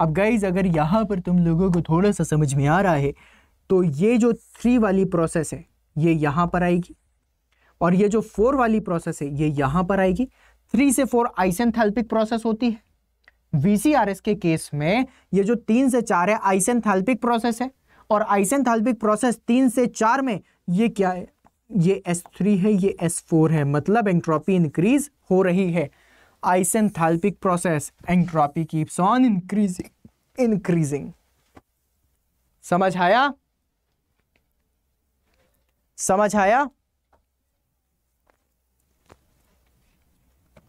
अब गाइज अगर यहां पर तुम लोगों को थोड़ा सा समझ में आ रहा है तो ये जो थ्री वाली प्रोसेस है ये यहां पर आएगी और ये जो फोर वाली प्रोसेस है ये यहां पर आएगी थ्री से फोर आइसेंथेल्पिक प्रोसेस होती है वीसीआरएस के केस में ये जो तीन से चार है आइसेंथैल्पिक प्रोसेस है और आइसेंथैल्पिक प्रोसेस तीन से चार में ये क्या है ये थ्री है ये फोर है मतलब एंट्रोपी इंक्रीज हो रही है isenthalpic process entropy keeps on increasing increasing समझ आया समझ आया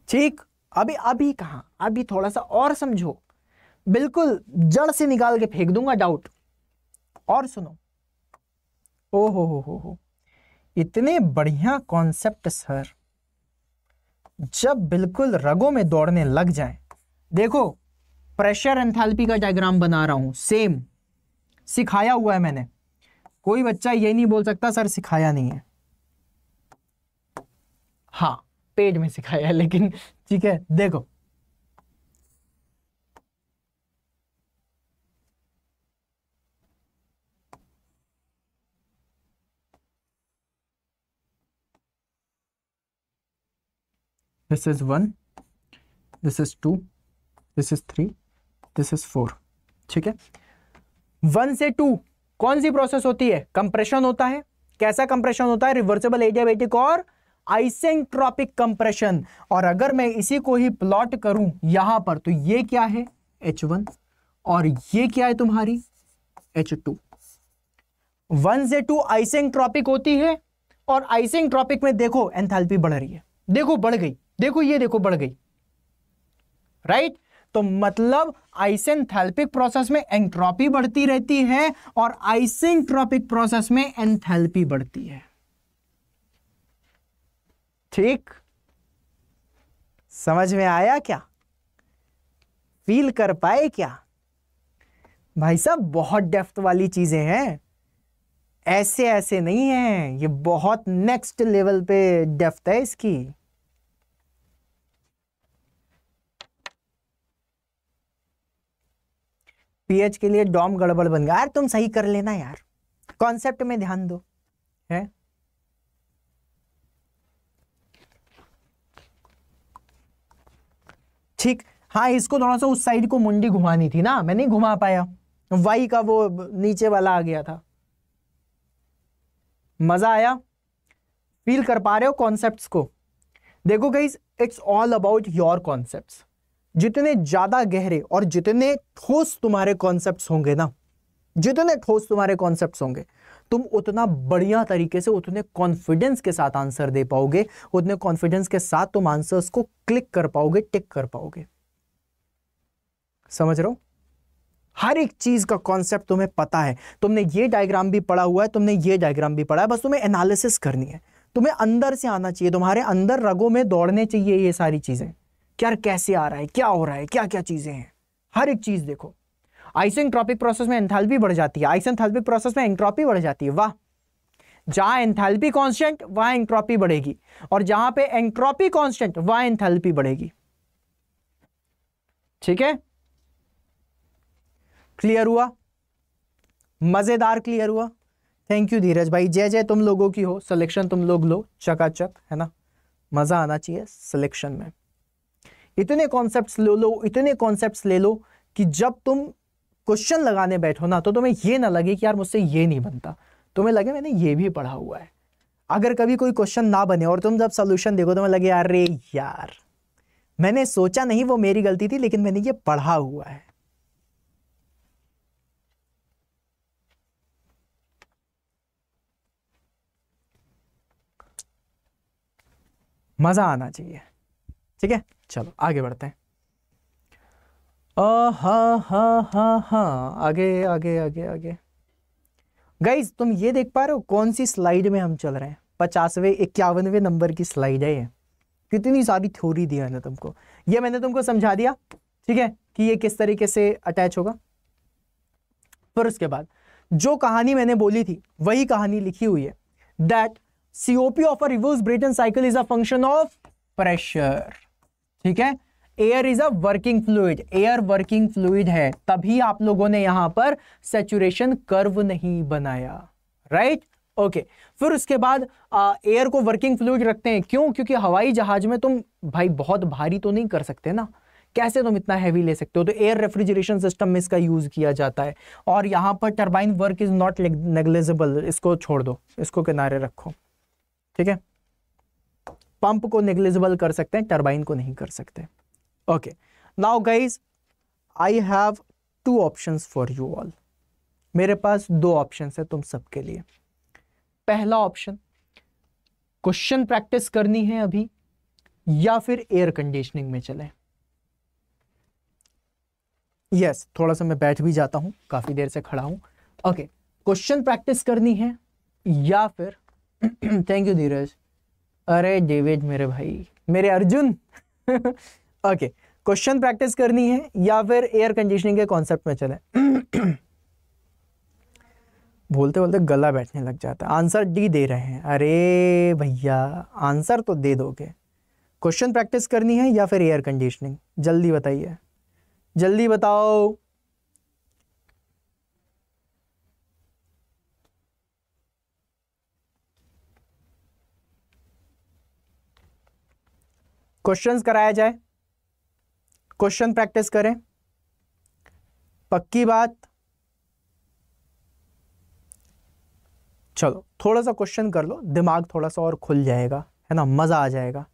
ठीक अभी अभी कहा अभी थोड़ा सा और समझो बिल्कुल जड़ से निकाल के फेंक दूंगा डाउट और सुनो ओ हो हो हो हो इतने बढ़िया कॉन्सेप्ट सर जब बिल्कुल रगों में दौड़ने लग जाए देखो प्रेशर एंथैल्पी का डायग्राम बना रहा हूं सेम सिखाया हुआ है मैंने कोई बच्चा ये नहीं बोल सकता सर सिखाया नहीं है हाँ पेज में सिखाया है लेकिन ठीक है देखो this is one this is two this is three this is four ठीक है वन से टू कौन सी प्रोसेस होती है कंप्रेशन होता है कैसा कंप्रेशन होता है रिवर्सेबल एडियाबेटिक और आइसेंट्रॉपिक कंप्रेशन और अगर मैं इसी को ही प्लॉट करूं यहां पर तो ये क्या है एच वन और ये क्या है तुम्हारी एच टू वन से टू आइसेंट्रॉपिक होती है और आइसेंट्रॉपिक में देखो एंथैल्पी बढ़ रही है देखो बढ़ गई देखो ये देखो बढ़ गई राइट तो मतलब आइसेंथैल्पिक प्रोसेस में एंट्रॉपी बढ़ती रहती है और आइसेंट्रॉपिक प्रोसेस में एंथैल्पी बढ़ती है ठीक समझ में आया क्या फील कर पाए क्या भाई साहब बहुत डेफ्थ वाली चीजें हैं ऐसे ऐसे नहीं है ये बहुत नेक्स्ट लेवल पे डेफ्थ है इसकी पीएच के लिए डॉम गड़बड़ बन गया यार तुम सही कर लेना यार कॉन्सेप्ट में ध्यान दो है ठीक हाँ इसको थोड़ा सा उस साइड को मुंडी घुमानी थी ना मैं नहीं घुमा पाया वाई का वो नीचे वाला आ गया था मजा आया फील कर पा रहे हो कॉन्सेप्ट्स को देखो guys it's all about your concepts जितने ज़्यादा गहरे और जितने ठोस तुम्हारे कॉन्सेप्ट्स होंगे ना जितने ठोस तुम्हारे कॉन्सेप्ट्स होंगे तुम उतना बढ़िया तरीके से उतने कॉन्फिडेंस के साथ आंसर दे पाओगे उतने कॉन्फिडेंस के साथ तुम आंसर्स को क्लिक कर पाओगे टिक कर पाओगे समझ रहे हो हर एक चीज का कॉन्सेप्ट तुम्हें पता है तुमने ये डायग्राम भी पढ़ा हुआ है तुमने ये डायग्राम भी पढ़ा है बस तुम्हें एनालिसिस करनी है तुम्हें अंदर से आना चाहिए तुम्हारे अंदर रगों में दौड़ने चाहिए ये सारी चीजें क्या कैसे आ रहा है क्या हो रहा है क्या क्या चीजें हैं हर एक चीज देखो ट्रॉपिक प्रोसेस में एंथैल्पी बढ़ जाती है आइसेंथैल्पिक प्रोसेस में एंट्रॉपी बढ़ जाती है वाह जहां एंथैल्पी कांस्टेंट वहां एंट्रॉपी बढ़ेगी और जहां पे एंट्रॉपी कांस्टेंट वहां एंथैल्पी बढ़ेगी ठीक है क्लियर हुआ मज़ेदार क्लियर हुआ थैंक यू धीरज भाई जय जय तुम लोगों की हो सिलेक्शन तुम लोग लो चकाचक है ना मज़ा आना चाहिए सिलेक्शन में इतने कॉन्सेप्ट्स ले लो इतने कॉन्सेप्ट्स ले लो कि जब तुम क्वेश्चन लगाने बैठो ना तो तुम्हें ये ना लगे कि यार मुझसे ये नहीं बनता तुम्हें लगे मैंने ये भी पढ़ा हुआ है अगर कभी कोई क्वेश्चन ना बने और तुम जब सोल्यूशन देखो तो मैं लगे यार रे यार मैंने सोचा नहीं वो मेरी गलती थी लेकिन मैंने ये पढ़ा हुआ है मज़ा आना चाहिए ठीक है चलो आगे बढ़ते हैं हाँ हाँ हाँ हाँ आगे आगे आगे आगे गाइज तुम ये देख पा रहे हो कौन सी स्लाइड में हम चल रहे हैं पचासवे इक्यावनवे नंबर की स्लाइड है ये कितनी सारी थ्योरी दी ना तुमको ये मैंने तुमको समझा दिया ठीक है कि ये किस तरीके से अटैच होगा पर उसके बाद जो कहानी मैंने बोली थी वही कहानी लिखी हुई है that COP of a reverse Brayton cycle is a function of pressure ठीक है air is a working fluid air working fluid है तभी आप लोगों ने यहां पर सेचुरेशन कर्व नहीं बनाया राइट right? Okay okay. फिर उसके बाद एयर को वर्किंग फ्लूइड रखते हैं क्यों क्योंकि हवाई जहाज में तुम भाई बहुत भारी तो नहीं कर सकते ना कैसे तुम इतना हैवी ले सकते हो तो एयर रेफ्रिजरेशन सिस्टम में इसका यूज़ किया जाता है और यहां पर turbine work is not negligible इसको छोड़ दो इसको किनारे रखो ठीक है पंप को नेग्लेजेबल कर सकते हैं टर्बाइन को नहीं कर सकते okay now guys I have two option for you all मेरे पास दो ऑप्शन है तुम सबके लिए पहला ऑप्शन क्वेश्चन प्रैक्टिस करनी है अभी या फिर एयर कंडीशनिंग में चले यस yes, थोड़ा सा मैं बैठ भी जाता हूं काफी देर से खड़ा हूं ओके क्वेश्चन प्रैक्टिस करनी है या फिर थैंक यू धीरज अरे डेविड मेरे भाई मेरे Arjun okay okay, question practice करनी है या फिर एयर कंडीशनिंग के कॉन्सेप्ट में चले बोलते बोलते गला बैठने लग जाता है आंसर डी दे रहे हैं अरे भैया आंसर तो दे दोगे क्वेश्चन प्रैक्टिस करनी है या फिर एयर कंडीशनिंग जल्दी बताइए जल्दी बताओ क्वेश्चंस कराया जाए क्वेश्चन प्रैक्टिस करें पक्की बात चलो थोड़ा सा क्वेश्चन कर लो दिमाग थोड़ा सा और खुल जाएगा है ना मज़ा आ जाएगा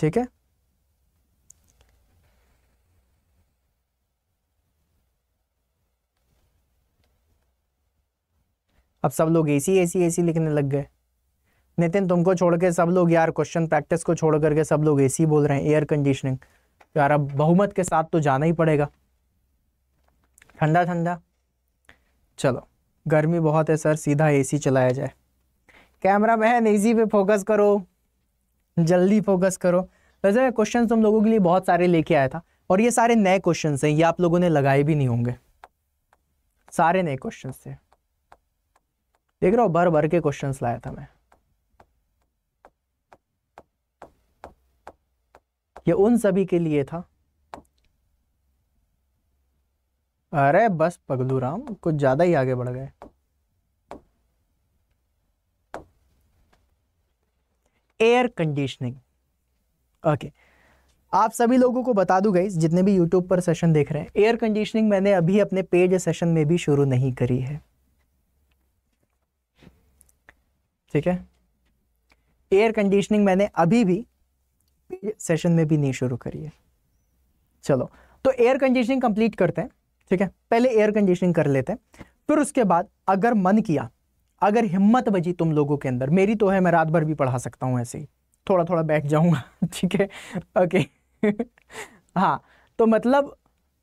ठीक है अब सब लोग एसी एसी एसी लिखने लग गए नितिन तुमको छोड़ के सब लोग यार क्वेश्चन प्रैक्टिस को छोड़ करके सब लोग एसी बोल रहे हैं एयर कंडीशनिंग यार अब बहुमत के साथ तो जाना ही पड़ेगा ठंडा ठंडा चलो गर्मी बहुत है सर सीधा एसी चलाया जाए कैमरा मैन एसी पे फोकस करो जल्दी फोकस करो वैसे तो क्वेश्चन तुम लोगों के लिए बहुत सारे लेके आया था और ये सारे नए क्वेश्चन हैं ये आप लोगों ने लगाए भी नहीं होंगे सारे नए क्वेश्चन थे देख रहा हूँ भर भर के क्वेश्चन लाया था मैं यह उन सभी के लिए था अरे बस पगलू राम कुछ ज़्यादा ही आगे बढ़ गए एयर कंडीशनिंग ओके आप सभी लोगों को बता दू गई जितने भी यूट्यूब पर सेशन देख रहे हैं एयर कंडीशनिंग मैंने अभी अपने पेज सेशन में भी शुरू नहीं करी है ठीक है एयर कंडीशनिंग मैंने अभी भी सेशन में भी नहीं शुरू करिए चलो तो एयर कंडीशनिंग कंप्लीट करते हैं ठीक है पहले एयर कंडीशनिंग कर लेते हैं फिर उसके बाद अगर मन किया अगर हिम्मत बजी तुम लोगों के अंदर मेरी तो है मैं रात भर भी पढ़ा सकता हूँ ऐसे ही थोड़ा थोड़ा बैठ जाऊँगा ठीक है ओके हाँ तो मतलब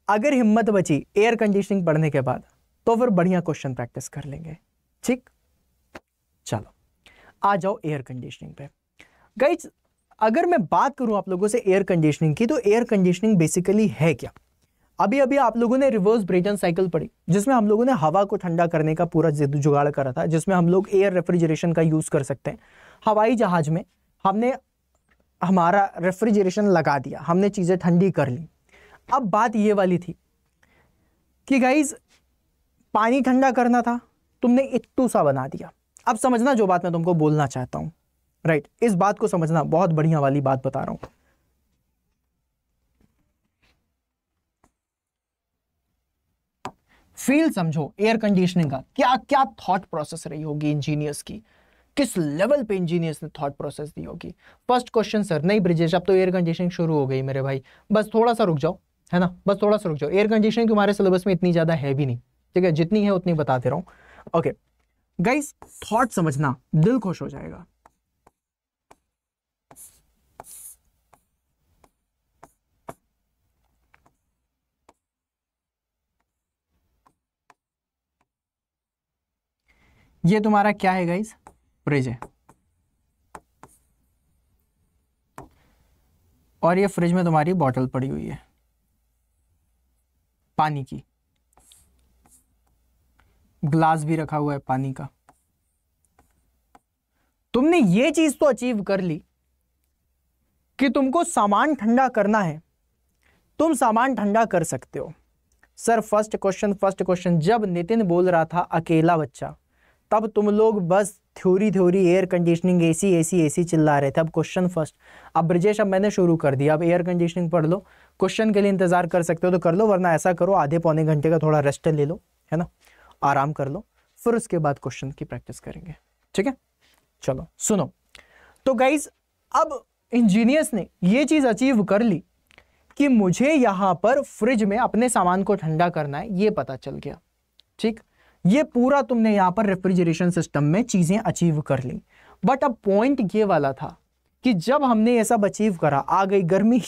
अगर हिम्मत बची एयर कंडीशनिंग पढ़ने के बाद तो फिर बढ़िया क्वेश्चन प्रैक्टिस कर लेंगे ठीक चलो आ जाओ एयर कंडीशनिंग पे गाइज अगर मैं बात करूं आप लोगों से एयर कंडीशनिंग की तो एयर कंडीशनिंग बेसिकली है क्या अभी अभी आप लोगों ने रिवर्स ब्रेटन साइकिल पढ़ी जिसमें हम लोगों ने हवा को ठंडा करने का पूरा जिद जुगाड़ करा था जिसमें हम लोग एयर रेफ्रिजरेशन का यूज़ कर सकते हैं हवाई जहाज़ में हमने हमारा रेफ्रिजरेशन लगा दिया हमने चीज़ें ठंडी कर ली अब बात ये वाली थी कि गाइज पानी ठंडा करना था तुमने इतू सा बना दिया अब समझना जो बात मैं तुमको बोलना चाहता हूँ राइट right. इस बात को समझना बहुत बढ़िया वाली बात बता रहा हूं फील समझो एयर कंडीशनिंग का क्या क्या थॉट प्रोसेस रही होगी इंजीनियर्स की किस लेवल पे इंजीनियर्स ने थॉट प्रोसेस दी होगी फर्स्ट क्वेश्चन सर नहीं ब्रिजेश अब तो एयर कंडीशनिंग शुरू हो गई मेरे भाई बस थोड़ा सा रुक जाओ है ना बस थोड़ा सा रुक जाओ एयर कंडीशनिंग तुम्हारे सिलेबस में इतनी ज़्यादा है भी नहीं ठीक है जितनी है उतनी बताते रहो ओके गाइस थॉट समझना दिल खुश हो जाएगा ये तुम्हारा क्या है गाइज फ्रिज है और ये फ्रिज में तुम्हारी बॉटल पड़ी हुई है पानी की ग्लास भी रखा हुआ है पानी का तुमने ये चीज तो अचीव कर ली कि तुमको सामान ठंडा करना है तुम सामान ठंडा कर सकते हो sir first question first question जब नितिन बोल रहा था अकेला बच्चा तब तुम लोग बस theory theory air conditioning AC AC AC चिल्ला रहे थे अब क्वेश्चन फर्स्ट अब ब्रजेश अब मैंने शुरू कर दिया अब एयर कंडीशनिंग पढ़ लो क्वेश्चन के लिए इंतजार कर सकते हो तो कर लो वरना ऐसा करो आधे पौने घंटे का थोड़ा रेस्ट ले लो है ना आराम कर लो फिर उसके बाद क्वेश्चन की प्रैक्टिस करेंगे ठीक है चलो सुनो तो गाइज अब इंजीनियर्स ने ये चीज़ अचीव कर ली कि मुझे यहां पर फ्रिज में अपने सामान को ठंडा करना है ये पता चल गया ठीक ये पूरा तुमने यहाँ पर रेफ्रिजरेशन सिस्टम में चीज़ें अचीव कर ली बट अब पॉइंट ये वाला था कि जब हमने ये सब अचीव करा आ गई गर्मी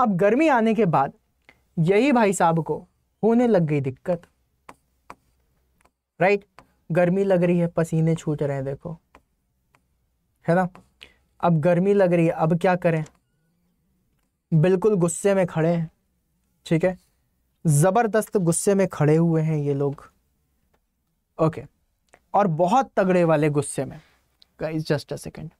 अब गर्मी आने के बाद यही भाई साहब को होने लग गई दिक्कत राइट गर्मी लग रही है पसीने छूट रहे हैं देखो है ना अब गर्मी लग रही है अब क्या करें बिल्कुल गुस्से में खड़े हैं ठीक है ज़बरदस्त गुस्से में खड़े हुए हैं ये लोग ओके okay. और बहुत तगड़े वाले गुस्से में guys just a second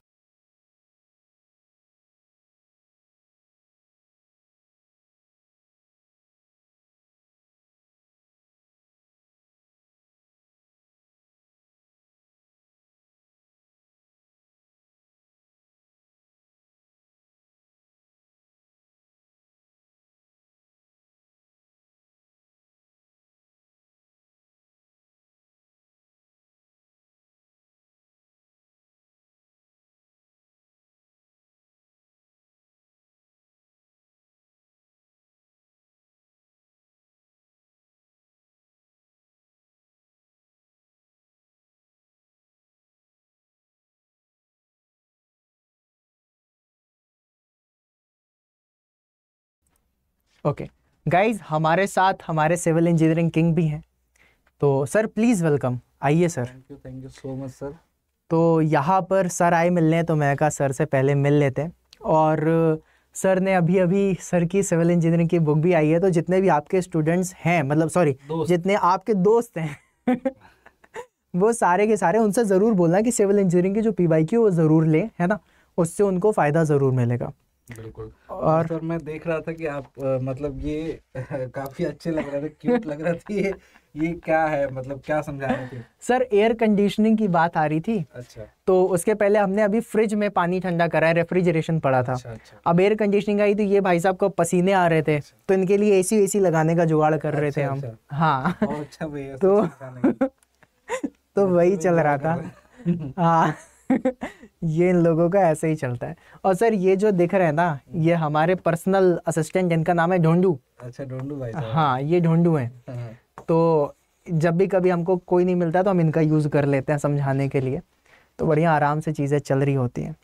okay guys हमारे साथ हमारे सिविल इंजीनियरिंग किंग भी हैं तो सर प्लीज़ वेलकम आइए sir thank you thank you so much sir तो यहाँ पर सर आए मिलने तो मैं कहा सर से पहले मिल लेते हैं और सर ने अभी अभी सर की सिविल इंजीनियरिंग की बुक भी आई है तो जितने भी आपके स्टूडेंट्स हैं मतलब सॉरी जितने आपके दोस्त हैं वो सारे के सारे उनसे ज़रूर बोलना कि सिविल इंजीनियरिंग की जो पी की वो ज़रूर लें है ना उससे उनको फ़ायदा ज़रूर मिलेगा बिल्कुल और सर मैं देख रहा था कि आप मतलब ये काफी अच्छे लग रहे थे क्यूट लग रहा थी ये क्या है मतलब क्या समझा रहे थे सर एयर कंडीशनिंग की बात आ रही थी अच्छा तो उसके पहले हमने अभी फ्रिज में पानी ठंडा करा है रेफ्रिजरेशन पड़ा था अच्छा, अच्छा। अब एयर कंडीशनिंग आई तो ये भाई साहब को पसीने आ रहे थे अच्छा। तो इनके लिए एसी एसी लगाने का जुगाड़ कर अच्छा, रहे थे अच्छा, हम अच्छा। हाँ अच्छा तो तो वही चल रहा था हाँ ये इन लोगों का ऐसे ही चलता है और सर ये जो दिख रहे हैं ना ये हमारे पर्सनल असिस्टेंट जिनका नाम है ढोंडू अच्छा ढोंडू भाई हाँ ये ढोंडू हैं हाँ, हाँ। तो जब भी कभी हमको कोई नहीं मिलता तो हम इनका यूज़ कर लेते हैं समझाने के लिए तो बढ़िया आराम से चीज़ें चल रही होती हैं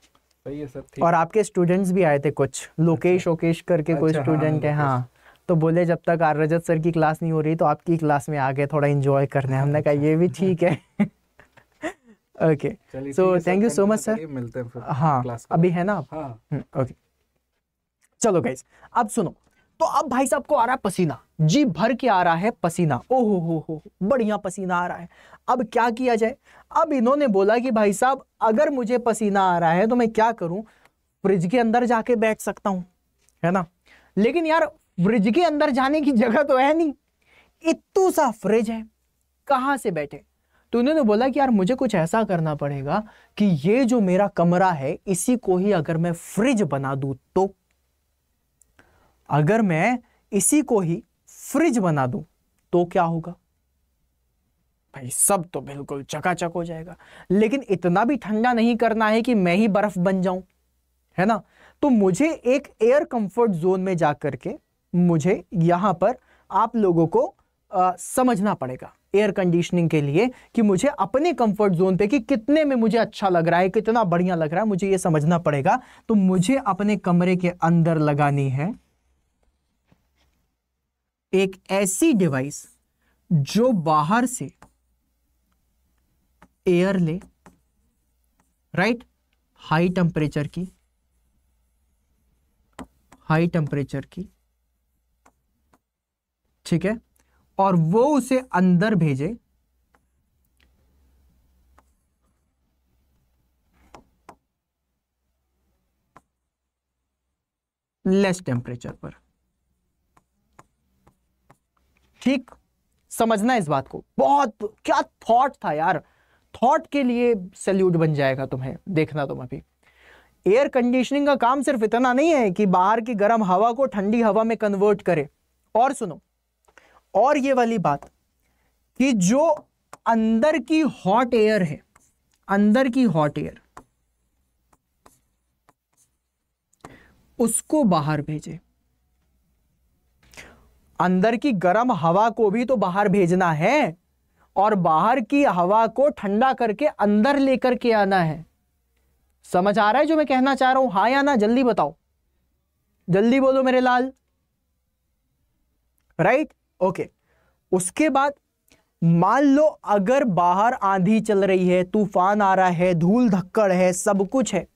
सही और आपके स्टूडेंट्स भी आए थे कुछ लोकेश अच्छा। करके अच्छा, कोई स्टूडेंट है हाँ, हाँ तो बोले जब तक आर रजत सर की क्लास नहीं हो रही तो आपकी क्लास में आ गए थोड़ा इंजॉय करने हमने कहा ये भी अच्छा। ठीक है okay so thank you so much sir मिलते हैं हाँ अभी है ना आप ओके हाँ। हम्म, चलो गाइस अब सुनो तो अब भाई साहब को आ रहा है पसीना जी भर के आ रहा है पसीना ओ हो हो हो बढ़िया पसीना आ रहा है अब क्या किया जाए अब इन्होंने बोला कि भाई साहब अगर मुझे पसीना आ रहा है तो मैं क्या करूं फ्रिज के अंदर जाके बैठ सकता हूं है ना लेकिन यार फ्रिज के अंदर जाने की जगह तो है नहीं इतू सा फ्रिज है कहां से बैठे तो उन्होंने बोला कि यार मुझे कुछ ऐसा करना पड़ेगा कि ये जो मेरा कमरा है इसी को ही अगर मैं फ्रिज बना दू तो अगर मैं इसी को ही फ्रिज बना दू तो क्या होगा भाई सब तो बिल्कुल चकाचक हो जाएगा लेकिन इतना भी ठंडा नहीं करना है कि मैं ही बर्फ बन जाऊं है ना तो मुझे एक एयर कंफर्ट जोन में जाकर के मुझे यहां पर आप लोगों को आ, समझना पड़ेगा एयर कंडीशनिंग के लिए कि मुझे अपने कंफर्ट जोन पे कि कितने में मुझे अच्छा लग रहा है कितना बढ़िया लग रहा है मुझे ये समझना पड़ेगा तो मुझे अपने कमरे के अंदर लगानी है एक ऐसी डिवाइस जो बाहर से एयर ले राइट हाई टेम्परेचर की हाई टेम्परेचर की ठीक है और वो उसे अंदर भेजे लेस टेम्परेचर पर ठीक समझना इस बात को बहुत क्या थॉट था यार थॉट के लिए सल्यूट बन जाएगा तुम्हें देखना तुम अभी एयर कंडीशनिंग का काम सिर्फ इतना नहीं है कि बाहर की गर्म हवा को ठंडी हवा में कन्वर्ट करे और सुनो और ये वाली बात कि जो अंदर की हॉट एयर है अंदर की हॉट एयर उसको बाहर भेजे अंदर की गर्म हवा को भी तो बाहर भेजना है और बाहर की हवा को ठंडा करके अंदर लेकर के आना है समझ आ रहा है जो मैं कहना चाह रहा हूं हा या ना जल्दी बताओ जल्दी बोलो मेरे लाल राइट ओके उसके बाद मान लो अगर बाहर आंधी चल रही है तूफान आ रहा है धूल धक्कड़ है सब कुछ है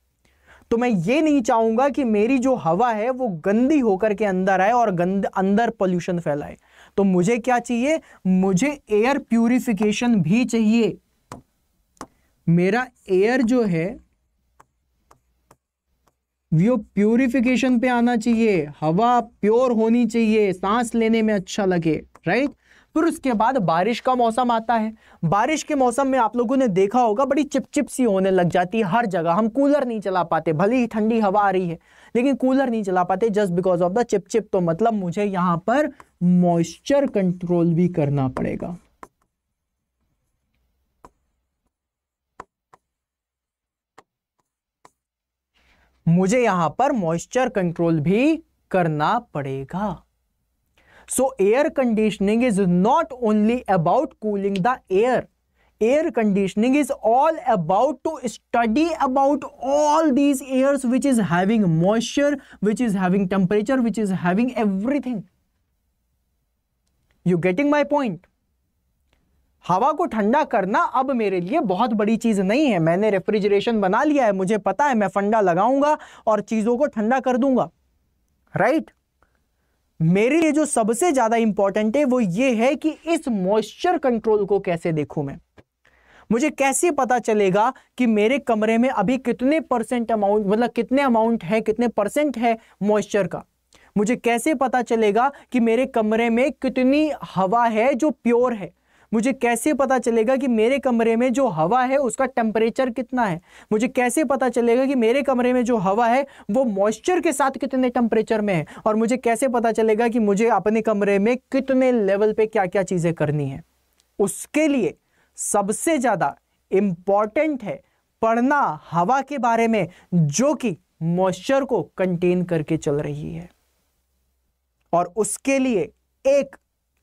तो मैं ये नहीं चाहूंगा कि मेरी जो हवा है वो गंदी होकर के अंदर आए और गंद अंदर पोल्यूशन फैलाए तो मुझे क्या चाहिए मुझे एयर प्यूरिफिकेशन भी चाहिए मेरा एयर जो है वो प्योरिफिकेशन पे आना चाहिए हवा प्योर होनी चाहिए सांस लेने में अच्छा लगे राइट फिर उसके बाद बारिश का मौसम आता है बारिश के मौसम में आप लोगों ने देखा होगा बड़ी चिपचिप सी होने लग जाती है हर जगह हम कूलर नहीं चला पाते भले ही ठंडी हवा आ रही है लेकिन कूलर नहीं चला पाते जस्ट बिकॉज ऑफ द चिपचिप तो मतलब मुझे यहाँ पर मॉइस्चर कंट्रोल भी करना पड़ेगा मुझे यहां पर मॉइस्चर कंट्रोल भी करना पड़ेगा so air conditioning is not only about cooling the air air conditioning is all about to study about all these air which is having moisture which is having temperature which is having everything you getting my point हवा को ठंडा करना अब मेरे लिए बहुत बड़ी चीज़ नहीं है मैंने रेफ्रिजरेशन बना लिया है मुझे पता है मैं फंडा लगाऊंगा और चीज़ों को ठंडा कर दूंगा राइट मेरे लिए जो सबसे ज़्यादा इंपॉर्टेंट है वो ये है कि इस मॉइस्चर कंट्रोल को कैसे देखूं मैं मुझे कैसे पता चलेगा कि मेरे कमरे में अभी कितने परसेंट अमाउंट मतलब कितने अमाउंट है कितने परसेंट है मॉइस्चर का मुझे कैसे पता चलेगा कि मेरे कमरे में कितनी हवा है जो प्योर है मुझे कैसे पता चलेगा कि मेरे कमरे में जो हवा है उसका टेम्परेचर कितना है मुझे कैसे पता चलेगा कि मेरे कमरे में जो हवा है वो मॉइस्चर के साथ कितने टेम्परेचर में है और मुझे कैसे पता चलेगा कि मुझे अपने कमरे में कितने लेवल पे क्या क्या चीज़ें करनी है उसके लिए सबसे ज़्यादा इंपॉर्टेंट है पढ़ना हवा के बारे में जो कि मॉइस्चर को कंटेन करके चल रही है और उसके लिए एक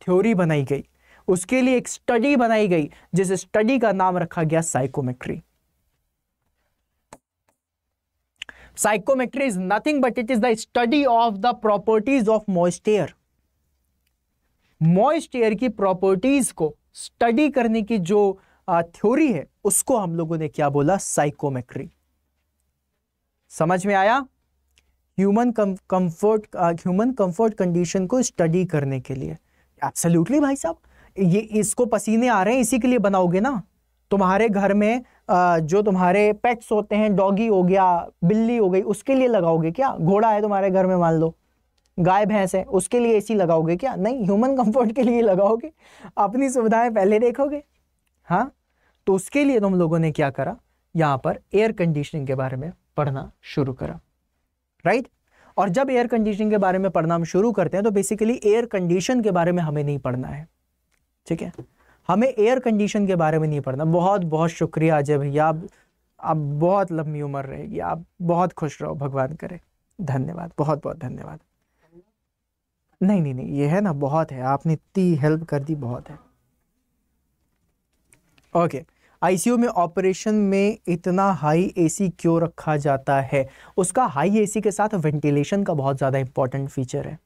थ्योरी बनाई गई उसके लिए एक स्टडी बनाई गई जिस स्टडी का नाम रखा गया psychometry psychometry is nothing but it is the study of the properties of moist air moist air की प्रॉपर्टीज को स्टडी करने की जो थ्योरी है उसको हम लोगों ने क्या बोला साइकोमेट्री समझ में आया human comfort human comfort condition को स्टडी करने के लिए एब्सोल्युटली भाई साहब ये इसको पसीने आ रहे हैं इसी के लिए बनाओगे ना तुम्हारे घर में जो तुम्हारे पेट्स होते हैं डॉगी हो गया बिल्ली हो गई उसके लिए लगाओगे क्या घोड़ा है तुम्हारे घर में मान लो गाय भैंस है उसके लिए ए लगाओगे क्या नहीं ह्यूमन कंफर्ट के लिए लगाओगे अपनी सुविधाएं पहले देखोगे हाँ तो उसके लिए तुम लोगों ने क्या करा यहाँ पर एयर कंडीशनिंग के बारे में पढ़ना शुरू करा राइट और जब एयर कंडीशनिंग के बारे में पढ़ना हम शुरू करते हैं तो बेसिकली एयर कंडीशन के बारे में हमें नहीं पढ़ना है ठीक है हमें एयर कंडीशन के बारे में नहीं पढ़ना बहुत बहुत शुक्रिया अजय भैया आप आप बहुत लंबी उम्र रहेगी आप बहुत खुश रहो भगवान करे धन्यवाद बहुत बहुत धन्यवाद नहीं नहीं नहीं ये है ना बहुत है आपने इतनी हेल्प कर दी बहुत है ओके आईसीयू में ऑपरेशन में इतना हाई एसी क्यों रखा जाता है उसका हाई एसी के साथ वेंटिलेशन का बहुत ज़्यादा इंपॉर्टेंट फीचर है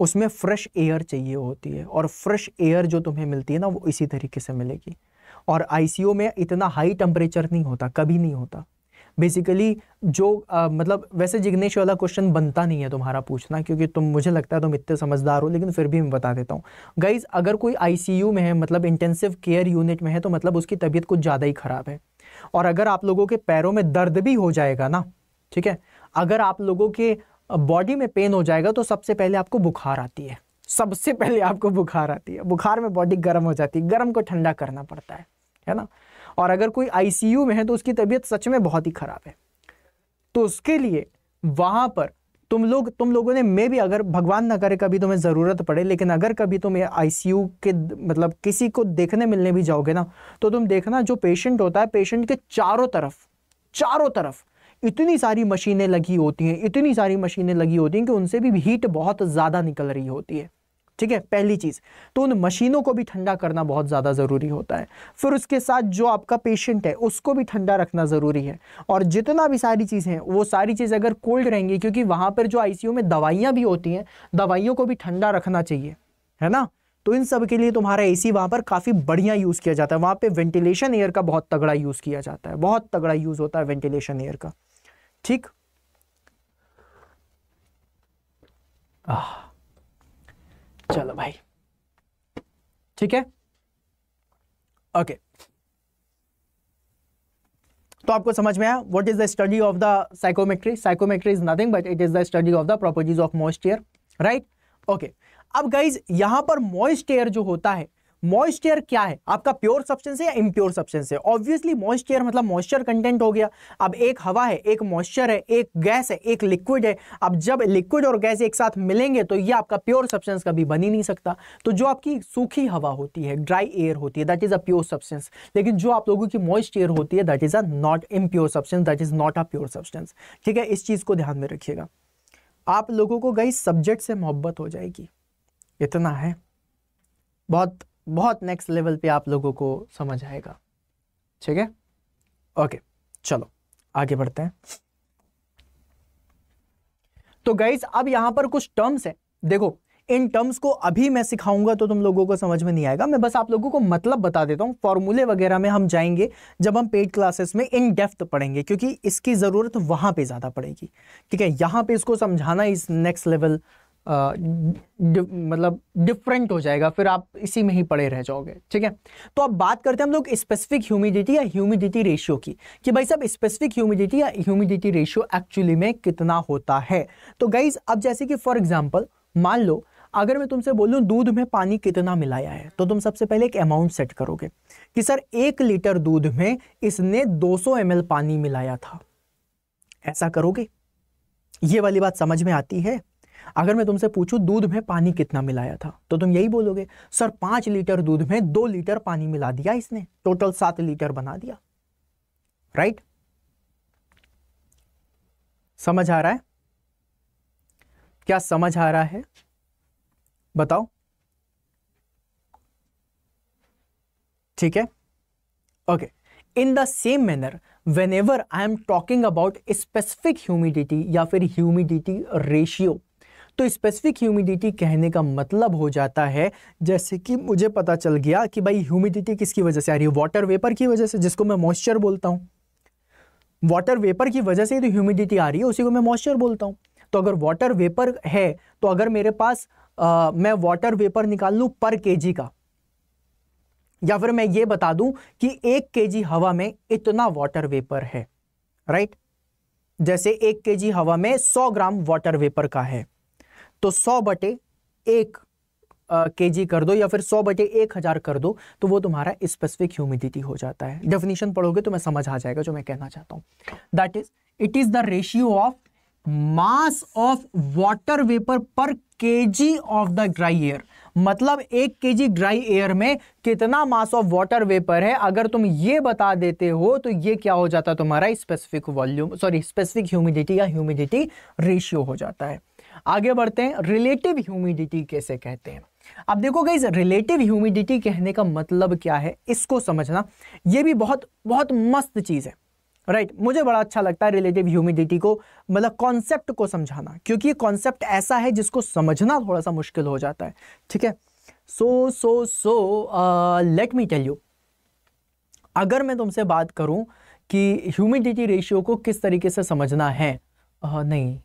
उसमें फ्रेश एयर चाहिए होती है और फ्रेश एयर जो तुम्हें मिलती है ना वो इसी तरीके से मिलेगी और आईसीयू में इतना हाई टेम्परेचर नहीं होता कभी नहीं होता बेसिकली जो आ, मतलब वैसे जिग्नेश वाला क्वेश्चन बनता नहीं है तुम्हारा पूछना क्योंकि तुम मुझे लगता है तुम इतने समझदार हो लेकिन फिर भी मैं बता देता हूँ गाइज अगर कोई आईसीयू में है मतलब इंटेंसिव केयर यूनिट में है तो मतलब उसकी तबीयत कुछ ज़्यादा ही ख़राब है और अगर आप लोगों के पैरों में दर्द भी हो जाएगा ना ठीक है अगर आप लोगों के बॉडी में पेन हो जाएगा तो सबसे पहले आपको बुखार आती है सबसे पहले आपको बुखार आती है बुखार में बॉडी गर्म हो जाती है गर्म को ठंडा करना पड़ता है है ना और अगर कोई आईसीयू में है तो उसकी तबीयत सच में बहुत ही ख़राब है तो उसके लिए वहां पर तुम लोग तुम लोगों ने मे भी अगर भगवान ना करे कभी तुम्हें ज़रूरत पड़े लेकिन अगर कभी तुम आईसीयू के मतलब किसी को देखने मिलने भी जाओगे ना तो तुम देखना जो पेशेंट होता है पेशेंट के चारों तरफ चारों तरफ इतनी सारी मशीनें लगी होती हैं इतनी सारी मशीनें लगी होती हैं कि उनसे भी हीट बहुत ज़्यादा निकल रही होती है ठीक है पहली चीज़ तो उन मशीनों को भी ठंडा करना बहुत ज़्यादा ज़रूरी होता है फिर उसके साथ जो आपका पेशेंट है उसको भी ठंडा रखना ज़रूरी है और जितना भी सारी चीज़ें हैं वो सारी चीज़ अगर कोल्ड रहेंगी क्योंकि वहाँ पर जो आईसीयू में दवाइयाँ भी होती हैं दवाइयों को भी ठंडा रखना चाहिए है ना तो इन सब के लिए तुम्हारा एसी वहाँ पर काफ़ी बढ़िया यूज़ किया जाता है वहाँ पे वेंटिलेशन एयर का बहुत तगड़ा यूज़ किया जाता है बहुत तगड़ा यूज़ होता है वेंटिलेशन एयर का ठीक चलो भाई ठीक है ओके तो आपको समझ में आया what is the study of the psychometry psychometry is nothing but it is the study of the properties of moist air right okay अब गाइज यहां पर मॉइस्ट एयर जो होता है मॉइस्ट एयर क्या है आपका प्योर सब्सटेंस है या इम्प्योर सब्सटेंस है ऑब्वियसली मॉइस्ट एयर मतलब मॉइस्चर कंटेंट हो गया अब एक हवा है एक मॉइस्चर है एक गैस है एक लिक्विड है अब जब लिक्विड और गैस एक साथ मिलेंगे तो ये आपका प्योर सब्सटेंस कभी बन ही नहीं सकता तो जो आपकी सूखी हवा होती है ड्राई एयर होती है that is a pure substance लेकिन जो आप लोगों की मॉइस्ट एयर होती है that is a not impure substance that is not a pure substance ठीक है इस चीज को ध्यान में रखिएगा आप लोगों को गई सब्जेक्ट से मोहब्बत हो जाएगी इतना है बहुत बहुत नेक्स्ट लेवल पे आप लोगों को समझ आएगा ठीक है ओके चलो आगे बढ़ते हैं तो गाइज अब यहां पर कुछ टर्म्स है देखो इन टर्म्स को अभी मैं सिखाऊंगा तो तुम लोगों को समझ में नहीं आएगा मैं बस आप लोगों को मतलब बता देता हूं फॉर्मूले वगैरह में हम जाएंगे जब हम पेड क्लासेस में इन डेप्थ पढ़ेंगे क्योंकि इसकी ज़रूरत वहां पे ज़्यादा पड़ेगी ठीक है यहां पे इसको समझाना इस नेक्स्ट लेवल मतलब डिफरेंट हो जाएगा फिर आप इसी में ही पड़े रह जाओगे ठीक है तो अब बात करते हैं हम लोग स्पेसिफिक ह्यूमिडिटी या ह्यूमिडिटी रेशियो की कि भाई साहब स्पेसिफिक ह्यूमिडिटी या ह्यूमिडिटी रेशियो एक्चुअली में कितना होता है तो गाइज अब जैसे कि फॉर एग्जाम्पल मान लो अगर मैं तुमसे बोलूँ दूध में पानी कितना मिलाया है तो तुम सबसे पहले एक अमाउंट सेट करोगे कि सर एक लीटर दूध में इसने 200 सौ पानी मिलाया था ऐसा करोगे ये वाली बात समझ में आती है अगर मैं तुमसे पूछूं दूध में पानी कितना मिलाया था तो तुम यही बोलोगे सर पांच लीटर दूध में दो लीटर पानी मिला दिया इसने टोटल सात लीटर बना दिया राइट समझ आ रहा है क्या समझ आ रहा है बताओ ठीक है okay in the same manner whenever I am talking about specific humidity या फिर ह्यूमिडिटी रेशियो तो स्पेसिफिक ह्यूमिडिटी कहने का मतलब हो जाता है जैसे कि मुझे पता चल गया कि भाई ह्यूमिडिटी किसकी वजह से आ रही है वाटर वेपर की वजह से जिसको मैं मॉइस्चर बोलता हूँ वाटर वेपर की वजह से ही तो ह्यूमिडिटी आ रही है उसी को मैं मॉइस्चर बोलता हूँ तो अगर वाटर वेपर है तो अगर मेरे पास आ, मैं वाटर वेपर निकाल लूँ पर के का या फिर मैं ये बता दूं कि एक के हवा में इतना वाटर वेपर है राइट जैसे एक के हवा में सौ ग्राम वाटर वेपर का है तो सौ बटे एक के जी कर दो या फिर सौ बटे एक हज़ार कर दो तो वो तुम्हारा स्पेसिफिक ह्यूमिडिटी हो जाता है डेफिनेशन पढ़ोगे तो मैं समझ आ जाएगा जो मैं कहना चाहता हूं that is it is the ratio of mass of water vapour पर जी ऑफ द ड्राई एयर मतलब एक के जी ड्राई एयर में कितना मास ऑफ वाटर वेपर है अगर तुम ये बता देते हो तो ये क्या हो जाता है तुम्हारा specific volume sorry specific humidity या ह्यूमिडिटी रेशियो हो जाता है आगे बढ़ते हैं रिलेटिव ह्यूमिडिटी कैसे कहते हैं अब देखो गई रिलेटिव ह्यूमिडिटी कहने का मतलब क्या है इसको समझना ये भी बहुत बहुत मस्त चीज़ है राइट right. मुझे बड़ा अच्छा लगता है रिलेटिव ह्यूमिडिटी को मतलब कॉन्सेप्ट को समझाना क्योंकि कॉन्सेप्ट ऐसा है जिसको समझना थोड़ा सा मुश्किल हो जाता है ठीक है so so so let me tell you अगर मैं तुमसे बात करूं कि ह्यूमिडिटी रेशियो को किस तरीके से समझना है uh, नहीं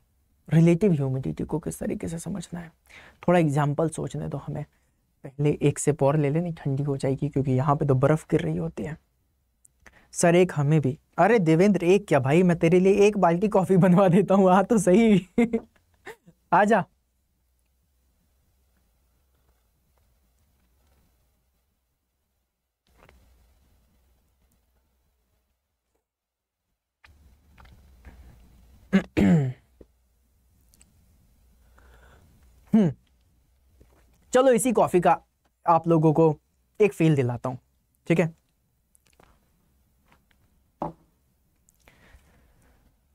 रिलेटिव ह्यूमिडिटी को किस तरीके से समझना है थोड़ा एग्जाम्पल सोचने तो हमें पहले एक से पौर ले लेनी ठंडी हो जाएगी क्योंकि यहाँ पे तो बर्फ़ गिर रही होती है सर एक हमें भी अरे देवेंद्र एक क्या भाई मैं तेरे लिए एक बाल्टी कॉफ़ी बनवा देता हूँ आ तो सही आ जा हम्म। चलो इसी कॉफ़ी का आप लोगों को एक फील दिलाता हूं ठीक है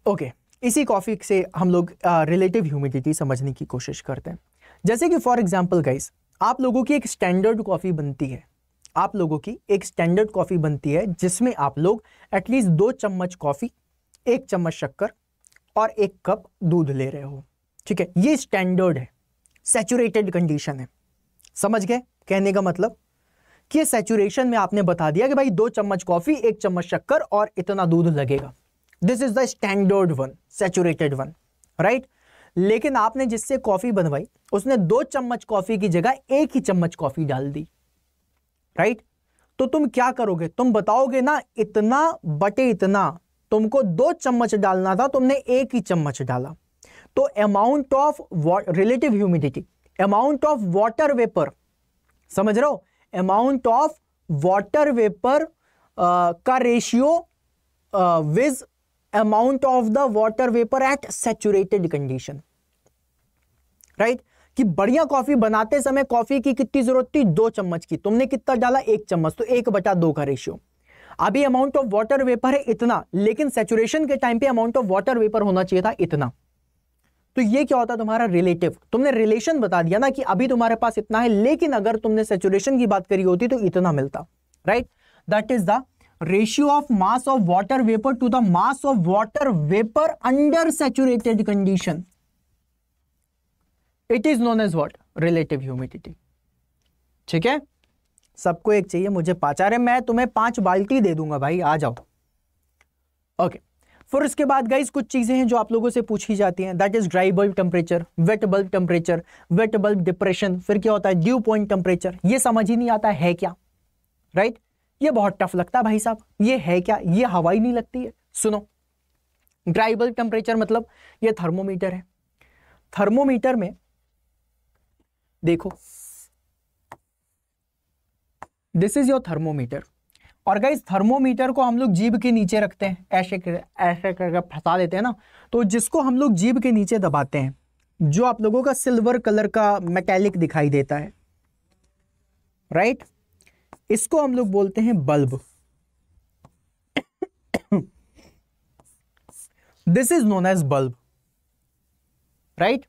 ओके इसी कॉफ़ी से हम लोग रिलेटिव ह्यूमिडिटी समझने की कोशिश करते हैं जैसे कि फॉर एग्जांपल गाइस आप लोगों की एक स्टैंडर्ड कॉफ़ी बनती है आप लोगों की एक स्टैंडर्ड कॉफ़ी बनती है जिसमें आप लोग एटलीस्ट दो चम्मच कॉफ़ी एक चम्मच शक्कर और एक कप दूध ले रहे हो ठीक है ये स्टैंडर्ड है सेचुरेटेड कंडीशन है समझ गए कहने का मतलब कि सेचुरेशन में आपने बता दिया कि भाई दो चम्मच कॉफी एक चम्मच शक्कर और इतना दूध लगेगा this is the standard one saturated one right लेकिन आपने जिससे कॉफी बनवाई उसने दो चम्मच कॉफी की जगह एक ही चम्मच कॉफी डाल दी राइट right? तो तुम क्या करोगे तुम बताओगे ना इतना बटे इतना तुमको दो चम्मच डालना था तुमने एक ही चम्मच डाला तो amount of relative humidity amount of water vapour समझ रहे हो अमाउंट ऑफ वाटर वेपर का ratio with amount of the water vapour at saturated condition right कि बढ़िया कॉफी बनाते समय कॉफी की कितनी जरूरत थी दो चम्मच की तुमने कितना डाला एक चम्मच तो एक बटा दो का रेशियो अभी अमाउंट ऑफ वाटर वेपर है इतना लेकिन सेचुरेशन के टाइम पे अमाउंट ऑफ वाटर वेपर होना चाहिए था इतना तो ये क्या होता है तुम्हारा रिलेटिव तुमने रिलेशन बता दिया ना कि अभी तुम्हारे पास इतना है लेकिन अगर तुमने सेचुरेशन की बात करी होती तो इतना मिलता right that is the ratio of mass of water vapour to the mass of water vapour under saturated condition it is known as what relative humidity ठीक है सबको एक चाहिए मुझे पाचारे मैं तुम्हें पांच बाल्टी दे दूंगा भाई आ जाओ ओके फिर उसके बाद गाइज कुछ चीज़ें हैं जो आप लोगों से पूछी जाती हैं that is dry bulb temperature wet bulb temperature wet bulb depression फिर क्या होता है ड्यू पॉइंट टेम्परेचर ये समझ ही नहीं आता है क्या राइट right? ये बहुत टफ लगता है भाई साहब ये है क्या ये हवाई नहीं लगती है सुनो ड्राई बल्ब टेम्परेचर मतलब ये थर्मोमीटर है थर्मोमीटर में देखो दिस इज योर थर्मोमीटर और गई थर्मोमीटर को हम लोग जीभ के नीचे रखते हैं ऐसे कर, ऐसे करके फंसा देते हैं ना तो जिसको हम लोग जीभ के नीचे दबाते हैं जो आप लोगों का सिल्वर कलर का मैकेनिक दिखाई देता है राइट इसको हम लोग बोलते हैं bulb this is known as bulb right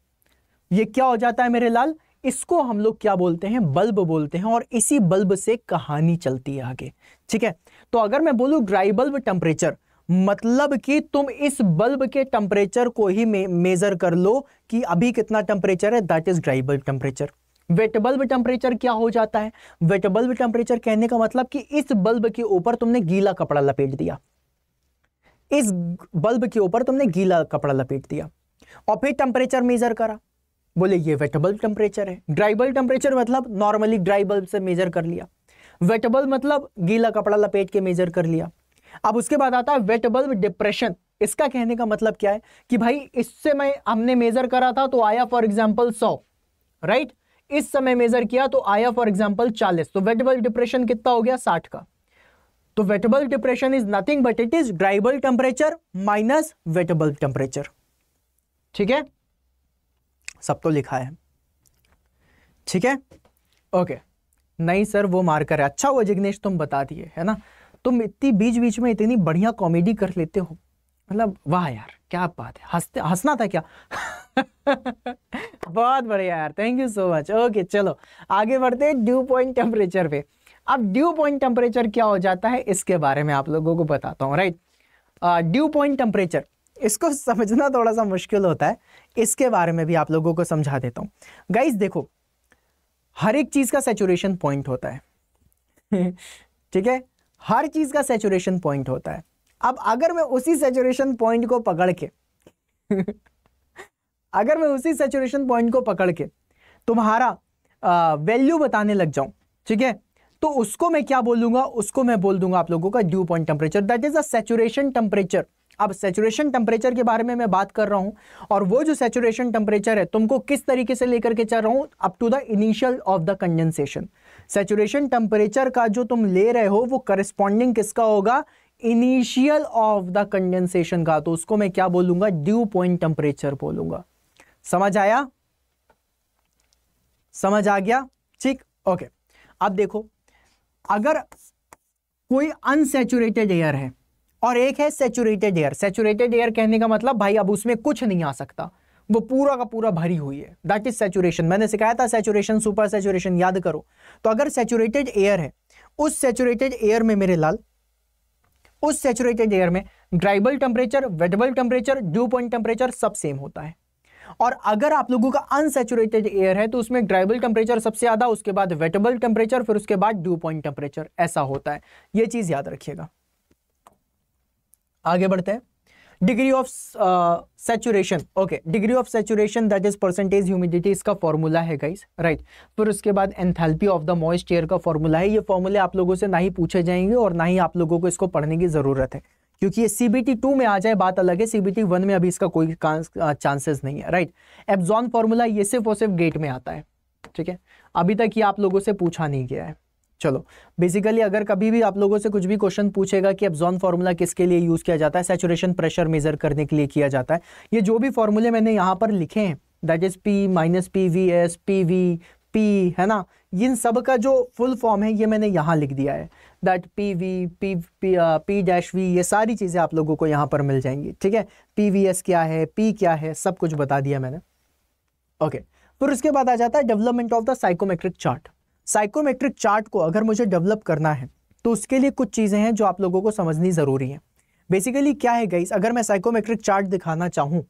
ये क्या हो जाता है मेरे लाल इसको हम लोग क्या बोलते हैं बल्ब बोलते हैं और इसी बल्ब से कहानी चलती है आगे ठीक है तो अगर मैं बोलू ड्राई बल्ब टेम्परेचर मतलब कि तुम इस बल्ब के टेम्परेचर को ही मे मेज़र कर लो कि अभी कितना टेम्परेचर है that is dry bulb temperature wet bulb temperature क्या हो जाता है वेट बल्ब टेम्परेचर कहने का मतलब कि इस बल्ब के ऊपर तुमने गीला कपड़ा लपेट दिया इस बल्ब के ऊपर तुमने गीला कपड़ा लपेट दिया और फिर टेम्परेचर मेजर करा बोले ये वेटेबल टेम्परेचर है ड्राइबल टेम्परेचर मतलब नॉर्मली ड्राई बल्ब से मेजर कर लिया वेटेबल मतलब गीला कपड़ा लपेट के मेजर कर लिया अब उसके बाद आता है वेटेबल डिप्रेशन इसका कहने का मतलब क्या है कि भाई इससे मैं हमने मेजर करा था तो आया फॉर एग्जाम्पल सौ राइट इस समय मेजर किया तो आया फॉर एग्जाम्पल चालीस तो वेटेबल डिप्रेशन कितना हो गया साठ का तो wet bulb depression is nothing but it is dry bulb temperature minus wet bulb temperature ठीक है सब तो लिखा है ठीक है ओके नहीं सर वो मार्कर है अच्छा हुआ जिग्नेश तुम बता दिए है ना तुम इतनी बीच बीच में इतनी बढ़िया कॉमेडी कर लेते हो मतलब वाह यार क्या बात है हंसते हंसना था क्या बहुत बढ़िया यार thank you so much okay चलो आगे बढ़ते हैं ड्यू पॉइंट टेम्परेचर पे अब ड्यू पॉइंट टेम्परेचर क्या हो जाता है इसके बारे में आप लोगों को बताता हूँ राइट ड्यू पॉइंट टेम्परेचर इसको समझना थोड़ा सा मुश्किल होता है इसके बारे में भी आप लोगों को समझा देता हूं गाइस देखो हर एक चीज़ का सेचुरेशन पॉइंट होता है ठीक है हर चीज़ का सेचुरेशन पॉइंट होता है अब अगर मैं उसी सेचुरेशन पॉइंट को पकड़ के अगर मैं उसी सेचुरेशन पॉइंट को पकड़ के तुम्हारा वैल्यू बताने लग जाऊं ठीक है तो उसको मैं क्या बोलूंगा उसको मैं बोल दूंगा आप लोगों का dew point temperature that is a saturation temperature अब सेचुरेशन टेम्परेचर के बारे में मैं बात कर रहा हूं और वो जो सेचुरेशन टेम्परेचर है तुमको किस तरीके से लेकर के चल रहा हूं up to the initial of the condensation saturation temperature का जो तुम ले रहे हो वो करिस्पॉन्डिंग किसका होगा इनिशियल ऑफ द कंडेंसेशन का तो उसको मैं क्या बोलूंगा ड्यू पॉइंट टेम्परेचर बोलूंगा समझ आया समझ आ गया ठीक ओके अब देखो अगर कोई अनसेचुरेटेड एयर है और एक है सेचुरेटेड एयर सेचुरेटेड एयर कहने का मतलब भाई अब उसमें कुछ नहीं आ सकता वो पूरा का पूरा भरी हुई है दैट इज सेचुरेशन मैंने सिखाया था सेचुरेशन सुपर सेचुरेशन याद करो तो अगर सेचुरेटेड एयर है उस सेचुरेटेड एयर में मेरे लाल उस सेचुरेटेड एयर में dry bulb temperature wet bulb temperature dew point temperature सब सेम होता है और अगर आप लोगों का अनसेचुरेटेड एयर है तो उसमें ड्राइबल टेम्परेचर सबसे ज़्यादा उसके बाद वेटेबल टेम्परेचर फिर उसके बाद ड्यू पॉइंट टेम्परेचर ऐसा होता है ये चीज़ याद रखिएगा आगे बढ़ते हैं degree of saturation okay degree of saturation that is percentage humidity इसका फॉर्मूला है गाइज राइट right. फिर उसके बाद enthalpy of the moist air का फॉर्मूला है ये फॉर्मूले आप लोगों से ना ही पूछे जाएंगे और ना ही आप लोगों को इसको पढ़ने की ज़रूरत है क्योंकि ये सीबीटी टू में आ जाए बात अलग है सीबीटी वन में अभी इसका कोई चांसेस uh, नहीं है राइट एब्जॉन फॉर्मूला ये सिर्फ और सिर्फ गेट में आता है ठीक है अभी तक ये आप लोगों से पूछा नहीं गया है चलो बेसिकली अगर कभी भी आप लोगों से कुछ भी क्वेश्चन पूछेगा कि एब्जॉन फार्मूला किसके लिए यूज़ किया जाता है सेचुरेशन प्रेशर मेजर करने के लिए किया जाता है ये जो भी फॉर्मूले मैंने यहाँ पर लिखे हैं that is P minus P V S P V P है ना इन सब का जो फुल फॉर्म है ये मैंने यहाँ लिख दिया है that P V P P P dash V ये सारी चीज़ें आप लोगों को यहाँ पर मिल जाएंगी ठीक है पी वी एस क्या है पी क्या है सब कुछ बता दिया मैंने ओके okay. फिर उसके बाद आ जाता है development of the psychometric chart psychometric chart को अगर मुझे डेवलप करना है तो उसके लिए कुछ चीज़ें हैं जो आप लोगों को समझनी ज़रूरी है बेसिकली क्या है गईस अगर मैं साइकोमेट्रिक चार्ट दिखाना चाहूँ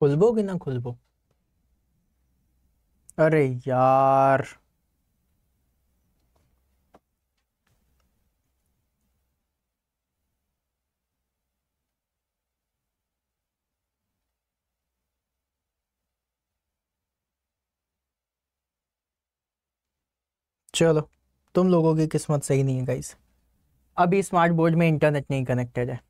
खुलबो कि ना खुलबो अरे यार चलो तुम लोगों की किस्मत सही नहीं है गाइस अभी स्मार्ट बोर्ड में इंटरनेट नहीं कनेक्टेड है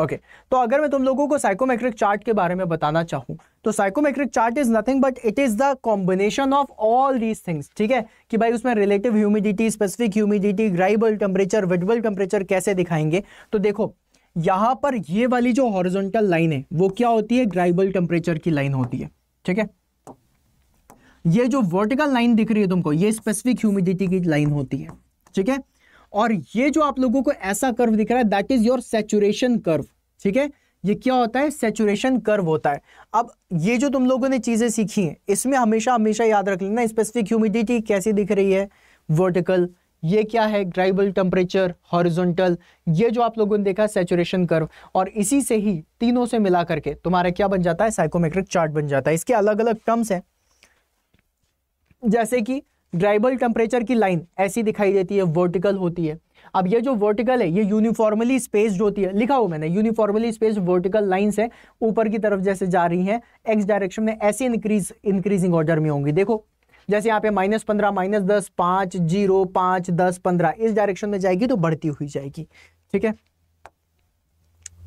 ओके okay. तो अगर मैं तुम लोगों को साइकोमेट्रिक चार्ट के बारे में बताना चाहूं तो psychometric chart is nothing but it is the combination of all these things ठीक है कि भाई उसमें relative humidity specific humidity dry bulb temperature wet bulb temperature कैसे दिखाएंगे तो देखो यहां पर ये वाली जो हॉरिजोंटल लाइन है वो क्या होती है ग्राइबल टेम्परेचर की लाइन होती है ठीक है ये जो वर्टिकल लाइन दिख रही है तुमको ये स्पेसिफिक ह्यूमिडिटी की लाइन होती है ठीक है और ये जो आप लोगों को ऐसा कर्व दिख रहा है that is your saturation curve ठीक है ये क्या होता है सेचुरेशन कर्व होता है अब ये जो तुम लोगों ने चीज़ें सीखी हैं इसमें हमेशा हमेशा याद रख लेना स्पेसिफिक ह्यूमिडिटी कैसी दिख रही है वर्टिकल ये क्या है ग्राइबल टेम्परेचर हॉरिजॉन्टल ये जो आप लोगों ने देखा सेचुरेशन कर्व और इसी से ही तीनों से मिला करके तुम्हारा क्या बन जाता है साइकोमेट्रिक चार्ट बन जाता है इसके अलग अलग टर्म्स हैं जैसे कि ड्राइबल टेम्परेचर की लाइन ऐसी दिखाई देती है वर्टिकल होती है अब ये जो वर्टिकल है ये यूनिफॉर्मली स्पेस्ड होती है लिखा हो मैंने यूनिफॉर्मली स्पेस्ड वर्टिकल लाइंस है ऊपर की तरफ जैसे जा रही हैं एक्स डायरेक्शन में ऐसे इंक्रीज इंक्रीजिंग ऑर्डर में होंगी देखो जैसे यहाँ पे माइनस पंद्रह माइनस दस पांच जीरो पांच दस पंद्रह इस डायरेक्शन में जाएगी तो बढ़ती हुई जाएगी ठीक है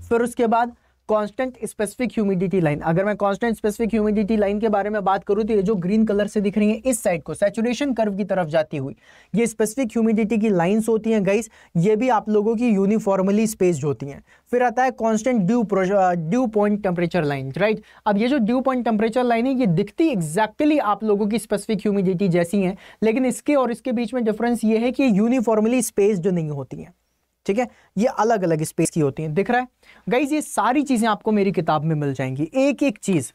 फिर उसके बाद कांस्टेंट स्पेसिफिक ह्यूमिडिटी लाइन अगर मैं कांस्टेंट स्पेसिफिक ह्यूमिडिटी लाइन के बारे में बात करूं तो ये जो ग्रीन कलर से दिख रही है इस साइड को सेचुरेशन कर्व की तरफ जाती हुई ये स्पेसिफिक ह्यूमिडिटी की लाइंस होती हैं गाइस ये भी आप लोगों की यूनिफॉर्मली स्पेस्ड होती हैं फिर आता है constant dew dew point temperature line right अब ये जो ड्यू पॉइंट टेम्परेचर लाइन है ये दिखती एक्जैक्टली आप लोगों की स्पेसिफिक ह्यूमिडिटी जैसी है लेकिन इसके और इसके बीच में डिफरेंस ये है कि यूनिफॉर्मली स्पेस्ड नहीं होती हैं ठीक है ये अलग अलग स्पेस की होती हैं दिख रहा है गाइज ये सारी चीज़ें आपको मेरी किताब में मिल जाएंगी एक एक चीज़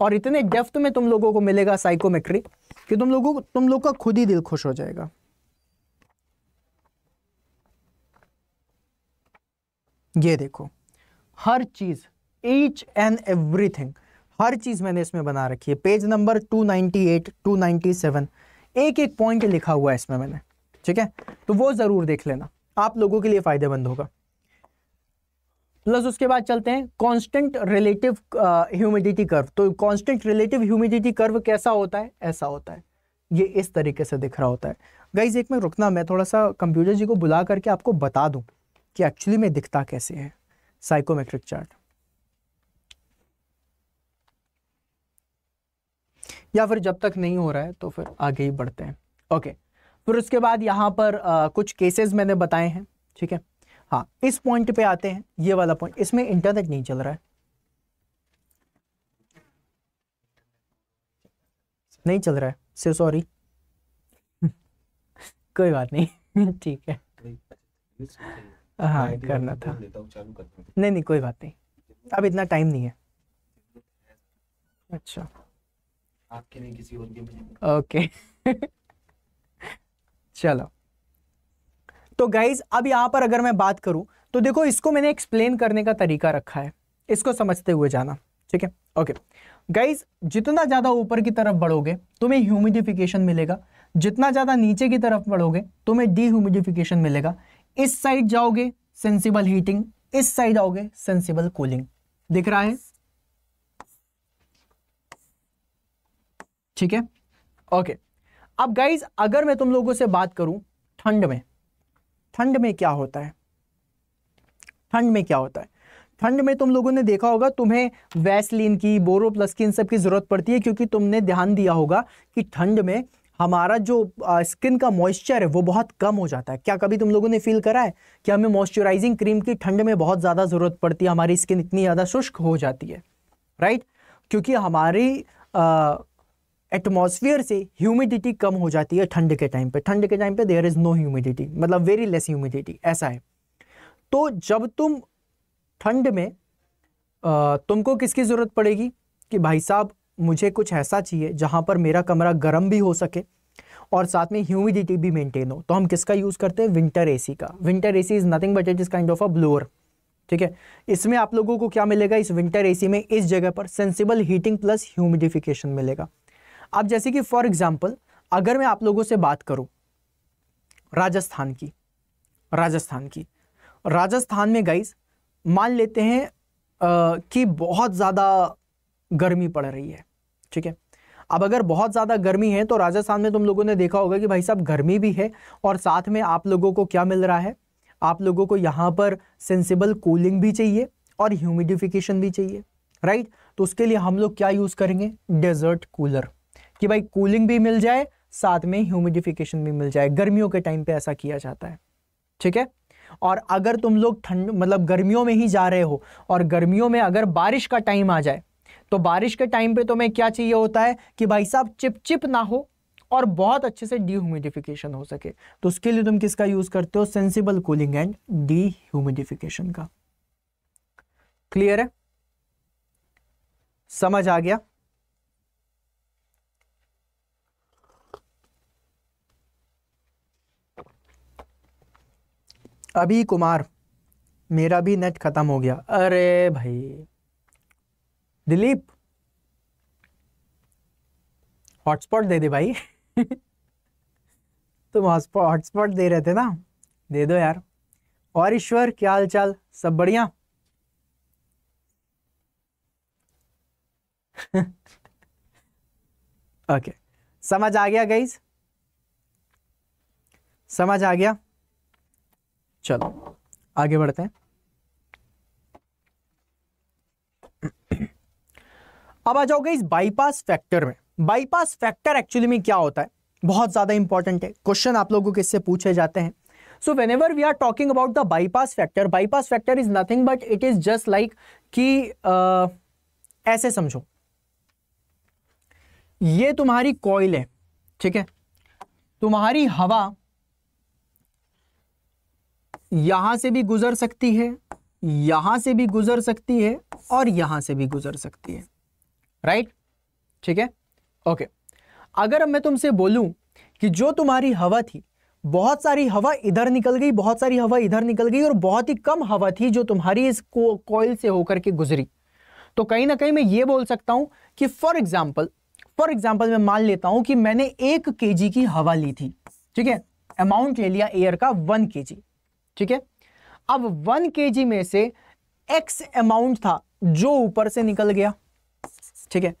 और इतने डेफ्थ में तुम लोगों को मिलेगा साइकोमेट्री कि तुम लोगों को तुम लोग का खुद ही दिल खुश हो जाएगा ये देखो हर चीज़ ईच एंड एवरीथिंग हर चीज़ मैंने इसमें बना रखी है पेज नंबर 298, 297 एक एक पॉइंट लिखा हुआ है इसमें मैंने ठीक है तो वो ज़रूर देख लेना आप लोगों के लिए फ़ायदेमंद होगा प्लस उसके बाद चलते हैं कांस्टेंट रिलेटिव ह्यूमिडिटी कर्व तो कांस्टेंट रिलेटिव ह्यूमिडिटी कर्व कैसा होता है ऐसा होता है ये इस तरीके से दिख रहा होता है गाइज एक में रुकना मैं थोड़ा सा कंप्यूटर जी को बुला करके आपको बता दूं कि एक्चुअली में दिखता कैसे है साइकोमेट्रिक चार्ट या फिर जब तक नहीं हो रहा है तो फिर आगे ही बढ़ते हैं ओके okay. फिर उसके बाद यहाँ पर आ, कुछ केसेस मैंने बताए हैं ठीक है हाँ इस पॉइंट पे आते हैं ये वाला पॉइंट इसमें इंटरनेट नहीं चल रहा है नहीं चल रहा है से सॉरी कोई बात नहीं ठीक है हाँ करना था नहीं नहीं कोई बात नहीं अब इतना टाइम नहीं है अच्छा आपके लिए किसी और के ओके चलो तो गाइज अब यहां पर अगर मैं बात करूं तो देखो इसको मैंने एक्सप्लेन करने का तरीका रखा है इसको समझते हुए जाना ठीक है ओके गाइज जितना ज़्यादा ऊपर की तरफ बढ़ोगे तुम्हें ह्यूमिडिफिकेशन मिलेगा जितना ज़्यादा नीचे की तरफ बढ़ोगे तुम्हें डीह्यूमिडिफिकेशन मिलेगा इस साइड जाओगे सेंसिबल हीटिंग इस साइड आओगे सेंसिबल कूलिंग दिख रहा है ठीक है ओके अब गाइज अगर मैं तुम लोगों से बात करूं ठंड में ठंड में क्या होता है ठंड में क्या होता है ठंड में तुम लोगों ने देखा होगा तुम्हें वैसलिन की बोरो प्लस की इन सब की ज़रूरत पड़ती है क्योंकि तुमने ध्यान दिया होगा कि ठंड में हमारा जो स्किन का मॉइस्चर है वो बहुत कम हो जाता है क्या कभी तुम लोगों ने फील करा है कि हमें मॉइस्चराइजिंग क्रीम की ठंड में बहुत ज़्यादा ज़रूरत पड़ती है हमारी स्किन इतनी ज़्यादा शुष्क हो जाती है राइट क्योंकि हमारी आ, एटमोसफियर से ह्यूमिडिटी कम हो जाती है ठंड के टाइम पे ठंड के टाइम पे देयर इज़ नो ह्यूमिडिटी मतलब वेरी लेस ह्यूमिडिटी ऐसा है तो जब तुम ठंड में तुमको किसकी ज़रूरत पड़ेगी कि भाई साहब मुझे कुछ ऐसा चाहिए जहाँ पर मेरा कमरा गर्म भी हो सके और साथ में ह्यूमिडिटी भी मेंटेन हो तो हम किसका यूज़ करते हैं विंटर एसी का winter AC is nothing but it is kind of a blower ठीक है इसमें आप लोगों को क्या मिलेगा इस विंटर एसी में इस जगह पर सेंसिबल हीटिंग प्लस ह्यूमिडिफिकेशन मिलेगा अब जैसे कि फॉर एग्जाम्पल अगर मैं आप लोगों से बात करूँ राजस्थान की राजस्थान की राजस्थान में गाइज मान लेते हैं आ, कि बहुत ज़्यादा गर्मी पड़ रही है ठीक है अब अगर बहुत ज़्यादा गर्मी है तो राजस्थान में तुम लोगों ने देखा होगा कि भाई साहब गर्मी भी है और साथ में आप लोगों को क्या मिल रहा है आप लोगों को यहाँ पर सेंसिबल कूलिंग भी चाहिए और ह्यूमिडिफिकेशन भी चाहिए राइट तो उसके लिए हम लोग क्या यूज़ करेंगे डेजर्ट कूलर कि भाई कूलिंग भी मिल जाए साथ में ह्यूमिडिफिकेशन भी मिल जाए गर्मियों के टाइम पे ऐसा किया जाता है ठीक है और अगर तुम लोग ठंड मतलब गर्मियों में ही जा रहे हो और गर्मियों में अगर बारिश का टाइम आ जाए तो बारिश के टाइम पे तुम्हें क्या चाहिए होता है कि भाई साहब चिपचिप ना हो और बहुत अच्छे से डीह्यूमिडिफिकेशन हो सके तो उसके लिए तुम किसका यूज करते हो सेंसिबल कूलिंग एंड डीह्यूमिडिफिकेशन का क्लियर है समझ आ गया अभी कुमार मेरा भी नेट ख़त्म हो गया अरे भाई दिलीप हॉटस्पॉट दे दे भाई तुम हॉटस्पॉट दे रहे थे ना दे दो यार और ईश्वर क्या हाल चाल सब बढ़िया ओके okay. समझ आ गया गईज समझ आ गया चलो आगे बढ़ते हैं अब आ जाओगे इस बाईपास फैक्टर में बाईपास फैक्टर एक्चुअली में क्या होता है बहुत ज़्यादा इंपॉर्टेंट है क्वेश्चन आप लोगों को इससे पूछे जाते हैं so whenever we are talking about the bypass factor bypass factor is nothing but it is just like कि uh, ऐसे समझो ये तुम्हारी कॉइल है ठीक है तुम्हारी हवा यहां से भी गुजर सकती है यहां से भी गुजर सकती है और यहां से भी गुजर सकती है राइट ठीक है ओके अगर मैं तुमसे बोलूं कि जो तुम्हारी हवा थी बहुत सारी हवा इधर निकल गई बहुत सारी हवा इधर निकल गई और बहुत ही कम हवा थी जो तुम्हारी इस कोयल से होकर के गुजरी तो कहीं ना कहीं मैं ये बोल सकता हूं कि फॉर एग्जाम्पल फॉर एग्जाम्पल मैं मान लेता हूं कि मैंने एक के की हवा ली थी ठीक है अमाउंट ले लिया एयर का वन के जी ठीक है अब वन के में से एक्स अमाउंट था जो ऊपर से निकल गया ठीक है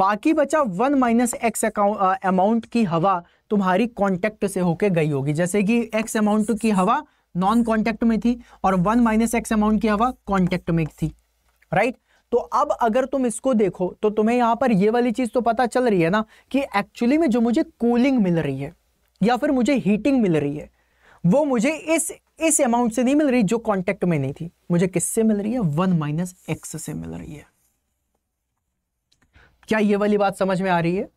बाकी बचा वन माइनस एक्स अमाउंट की हवा तुम्हारी कॉन्टेक्ट से होके गई होगी जैसे कि एक्स अमाउंट की हवा नॉन कॉन्टेक्ट में थी और वन माइनस एक्स अमाउंट की हवा कॉन्टेक्ट में थी राइट तो अब अगर तुम इसको देखो तो तुम्हें यहां पर यह वाली चीज तो पता चल रही है ना कि एक्चुअली में जो मुझे कूलिंग मिल रही है या फिर मुझे हीटिंग मिल रही है वो मुझे इस इस अमाउंट से नहीं मिल रही जो कॉन्टेक्ट में नहीं थी मुझे किससे मिल रही है वन माइनस एक्स से मिल रही है क्या ये वाली बात समझ में आ रही है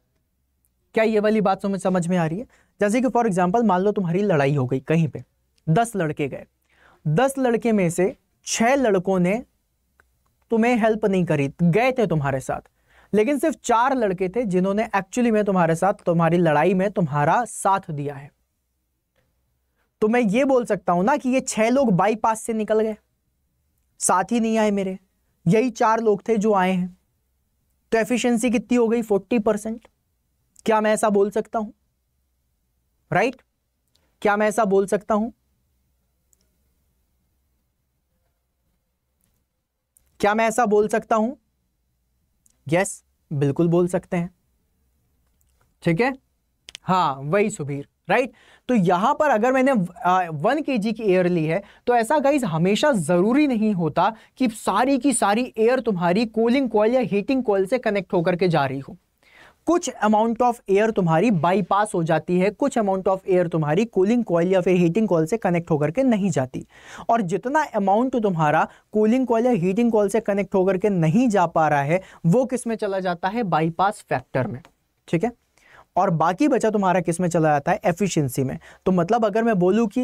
क्या ये वाली बात समझ समझ में आ रही है जैसे कि फॉर एग्जाम्पल मान लो तुम्हारी लड़ाई हो गई कहीं पे दस लड़के गए दस लड़के में से छह लड़कों ने तुम्हें हेल्प नहीं करी गए थे तुम्हारे साथ लेकिन सिर्फ चार लड़के थे जिन्होंने एक्चुअली में तुम्हारे साथ तुम्हारी लड़ाई में तुम्हारा साथ दिया है तो मैं ये बोल सकता हूं ना कि ये छह लोग बाईपास से निकल गए साथ ही नहीं आए मेरे यही चार लोग थे जो आए हैं तो एफिशिएंसी कितनी हो गई फोर्टी परसेंट क्या मैं ऐसा बोल सकता हूं राइट right? क्या मैं ऐसा बोल सकता हूं क्या मैं ऐसा बोल सकता हूं यस yes, बिल्कुल बोल सकते हैं ठीक है हाँ वही सुबीर राइट तो यहां पर अगर मैंने वन के जी की एयर ली है तो ऐसा गाइज हमेशा ज़रूरी नहीं होता कि सारी की सारी एयर तुम्हारी कूलिंग कॉल या हीटिंग कॉल से कनेक्ट होकर के जा रही हो कुछ अमाउंट ऑफ एयर तुम्हारी बाईपास हो जाती है कुछ अमाउंट ऑफ एयर तुम्हारी कूलिंग कॉल या फिर हीटिंग कॉल से कनेक्ट होकर के नहीं जाती और जितना अमाउंट तुम्हारा कूलिंग कॉल या हीटिंग कॉल से कनेक्ट होकर के नहीं जा पा रहा है वो किस में चला जाता है बाईपास फैक्टर में ठीक है और बाकी बचा तुम्हारा किस में चला जाता है एफिशिएंसी में तो मतलब अगर मैं बोलूँ कि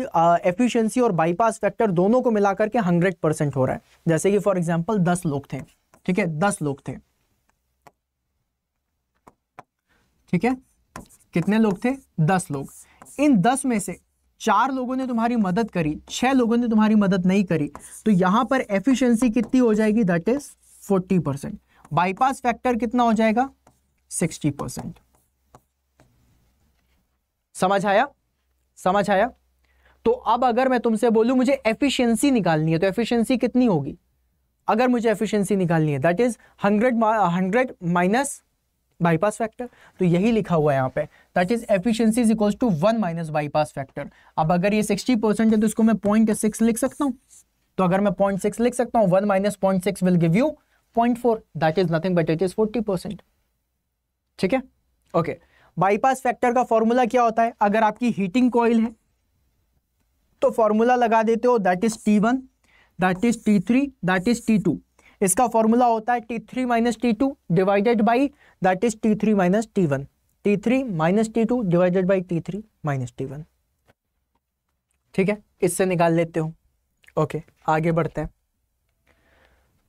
एफिशिएंसी और बाईपास फैक्टर दोनों को मिलाकर के हंड्रेड परसेंट हो रहा है जैसे कि फॉर एग्जाम्पल दस लोग थे ठीक है दस लोग थे ठीक है कितने लोग थे दस लोग इन दस में से चार लोगों ने तुम्हारी मदद करी छह लोगों ने तुम्हारी मदद नहीं करी तो यहां पर एफिशियंसी कितनी हो जाएगी that is forty percent bypass factor कितना हो जाएगा सिक्सटी परसेंट समझ आया समझ आया तो अब अगर मैं तुमसे बोलूं मुझे एफिशिएंसी निकालनी है तो एफिशिएंसी कितनी होगी अगर मुझे एफिशिएंसी निकालनी है that is hundred hundred minus bypass factor तो यही लिखा हुआ है यहाँ पे that is efficiency is equals to one minus bypass factor अब अगर ये सिक्सटी परसेंट है तो इसको मैं पॉइंट सिक्स लिख सकता हूँ तो अगर मैं पॉइंट सिक्स लिख सकता हूँ one minus point six will give you point four that is nothing but it is forty percent ठीक है ओके okay. बाईपास फैक्टर का फॉर्मूला क्या होता है अगर आपकी हीटिंग कॉइल है तो फॉर्मूला लगा देते हो that is T one that is T three that is T two इसका फॉर्मूला होता है T three minus T two divided by that is T three minus T one T three minus T two divided by T three minus T one ठीक है इससे निकाल लेते हो okay आगे बढ़ते हैं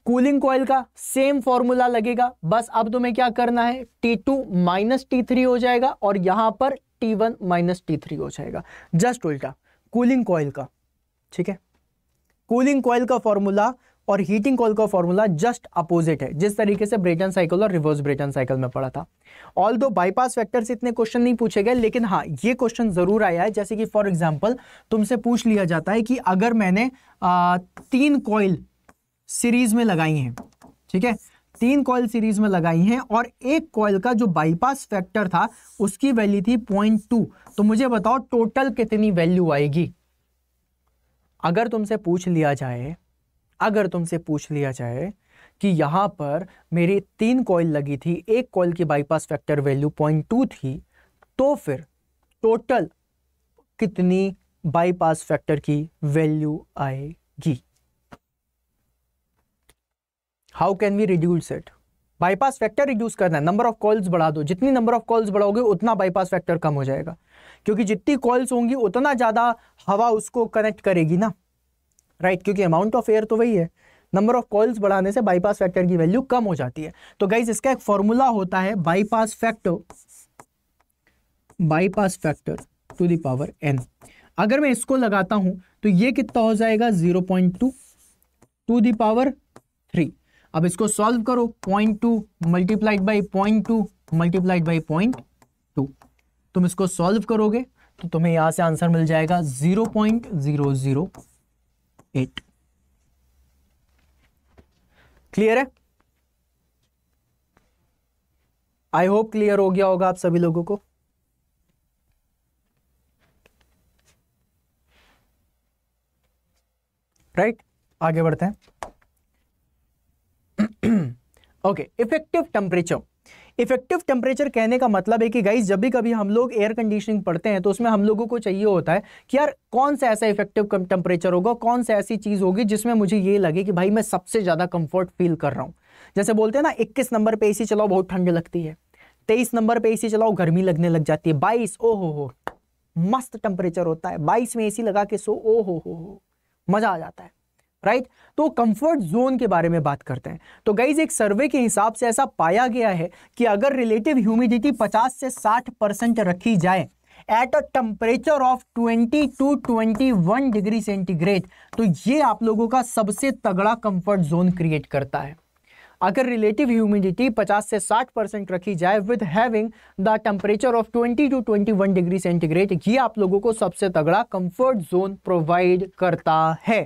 कूलिंग कॉयल का सेम फॉर्मूला लगेगा बस अब तुम्हें क्या करना है T two minus T three हो जाएगा और यहां पर T one minus T three हो जाएगा जस्ट उल्टा कूलिंग कॉयल का ठीक है कूलिंग कॉयल का फॉर्मूला और हीटिंग कॉल का फॉर्मूला जस्ट अपोजिट है जिस तरीके से ब्रेटन साइकिल और रिवर्स ब्रेटन साइकिल में पढ़ा था ऑल दो बाईपास फैक्टर से इतने क्वेश्चन नहीं पूछे गए लेकिन हाँ ये क्वेश्चन जरूर आया है जैसे कि फॉर एग्जाम्पल तुमसे पूछ लिया जाता है कि अगर मैंने आ, तीन कॉयल सीरीज में लगाई हैं ठीक है तीन कॉयल सीरीज में लगाई हैं और एक कॉयल का जो बाईपास फैक्टर था उसकी वैल्यू थी पॉइंट टू तो मुझे बताओ टोटल कितनी वैल्यू आएगी अगर तुमसे पूछ लिया जाए अगर तुमसे पूछ लिया जाए कि यहां पर मेरी तीन कॉयल लगी थी एक कॉयल की bypass factor value point two थी तो फिर टोटल कितनी बाईपास फैक्टर की वैल्यू आएगी how can we reduce it bypass factor reduce करना है नंबर ऑफ कॉल्स बढ़ा दो जितनी नंबर ऑफ कॉल्स बढ़ाओगे उतना बाईपास फैक्टर कम हो जाएगा क्योंकि जितनी कॉल्स होंगी उतना ज़्यादा हवा उसको कनेक्ट करेगी ना राइट right? क्योंकि अमाउंट ऑफ एयर तो वही है नंबर ऑफ कॉल्स बढ़ाने से बाईपास फैक्टर की वैल्यू कम हो जाती है तो गाइज इसका एक फॉर्मूला होता है bypass factor bypass factor to the power N अगर मैं इसको लगाता हूं तो ये कितना हो जाएगा zero point two to the power अब इसको सॉल्व करो point two multiplied by point two multiplied by point two तुम इसको सॉल्व करोगे तो तुम्हें यहां से आंसर मिल जाएगा zero point zero zero eight clear है आई होप क्लियर हो गया होगा आप सभी लोगों को राइट right? आगे बढ़ते हैं okay effective temperature effective temperature कहने का मतलब है कि गाइज जब भी कभी हम लोग एयर कंडीशनिंग पढ़ते हैं तो उसमें हम लोगों को चाहिए होता है कि यार कौन सा ऐसा इफेक्टिव टेम्परेचर होगा कौन सा ऐसी चीज़ होगी जिसमें मुझे ये लगे कि भाई मैं सबसे ज़्यादा कंफर्ट फील कर रहा हूँ जैसे बोलते हैं ना इक्कीस नंबर पे सी चलाओ बहुत ठंड लगती है तेईस नंबर पे सी चलाओ गर्मी लगने लग जाती है बाईस ओ हो हो मस्त टेम्परेचर होता है बाईस में सी लगा के सो ओ हो हो हो मज़ा आ जाता है राइट तो कंफर्ट जोन के बारे में बात करते हैं तो गाइज एक सर्वे के हिसाब से ऐसा पाया गया है कि अगर रिलेटिव ह्यूमिडिटी 50 से 60 परसेंट रखी जाए at a temperature of 20 to 21 degree centigrade तो ये आप लोगों का सबसे तगड़ा कंफर्ट जोन क्रिएट करता है अगर रिलेटिव ह्यूमिडिटी 50 से 60 परसेंट रखी जाए with having the temperature of 20 to 21 degree centigrade ये आप लोगों को सबसे तगड़ा कंफर्ट जोन प्रोवाइड करता है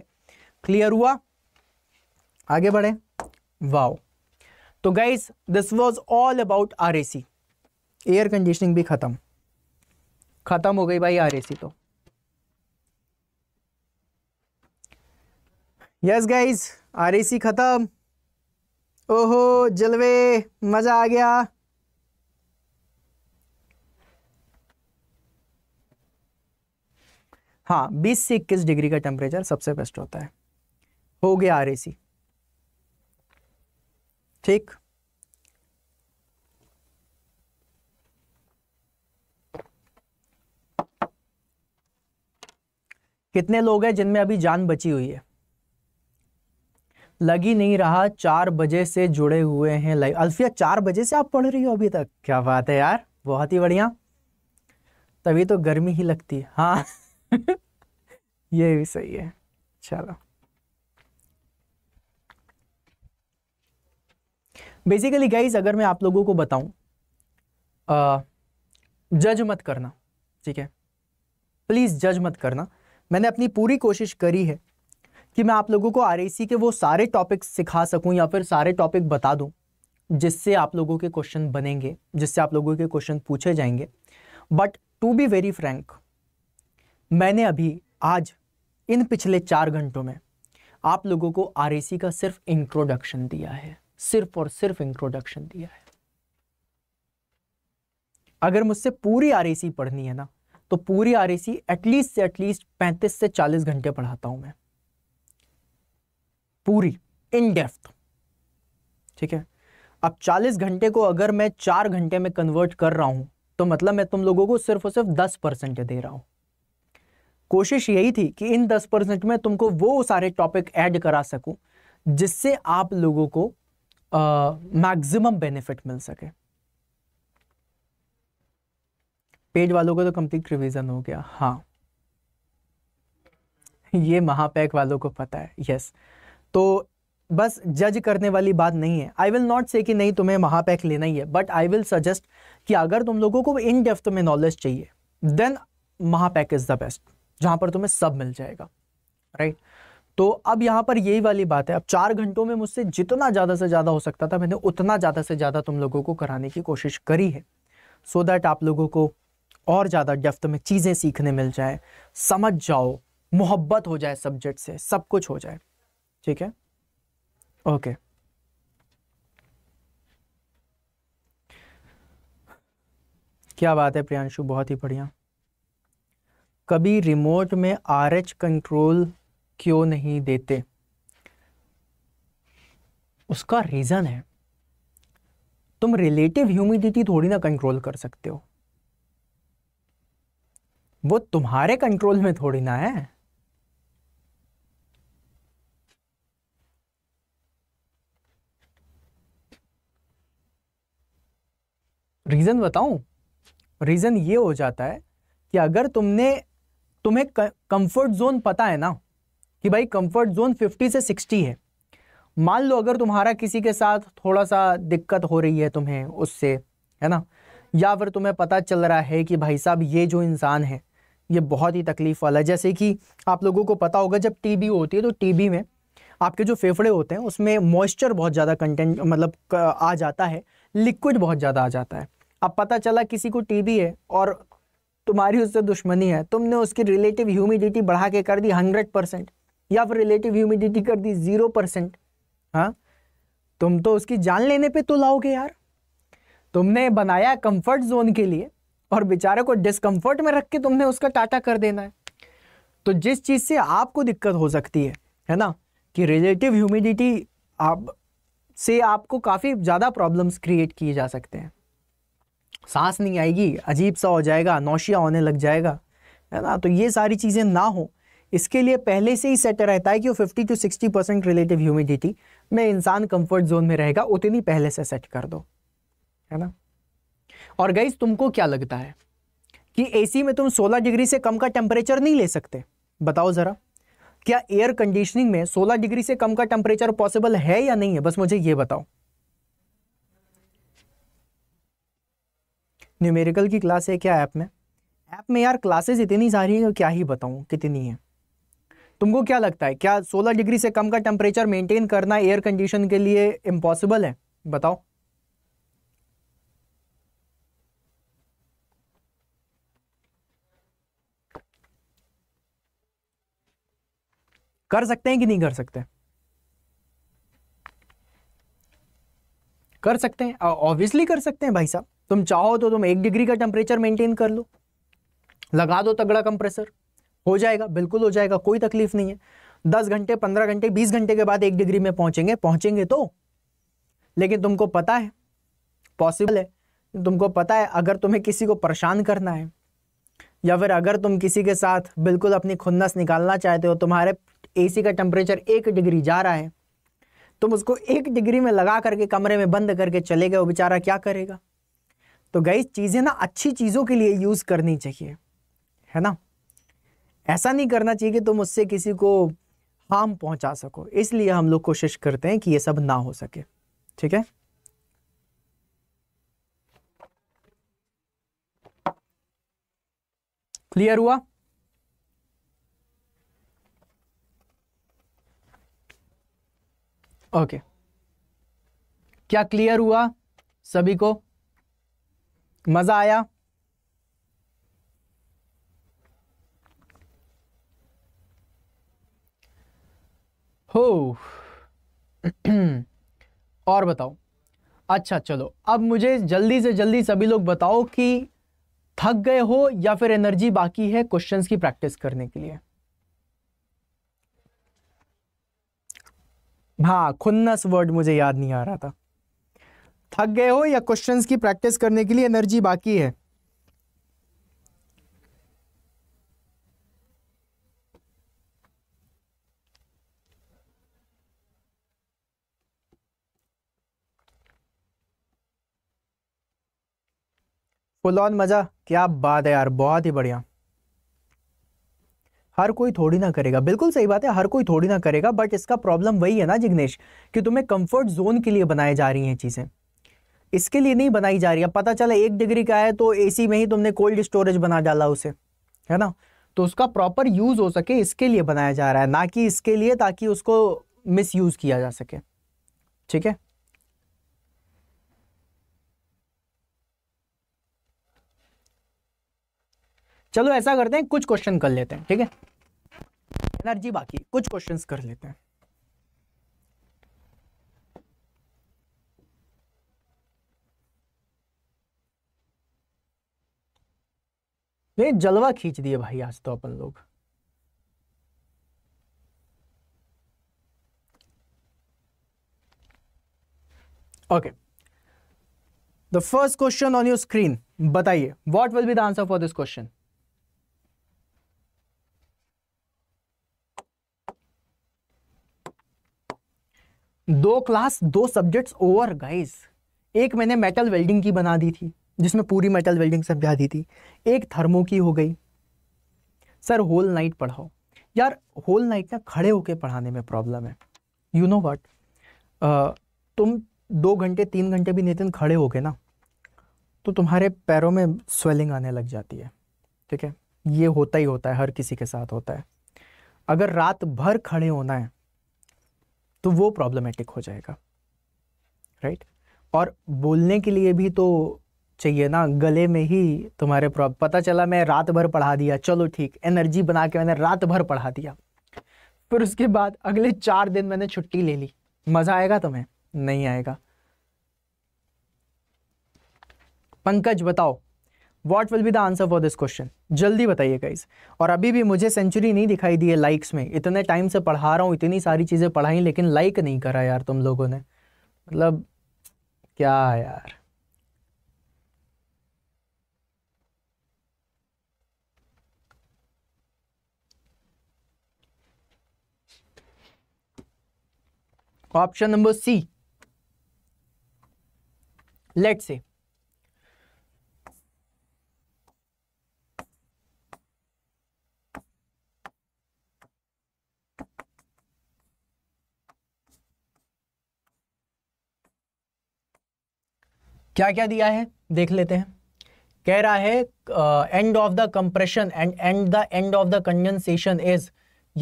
क्लियर हुआ आगे बढ़े वाओ तो guys this was all about our air conditioning भी खत्म खत्म हो गई भाई आर तो यस गाइज आर खत्म ओहो जलवे मज़ा आ गया हाँ बीस से इक्कीस डिग्री का टेम्परेचर सबसे बेस्ट होता है हो गया आर ठीक कितने लोग हैं जिनमें अभी जान बची हुई है लगी नहीं रहा चार बजे से जुड़े हुए हैं लाइव अल्फिया चार बजे से आप पढ़ रही हो अभी तक क्या बात है यार बहुत ही बढ़िया तभी तो गर्मी ही लगती है हाँ ये भी सही है चलो बेसिकली गाइज अगर मैं आप लोगों को बताऊं जज मत करना ठीक है प्लीज़ जज मत करना मैंने अपनी पूरी कोशिश करी है कि मैं आप लोगों को आर के वो सारे टॉपिक्स सिखा सकूं या फिर सारे टॉपिक बता दूं जिससे आप लोगों के क्वेश्चन बनेंगे जिससे आप लोगों के क्वेश्चन पूछे जाएंगे but to be very frank मैंने अभी आज इन पिछले चार घंटों में आप लोगों को आर का सिर्फ इंट्रोडक्शन दिया है सिर्फ और सिर्फ इंट्रोडक्शन दिया है अगर मुझसे पूरी आर पढ़नी है ना तो पूरी आर एटलीस्ट से एटलीस्ट पैंतीस से चालीस घंटे पढ़ाता हूं मैं पूरी इन डेफ्थ ठीक है अब 40 घंटे को अगर मैं चार घंटे में कन्वर्ट कर रहा हूं तो मतलब मैं तुम लोगों को सिर्फ और सिर्फ दस परसेंट दे रहा हूं कोशिश यही थी कि इन दस परसेंट में तुमको वो सारे टॉपिक ऐड करा सकूं जिससे आप लोगों को मैक्सिमम बेनिफिट मिल सके पेज वालों को तो कंप्लीट रिवीजन हो गया हाँ ये महापैक वालों को पता है यस तो बस जज करने वाली बात नहीं है आई विल नॉट से कि नहीं तुम्हें महापैक लेना ही है बट आई विल सजेस्ट कि अगर तुम लोगों को इन डेफ में नॉलेज चाहिए then Mahapack is the best जहां पर तुम्हें सब मिल जाएगा राइट right? तो अब यहाँ पर यही वाली बात है अब चार घंटों में मुझसे जितना ज़्यादा से ज़्यादा हो सकता था मैंने उतना ज़्यादा से ज़्यादा तुम लोगों को कराने की कोशिश करी है सो so दैट आप लोगों को और ज़्यादा डेफ्थ में चीज़ें सीखने मिल जाए समझ जाओ मोहब्बत हो जाए सब्जेक्ट से सब कुछ हो जाए ठीक है ओके क्या बात है प्रियांशु बहुत ही बढ़िया कभी रिमोट में आर एच कंट्रोल क्यों नहीं देते उसका रीज़न है तुम रिलेटिव ह्यूमिडिटी थोड़ी ना कंट्रोल कर सकते हो वो तुम्हारे कंट्रोल में थोड़ी ना है रीज़न बताऊं रीज़न ये हो जाता है कि अगर तुमने तुम्हें कंफर्ट जोन पता है ना कि भाई कंफर्ट जोन 50 से 60 है मान लो अगर तुम्हारा किसी के साथ थोड़ा सा दिक्कत हो रही है तुम्हें उससे है ना या फिर तुम्हें पता चल रहा है कि भाई साहब ये जो इंसान है ये बहुत ही तकलीफ़ वाला जैसे कि आप लोगों को पता होगा जब टीबी होती है तो टीबी में आपके जो फेफड़े होते हैं उसमें मॉइस्चर बहुत ज़्यादा कंटेंट मतलब आ जाता है लिक्विड बहुत ज़्यादा आ जाता है अब पता चला किसी को टीबी है और तुम्हारी उससे दुश्मनी है तुमने उसकी रिलेटिव ह्यूमिडिटी बढ़ा के कर दी हंड्रेड परसेंट या फिर रिलेटिव ह्यूमिडिटी कर दी जीरो परसेंट हाँ तुम तो उसकी जान लेने पे तो लाओगे यार तुमने बनाया कंफर्ट जोन के लिए और बेचारे को डिसकंफर्ट में रख के तुमने उसका टाटा कर देना है तो जिस चीज़ से आपको दिक्कत हो सकती है है ना कि रिलेटिव ह्यूमिडिटी आप से आपको काफ़ी ज़्यादा प्रॉब्लम्स क्रिएट किए जा सकते हैं सांस नहीं आएगी अजीब सा हो जाएगा नौशिया होने लग जाएगा है ना तो ये सारी चीज़ें ना हो इसके लिए पहले से ही सेट रहता है कि वो 50 टू 60 परसेंट रिलेटिव ह्यूमिडिटी में इंसान कंफर्ट जोन में रहेगा उतनी पहले से सेट कर दो है ना और गई तुमको क्या लगता है कि एसी में तुम 16 डिग्री से कम का टेम्परेचर नहीं ले सकते बताओ ज़रा क्या एयर कंडीशनिंग में 16 डिग्री से कम का टेम्परेचर पॉसिबल है या नहीं है बस मुझे ये बताओ न्यूमेरिकल की क्लास है क्या ऐप में ऐप में यार क्लासेस इतनी सारी है क्या ही बताऊं कितनी है तुमको क्या लगता है क्या 16 डिग्री से कम का टेम्परेचर मेंटेन करना एयर कंडीशन के लिए इम्पॉसिबल है बताओ कर सकते हैं कि नहीं कर सकते कर सकते हैं ऑब्वियसली कर सकते हैं भाई साहब तुम चाहो तो तुम एक डिग्री का टेम्परेचर मेंटेन कर लो लगा दो तगड़ा कंप्रेसर हो जाएगा बिल्कुल हो जाएगा कोई तकलीफ नहीं है दस घंटे पंद्रह घंटे बीस घंटे के बाद एक डिग्री में पहुंचेंगे पहुंचेंगे तो लेकिन तुमको पता है पॉसिबल है तुमको पता है अगर तुम्हें किसी को परेशान करना है या फिर अगर तुम किसी के साथ बिल्कुल अपनी खुन्नस निकालना चाहते हो तुम्हारे एसी का टेम्परेचर एक डिग्री जा रहा है तुम उसको एक डिग्री में लगा करके कमरे में बंद करके चले गए बेचारा क्या करेगा तो गई चीज़ें ना अच्छी चीज़ों के लिए यूज़ करनी चाहिए है ना ऐसा नहीं करना चाहिए कि तुम तो उससे किसी को हार्म पहुंचा सको इसलिए हम लोग कोशिश करते हैं कि ये सब ना हो सके ठीक है क्लियर हुआ ओके okay. क्या क्लियर हुआ सभी को मज़ा आया हो और बताओ अच्छा चलो अब मुझे जल्दी से जल्दी सभी लोग बताओ कि थक गए हो या फिर एनर्जी बाकी है क्वेश्चंस की प्रैक्टिस करने के लिए हाँ खुन्नस वर्ड मुझे याद नहीं आ रहा था थक गए हो या क्वेश्चंस की प्रैक्टिस करने के लिए एनर्जी बाकी है फुल ऑन मज़ा क्या बात है यार बहुत ही बढ़िया हर कोई थोड़ी ना करेगा बिल्कुल सही बात है हर कोई थोड़ी ना करेगा बट इसका प्रॉब्लम वही है ना जिग्नेश कि तुम्हें कंफर्ट जोन के लिए बनाई जा रही हैं चीज़ें इसके लिए नहीं बनाई जा रही है पता चला एक डिग्री का है तो एसी में ही तुमने कोल्ड स्टोरेज बना डाला उसे है ना तो उसका प्रॉपर यूज़ हो सके इसके लिए बनाया जा रहा है ना कि इसके लिए ताकि उसको मिस यूज़ किया जा सके ठीक है चलो ऐसा करते हैं कुछ क्वेश्चन कर लेते हैं ठीक है एनर्जी बाकी कुछ क्वेश्चन कर लेते हैं ये जलवा खींच दिए भाई आज तो अपन लोग okay the first question on your screen बताइए what will be the answer for this question दो क्लास दो सब्जेक्ट्स ओवर गाइस एक मैंने मेटल वेल्डिंग की बना दी थी जिसमें पूरी मेटल वेल्डिंग समझा दी थी एक थर्मो की हो गई सर होल नाइट पढ़ाओ यार होल नाइट ना खड़े होके पढ़ाने में प्रॉब्लम है यू नो वट तुम दो घंटे तीन घंटे भी नितिन खड़े हो ना तो तुम्हारे पैरों में स्वेलिंग आने लग जाती है ठीक है ये होता ही होता है हर किसी के साथ होता है अगर रात भर खड़े होना है तो वो प्रॉब्लमेटिक हो जाएगा राइट और बोलने के लिए भी तो चाहिए ना गले में ही तुम्हारे पता चला मैं रात भर पढ़ा दिया चलो ठीक एनर्जी बना के मैंने रात भर पढ़ा दिया फिर उसके बाद अगले चार दिन मैंने छुट्टी ले ली मज़ा आएगा तुम्हें नहीं आएगा पंकज बताओ what will be the answer for this question जल्दी बताइए गाइज और अभी भी मुझे सेंचुरी नहीं दिखाई दी है लाइक्स में इतने टाइम से पढ़ा रहा हूँ इतनी सारी चीज़ें पढ़ाई लेकिन लाइक नहीं करा यार तुम लोगों ने मतलब क्या यार ऑप्शन नंबर सी लेट से क्या क्या दिया है देख लेते हैं कह रहा है end of the compression and and the end of the condensation is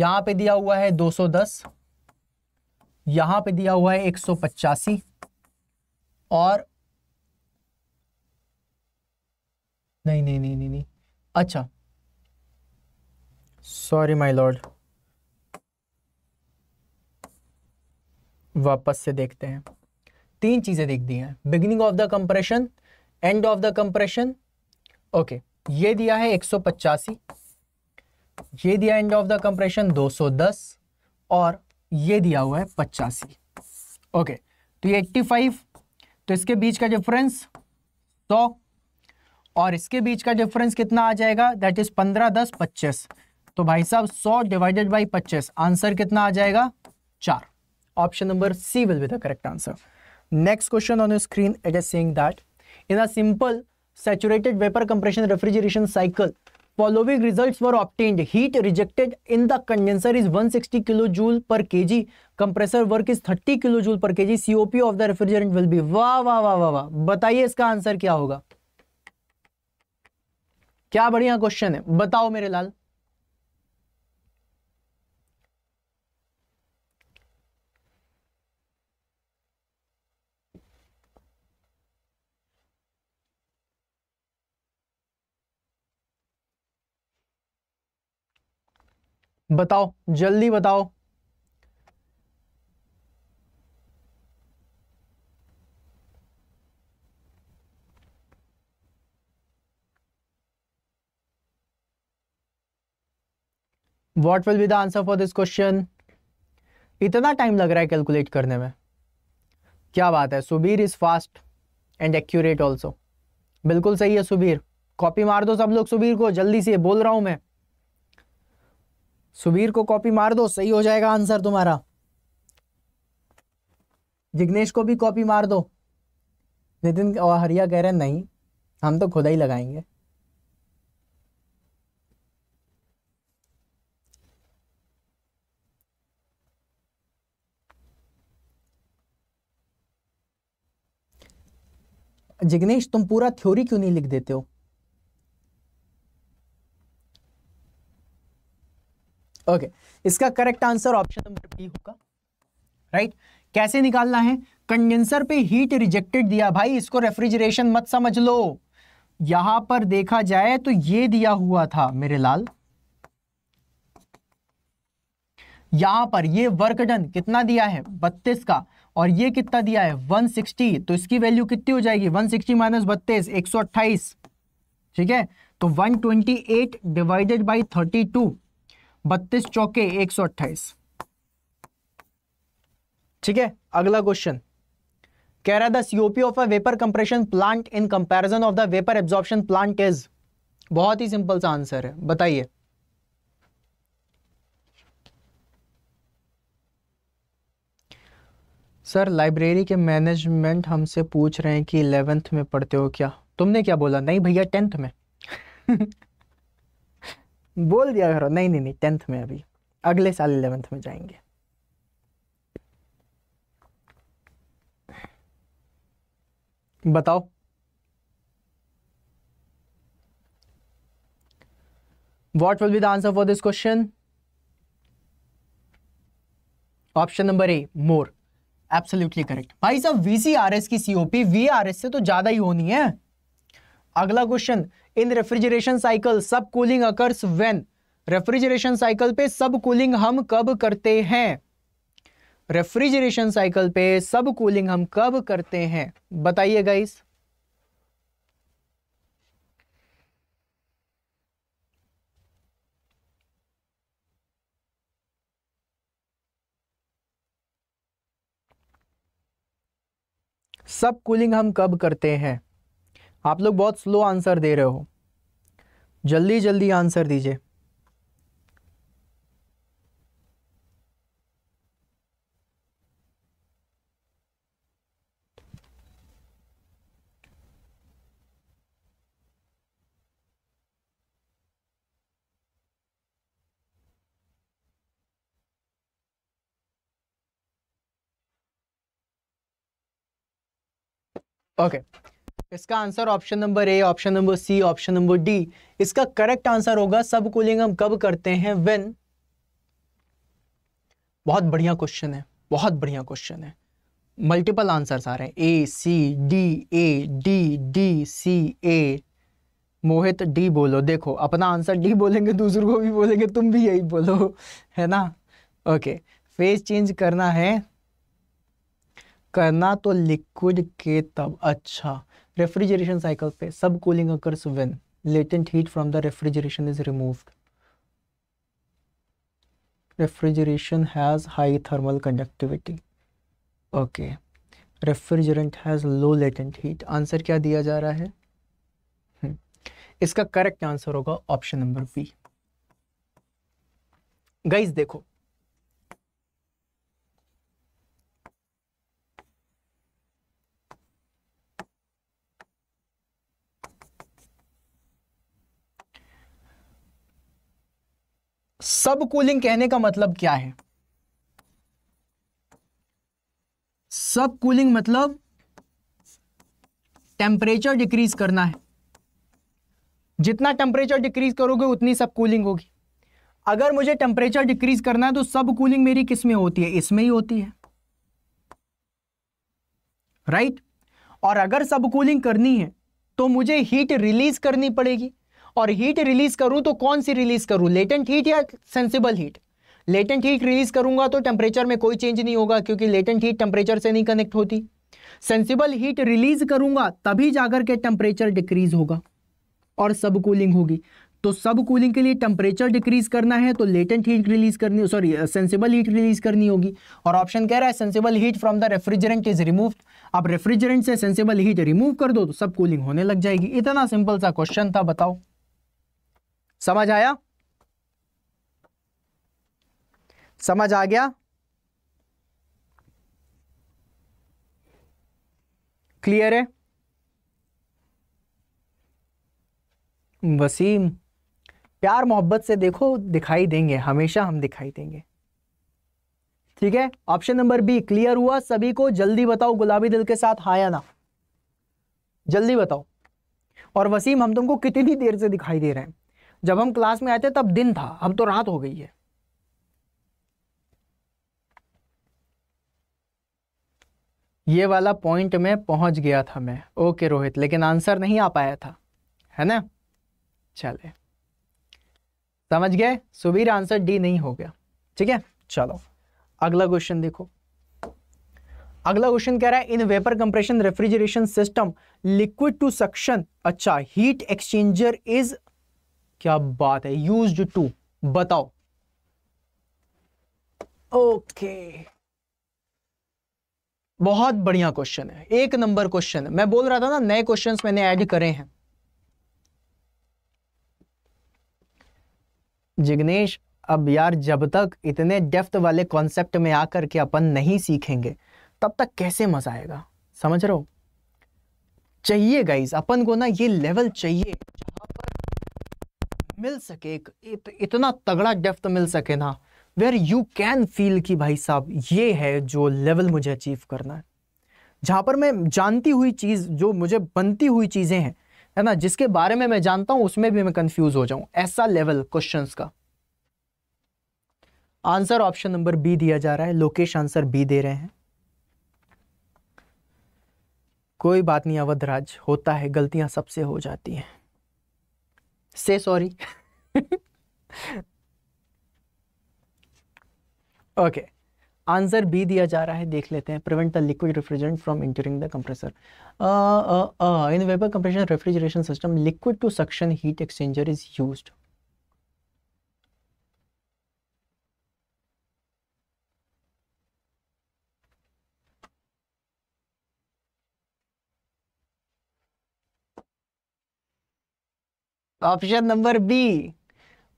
यहां पे दिया हुआ है 210 यहां पर दिया हुआ है एक और नहीं नहीं नहीं नहीं नहीं अच्छा सॉरी माय लॉर्ड वापस से देखते हैं तीन चीज़ें देख दी हैं beginning of the compression end of the compression okay ये दिया है एक ये दिया एंड ऑफ द कंप्रेशन 210 और ये दिया हुआ है पचासी ओके तो ये 85 तो इसके बीच का डिफरेंस 100 और इसके बीच का डिफरेंस कितना आ जाएगा दैट इज 15 दस पच्चीस तो भाई साहब 100 डिवाइडेड बाय 25 आंसर कितना आ जाएगा चार option number C will be the correct answer Next question on your screen, it is saying that in a simple saturated vapor compression refrigeration cycle, following results were obtained. Heat rejected in the condenser is 160 kilojoule per kg. Compressor work is 30 kilojoule per kg. COP of the refrigerant will be वाह वाह वाह वाह वाह बताइए इसका answer क्या होगा क्या बढ़िया क्वेश्चन है बताओ मेरे लाल बताओ जल्दी बताओ what will be the answer for this question इतना टाइम लग रहा है कैलकुलेट करने में क्या बात है Subir is fast and accurate also बिल्कुल सही है सुबीर कॉपी मार दो सब लोग सुबीर को जल्दी से बोल रहा हूं मैं सुबीर को कॉपी मार दो सही हो जाएगा आंसर तुम्हारा जिग्नेश को भी कॉपी मार दो नितिन और हरिया कह रहे नहीं हम तो खुदा ही लगाएंगे जिग्नेश तुम पूरा थ्योरी क्यों नहीं लिख देते हो ओके इसका correct answer option number B होगा राइट कैसे निकालना है कंडेंसर पे हीट रिजेक्टेड दिया भाई इसको रेफ्रिजरेशन मत समझ लो यहां पर देखा जाए तो ये दिया हुआ था मेरे लाल यहां पर ये वर्क डन कितना दिया है बत्तीस का और ये कितना दिया है 160 तो इसकी वैल्यू कितनी हो जाएगी 160 सिक्सटी माइनस बत्तीस एक ठीक है तो 128 twenty eight divided by thirty बत्तीस चौके एक सौ अट्ठाईस ठीक है अगला क्वेश्चन कह रहा है the COP of a vapour compression plant in comparison of the vapour absorption plant is बहुत ही सिंपल सा आंसर है बताइए सर लाइब्रेरी के मैनेजमेंट हमसे पूछ रहे हैं कि इलेवेंथ में पढ़ते हो क्या तुमने क्या बोला नहीं भैया टेंथ में बोल दिया करो नहीं नहीं नहीं टेंथ में अभी अगले साल इलेवेंथ में जाएंगे बताओ what will be the answer for this question option number A more absolutely correct भाई साहब वीसीआरएस की सीओपी वीआरएस से तो ज्यादा ही होनी है अगला question in refrigeration cycle sub cooling occurs when refrigeration cycle पे सब कूलिंग हम कब करते हैं रेफ्रिजरेशन साइकिल पे सब कूलिंग हम कब करते हैं बताइए गाइस सब कूलिंग हम कब करते हैं आप लोग बहुत स्लो आंसर दे रहे हो जल्दी जल्दी आंसर दीजिए ओके okay. इसका answer option number A option number C option number D इसका करेक्ट आंसर होगा सब कूलिंग हम कब करते हैं वेन बहुत बढ़िया क्वेश्चन है बहुत बढ़िया क्वेश्चन है मल्टीपल आंसर्स आ रहे हैं A C D A D D C A Mohit D बोलो देखो अपना आंसर डी बोलेंगे दूसरों को भी बोलेंगे तुम भी यही बोलो है ना ओके फेस चेंज करना है करना तो लिक्विड के तब अच्छा रेफ्रिजरेशन साइकिल पे सब cooling occurs when latent heat from the refrigeration is removed refrigeration has high thermal conductivity okay refrigerant has low latent heat answer क्या दिया जा रहा है हम्म. इसका करेक्ट आंसर होगा ऑप्शन नंबर बी गाइस देखो सब कूलिंग कहने का मतलब क्या है सब कूलिंग मतलब टेम्परेचर डिक्रीज करना है जितना टेम्परेचर डिक्रीज करोगे उतनी सब कूलिंग होगी अगर मुझे टेम्परेचर डिक्रीज करना है तो सब कूलिंग मेरी किस में होती है इसमें ही होती है राइट right? और अगर सब कूलिंग करनी है तो मुझे हीट रिलीज करनी पड़ेगी और हीट रिलीज करूं तो कौन सी रिलीज करूं लेटेंट हीट या sensible heat latent heat release करूंगा तो टेम्परेचर में कोई चेंज नहीं होगा क्योंकि लेटेंट हीट टेम्परेचर से नहीं कनेक्ट होती सेंसिबल हीट रिलीज करूंगा तभी जाकर के टेम्परेचर डिक्रीज होगा और सब कूलिंग होगी तो सब कूलिंग के लिए टेम्परेचर डिक्रीज करना है तो लेटेंट हीट रिलीज करनी सॉरी सेंसिबल हीट रिलीज करनी होगी और ऑप्शन कह रहा है sensible heat from the refrigerant is remove अब रेफ्रिजरेंट से सेंसिबल हीट रिमूव कर दो तो सब कूलिंग होने लग जाएगी इतना सिंपल सा क्वेश्चन था बताओ समझ आया समझ आ गया क्लियर है वसीम प्यार मोहब्बत से देखो दिखाई देंगे हमेशा हम दिखाई देंगे ठीक है ऑप्शन नंबर बी क्लियर हुआ सभी को जल्दी बताओ गुलाबी दिल के साथ हा या ना जल्दी बताओ और वसीम हम तुमको कितनी देर से दिखाई दे रहे हैं जब हम क्लास में आए थे तब दिन था अब तो रात हो गई है ये वाला पॉइंट में पहुंच गया था मैं ओके रोहित लेकिन आंसर नहीं आ पाया था है ना चले समझ गए सुबीर आंसर डी नहीं हो गया ठीक है चलो अगला क्वेश्चन देखो अगला क्वेश्चन कह रहा है in vapour compression refrigeration system liquid to suction अच्छा हीट एक्सचेंजर इज क्या बात है यूज टू बताओ ओके बहुत बढ़िया क्वेश्चन है एक नंबर क्वेश्चन है मैं बोल रहा था ना नए क्वेश्चन मैंने ऐड करे हैं जिग्नेश अब यार जब तक इतने डेफ्थ वाले कॉन्सेप्ट में आकर के अपन नहीं सीखेंगे तब तक कैसे मजा आएगा समझ रहे हो चाहिए गाइज अपन को ना ये लेवल चाहिए जहां पर मिल सके इत, इतना तगड़ा डेफ मिल सके ना वेर यू कैन फील कि भाई साहब ये है जो लेवल मुझे अचीव करना है जहाँ पर मैं जानती हुई चीज़ जो मुझे बनती हुई चीज़ें हैं है ना जिसके बारे में मैं जानता हूँ उसमें भी मैं कंफ्यूज हो जाऊँ ऐसा लेवल क्वेश्चन का आंसर ऑप्शन नंबर बी दिया जा रहा है लोकेश आंसर बी दे रहे हैं कोई बात नहीं अवधराज होता है गलतियां सबसे हो जाती हैं से सॉरी ओके आंसर बी दिया जा रहा है देख लेते हैं prevent the liquid refrigerant from entering the compressor in vapour compression refrigeration system liquid to suction heat exchanger is used option number B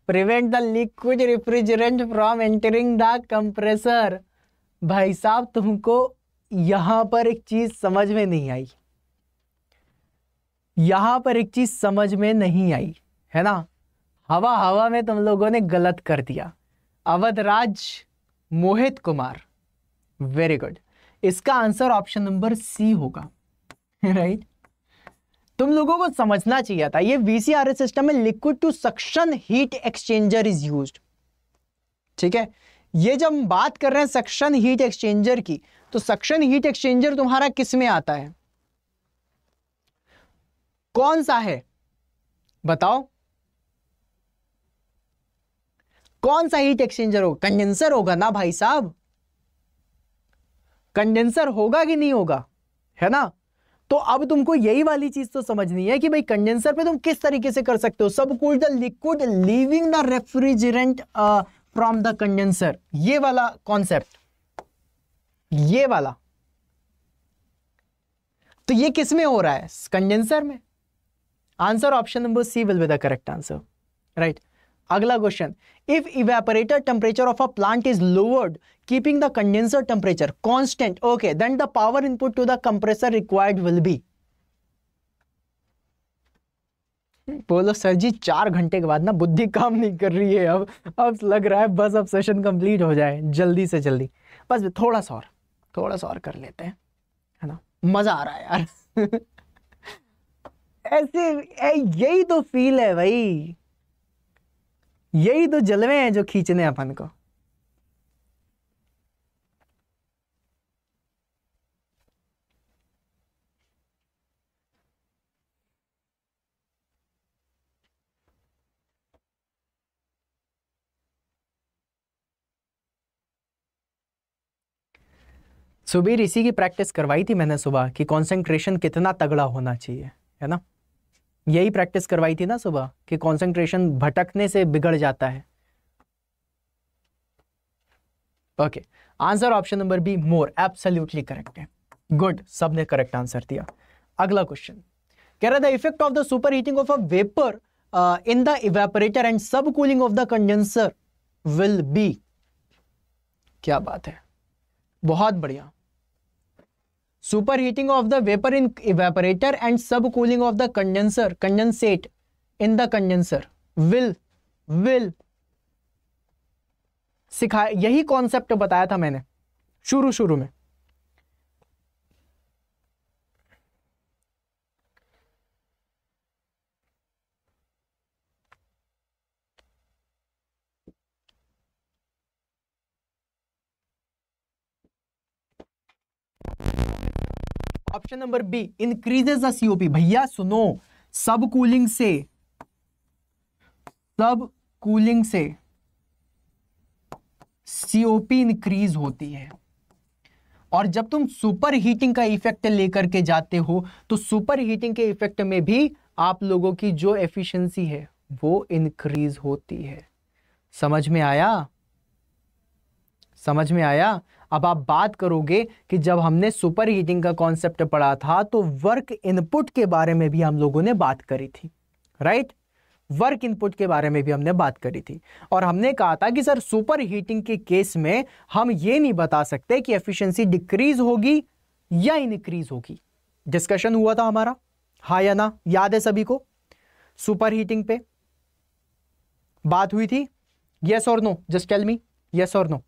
prevent the liquid refrigerant from entering the compressor भाई साहब तुमको यहां पर एक चीज समझ में नहीं आई यहां पर एक चीज समझ में नहीं आई है ना हवा हवा में तुम लोगों ने गलत कर दिया अवधराज मोहित कुमार वेरी गुड इसका आंसर ऑप्शन नंबर सी होगा राइट तुम लोगों को समझना चाहिए था ये वीसीआरएस सिस्टम में liquid to suction heat exchanger is use ठीक है ये जब हम बात कर रहे हैं सक्शन हीट एक्सचेंजर की तो सक्शन हीट एक्सचेंजर तुम्हारा किस में आता है कौन सा है बताओ कौन सा हीट एक्सचेंजर होगा कंडेंसर होगा ना भाई साहब कंडेंसर होगा कि नहीं होगा है ना तो अब तुमको यही वाली चीज तो समझनी है कि भाई कंडेंसर पे तुम किस तरीके से कर सकते हो sub cool the liquid leaving the refrigerant from the condenser ये वाला कॉन्सेप्ट ये वाला तो ये किस में हो रहा है कंडेंसर में answer option number C will be the correct answer right अगला question if evaporator temperature of a plant is lowered keeping the condenser temperature constant okay then the power input to the compressor required will be बोलो sir जी चार घंटे के बाद ना बुद्धि काम नहीं कर रही है अब अब लग रहा है बस अब सेशन कंप्लीट हो जाए जल्दी से जल्दी बस थोड़ा सा और थोड़ा सा और कर लेते हैं है ना मज़ा आ रहा है यार ऐसे यही तो फील है भाई यही दो तो जलवे हैं जो खींचने अपन को सुबीर इसी की प्रैक्टिस करवाई थी मैंने सुबह कि कंसंट्रेशन कितना तगड़ा होना चाहिए है ना यही प्रैक्टिस करवाई थी ना सुबह कि कंसंट्रेशन भटकने से बिगड़ जाता है okay answer option number B more absolutely correct है गुड सबने करेक्ट आंसर दिया अगला क्वेश्चन कह रहा the effect of the superheating of a vapour in the evaporator and subcooling of the condenser will be क्या बात है बहुत बढ़िया superheating of the vapour in evaporator and subcooling of the condenser condensate in the condenser will will सिखाया यही concept बताया था मैंने शुरू शुरू में option number B increases the COP भैया सुनो सब कूलिंग से सब कूलिंग से सीओपी इंक्रीज होती है और जब तुम सुपर हीटिंग का इफेक्ट लेकर के जाते हो तो सुपर हीटिंग के इफेक्ट में भी आप लोगों की जो एफिशिएंसी है वो इंक्रीज होती है समझ में आया समझ में आया अब आप बात करोगे कि जब हमने सुपर हीटिंग का कॉन्सेप्ट पढ़ा था तो वर्क इनपुट के बारे में भी हम लोगों ने बात करी थी राइट वर्क इनपुट के बारे में भी हमने बात करी थी और हमने कहा था कि सर सुपर हीटिंग के केस में हम ये नहीं बता सकते कि एफिशिएंसी डिक्रीज होगी या इनक्रीज होगी डिस्कशन हुआ था हमारा हा या ना याद है सभी को सुपर हीटिंग पे बात हुई थी यस और no just tell me yes और नो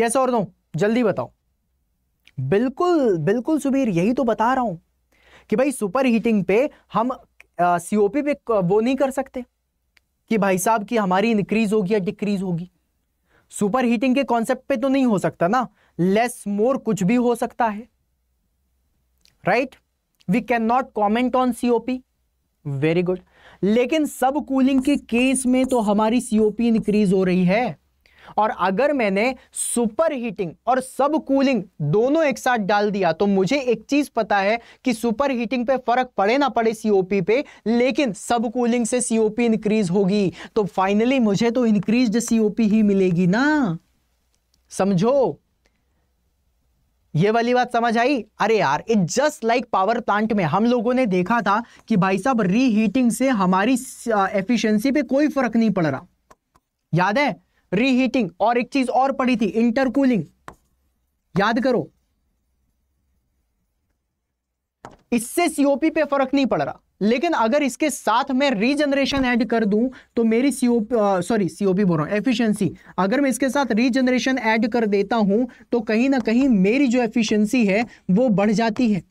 यस और नो जल्दी बताओ बिल्कुल बिल्कुल सुबीर यही तो बता रहा हूं कि भाई सुपर हीटिंग पे हम सीओपी पे वो नहीं कर सकते कि भाई साहब की हमारी इंक्रीज होगी या डिक्रीज होगी सुपर हीटिंग के कॉन्सेप्ट पे तो नहीं हो सकता ना लेस मोर कुछ भी हो सकता है right we can not comment on COP very good लेकिन सब कूलिंग के केस में तो हमारी सीओपी इंक्रीज हो रही है और अगर मैंने सुपर हीटिंग और सब कूलिंग दोनों एक साथ डाल दिया तो मुझे एक चीज पता है कि सुपर हीटिंग पे फर्क पड़े ना पड़े सीओपी पे लेकिन सब कूलिंग से सीओपी इंक्रीज होगी तो फाइनली मुझे तो इंक्रीज सीओपी ही मिलेगी ना समझो ये वाली बात समझ आई अरे यार it just like power plant में हम लोगों ने देखा था कि भाई साहब रीहीटिंग से हमारी एफिशिएंसी पे कोई फर्क नहीं पड़ रहा याद है रीहीटिंग और एक चीज और पड़ी थी इंटरकूलिंग याद करो इससे सीओपी पे फर्क नहीं पड़ रहा लेकिन अगर इसके साथ मैं रीजनरेशन ऐड कर दूं तो मेरी सीओपी सॉरी सीओपी बोल रहा हूं एफिशिएंसी अगर मैं इसके साथ रीजनरेशन ऐड कर देता हूं तो कहीं ना कहीं मेरी जो एफिशिएंसी है वो बढ़ जाती है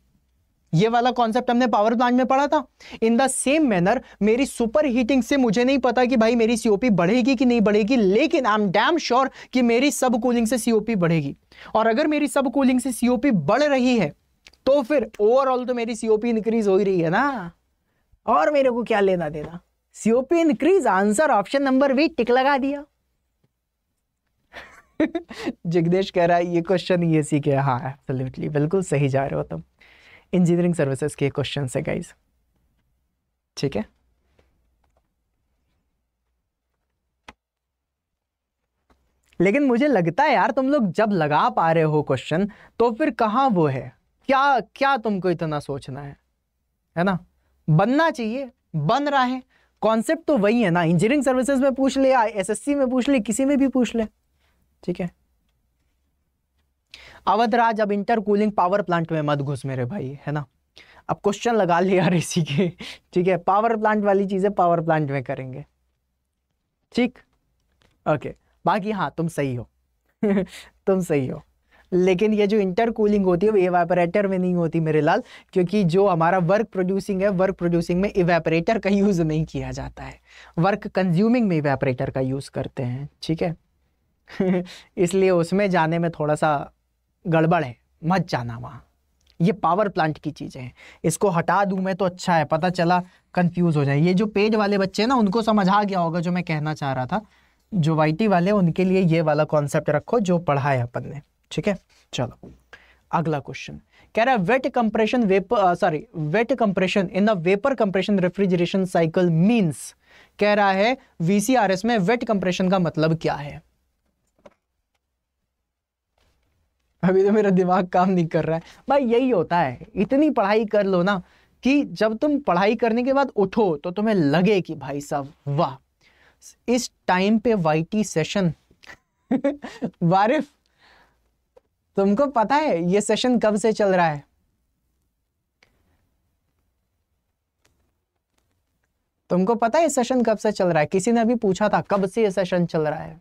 ये वाला कॉन्सेप्ट हमने पावर प्लांट में पढ़ा था इन द सेम मैनर मेरी सुपर हीटिंग से मुझे नहीं पता कि भाई मेरी सीओपी बढ़ेगी कि नहीं बढ़ेगी लेकिन आई एम डैम श्योर कि मेरी सब कूलिंग से सीओपी बढ़ेगी और अगर मेरी सब कूलिंग से सीओपी बढ़ रही है तो फिर ओवरऑल तो मेरी सीओपी इंक्रीज हो ही रही है ना और मेरे को क्या लेना देना COP increase answer option number B tick लगा दिया जिग्नेश कह रहा है ये क्वेश्चन ये सी हाँ एब्सोल्युटली बिल्कुल सही जा रहे हो तुम इंजीनियरिंग सर्विसेज के क्वेश्चन है गाइज ठीक है लेकिन मुझे लगता है यार तुम लोग जब लगा पा रहे हो क्वेश्चन तो फिर कहां वो है क्या क्या तुमको इतना सोचना है है ना बनना चाहिए बन रहा है कॉन्सेप्ट तो वही है ना इंजीनियरिंग सर्विसेज में पूछ ले एसएससी में पूछ ले किसी में भी पूछ ले ठीक है अवध राज अब इंटरकूलिंग पावर प्लांट में मत घुस मेरे भाई है ना अब क्वेश्चन लगा लिया यार के ठीक है पावर प्लांट वाली चीज़ें पावर प्लांट में करेंगे ठीक ओके बाकी हाँ तुम सही हो तुम सही हो लेकिन ये जो इंटर कूलिंग होती है वो इवेपरेटर में नहीं होती मेरे लाल क्योंकि जो हमारा वर्क प्रोड्यूसिंग है वर्क प्रोड्यूसिंग में इवेपरेटर का यूज़ नहीं किया जाता है वर्क कंज्यूमिंग में इवेपरेटर का यूज़ करते हैं ठीक है इसलिए उसमें जाने में थोड़ा सा गड़बड़ है मत जाना वहाँ ये पावर प्लांट की चीज़ें हैं इसको हटा दूँ मैं तो अच्छा है पता चला कंफ्यूज हो जाए ये जो पेड वाले बच्चे हैं ना उनको समझ आ गया होगा जो मैं कहना चाह रहा था जो वाइटी वाले उनके लिए ये वाला कॉन्सेप्ट रखो जो पढ़ा है अपन ने ठीक है चलो अगला क्वेश्चन कह रहा है wet compression vapour sorry wet compression in the vapour compression refrigeration cycle means कह रहा है वीसीआरएस में वेट कंप्रेशन का मतलब क्या है अभी तो मेरा दिमाग काम नहीं कर रहा है भाई यही होता है इतनी पढ़ाई कर लो ना कि जब तुम पढ़ाई करने के बाद उठो तो तुम्हें लगे कि भाई साहब वाह इस टाइम पे वाईटी सेशन वारिफ तुमको पता है ये सेशन कब से चल रहा है तुमको पता है सेशन कब से चल रहा है किसी ने अभी पूछा था कब से ये सेशन चल रहा है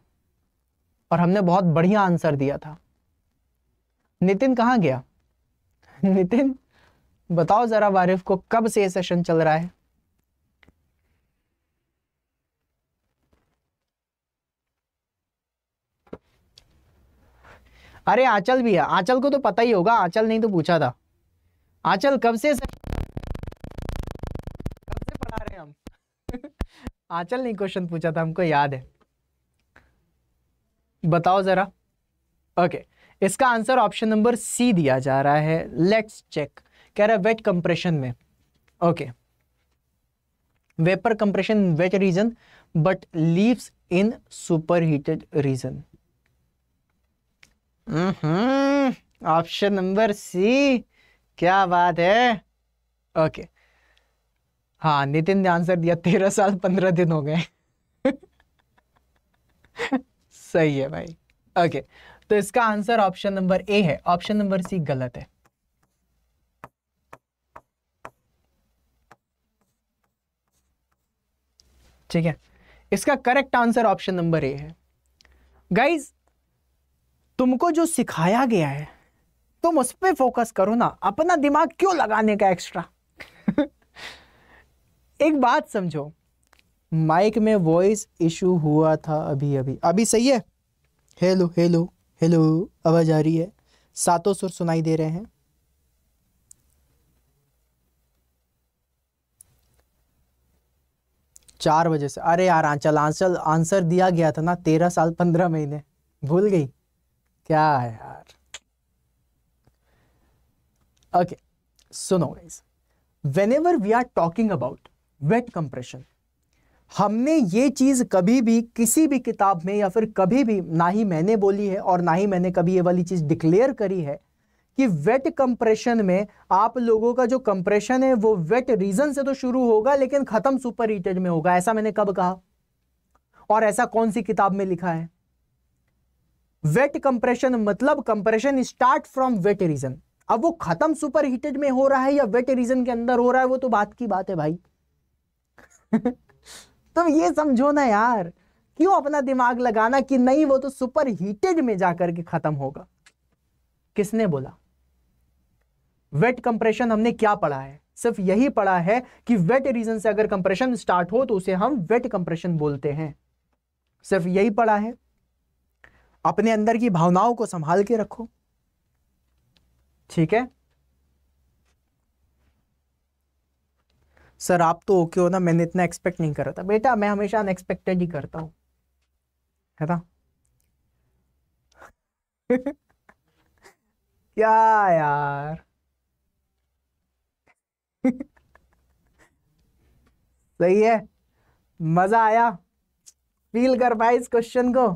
और हमने बहुत बढ़िया आंसर दिया था नितिन कहाँ गया नितिन बताओ जरा वारिफ को कब से ये सेशन चल रहा है अरे आंचल भी है आंचल को तो पता ही होगा आंचल नहीं तो पूछा था आंचल कब से कब से पढ़ा रहे हम आंचल नहीं क्वेश्चन पूछा था हमको याद है बताओ जरा ओके okay. इसका आंसर ऑप्शन नंबर सी दिया जा रहा है लेट्स चेक कह रहा है वेट कंप्रेशन में okay vapour compression wet region but leaves in superheated region option number C क्या बात है ओके okay. हाँ नितिन ने आंसर दिया तेरह साल पंद्रह दिन हो गए सही है भाई ओके okay. तो इसका आंसर ऑप्शन नंबर ए है ऑप्शन नंबर सी गलत है ठीक है इसका correct answer option number A है गाइज तुमको जो सिखाया गया है तुम उस पर फोकस करो ना अपना दिमाग क्यों लगाने का एक्स्ट्रा एक बात समझो माइक में वॉइस इशू हुआ था अभी अभी अभी सही है हेलो हेलो हेलो आवाज़ आ रही है सातों सुर सुनाई दे रहे हैं चार बजे से अरे यार आंचल आंचल आंसर दिया गया था ना तेरह साल पंद्रह महीने भूल गई क्या है यार ओके सुनो guys whenever we are talking about wet compression हमने ये चीज़ कभी भी किसी भी किताब में या फिर कभी भी ना ही मैंने बोली है और ना ही मैंने कभी ये वाली चीज़ डिक्लेयर करी है कि वेट कंप्रेशन में आप लोगों का जो कंप्रेशन है वो वेट रीजन से तो शुरू होगा लेकिन ख़त्म सुपर हीटेड में होगा ऐसा मैंने कब कहा और ऐसा कौन सी किताब में लिखा है वेट कंप्रेशन मतलब compression start from wet region अब वो खत्म सुपर हीटेड में हो रहा है या वेट रीजन के अंदर हो रहा है वो तो बात की बात है भाई तुम ये समझो ना यार क्यों अपना दिमाग लगाना कि नहीं वो तो सुपर हीटेड में जाकर के खत्म होगा किसने बोला वेट कंप्रेशन हमने क्या पढ़ा है सिर्फ यही पढ़ा है कि वेट रीजन से अगर कंप्रेशन स्टार्ट हो तो उसे हम वेट कंप्रेशन बोलते हैं सिर्फ यही पढ़ा है अपने अंदर की भावनाओं को संभाल के रखो ठीक है सर आप तो ओके हो ना मैंने इतना एक्सपेक्ट नहीं करा था बेटा मैं हमेशा अनएक्सपेक्टेड ही करता हूँ है ना क्या यार सही है मजा आया फील कर पाए इस क्वेश्चन को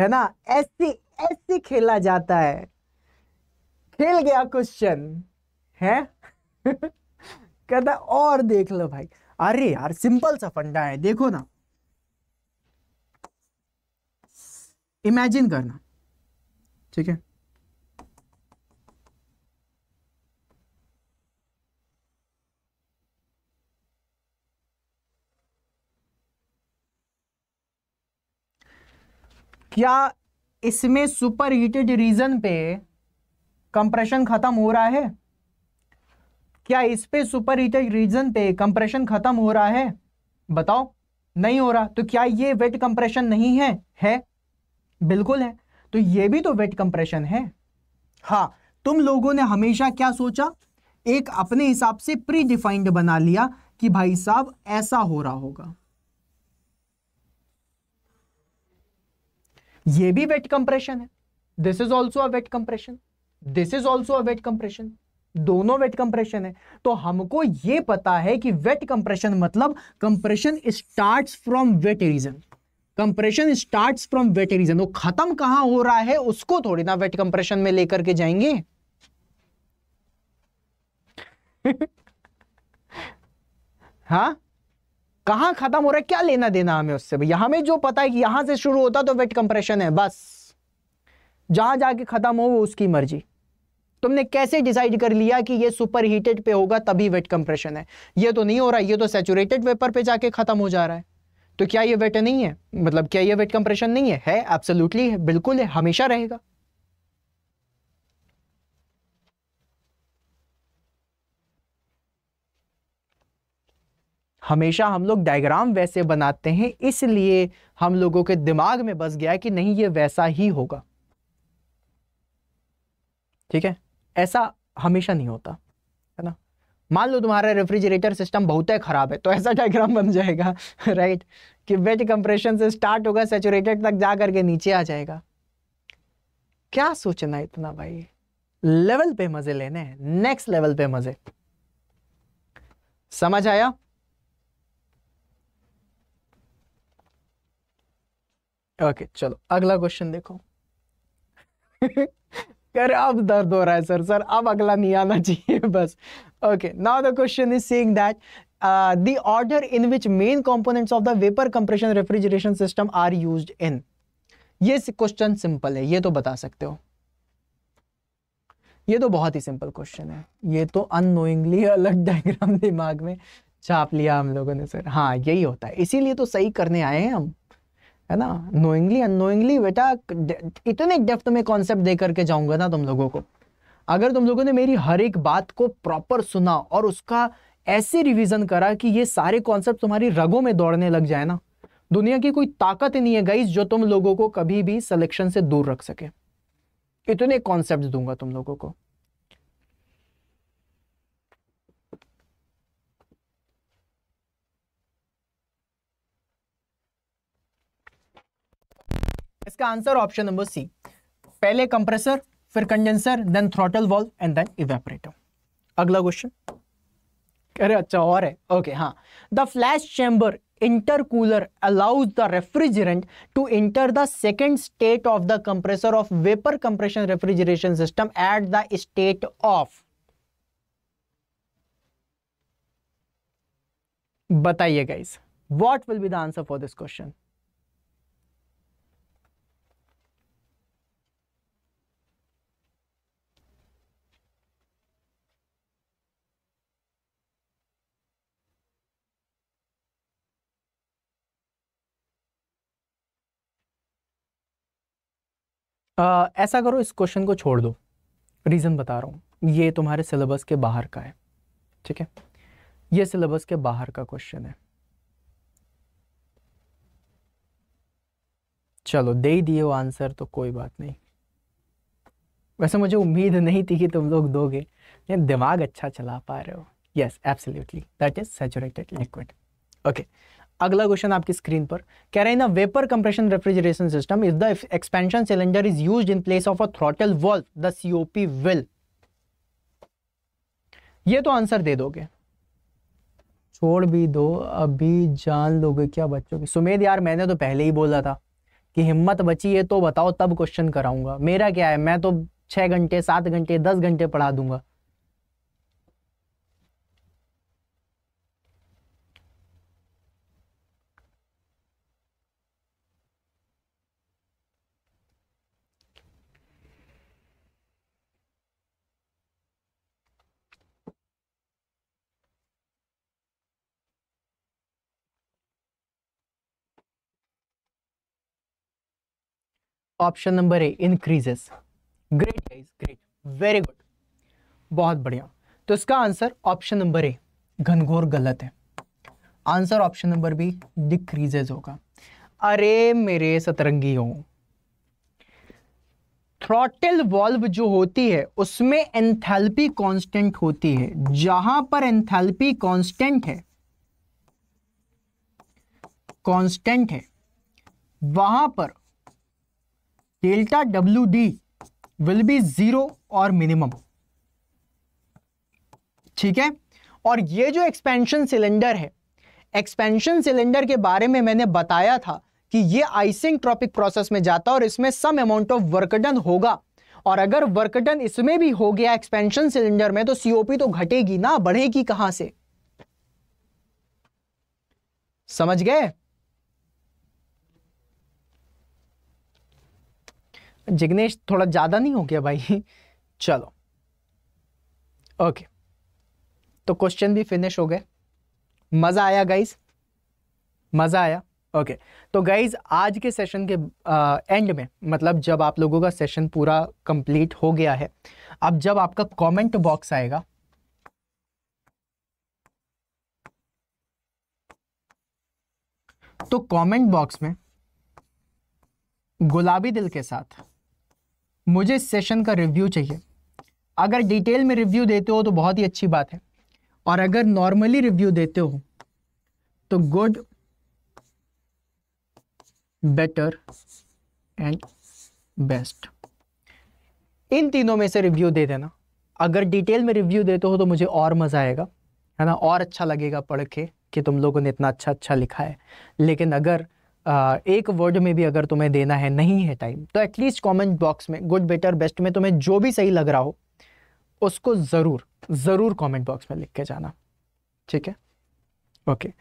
है ना ऐसे ऐसे खेला जाता है खेल गया क्वेश्चन है कहता है और देख लो भाई अरे यार सिंपल सा फंडा है देखो ना इमेजिन करना ठीक है क्या इसमें सुपर हीटेड रीजन पे कंप्रेशन खत्म हो रहा है क्या इस पे सुपरहीटेड रीजन पे कंप्रेशन खत्म हो रहा है बताओ नहीं हो रहा तो क्या ये वेट कंप्रेशन नहीं है है बिल्कुल है तो ये भी तो वेट कंप्रेशन है हाँ तुम लोगों ने हमेशा क्या सोचा एक अपने हिसाब से प्री डिफाइंड बना लिया कि भाई साहब ऐसा हो रहा होगा ये भी वेट कंप्रेशन है this is also a wet compression this is also a wet compression दोनों वेट कंप्रेशन है तो हमको यह पता है कि वेट कंप्रेशन मतलब compression start from wet region compression start from wet region वो खत्म कहां हो रहा है उसको थोड़ी ना वेट कंप्रेशन में लेकर के जाएंगे हा कहा खत्म हो रहा है क्या लेना देना हमें उससे भाई हमें जो पता है कि यहां से शुरू होता तो वेट कंप्रेशन है बस जहां जाके खत्म हो वो उसकी मर्जी तुमने कैसे डिसाइड कर लिया कि ये सुपर हीटेड पे होगा तभी वेट कंप्रेशन है ये तो नहीं हो रहा ये तो सेचुरेटेड वेपर पे जाके खत्म हो जा रहा है तो क्या ये वेट नहीं है मतलब क्या ये वेट कंप्रेशन नहीं है है एब्सोल्युटली है बिल्कुल है हमेशा रहेगा हमेशा हम लोग डायग्राम वैसे बनाते हैं इसलिए हम लोगों के दिमाग में बस गया कि नहीं ये वैसा ही होगा ठीक है ऐसा हमेशा नहीं होता है ना मान लो तुम्हारा रेफ्रिजरेटर सिस्टम बहुत ही ख़राब है तो ऐसा डायग्राम बन जाएगा राइट कि वेट कंप्रेशन से स्टार्ट होगा सेचुरेटेड तक जा करके नीचे आ जाएगा क्या सोचना है इतना भाई लेवल पे मजे लेने हैं नेक्स्ट लेवल पे मजे समझ आया ओके okay, चलो अगला क्वेश्चन देखो कर अब दर्द हो रहा है सर सर अब अगला नहीं आना चाहिए बस okay now the question is saying that the order in which main components of the vapour compression refrigeration system are used in ये क्वेश्चन सिंपल है ये तो बता सकते हो ये तो बहुत ही सिंपल क्वेश्चन है ये तो अनोइंगली अलग डायग्राम दिमाग में छाप लिया हम लोगों ने सर हाँ यही होता है इसीलिए तो सही करने आए हैं हम है ना नोइंगली अनोइंगली बेटा इतने डेफ्थ में कॉन्सेप्ट दे करके जाऊंगा ना तुम लोगों को अगर तुम लोगों ने मेरी हर एक बात को प्रॉपर सुना और उसका ऐसे रिविजन करा कि ये सारे कॉन्सेप्ट तुम्हारी रगों में दौड़ने लग जाए ना दुनिया की कोई ताकत ही नहीं है गाइज जो तुम लोगों को कभी भी सिलेक्शन से दूर रख सके इतने कॉन्सेप्ट दूंगा तुम लोगों को इसका आंसर ऑप्शन नंबर सी पहले कंप्रेसर फिर condenser then throttle valve and then evaporator अगला क्वेश्चन अरे अच्छा और है ओके हाँ the flash chamber intercooler allows the refrigerant to enter the second state of the compressor of vapour compression refrigeration system at the state of बताइए guys what will be the answer for this question आ, ऐसा करो इस question को छोड़ दो reason बता रहा हूँ ये तुम्हारे सिलेबस के बाहर का है ठीक है ये सिलेबस के बाहर का क्वेश्चन है चलो दे ही दिए आंसर तो कोई बात नहीं वैसे मुझे उम्मीद नहीं थी कि तुम लोग दोगे ये दिमाग अच्छा चला पा रहे हो yes absolutely that is saturated liquid okay अगला क्वेश्चन आपकी स्क्रीन पर कह रहे हैं vapour compression refrigeration system if the expansion cylinder is use in place of a throttle valve the COP will ये तो आंसर दे दोगे छोड़ भी दो अभी जान लोगे क्या बच्चों की सुमेध यार मैंने तो पहले ही बोला था कि हिम्मत बची है तो बताओ तब क्वेश्चन कराऊंगा मेरा क्या है मैं तो छह घंटे सात घंटे दस घंटे पढ़ा दूंगा option number A increases great is great very good बहुत बढ़िया तो इसका आंसर ऑप्शन नंबर ए घनघोर गलत है answer option number B decreases होगा अरे मेरे सतरंगी हो थ्रॉटल वॉल्व जो होती है उसमें एंथैल्पी कांस्टेंट होती है जहां पर एंथैल्पी कांस्टेंट है कांस्टेंट है वहां पर delta W D will be zero और मिनिमम ठीक है और ये जो एक्सपेंशन सिलेंडर है एक्सपेंशन सिलेंडर के बारे में मैंने बताया था कि ये आइसिंग ट्रॉपिक प्रोसेस में जाता है और इसमें सम अमाउंट ऑफ वर्कडन होगा और अगर वर्कडन इसमें भी हो गया एक्सपेंशन सिलेंडर में तो सीओपी तो घटेगी ना बढ़ेगी कहां से समझ गए जिग्नेश थोड़ा ज़्यादा नहीं हो गया भाई चलो ओके तो क्वेश्चन भी फिनिश हो गए मज़ा आया गाइज मज़ा आया ओके तो गाइज आज के सेशन के आ, एंड में मतलब जब आप लोगों का सेशन पूरा कंप्लीट हो गया है अब जब आपका कमेंट बॉक्स आएगा तो कमेंट बॉक्स में गुलाबी दिल के साथ मुझे इस सेशन का रिव्यू चाहिए अगर डिटेल में रिव्यू देते हो तो बहुत ही अच्छी बात है और अगर नॉर्मली रिव्यू देते हो तो गुड बेटर एंड बेस्ट इन तीनों में से रिव्यू दे देना अगर डिटेल में रिव्यू देते हो तो मुझे और मज़ा आएगा है ना और अच्छा लगेगा पढ़ के कि तुम लोगों ने इतना अच्छा अच्छा लिखा है लेकिन अगर एक वर्ड में भी अगर तुम्हें देना है नहीं है टाइम तो एटलीस्ट कमेंट बॉक्स में गुड बेटर बेस्ट में तुम्हें जो भी सही लग रहा हो उसको ज़रूर ज़रूर कमेंट बॉक्स में लिख के जाना ठीक है ओके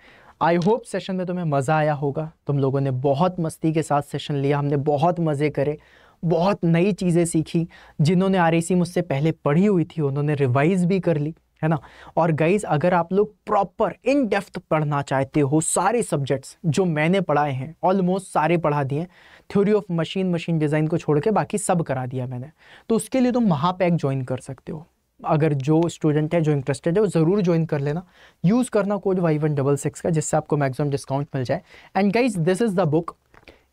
आई होप सेशन में तुम्हें मज़ा आया होगा तुम लोगों ने बहुत मस्ती के साथ सेशन लिया हमने बहुत मज़े करे बहुत नई चीज़ें सीखी जिन्होंने आर मुझसे पहले पढ़ी हुई थी उन्होंने रिवाइज़ भी कर ली है ना और गाइज अगर आप लोग प्रॉपर इन डेप्थ पढ़ना चाहते हो सारे सब्जेक्ट्स जो मैंने पढ़ाए हैं ऑलमोस्ट सारे पढ़ा दिए theory of machine machine design को छोड़ के बाकी सब करा दिया मैंने तो उसके लिए तुम तो महापैक ज्वाइन कर सकते हो अगर जो स्टूडेंट है जो इंटरेस्टेड है वो ज़रूर ज्वाइन कर लेना यूज़ करना code Y one double six का जिससे आपको मैक्सिमम डिस्काउंट मिल जाए and guys this is the book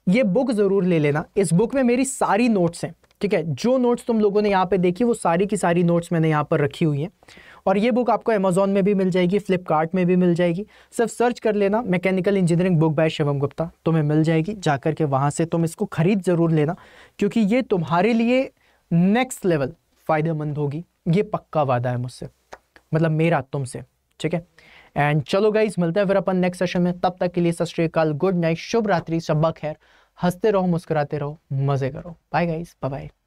ये बुक ज़रूर ले लेना इस बुक में मेरी सारी नोट्स हैं ठीक है जो नोट्स तुम लोगों ने यहाँ पे देखी वो सारी की सारी नोट्स मैंने यहाँ पर रखी हुई हैं और ये बुक आपको अमेजोन में भी मिल जाएगी फ्लिपकार्ट में भी मिल जाएगी सिर्फ सर्च कर लेना mechanical engineering book by Shivam Gupta तुम्हें मिल जाएगी जाकर के वहाँ से तुम इसको ख़रीद ज़रूर लेना क्योंकि ये तुम्हारे लिए नेक्स्ट लेवल फ़ायदेमंद होगी ये पक्का वादा है मुझसे मतलब मेरा तुमसे ठीक है एंड चलो गाइज मिलते हैं फिर अपन नेक्स्ट सेशन में तब तक के लिए सत श्रीकाल गुड नाइट शुभ रात्रि शब्बा खैर हंसते रहो मुस्कुराते रहो मज़े करो बाय गाइज बाय